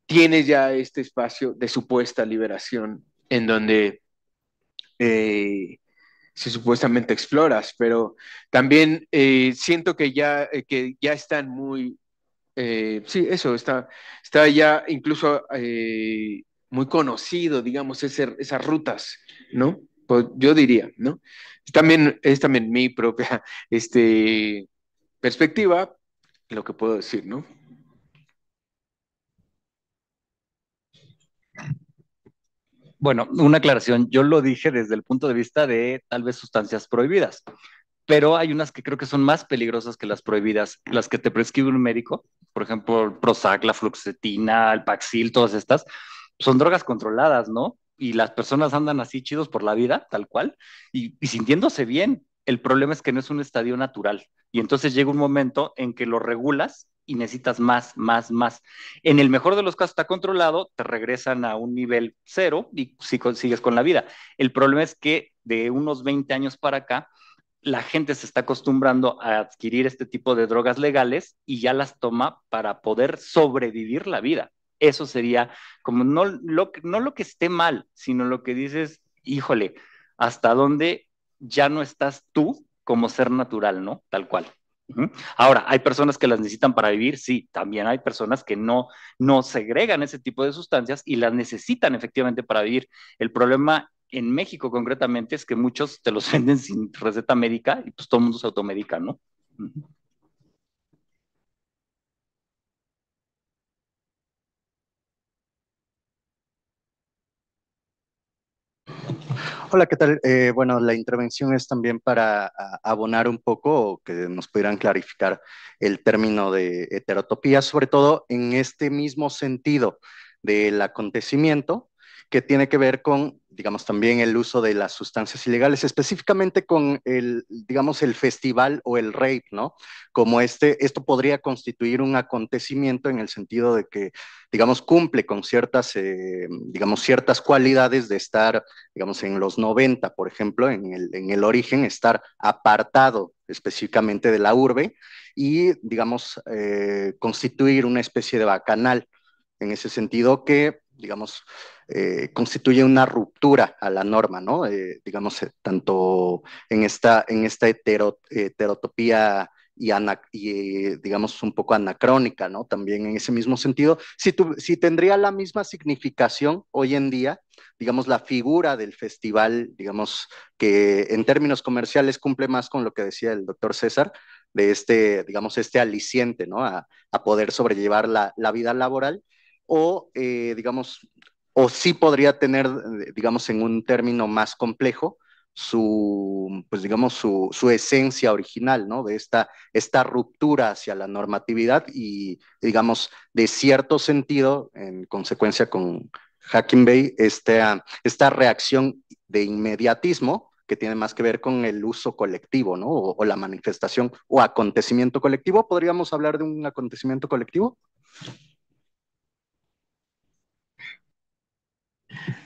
tienes ya este espacio de supuesta liberación en donde si supuestamente exploras, pero también eh, siento que ya, eh, que ya están muy, eh, sí, eso, está, está ya incluso muy conocido, digamos, esas rutas, ¿no? Pues yo diría, ¿no? También es también mi propia este, perspectiva, lo que puedo decir, ¿no? bueno, una aclaración, yo lo dije desde el punto de vista de tal vez sustancias prohibidas, pero hay unas que creo que son más peligrosas que las prohibidas, las que te prescribe un médico, por ejemplo, Prozac, la fluoxetina, el Paxil, todas estas, son drogas controladas, ¿no? Y las personas andan así chidos por la vida, tal cual, y, y sintiéndose bien. El problema es que no es un estadio natural. Y entonces llega un momento en que lo regulas y necesitas más, más, más. En el mejor de los casos está controlado, te regresan a un nivel cero y sigues con la vida. El problema es que de unos 20 años para acá, la gente se está acostumbrando a adquirir este tipo de drogas legales y ya las toma para poder sobrevivir la vida. Eso sería como no lo, no lo que esté mal, sino lo que dices, híjole, hasta dónde ya no estás tú como ser natural, ¿no? Tal cual. Ahora, ¿hay personas que las necesitan para vivir? Sí, también hay personas que no, no segregan ese tipo de sustancias y las necesitan efectivamente para vivir. El problema en México concretamente es que muchos te los venden sin receta médica y pues todo el mundo se automedica, ¿no? Hola, ¿qué tal? Eh, bueno, la intervención es también para ah, abonar un poco o que nos pudieran clarificar el término de heterotopía, sobre todo en este mismo sentido del acontecimiento, que tiene que ver con, digamos, también el uso de las sustancias ilegales, específicamente con el, digamos, el festival o el rape, ¿no? Como este, esto podría constituir un acontecimiento en el sentido de que, digamos, cumple con ciertas, eh, digamos, ciertas cualidades de estar, digamos, en los 90, por ejemplo, en el, en el origen, estar apartado específicamente de la urbe y, digamos, eh, constituir una especie de bacanal en ese sentido que digamos, eh, constituye una ruptura a la norma, ¿no? Eh, digamos, eh, tanto en esta, en esta heterotopía y, digamos, un poco anacrónica, ¿no? También en ese mismo sentido, si, tendría la misma significación hoy en día, digamos, la figura del festival, digamos, que en términos comerciales cumple más con lo que decía el doctor César, de este, digamos, este aliciente, ¿no? A, poder sobrellevar la vida laboral o, eh, digamos, o sí podría tener, eh, digamos, en un término más complejo, su, pues digamos, su, esencia original, ¿no? De esta, esta ruptura hacia la normatividad y, digamos, de cierto sentido, en consecuencia con Hacking Bay, esta, reacción de inmediatismo que tiene más que ver con el uso colectivo, ¿no? O, o la manifestación o acontecimiento colectivo. ¿Podríamos hablar de un acontecimiento colectivo?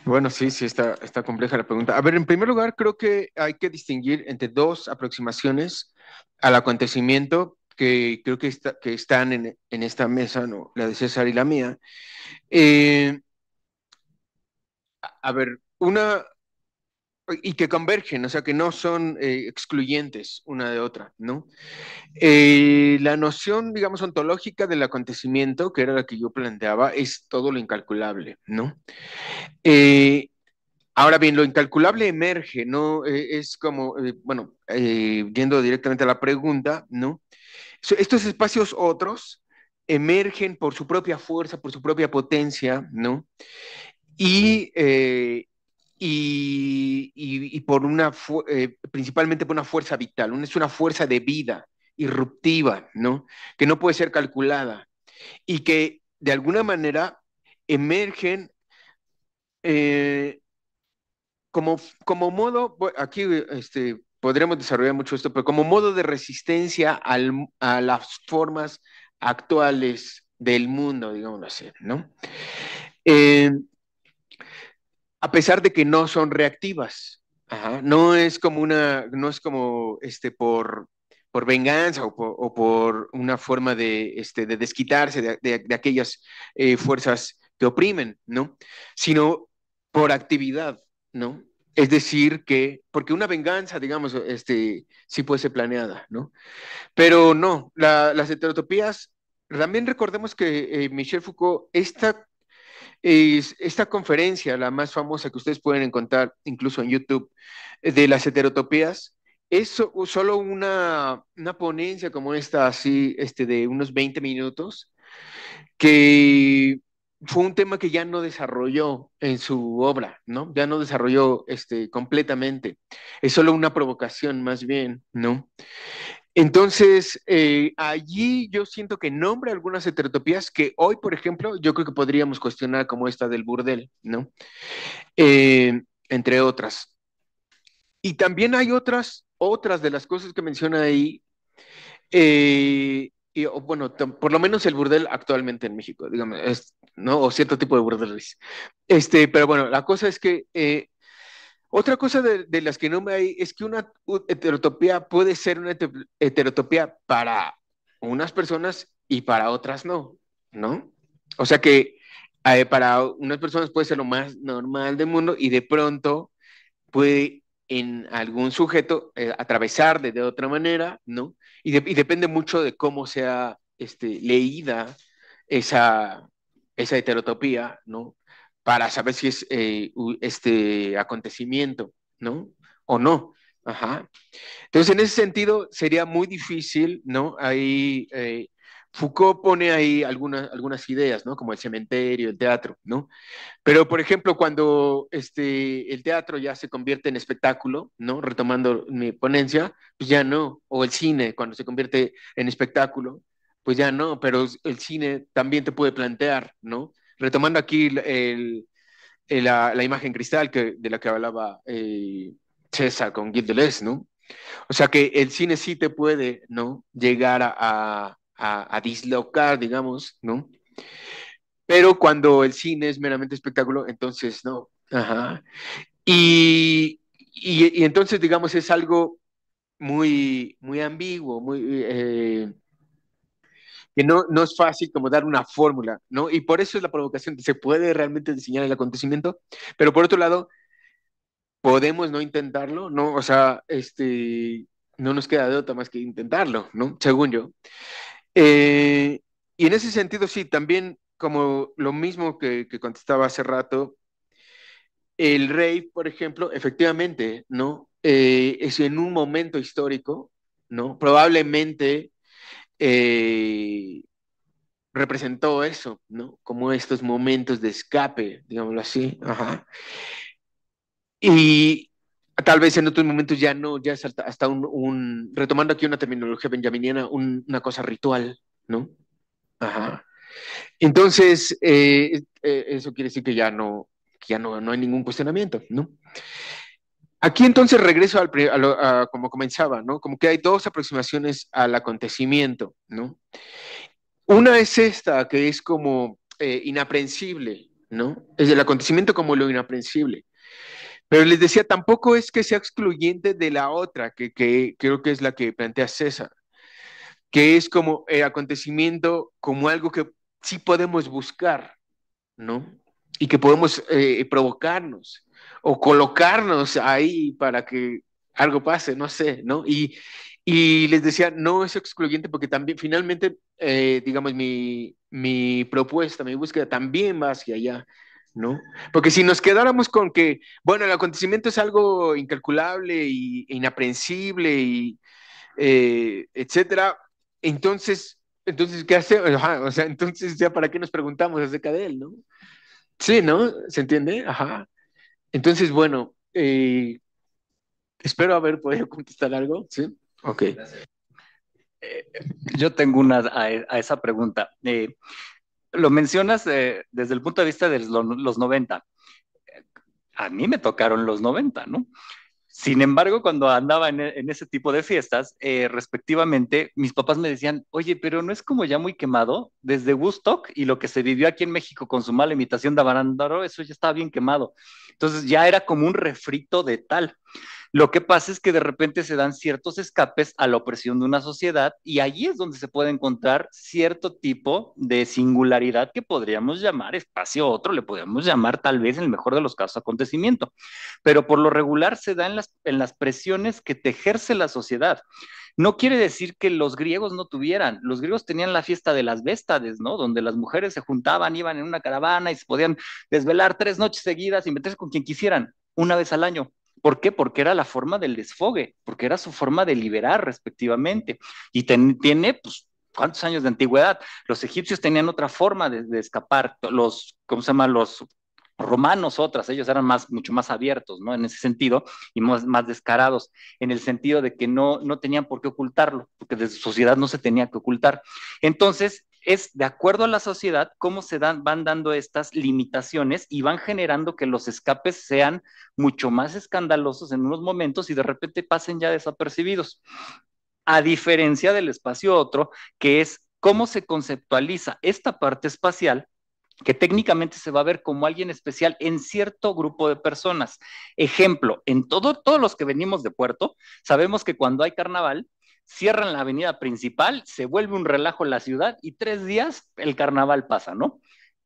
Bueno, sí, sí, está, está compleja la pregunta. A ver, en primer lugar, creo que hay que distinguir entre dos aproximaciones al acontecimiento que creo que, que están en, esta mesa, ¿no? la de César y la mía. Eh, a ver, una y que convergen, o sea, que no son eh, excluyentes una de otra, ¿no? Eh, la noción, digamos, ontológica del acontecimiento, que era la que yo planteaba, es todo lo incalculable, ¿no? Eh, ahora bien, lo incalculable emerge, ¿no? es como, bueno, yendo directamente a la pregunta, ¿no? Estos espacios otros emergen por su propia fuerza, por su propia potencia, ¿no? Y y, por una, eh, principalmente por una fuerza vital, es una fuerza de vida irruptiva, ¿no? Que no puede ser calculada y que de alguna manera emergen eh, como, como modo, aquí este, podremos desarrollar mucho esto, pero como modo de resistencia al, a las formas actuales del mundo, digamos así, ¿no? Eh, a pesar de que no son reactivas. No es como una, no es como este por, por venganza o por, una forma de, este, de desquitarse de, aquellas eh, fuerzas que oprimen, ¿no? Sino por actividad, ¿no? Es decir, que, porque una venganza, digamos, este, sí puede ser planeada, ¿no? Pero no, las heterotopías, también recordemos que eh, Michel Foucault, esta esta conferencia, la más famosa que ustedes pueden encontrar incluso en YouTube, eh, de las heterotopías, es solo una, ponencia como esta, así, este, de unos 20 minutos, que fue un tema que ya no desarrolló en su obra, ¿no? Ya no desarrolló este, completamente. Es solo una provocación más bien, ¿no? Entonces, eh, allí yo siento que nombra algunas heterotopías que hoy, por ejemplo, yo creo que podríamos cuestionar como esta del burdel, ¿no? Eh, entre otras. Y también hay otras, otras de las cosas que menciona ahí, eh, y, bueno, por lo menos el burdel actualmente en México, digamos, es, ¿no? O cierto tipo de burdeles. Este, pero bueno, la cosa es que otra cosa de, las que no me hay es que una heterotopía puede ser una heterotopía para unas personas y para otras no, ¿no? O sea que eh, para unas personas puede ser lo más normal del mundo y de pronto puede en algún sujeto eh, atravesar de otra manera, ¿no? Y, depende mucho de cómo sea este, leída esa, esa heterotopía, ¿no? para saber si es eh, este acontecimiento, ¿no? O no. Ajá. Entonces, en ese sentido, sería muy difícil, ¿no? Ahí, eh, Foucault pone ahí algunas, algunas ideas, ¿no? Como el cementerio, el teatro, ¿no? Pero, por ejemplo, cuando este, el teatro ya se convierte en espectáculo, ¿no? Retomando mi ponencia, pues ya no. O el cine, cuando se convierte en espectáculo, pues ya no. Pero el cine también te puede plantear, ¿no? retomando aquí eh, la, imagen cristal que, de la que hablaba eh, César con Guy ¿no? O sea que el cine sí te puede, ¿no? Llegar a, dislocar, digamos, ¿no? Pero cuando el cine es meramente espectáculo, entonces no. Y, entonces, digamos, es algo muy, muy ambiguo, muy, eh, que no, no es fácil como dar una fórmula, ¿no? Y por eso es la provocación, se puede realmente diseñar el acontecimiento, pero por otro lado, podemos no intentarlo, ¿no? O sea, este, no nos queda de otra más que intentarlo, ¿no? Según yo. Eh, y en ese sentido, sí, también como lo mismo que, contestaba hace rato, el rey, por ejemplo, efectivamente, ¿no? Eh, es en un momento histórico, ¿no? Probablemente eh, representó eso, ¿no? Como estos momentos de escape, digámoslo así. Ajá. Y tal vez en otros momentos ya no, ya hasta, un, retomando aquí una terminología benjaminiana, una cosa ritual, ¿no? Ajá. Entonces, eh, eh, eso quiere decir que ya no, que ya no hay ningún cuestionamiento, ¿no? Aquí entonces regreso al, a, como comenzaba, ¿no? Como que hay dos aproximaciones al acontecimiento, ¿no? Una es esta, que es como eh, inaprensible, ¿no? Es el acontecimiento como lo inaprensible. Pero les decía, tampoco es que sea excluyente de la otra, que, creo que es la que plantea César, que es como el acontecimiento como algo que sí podemos buscar, ¿no? Y que podemos eh, provocarnos o colocarnos ahí para que algo pase, no sé, ¿no? Y, les decía, no es excluyente porque también finalmente, eh, digamos, mi, propuesta, mi búsqueda también va hacia allá. ¿no? Porque si nos quedáramos con que, bueno, el acontecimiento es algo incalculable e inaprensible, y, eh, etcétera, entonces, entonces, ¿qué hace? o sea, entonces, ¿ya para qué nos preguntamos acerca de él, no? Sí, ¿no? ¿Se entiende? Ajá. Entonces, bueno, eh, espero haber podido contestar algo, ¿sí? Ok. Eh, yo tengo una a, esa pregunta. Eh, lo mencionas desde el punto de vista de los, los 90. A mí me tocaron los 90, ¿no? Sin embargo, cuando andaba en, e, ese tipo de fiestas, eh, respectivamente, mis papás me decían, oye, pero no es como ya muy quemado, desde Woodstock y lo que se vivió aquí en México con su mala imitación de Abarándaro, eso ya estaba bien quemado. Entonces ya era como un refrito de tal. Lo que pasa es que de repente se dan ciertos escapes a la opresión de una sociedad y allí es donde se puede encontrar cierto tipo de singularidad que podríamos llamar espacio otro, le podríamos llamar tal vez en el mejor de los casos acontecimiento, pero por lo regular se da en las, en las presiones que te ejerce la sociedad. No quiere decir que los griegos no tuvieran, los griegos tenían la fiesta de las vestades, ¿no? Donde las mujeres se juntaban, iban en una caravana y se podían desvelar tres noches seguidas y meterse con quien quisieran una vez al año ¿Por qué? Porque era la forma del desfogue, porque era su forma de liberar respectivamente. Y tiene, pues, ¿cuántos años de antigüedad? Los egipcios tenían otra forma de, escapar, los, ¿cómo se llama? Los romanos otras, ellos eran más, mucho más abiertos, ¿no? En ese sentido, y más, descarados, en el sentido de que no, no tenían por qué ocultarlo, porque desde su sociedad no se tenía que ocultar. Entonces, es de acuerdo a la sociedad cómo se dan, van dando estas limitaciones y van generando que los escapes sean mucho más escandalosos en unos momentos y de repente pasen ya desapercibidos. A diferencia del espacio otro, que es cómo se conceptualiza esta parte espacial que técnicamente se va a ver como alguien especial en cierto grupo de personas. Ejemplo, en todo, todos los que venimos de Puerto, sabemos que cuando hay carnaval, cierran la avenida principal, se vuelve un relajo la ciudad y tres días el carnaval pasa, ¿no?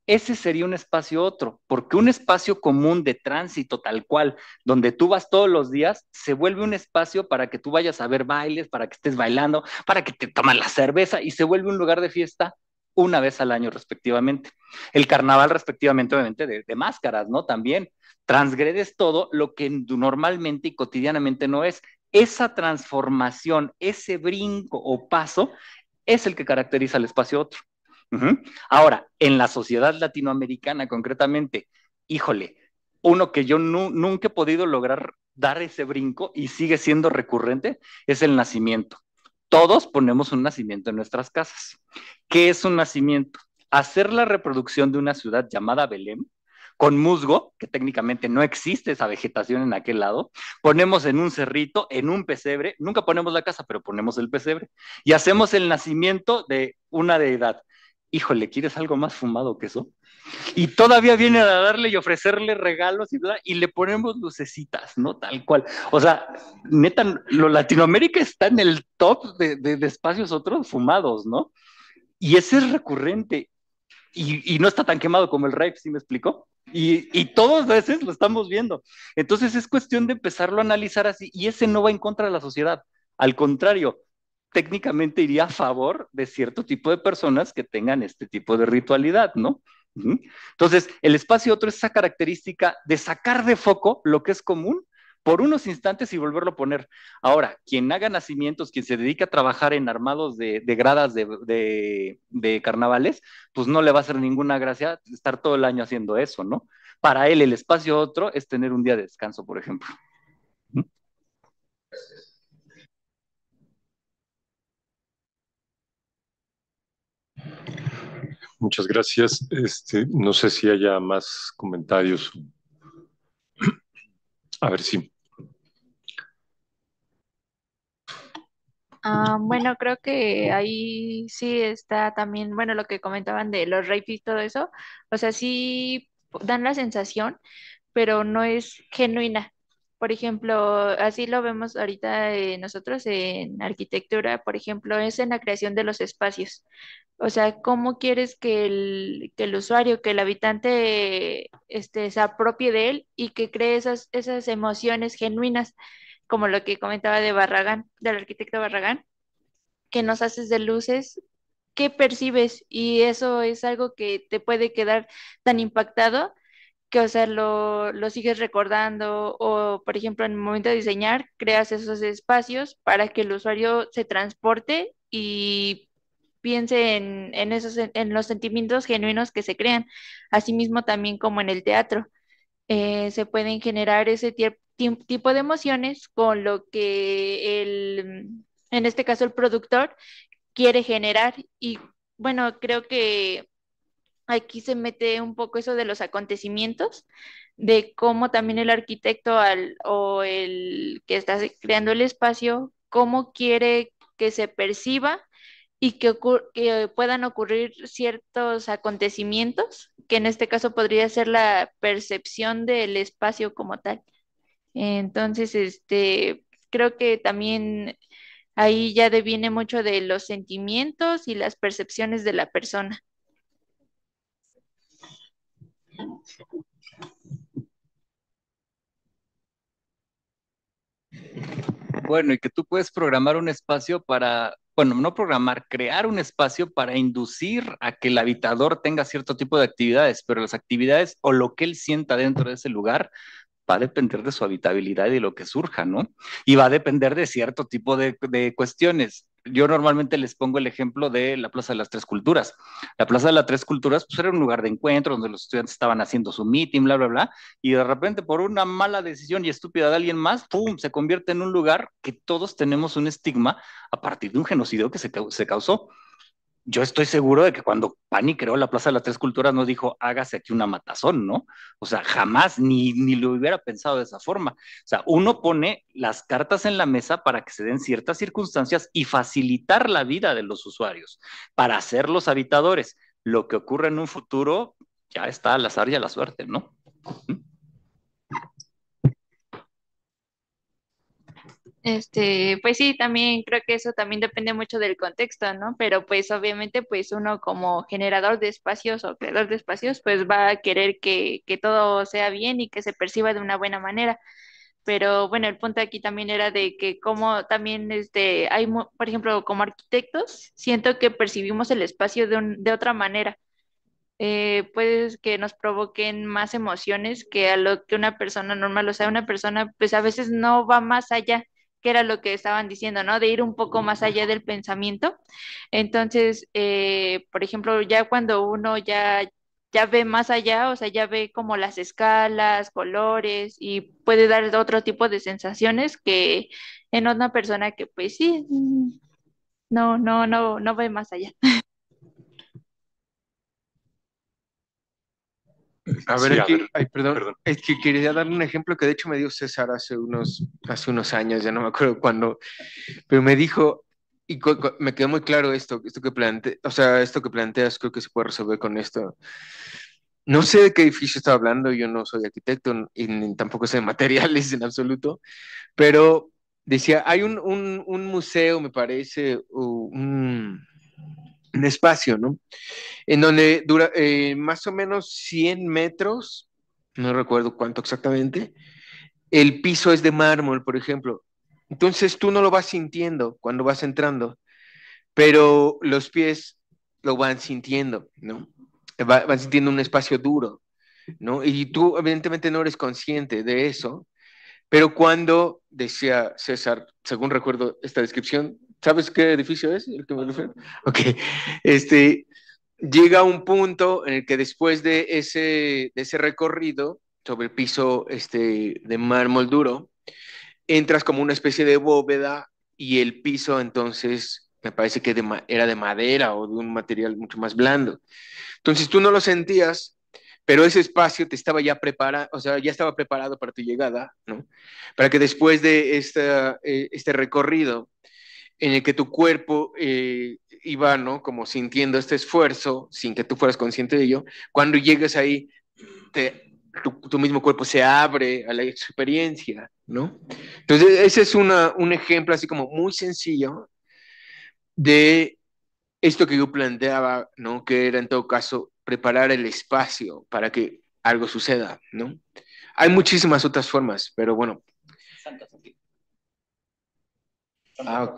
Ese sería un espacio otro, porque un espacio común de tránsito tal cual, donde tú vas todos los días, se vuelve un espacio para que tú vayas a ver bailes, para que estés bailando, para que te tomen la cerveza y se vuelve un lugar de fiesta una vez al año respectivamente. El carnaval respectivamente, obviamente, de, máscaras, ¿no? También transgredes todo lo que normalmente y cotidianamente no es esa transformación, ese brinco o paso es el que caracteriza al espacio otro. Ahora, en la sociedad latinoamericana concretamente, híjole, uno que yo nunca he podido lograr dar ese brinco y sigue siendo recurrente es el nacimiento. Todos ponemos un nacimiento en nuestras casas. ¿Qué es un nacimiento? Hacer la reproducción de una ciudad llamada Belén con musgo, que técnicamente no existe esa vegetación en aquel lado, ponemos en un cerrito, en un pesebre, nunca ponemos la casa, pero ponemos el pesebre, y hacemos el nacimiento de una deidad. Híjole, ¿quieres algo más fumado que eso? Y todavía viene a darle y ofrecerle regalos y, y le ponemos lucecitas, ¿no? Tal cual. O sea, neta, Latinoamérica está en el top de, espacios otros fumados, ¿no? Y ese es recurrente. Y, no está tan quemado como el rape, ¿sí me explicó? Y, todos todas veces lo estamos viendo. Entonces es cuestión de empezarlo a analizar así y ese no va en contra de la sociedad. Al contrario, técnicamente iría a favor de cierto tipo de personas que tengan este tipo de ritualidad, ¿no? Entonces, el espacio otro es esa característica de sacar de foco lo que es común por unos instantes y volverlo a poner. Ahora, quien haga nacimientos, quien se dedica a trabajar en armados de, gradas de, carnavales, pues no le va a hacer ninguna gracia estar todo el año haciendo eso, ¿no? Para él el espacio otro es tener un día de descanso, por ejemplo. Muchas gracias. Este, no sé si haya más comentarios. A ver si. Ah, bueno, creo que ahí sí está también, bueno, lo que comentaban de los rapes y todo eso, o sea, sí dan la sensación, pero no es genuina. Por ejemplo, así lo vemos ahorita eh, nosotros en arquitectura, por ejemplo, es en la creación de los espacios. O sea, ¿cómo quieres que el, usuario, que el habitante este, se apropie de él y que cree esas emociones genuinas? como lo que comentaba de Barragán, del arquitecto Barragán, que nos haces de luces, qué percibes y eso es algo que te puede quedar tan impactado que, o sea, lo, sigues recordando o, por ejemplo, en el momento de diseñar, creas esos espacios para que el usuario se transporte y piense en, esos, en los sentimientos genuinos que se crean, mismo también como en el teatro eh, se pueden generar ese tipo de emociones con lo que el, en este caso el productor quiere generar. Y bueno, creo que aquí se mete un poco eso de los acontecimientos, de cómo también el arquitecto al, o el que está creando el espacio, cómo quiere que se perciba y que, puedan ocurrir ciertos acontecimientos, que en este caso podría ser la percepción del espacio como tal. Entonces, este, creo que también ahí ya deviene mucho de los sentimientos y las percepciones de la persona. Bueno, y que tú puedes programar un espacio para bueno, no programar, crear un espacio para inducir a que el habitador tenga cierto tipo de actividades, pero las actividades o lo que él sienta dentro de ese lugar va a depender de su habitabilidad y lo que surja, ¿no? Y va a depender de cierto tipo de, de cuestiones yo normalmente les pongo el ejemplo de la Plaza de las Tres Culturas. La Plaza de las Tres Culturas pues, era un lugar de encuentro donde los estudiantes estaban haciendo su meeting, bla, bla, bla, y de repente por una mala decisión y estúpida de alguien más, ¡pum!, se convierte en un lugar que todos tenemos un estigma a partir de un genocidio que se causó yo estoy seguro de que cuando Pani creó la Plaza de las Tres Culturas nos dijo, hágase aquí una matazón, ¿no? O sea, jamás ni, ni lo hubiera pensado de esa forma. O sea, uno pone las cartas en la mesa para que se den ciertas circunstancias y facilitar la vida de los usuarios, para ser los habitadores. Lo que ocurre en un futuro ya está al azar y a la suerte, ¿no? ¿Mm? Este, pues sí, también creo que eso también depende mucho del contexto, ¿no? Pero pues obviamente pues uno como generador de espacios o creador de espacios pues va a querer que, que todo sea bien y que se perciba de una buena manera. Pero bueno, el punto aquí también era de que como también este, hay, por ejemplo, como arquitectos, siento que percibimos el espacio de, de otra manera. Eh, pues que nos provoquen más emociones que a lo que una persona normal, o sea, una persona pues a veces no va más allá que era lo que estaban diciendo, ¿no? De ir un poco más allá del pensamiento. Entonces, eh, por ejemplo, ya cuando uno ya, ya ve más allá, o sea, ya ve como las escalas, colores y puede dar otro tipo de sensaciones que en una persona que pues sí, mm, no, no, no, no ve más allá. A ver, perdón, Es que quería dar un ejemplo que de hecho me dio César hace unos, hace unos años, ya no me acuerdo cuándo, pero me dijo, y me quedó muy claro esto, esto que plante o sea, esto que planteas creo que se puede resolver con esto. No sé de qué edificio estaba hablando, yo no soy arquitecto y tampoco sé de materiales en absoluto, pero decía, hay un, un museo, me parece, un, un espacio, ¿no? En donde dura eh, más o menos 100 metros, no recuerdo cuánto exactamente, el piso es de mármol, por ejemplo. Entonces tú no lo vas sintiendo cuando vas entrando, pero los pies lo van sintiendo, ¿no? Va, van sintiendo un espacio duro, ¿no? Y tú evidentemente no eres consciente de eso, pero cuando, decía César, según recuerdo esta descripción, ¿Sabes qué edificio es? Ok. Este, llega un punto en el que después de ese, recorrido sobre el piso este, de mármol duro, entras como una especie de bóveda y el piso entonces me parece que era de madera o de un material mucho más blando. Entonces tú no lo sentías, pero ese espacio te estaba ya preparado, o sea, ya estaba preparado para tu llegada, ¿no? Para que después de eh, este recorrido en el que tu cuerpo eh, iba, ¿no? Como sintiendo este esfuerzo, sin que tú fueras consciente de ello, cuando llegas ahí, te, tu, mismo cuerpo se abre a la experiencia, ¿no? Entonces, ese es un ejemplo así como muy sencillo de esto que yo planteaba, ¿no? Que era en todo caso preparar el espacio para que algo suceda, ¿no? Hay muchísimas otras formas, pero bueno, Ah,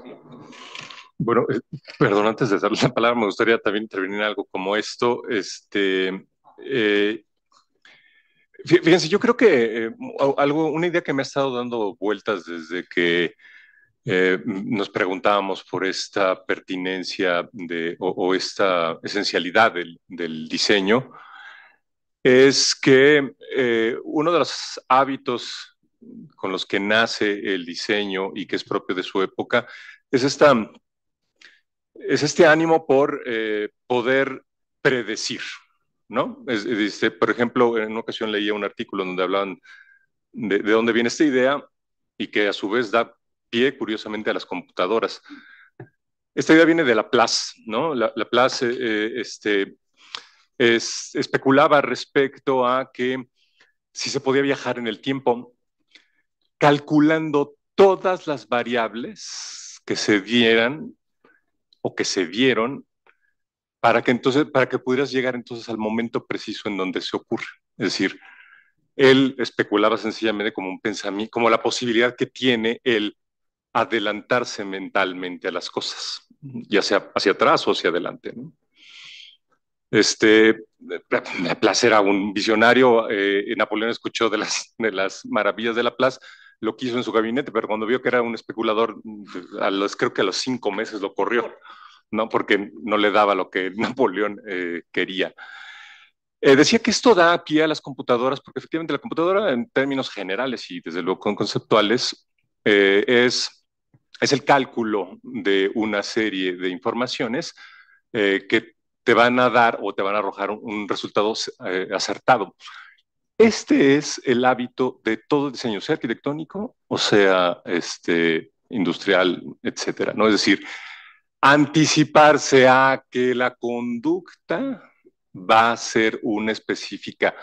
bueno, eh, perdón, antes de darle la palabra, me gustaría también intervenir algo como esto. Este, eh, fíjense, yo creo que eh, una idea que me ha estado dando vueltas desde que nos preguntábamos por esta pertinencia de, o, esta esencialidad del, del diseño, es que uno de los hábitos con los que nace el diseño y que es propio de su época, es, esta, es este ánimo por eh, poder predecir, ¿no? Es, este, por ejemplo, en una ocasión leía un artículo donde hablaban de, dónde viene esta idea y que a su vez da pie, curiosamente, a las computadoras. Esta idea viene de Laplace, ¿no? Laplace eh, este, especulaba respecto a que si se podía viajar en el tiempo calculando todas las variables que se dieran o que se dieron para que entonces para que pudieras llegar entonces al momento preciso en donde se ocurre. Es decir, él especulaba sencillamente como un pensamiento, como la posibilidad que tiene el adelantarse mentalmente a las cosas, ya sea hacia atrás o hacia adelante. ¿no? Este, placer era un visionario, eh, Napoleón escuchó de las, de las maravillas de la plaza, lo quiso en su gabinete, pero cuando vio que era un especulador, a los, creo que a los cinco meses lo corrió, ¿no? Porque no le daba lo que Napoleón eh, quería. Eh, decía que esto da pie a las computadoras, porque efectivamente la computadora, en términos generales y desde luego conceptuales, eh, es, es el cálculo de una serie de informaciones que te van a dar o te van a arrojar un resultado acertado. Este es el hábito de todo diseño, sea arquitectónico o sea este, industrial, etcétera. ¿no? Es decir, anticiparse a que la conducta va a ser una específica,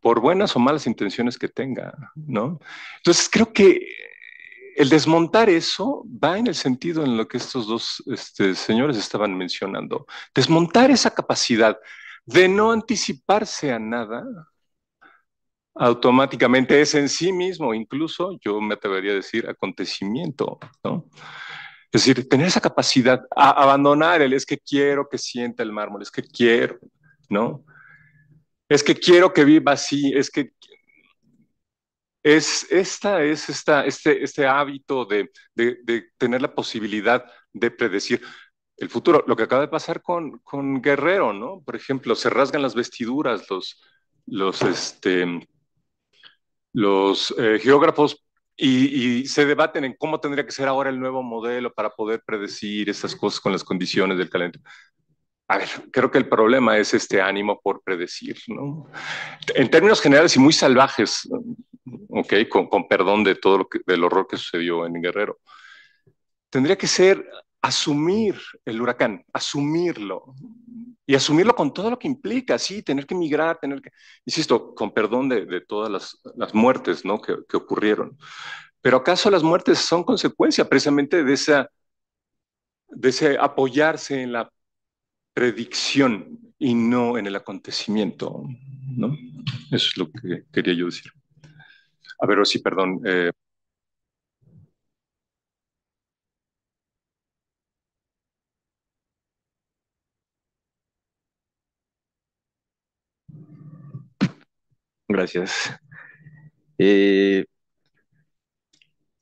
por buenas o malas intenciones que tenga. ¿no? Entonces, creo que el desmontar eso va en el sentido en lo que estos dos este, señores estaban mencionando. Desmontar esa capacidad de no anticiparse a nada automáticamente es en sí mismo, incluso yo me atrevería a decir acontecimiento, ¿no? Es decir, tener esa capacidad, a abandonar el es que quiero que sienta el mármol, es que quiero, ¿no? Es que quiero que viva así, es que es esta es esta, este, este hábito de, de, tener la posibilidad de predecir el futuro. Lo que acaba de pasar con, con Guerrero, ¿no? Por ejemplo, se rasgan las vestiduras los, los, este, los eh, geógrafos y, se debaten en cómo tendría que ser ahora el nuevo modelo para poder predecir estas cosas con las condiciones del calentamiento. A ver, creo que el problema es este ánimo por predecir, ¿no? En términos generales y muy salvajes, ok, con, perdón de todo lo que, del horror que sucedió en Guerrero. Tendría que ser asumir el huracán, asumirlo. Y asumirlo con todo lo que implica, sí, tener que migrar, tener que, insisto, con perdón de, todas las, muertes ¿no? que, ocurrieron. Pero ¿acaso las muertes son consecuencia precisamente de esa de ese apoyarse en la predicción y no en el acontecimiento, ¿no? Eso es lo que quería yo decir. A ver, sí, perdón. Eh, Gracias. Eh,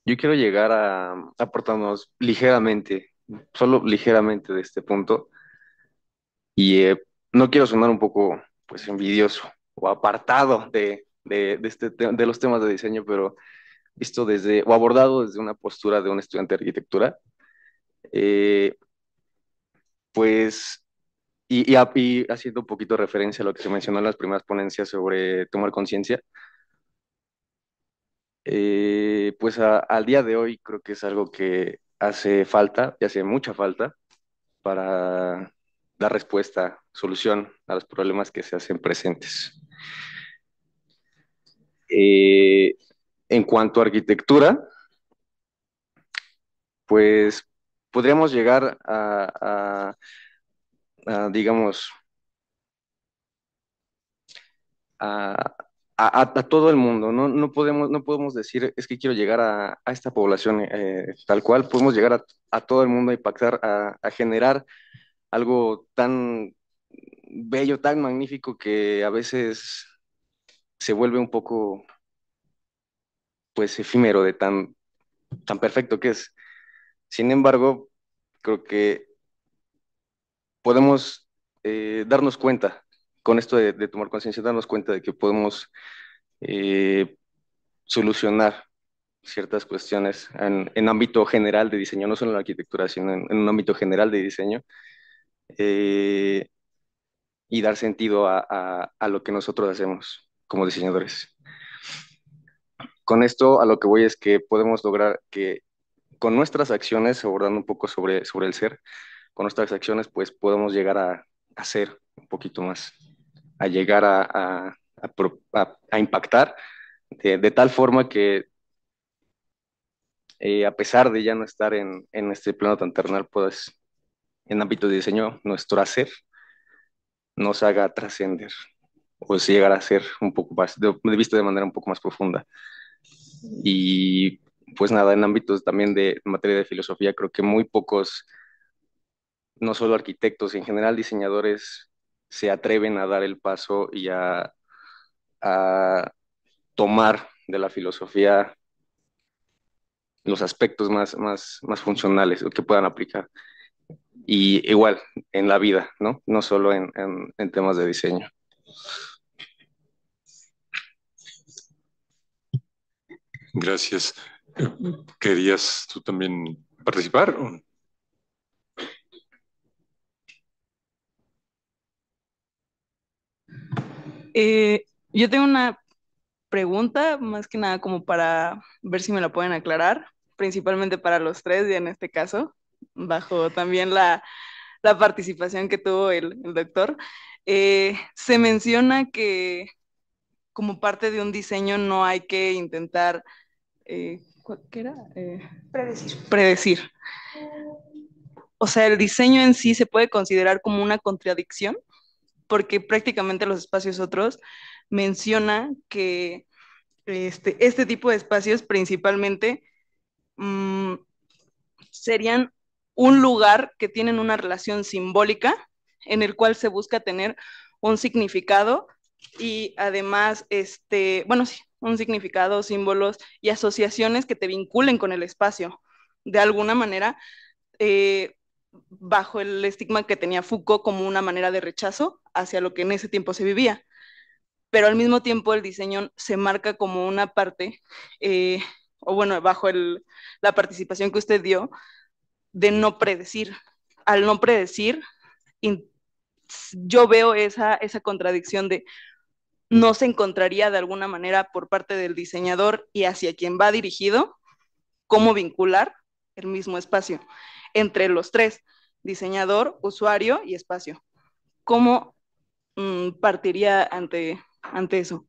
yo quiero llegar a aportarnos ligeramente, solo ligeramente de este punto, y eh, no quiero sonar un poco pues envidioso o apartado de, este de los temas de diseño, pero visto desde o abordado desde una postura de un estudiante de arquitectura, eh, pues y, haciendo un poquito referencia a lo que se mencionó en las primeras ponencias sobre tomar conciencia, eh, pues al día de hoy creo que es algo que hace falta y hace mucha falta para dar respuesta, solución a los problemas que se hacen presentes. Eh, en cuanto a arquitectura, pues podríamos llegar a Ah, digamos, a, todo el mundo. No, podemos, no podemos decir, es que quiero llegar a, esta población eh, tal cual. Podemos llegar a, todo el mundo a impactar, a, generar algo tan bello, tan magnífico que a veces se vuelve un poco, pues, efímero de tan, tan perfecto que es. Sin embargo, creo que podemos eh, darnos cuenta, con esto de, tomar conciencia, darnos cuenta de que podemos eh, solucionar ciertas cuestiones en, ámbito general de diseño, no solo en la arquitectura, sino en, un ámbito general de diseño, eh, y dar sentido a, a, lo que nosotros hacemos como diseñadores. Con esto a lo que voy es que podemos lograr que con nuestras acciones, abordando un poco sobre, sobre el ser, con nuestras acciones pues podemos llegar a hacer un poquito más, a llegar a, impactar de, tal forma que eh, a pesar de ya no estar en, este plano tan ternal, pues en ámbito de diseño, nuestro hacer nos haga trascender o pues, llegar a ser un poco más, de, vista de manera un poco más profunda. Y pues nada, en ámbitos también de materia de filosofía, creo que muy pocos no solo arquitectos, en general diseñadores se atreven a dar el paso y a, tomar de la filosofía los aspectos más, funcionales que puedan aplicar. Y igual en la vida, ¿no? No solo en, temas de diseño. Gracias. ¿Querías tú también participar? O? Eh, yo tengo una pregunta, más que nada como para ver si me la pueden aclarar, principalmente para los tres, y en este caso, bajo también la, participación que tuvo el, doctor. Eh, se menciona que como parte de un diseño no hay que intentar, eh, Predecir. O sea, el diseño en sí se puede considerar como una contradicción porque prácticamente los espacios otros, menciona que este, este tipo de espacios principalmente mm, serían un lugar que tienen una relación simbólica en el cual se busca tener un significado y además, este, bueno, sí, un significado, símbolos y asociaciones que te vinculen con el espacio. De alguna manera, eh, bajo el estigma que tenía Foucault como una manera de rechazo hacia lo que en ese tiempo se vivía. Pero al mismo tiempo el diseño se marca como una parte, eh, o bueno, bajo el, la participación que usted dio, de no predecir. Al no predecir, yo veo esa, esa contradicción de no se encontraría de alguna manera por parte del diseñador y hacia quien va dirigido cómo vincular el mismo espacio entre los tres, diseñador, usuario y espacio. ¿Cómo mm, partiría ante, ante eso?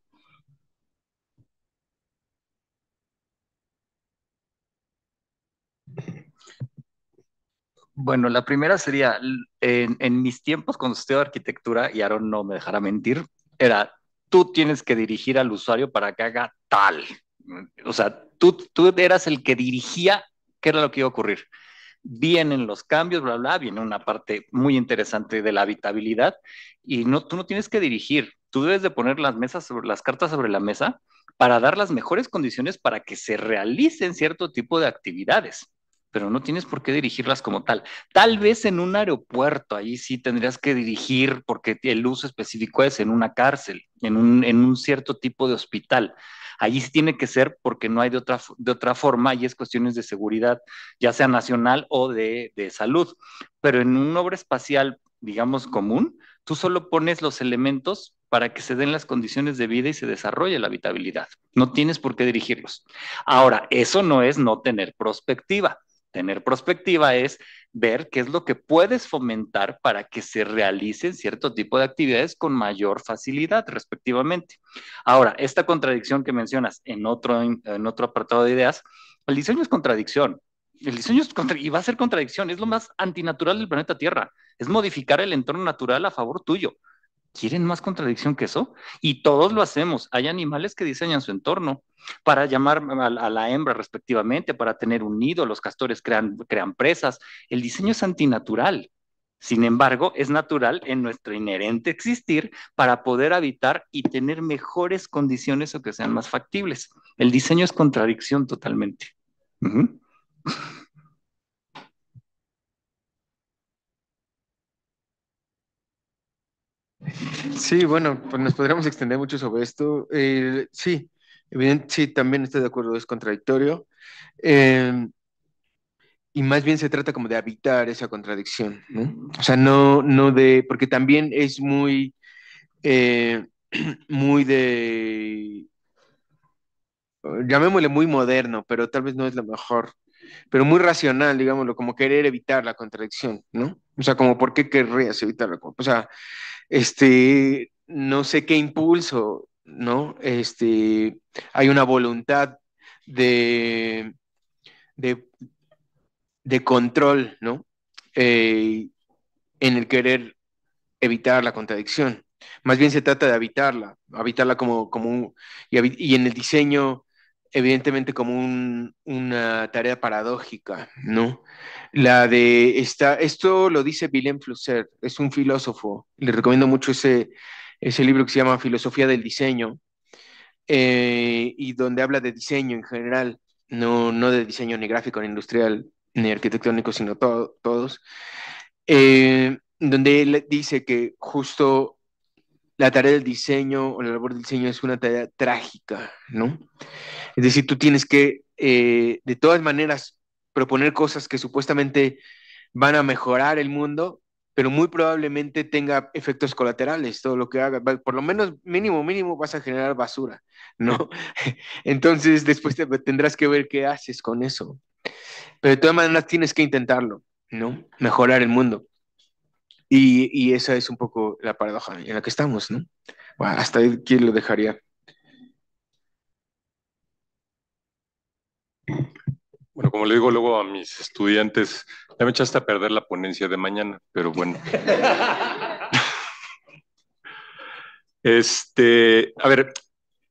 Bueno, la primera sería, en, mis tiempos cuando estudiaba arquitectura, y Aaron no me dejará mentir, era, tú tienes que dirigir al usuario para que haga tal. O sea, tú, tú eras el que dirigía qué era lo que iba a ocurrir vienen los cambios, bla, bla, viene una parte muy interesante de la habitabilidad y no, tú no tienes que dirigir, tú debes de poner las mesas sobre las cartas sobre la mesa para dar las mejores condiciones para que se realicen cierto tipo de actividades pero no tienes por qué dirigirlas como tal. Tal vez en un aeropuerto, ahí sí tendrías que dirigir porque el uso específico es en una cárcel, en un, en un cierto tipo de hospital, allí sí tiene que ser porque no hay de otra, de otra forma y es cuestiones de seguridad, ya sea nacional o de, de salud. Pero en un obra espacial, digamos, común, tú solo pones los elementos para que se den las condiciones de vida y se desarrolle la habitabilidad. No tienes por qué dirigirlos. Ahora, eso no es no tener prospectiva tener perspectiva es ver qué es lo que puedes fomentar para que se realicen cierto tipo de actividades con mayor facilidad, respectivamente. Ahora, esta contradicción que mencionas en otro, apartado de ideas, el diseño es contradicción. El diseño y va a ser contradicción, es lo más antinatural del planeta Tierra, es modificar el entorno natural a favor tuyo. ¿Quieren más contradicción que eso? Y todos lo hacemos. Hay animales que diseñan su entorno para llamar a, la hembra respectivamente, para tener un nido, los castores crean, crean presas. El diseño es antinatural. Sin embargo, es natural en nuestro inherente existir para poder habitar y tener mejores condiciones o que sean más factibles. El diseño es contradicción totalmente. Sí, bueno, pues nos podríamos extender mucho sobre esto. Eh, sí, evidente, sí, también estoy de acuerdo, es contradictorio. Em, y más bien se trata como de evitar esa contradicción, O sea, no, no de, porque también es muy, eh, muy de, llamémosle muy moderno, pero tal vez no es lo mejor, pero muy racional, digámoslo, como querer evitar la contradicción, ¿no? O sea, como por qué querrías evitar la contradicción. O sea, este, no sé qué impulso, ¿no? Este, hay una voluntad de, de, de control, ¿no? Eh, en el querer evitar la contradicción. Más bien se trata de habitarla, habitarla como, como un, y en el diseño evidentemente como una tarea paradójica, ¿no? La de esta, esto lo dice Willem Flusser, es un filósofo, le recomiendo mucho ese, ese libro que se llama Filosofía del Diseño, eh, y donde habla de diseño en general, no, no de diseño ni gráfico, ni industrial, ni arquitectónico, sino todos, eh, donde él dice que justo la tarea del diseño o la labor del diseño es una tarea trágica, ¿no? Es decir, tú tienes que, eh, de todas maneras, proponer cosas que supuestamente van a mejorar el mundo, pero muy probablemente tenga efectos colaterales, todo lo que haga, por lo menos mínimo, mínimo vas a generar basura, ¿no? Entonces después tendrás que ver qué haces con eso. Pero de todas maneras tienes que intentarlo, ¿no? Mejorar el mundo. Y, esa es un poco la paradoja en la que estamos, ¿no? Bueno, hasta ahí quién lo dejaría. Bueno, como le digo luego a mis estudiantes, ya me echaste a perder la ponencia de mañana, pero bueno. este, a ver,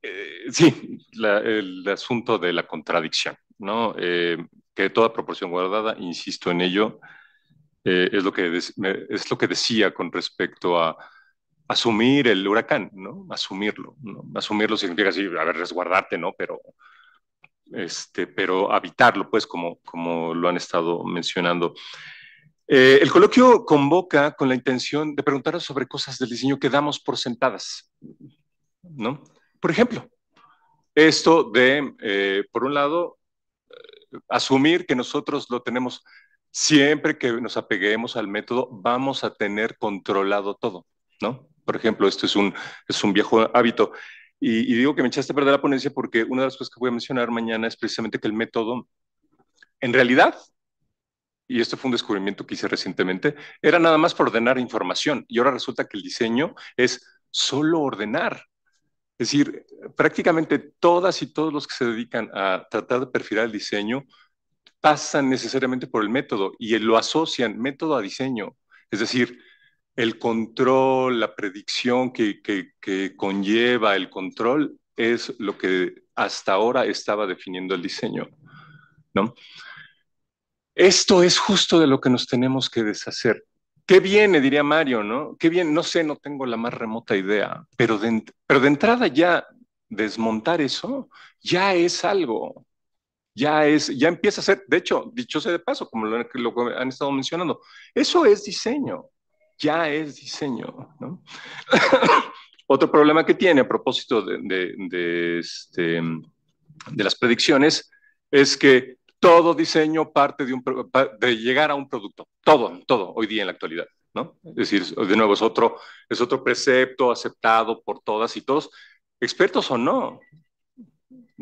eh, sí, el asunto de la contradicción, ¿no? Eh, que toda proporción guardada, insisto en ello, eh, es, lo que es lo que decía con respecto a asumir el huracán, ¿no? Asumirlo, ¿no? Asumirlo significa así, a ver, resguardarte, ¿no? Pero, este, pero habitarlo, pues, como, como lo han estado mencionando. Eh, el coloquio convoca con la intención de preguntar sobre cosas del diseño que damos por sentadas, ¿no? Por ejemplo, esto de, eh, por un lado, asumir que nosotros lo tenemos siempre que nos apeguemos al método, vamos a tener controlado todo, ¿no? Por ejemplo, esto es un, viejo hábito. Y, digo que me echaste a perder la ponencia porque una de las cosas que voy a mencionar mañana es precisamente que el método, en realidad, y esto fue un descubrimiento que hice recientemente, era nada más por ordenar información. Y ahora resulta que el diseño es solo ordenar. Es decir, prácticamente todas y todos los que se dedican a tratar de perfilar el diseño pasan necesariamente por el método y lo asocian método a diseño. Es decir, el control, la predicción que, que, conlleva el control es lo que hasta ahora estaba definiendo el diseño. ¿no? Esto es justo de lo que nos tenemos que deshacer. Qué viene, diría Mario, ¿no? Qué bien, no sé, no tengo la más remota idea, pero pero de entrada ya desmontar eso ya es algo ya es, ya empieza a ser, de hecho, dicho sea de paso, como lo, han estado mencionando, eso es diseño, ya es diseño, Otro problema que tiene a propósito este, de, las predicciones es que todo diseño parte de, llegar a un producto, todo, todo, hoy día en la actualidad, Es decir, de nuevo, es otro precepto aceptado por todas y todos, expertos o no,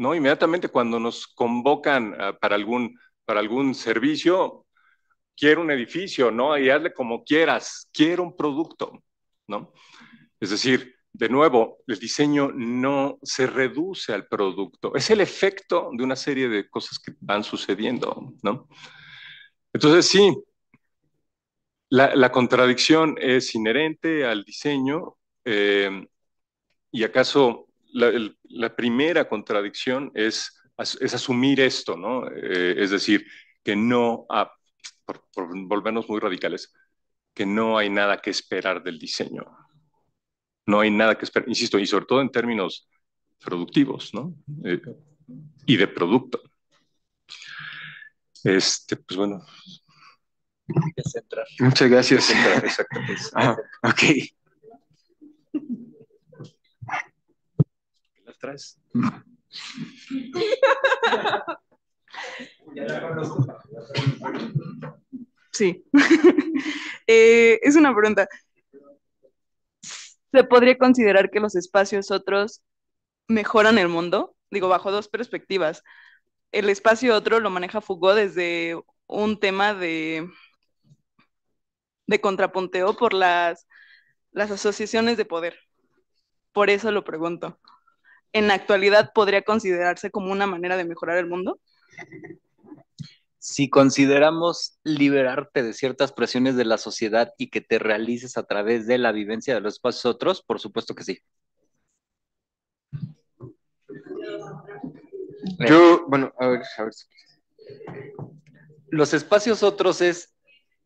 ¿no? Inmediatamente cuando nos convocan ah, para, algún, para algún servicio, quiero un edificio, ¿no? Y hazle como quieras, quiero un producto, ¿no? Es decir, de nuevo, el diseño no se reduce al producto, es el efecto de una serie de cosas que van sucediendo, ¿no? Entonces, sí, la, contradicción es inherente al diseño eh, y acaso la, primera contradicción es, es asumir esto, ¿no? Eh, es decir, que no, por, volvernos muy radicales, que no hay nada que esperar del diseño. No hay nada que esperar, insisto, y sobre todo en términos productivos, ¿no? Eh, y de producto. Este, pues bueno. Muchas gracias. Muchas Exactamente. Pues. Ah, Sí. Eh, es una pregunta. ¿Se podría considerar que los espacios otros mejoran el mundo? Digo, bajo dos perspectivas. El espacio otro lo maneja Foucault desde un tema de, de contrapunteo por las, las asociaciones de poder. Por eso lo pregunto en la actualidad podría considerarse como una manera de mejorar el mundo? Si consideramos liberarte de ciertas presiones de la sociedad y que te realices a través de la vivencia de los espacios otros, por supuesto que sí. Yo, eh. bueno, a ver, Los espacios otros es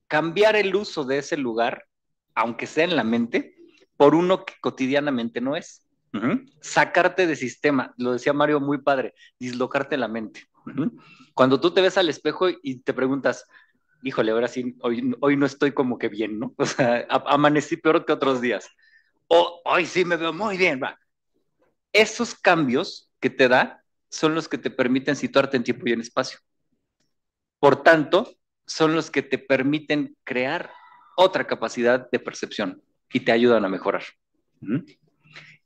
cambiar el uso de ese lugar, aunque sea en la mente, por uno que cotidianamente no es. Sacarte de sistema, lo decía Mario muy padre, dislocarte la mente. Cuando tú te ves al espejo y te preguntas, híjole, ahora sí, hoy, no estoy como que bien, ¿no? O sea, amanecí peor que otros días. O hoy sí me veo muy bien, va. Esos cambios que te da son los que te permiten situarte en tiempo y en espacio. Por tanto, son los que te permiten crear otra capacidad de percepción y te ayudan a mejorar.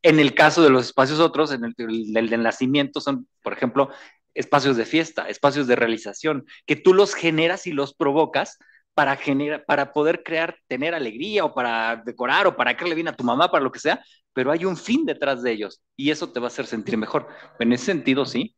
En el caso de los espacios otros, en el del, nacimiento, son, por ejemplo, espacios de fiesta, espacios de realización, que tú los generas y los provocas para, para poder crear, tener alegría o para decorar o para que le viene a tu mamá, para lo que sea, pero hay un fin detrás de ellos y eso te va a hacer sentir mejor. En ese sentido, sí.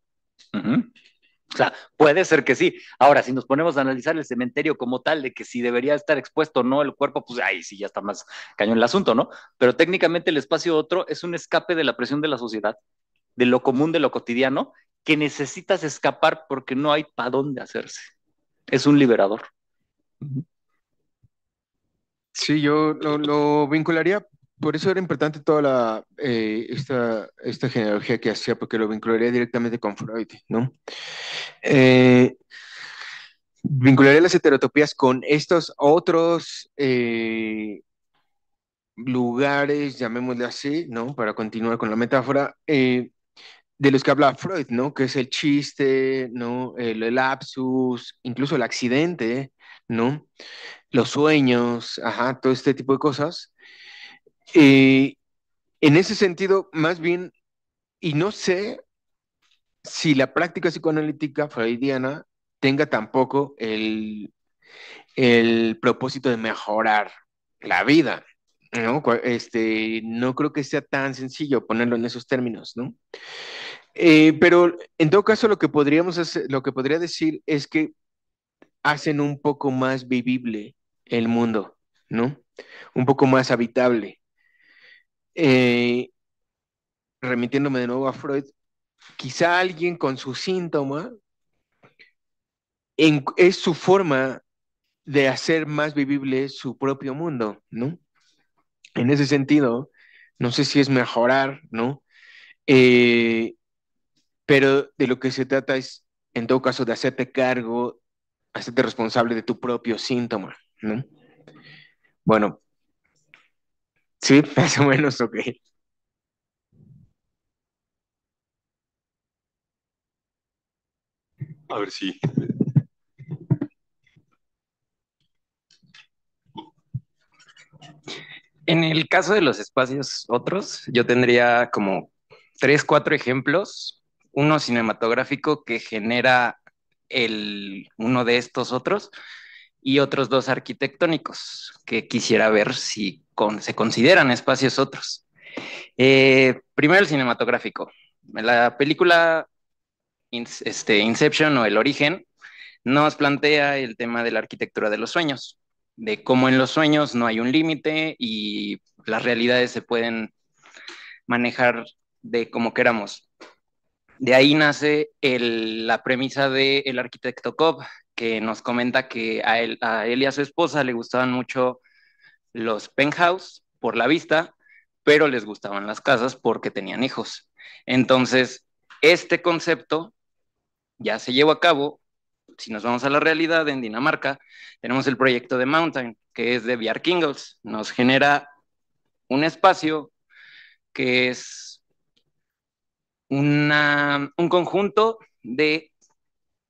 O sea, puede ser que sí. Ahora, si nos ponemos a analizar el cementerio como tal, de que si debería estar expuesto o no el cuerpo, pues ahí sí ya está más cañón el asunto, ¿no? Pero técnicamente el espacio otro es un escape de la presión de la sociedad, de lo común, de lo cotidiano, que necesitas escapar porque no hay para dónde hacerse. Es un liberador. Sí, yo lo, lo vincularía por eso era importante toda la, eh, esta, esta, genealogía que hacía, porque lo vincularía directamente con Freud, ¿no? Eh, vincularía las heterotopías con estos otros eh, lugares, llamémosle así, ¿no? Para continuar con la metáfora, de los que habla Freud, ¿no? Que es el chiste, ¿no? El lapsus, incluso el accidente, ¿no? Los sueños, ajá, todo este tipo de cosas. Eh, en ese sentido, más bien, y no sé si la práctica psicoanalítica freudiana tenga tampoco el, propósito de mejorar la vida, ¿no? Este, no creo que sea tan sencillo ponerlo en esos términos, ¿no? Eh, pero en todo caso, lo que podríamos hacer, lo que podría decir es que hacen un poco más vivible el mundo, ¿no? Un poco más habitable. Eh, remitiéndome de nuevo a Freud, quizá alguien con su síntoma es su forma de hacer más vivible su propio mundo, ¿no? En ese sentido, no sé si es mejorar, ¿no? Eh, pero de lo que se trata es, en todo caso, de hacerte cargo, hacerte responsable de tu propio síntoma, ¿no? Bueno, Sí, más o menos, ok. A ver si. En el caso de los espacios otros, yo tendría como tres, cuatro ejemplos. Uno cinematográfico que genera el, uno de estos otros y otros dos arquitectónicos que quisiera ver si se consideran espacios otros. Eh, primero el cinematográfico. La película este, Inception o El Origen nos plantea el tema de la arquitectura de los sueños, de cómo en los sueños no hay un límite y las realidades se pueden manejar de como queramos. De ahí nace la premisa del arquitecto Cobb, que nos comenta que a él, a él y a su esposa le gustaban mucho los penthouse por la vista, pero les gustaban las casas porque tenían hijos. Entonces, este concepto ya se llevó a cabo. Si nos vamos a la realidad, en Dinamarca tenemos el proyecto de Mountain, que es de Kingles... Nos genera un espacio que es un conjunto de,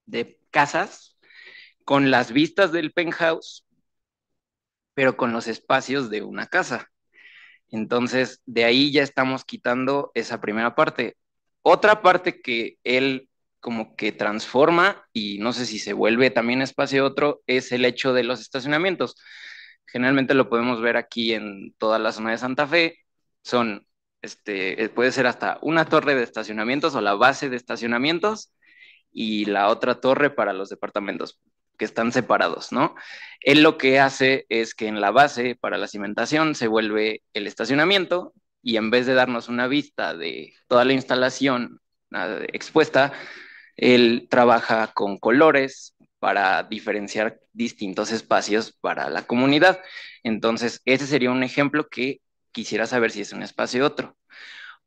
de casas con las vistas del penthouse pero con los espacios de una casa. Entonces, de ahí ya estamos quitando esa primera parte. Otra parte que él como que transforma y no sé si se vuelve también espacio otro es el hecho de los estacionamientos. Generalmente lo podemos ver aquí en toda la zona de Santa Fe. Son, este, puede ser hasta una torre de estacionamientos o la base de estacionamientos y la otra torre para los departamentos que están separados, ¿no? Él lo que hace es que en la base para la cimentación se vuelve el estacionamiento y en vez de darnos una vista de toda la instalación expuesta, él trabaja con colores para diferenciar distintos espacios para la comunidad. Entonces, ese sería un ejemplo que quisiera saber si es un espacio otro.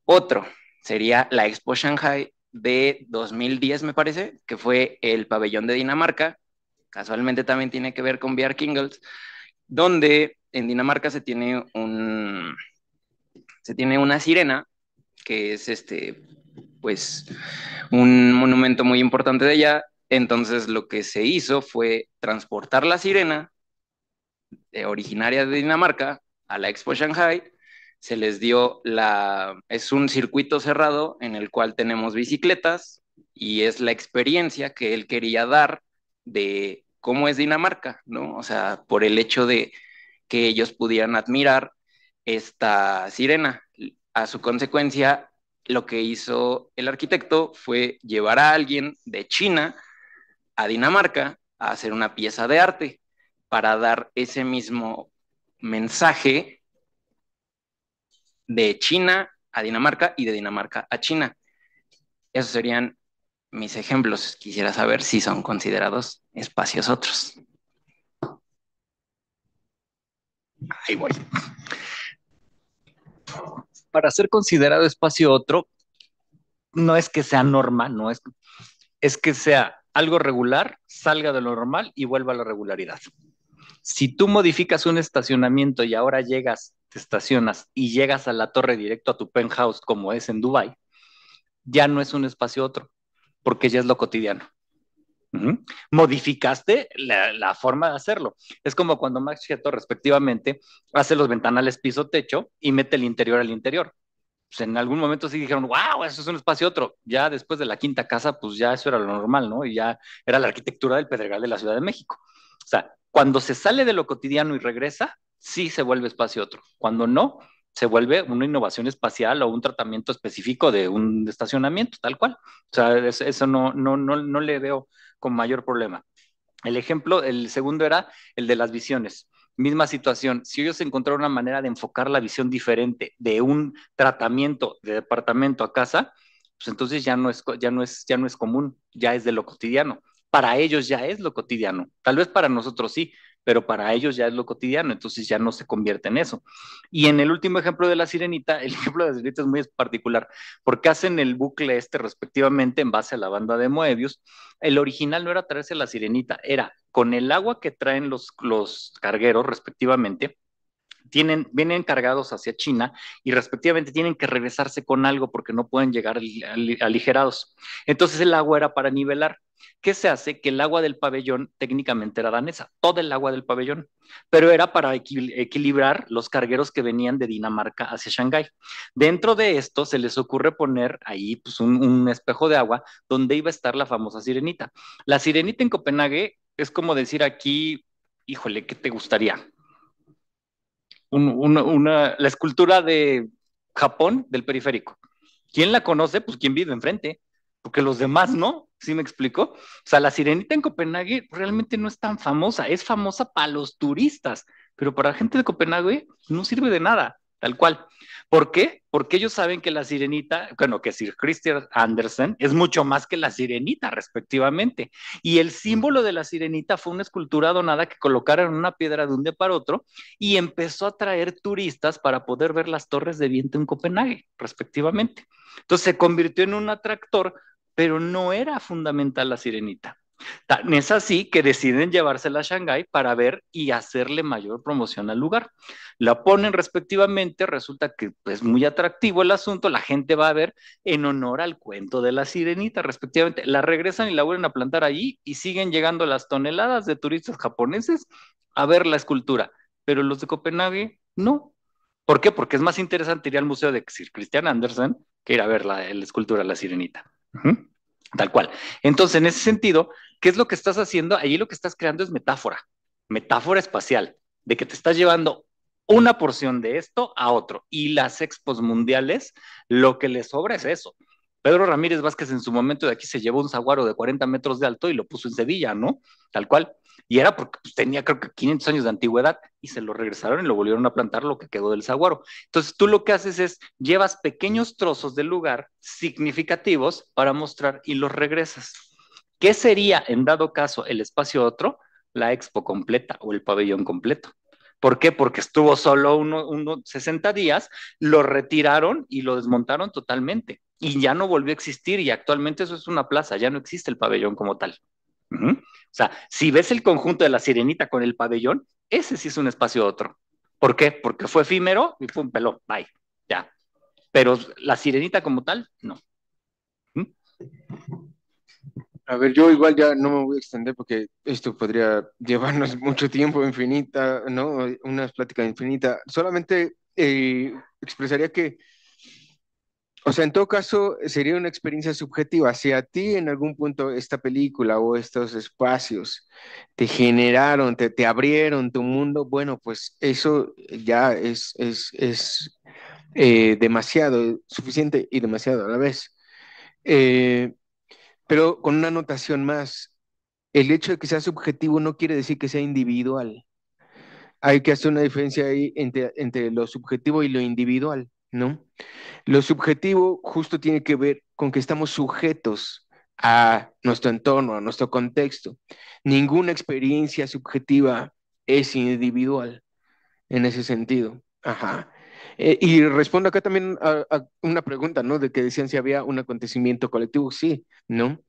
Otro sería la Expo Shanghai de 2010, me parece, que fue el pabellón de Dinamarca, casualmente también tiene que ver con VR Kingles, donde en Dinamarca se tiene un se tiene una sirena que es este pues un monumento muy importante de ella. Entonces lo que se hizo fue transportar la sirena eh, originaria de Dinamarca a la Expo Shanghai. Se les dio la es un circuito cerrado en el cual tenemos bicicletas y es la experiencia que él quería dar de cómo es Dinamarca, ¿no? O sea, por el hecho de que ellos pudieran admirar esta sirena. A su consecuencia, lo que hizo el arquitecto fue llevar a alguien de China a Dinamarca a hacer una pieza de arte para dar ese mismo mensaje de China a Dinamarca y de Dinamarca a China. Esos serían mis ejemplos. Quisiera saber si son considerados espacios otros. Ahí voy. Para ser considerado espacio otro, no es que sea normal, no es, es que sea algo regular, salga de lo normal y vuelva a la regularidad. Si tú modificas un estacionamiento y ahora llegas, te estacionas y llegas a la torre directo a tu penthouse como es en Dubai, ya no es un espacio otro, porque ya es lo cotidiano. Modificaste la, forma de hacerlo. Es como cuando Max Geto, respectivamente, hace los ventanales piso-techo y mete el interior al interior. Pues, en algún momento sí dijeron, wow, eso es un espacio otro. Ya después de la quinta casa, pues ya eso era lo normal, ¿no? Y ya era la arquitectura del Pedregal de la Ciudad de México. O sea, cuando se sale de lo cotidiano y regresa, sí se vuelve espacio otro. Cuando no, se vuelve una innovación espacial o un tratamiento específico de un estacionamiento, tal cual. O sea, eso no, no, no, le veo con mayor problema. El ejemplo, el segundo era el de las visiones. Misma situación, si ellos encontraron una manera de enfocar la visión diferente de un tratamiento de departamento a casa, pues entonces ya no es, ya no es, ya no es común, ya es de lo cotidiano. Para ellos ya es lo cotidiano. Tal vez para nosotros sí, pero para ellos ya es lo cotidiano, entonces ya no se convierte en eso. Y en el último ejemplo de la sirenita, el ejemplo de la sirenita es muy particular, porque hacen el bucle este respectivamente en base a la banda de Moebius. El original no era traerse la sirenita, era con el agua que traen los, los cargueros respectivamente, tienen, vienen cargados hacia China y respectivamente tienen que regresarse con algo porque no pueden llegar aligerados. Entonces el agua era para nivelar. ¿Qué se hace? Que el agua del pabellón técnicamente era danesa, toda el agua del pabellón, pero era para equilibrar los cargueros que venían de Dinamarca hacia Shanghái. Dentro de esto se les ocurre poner ahí pues, un espejo de agua donde iba a estar la famosa sirenita. La sirenita en Copenhague es como decir aquí, híjole, ¿qué te gustaría? una, la escultura de Japón del periférico. ¿Quién la conoce? Pues quien vive enfrente, porque los demás no. ¿Sí me explico? O sea, la sirenita en Copenhague realmente no es tan famosa, es famosa para los turistas, pero para la gente de Copenhague no sirve de nada tal cual. ¿Por qué? Porque ellos saben que la sirenita, bueno, que Sir Christian Andersen es mucho más que la sirenita, respectivamente. Y el símbolo de la sirenita fue una escultura donada que colocaron en una piedra de un día para otro y empezó a atraer turistas para poder ver las torres de viento en Copenhague, respectivamente. Entonces se convirtió en un atractor, pero no era fundamental la sirenita es así que deciden llevársela a Shanghái para ver y hacerle mayor promoción al lugar. La ponen respectivamente, resulta que es pues, muy atractivo el asunto, la gente va a ver en honor al cuento de la sirenita, respectivamente. La regresan y la vuelven a plantar allí y siguen llegando las toneladas de turistas japoneses a ver la escultura, pero los de Copenhague no. ¿Por qué? Porque es más interesante ir al museo de Christian Andersen que ir a ver la, escultura de la sirenita. Tal cual. Entonces, en ese sentido, ¿qué es lo que estás haciendo? Allí lo que estás creando es metáfora, metáfora espacial, de que te estás llevando una porción de esto a otro. Y las expos mundiales, lo que les sobra es eso. Pedro Ramírez Vázquez en su momento de aquí se llevó un saguaro de 40 metros de alto y lo puso en Sevilla, ¿no? Tal cual. Y era porque pues, tenía creo que 500 años de antigüedad y se lo regresaron y lo volvieron a plantar lo que quedó del saguaro. Entonces tú lo que haces es llevas pequeños trozos del lugar significativos para mostrar y los regresas. ¿Qué sería en dado caso el espacio otro? La expo completa o el pabellón completo. ¿Por qué? Porque estuvo solo unos 60 días, lo retiraron y lo desmontaron totalmente y ya no volvió a existir y actualmente eso es una plaza, ya no existe el pabellón como tal. O sea, si ves el conjunto de la sirenita con el pabellón, ese sí es un espacio otro. ¿Por qué? Porque fue efímero y fue un peló, bye, ya. Pero la sirenita como tal, no. A ver, yo igual ya no me voy a extender porque esto podría llevarnos mucho tiempo, infinita, ¿no? Unas plática infinitas. Solamente eh, expresaría que o sea, en todo caso, sería una experiencia subjetiva. Si a ti en algún punto esta película o estos espacios te generaron, te, abrieron tu mundo, bueno, pues eso ya es, es, eh, demasiado, suficiente y demasiado a la vez. Eh, pero con una anotación más, el hecho de que sea subjetivo no quiere decir que sea individual. Hay que hacer una diferencia ahí entre, entre lo subjetivo y lo individual ¿no? Lo subjetivo justo tiene que ver con que estamos sujetos a nuestro entorno, a nuestro contexto. Ninguna experiencia subjetiva es individual en ese sentido. Ajá. Eh, y respondo acá también a, una pregunta, ¿no? De que decían si había un acontecimiento colectivo. Sí, ¿no?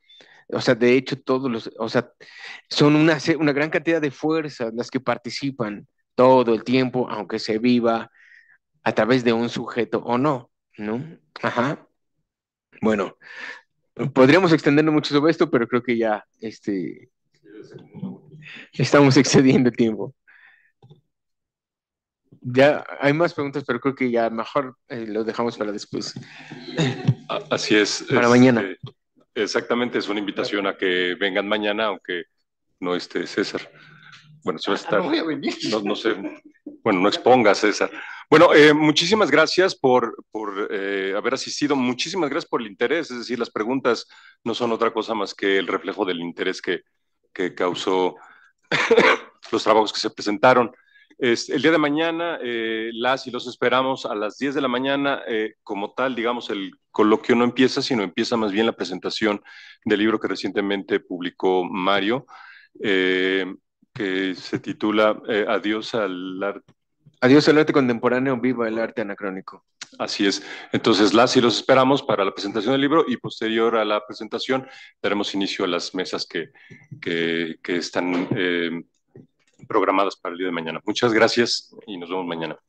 O sea, de hecho, todos los, sea, son una, una gran cantidad de fuerzas las que participan todo el tiempo, aunque se viva a través de un sujeto o no, ¿no? Ajá. Bueno, podríamos extendernos mucho sobre esto, pero creo que ya este, estamos excediendo tiempo. Ya hay más preguntas, pero creo que ya mejor eh, lo dejamos para después. Así es. Para mañana. Este, exactamente, es una invitación a que vengan mañana, aunque no esté César. Bueno, se va a ah, estar. a venir. no sé. Bueno, no expongas, esa. Bueno, eh, muchísimas gracias por, por eh, haber asistido, muchísimas gracias por el interés, es decir, las preguntas no son otra cosa más que el reflejo del interés que, que causó los trabajos que se presentaron. Es, el día de mañana eh, las y los esperamos a las 10 de la mañana. como tal, digamos, el coloquio no empieza, sino empieza más bien la presentación del libro que recientemente publicó Mario, que se titula Adiós al arte Adiós el arte contemporáneo, viva el arte anacrónico. Así es. Entonces, las y los esperamos para la presentación del libro y posterior a la presentación daremos inicio a las mesas que, están eh, programadas para el día de mañana. Muchas gracias y nos vemos mañana.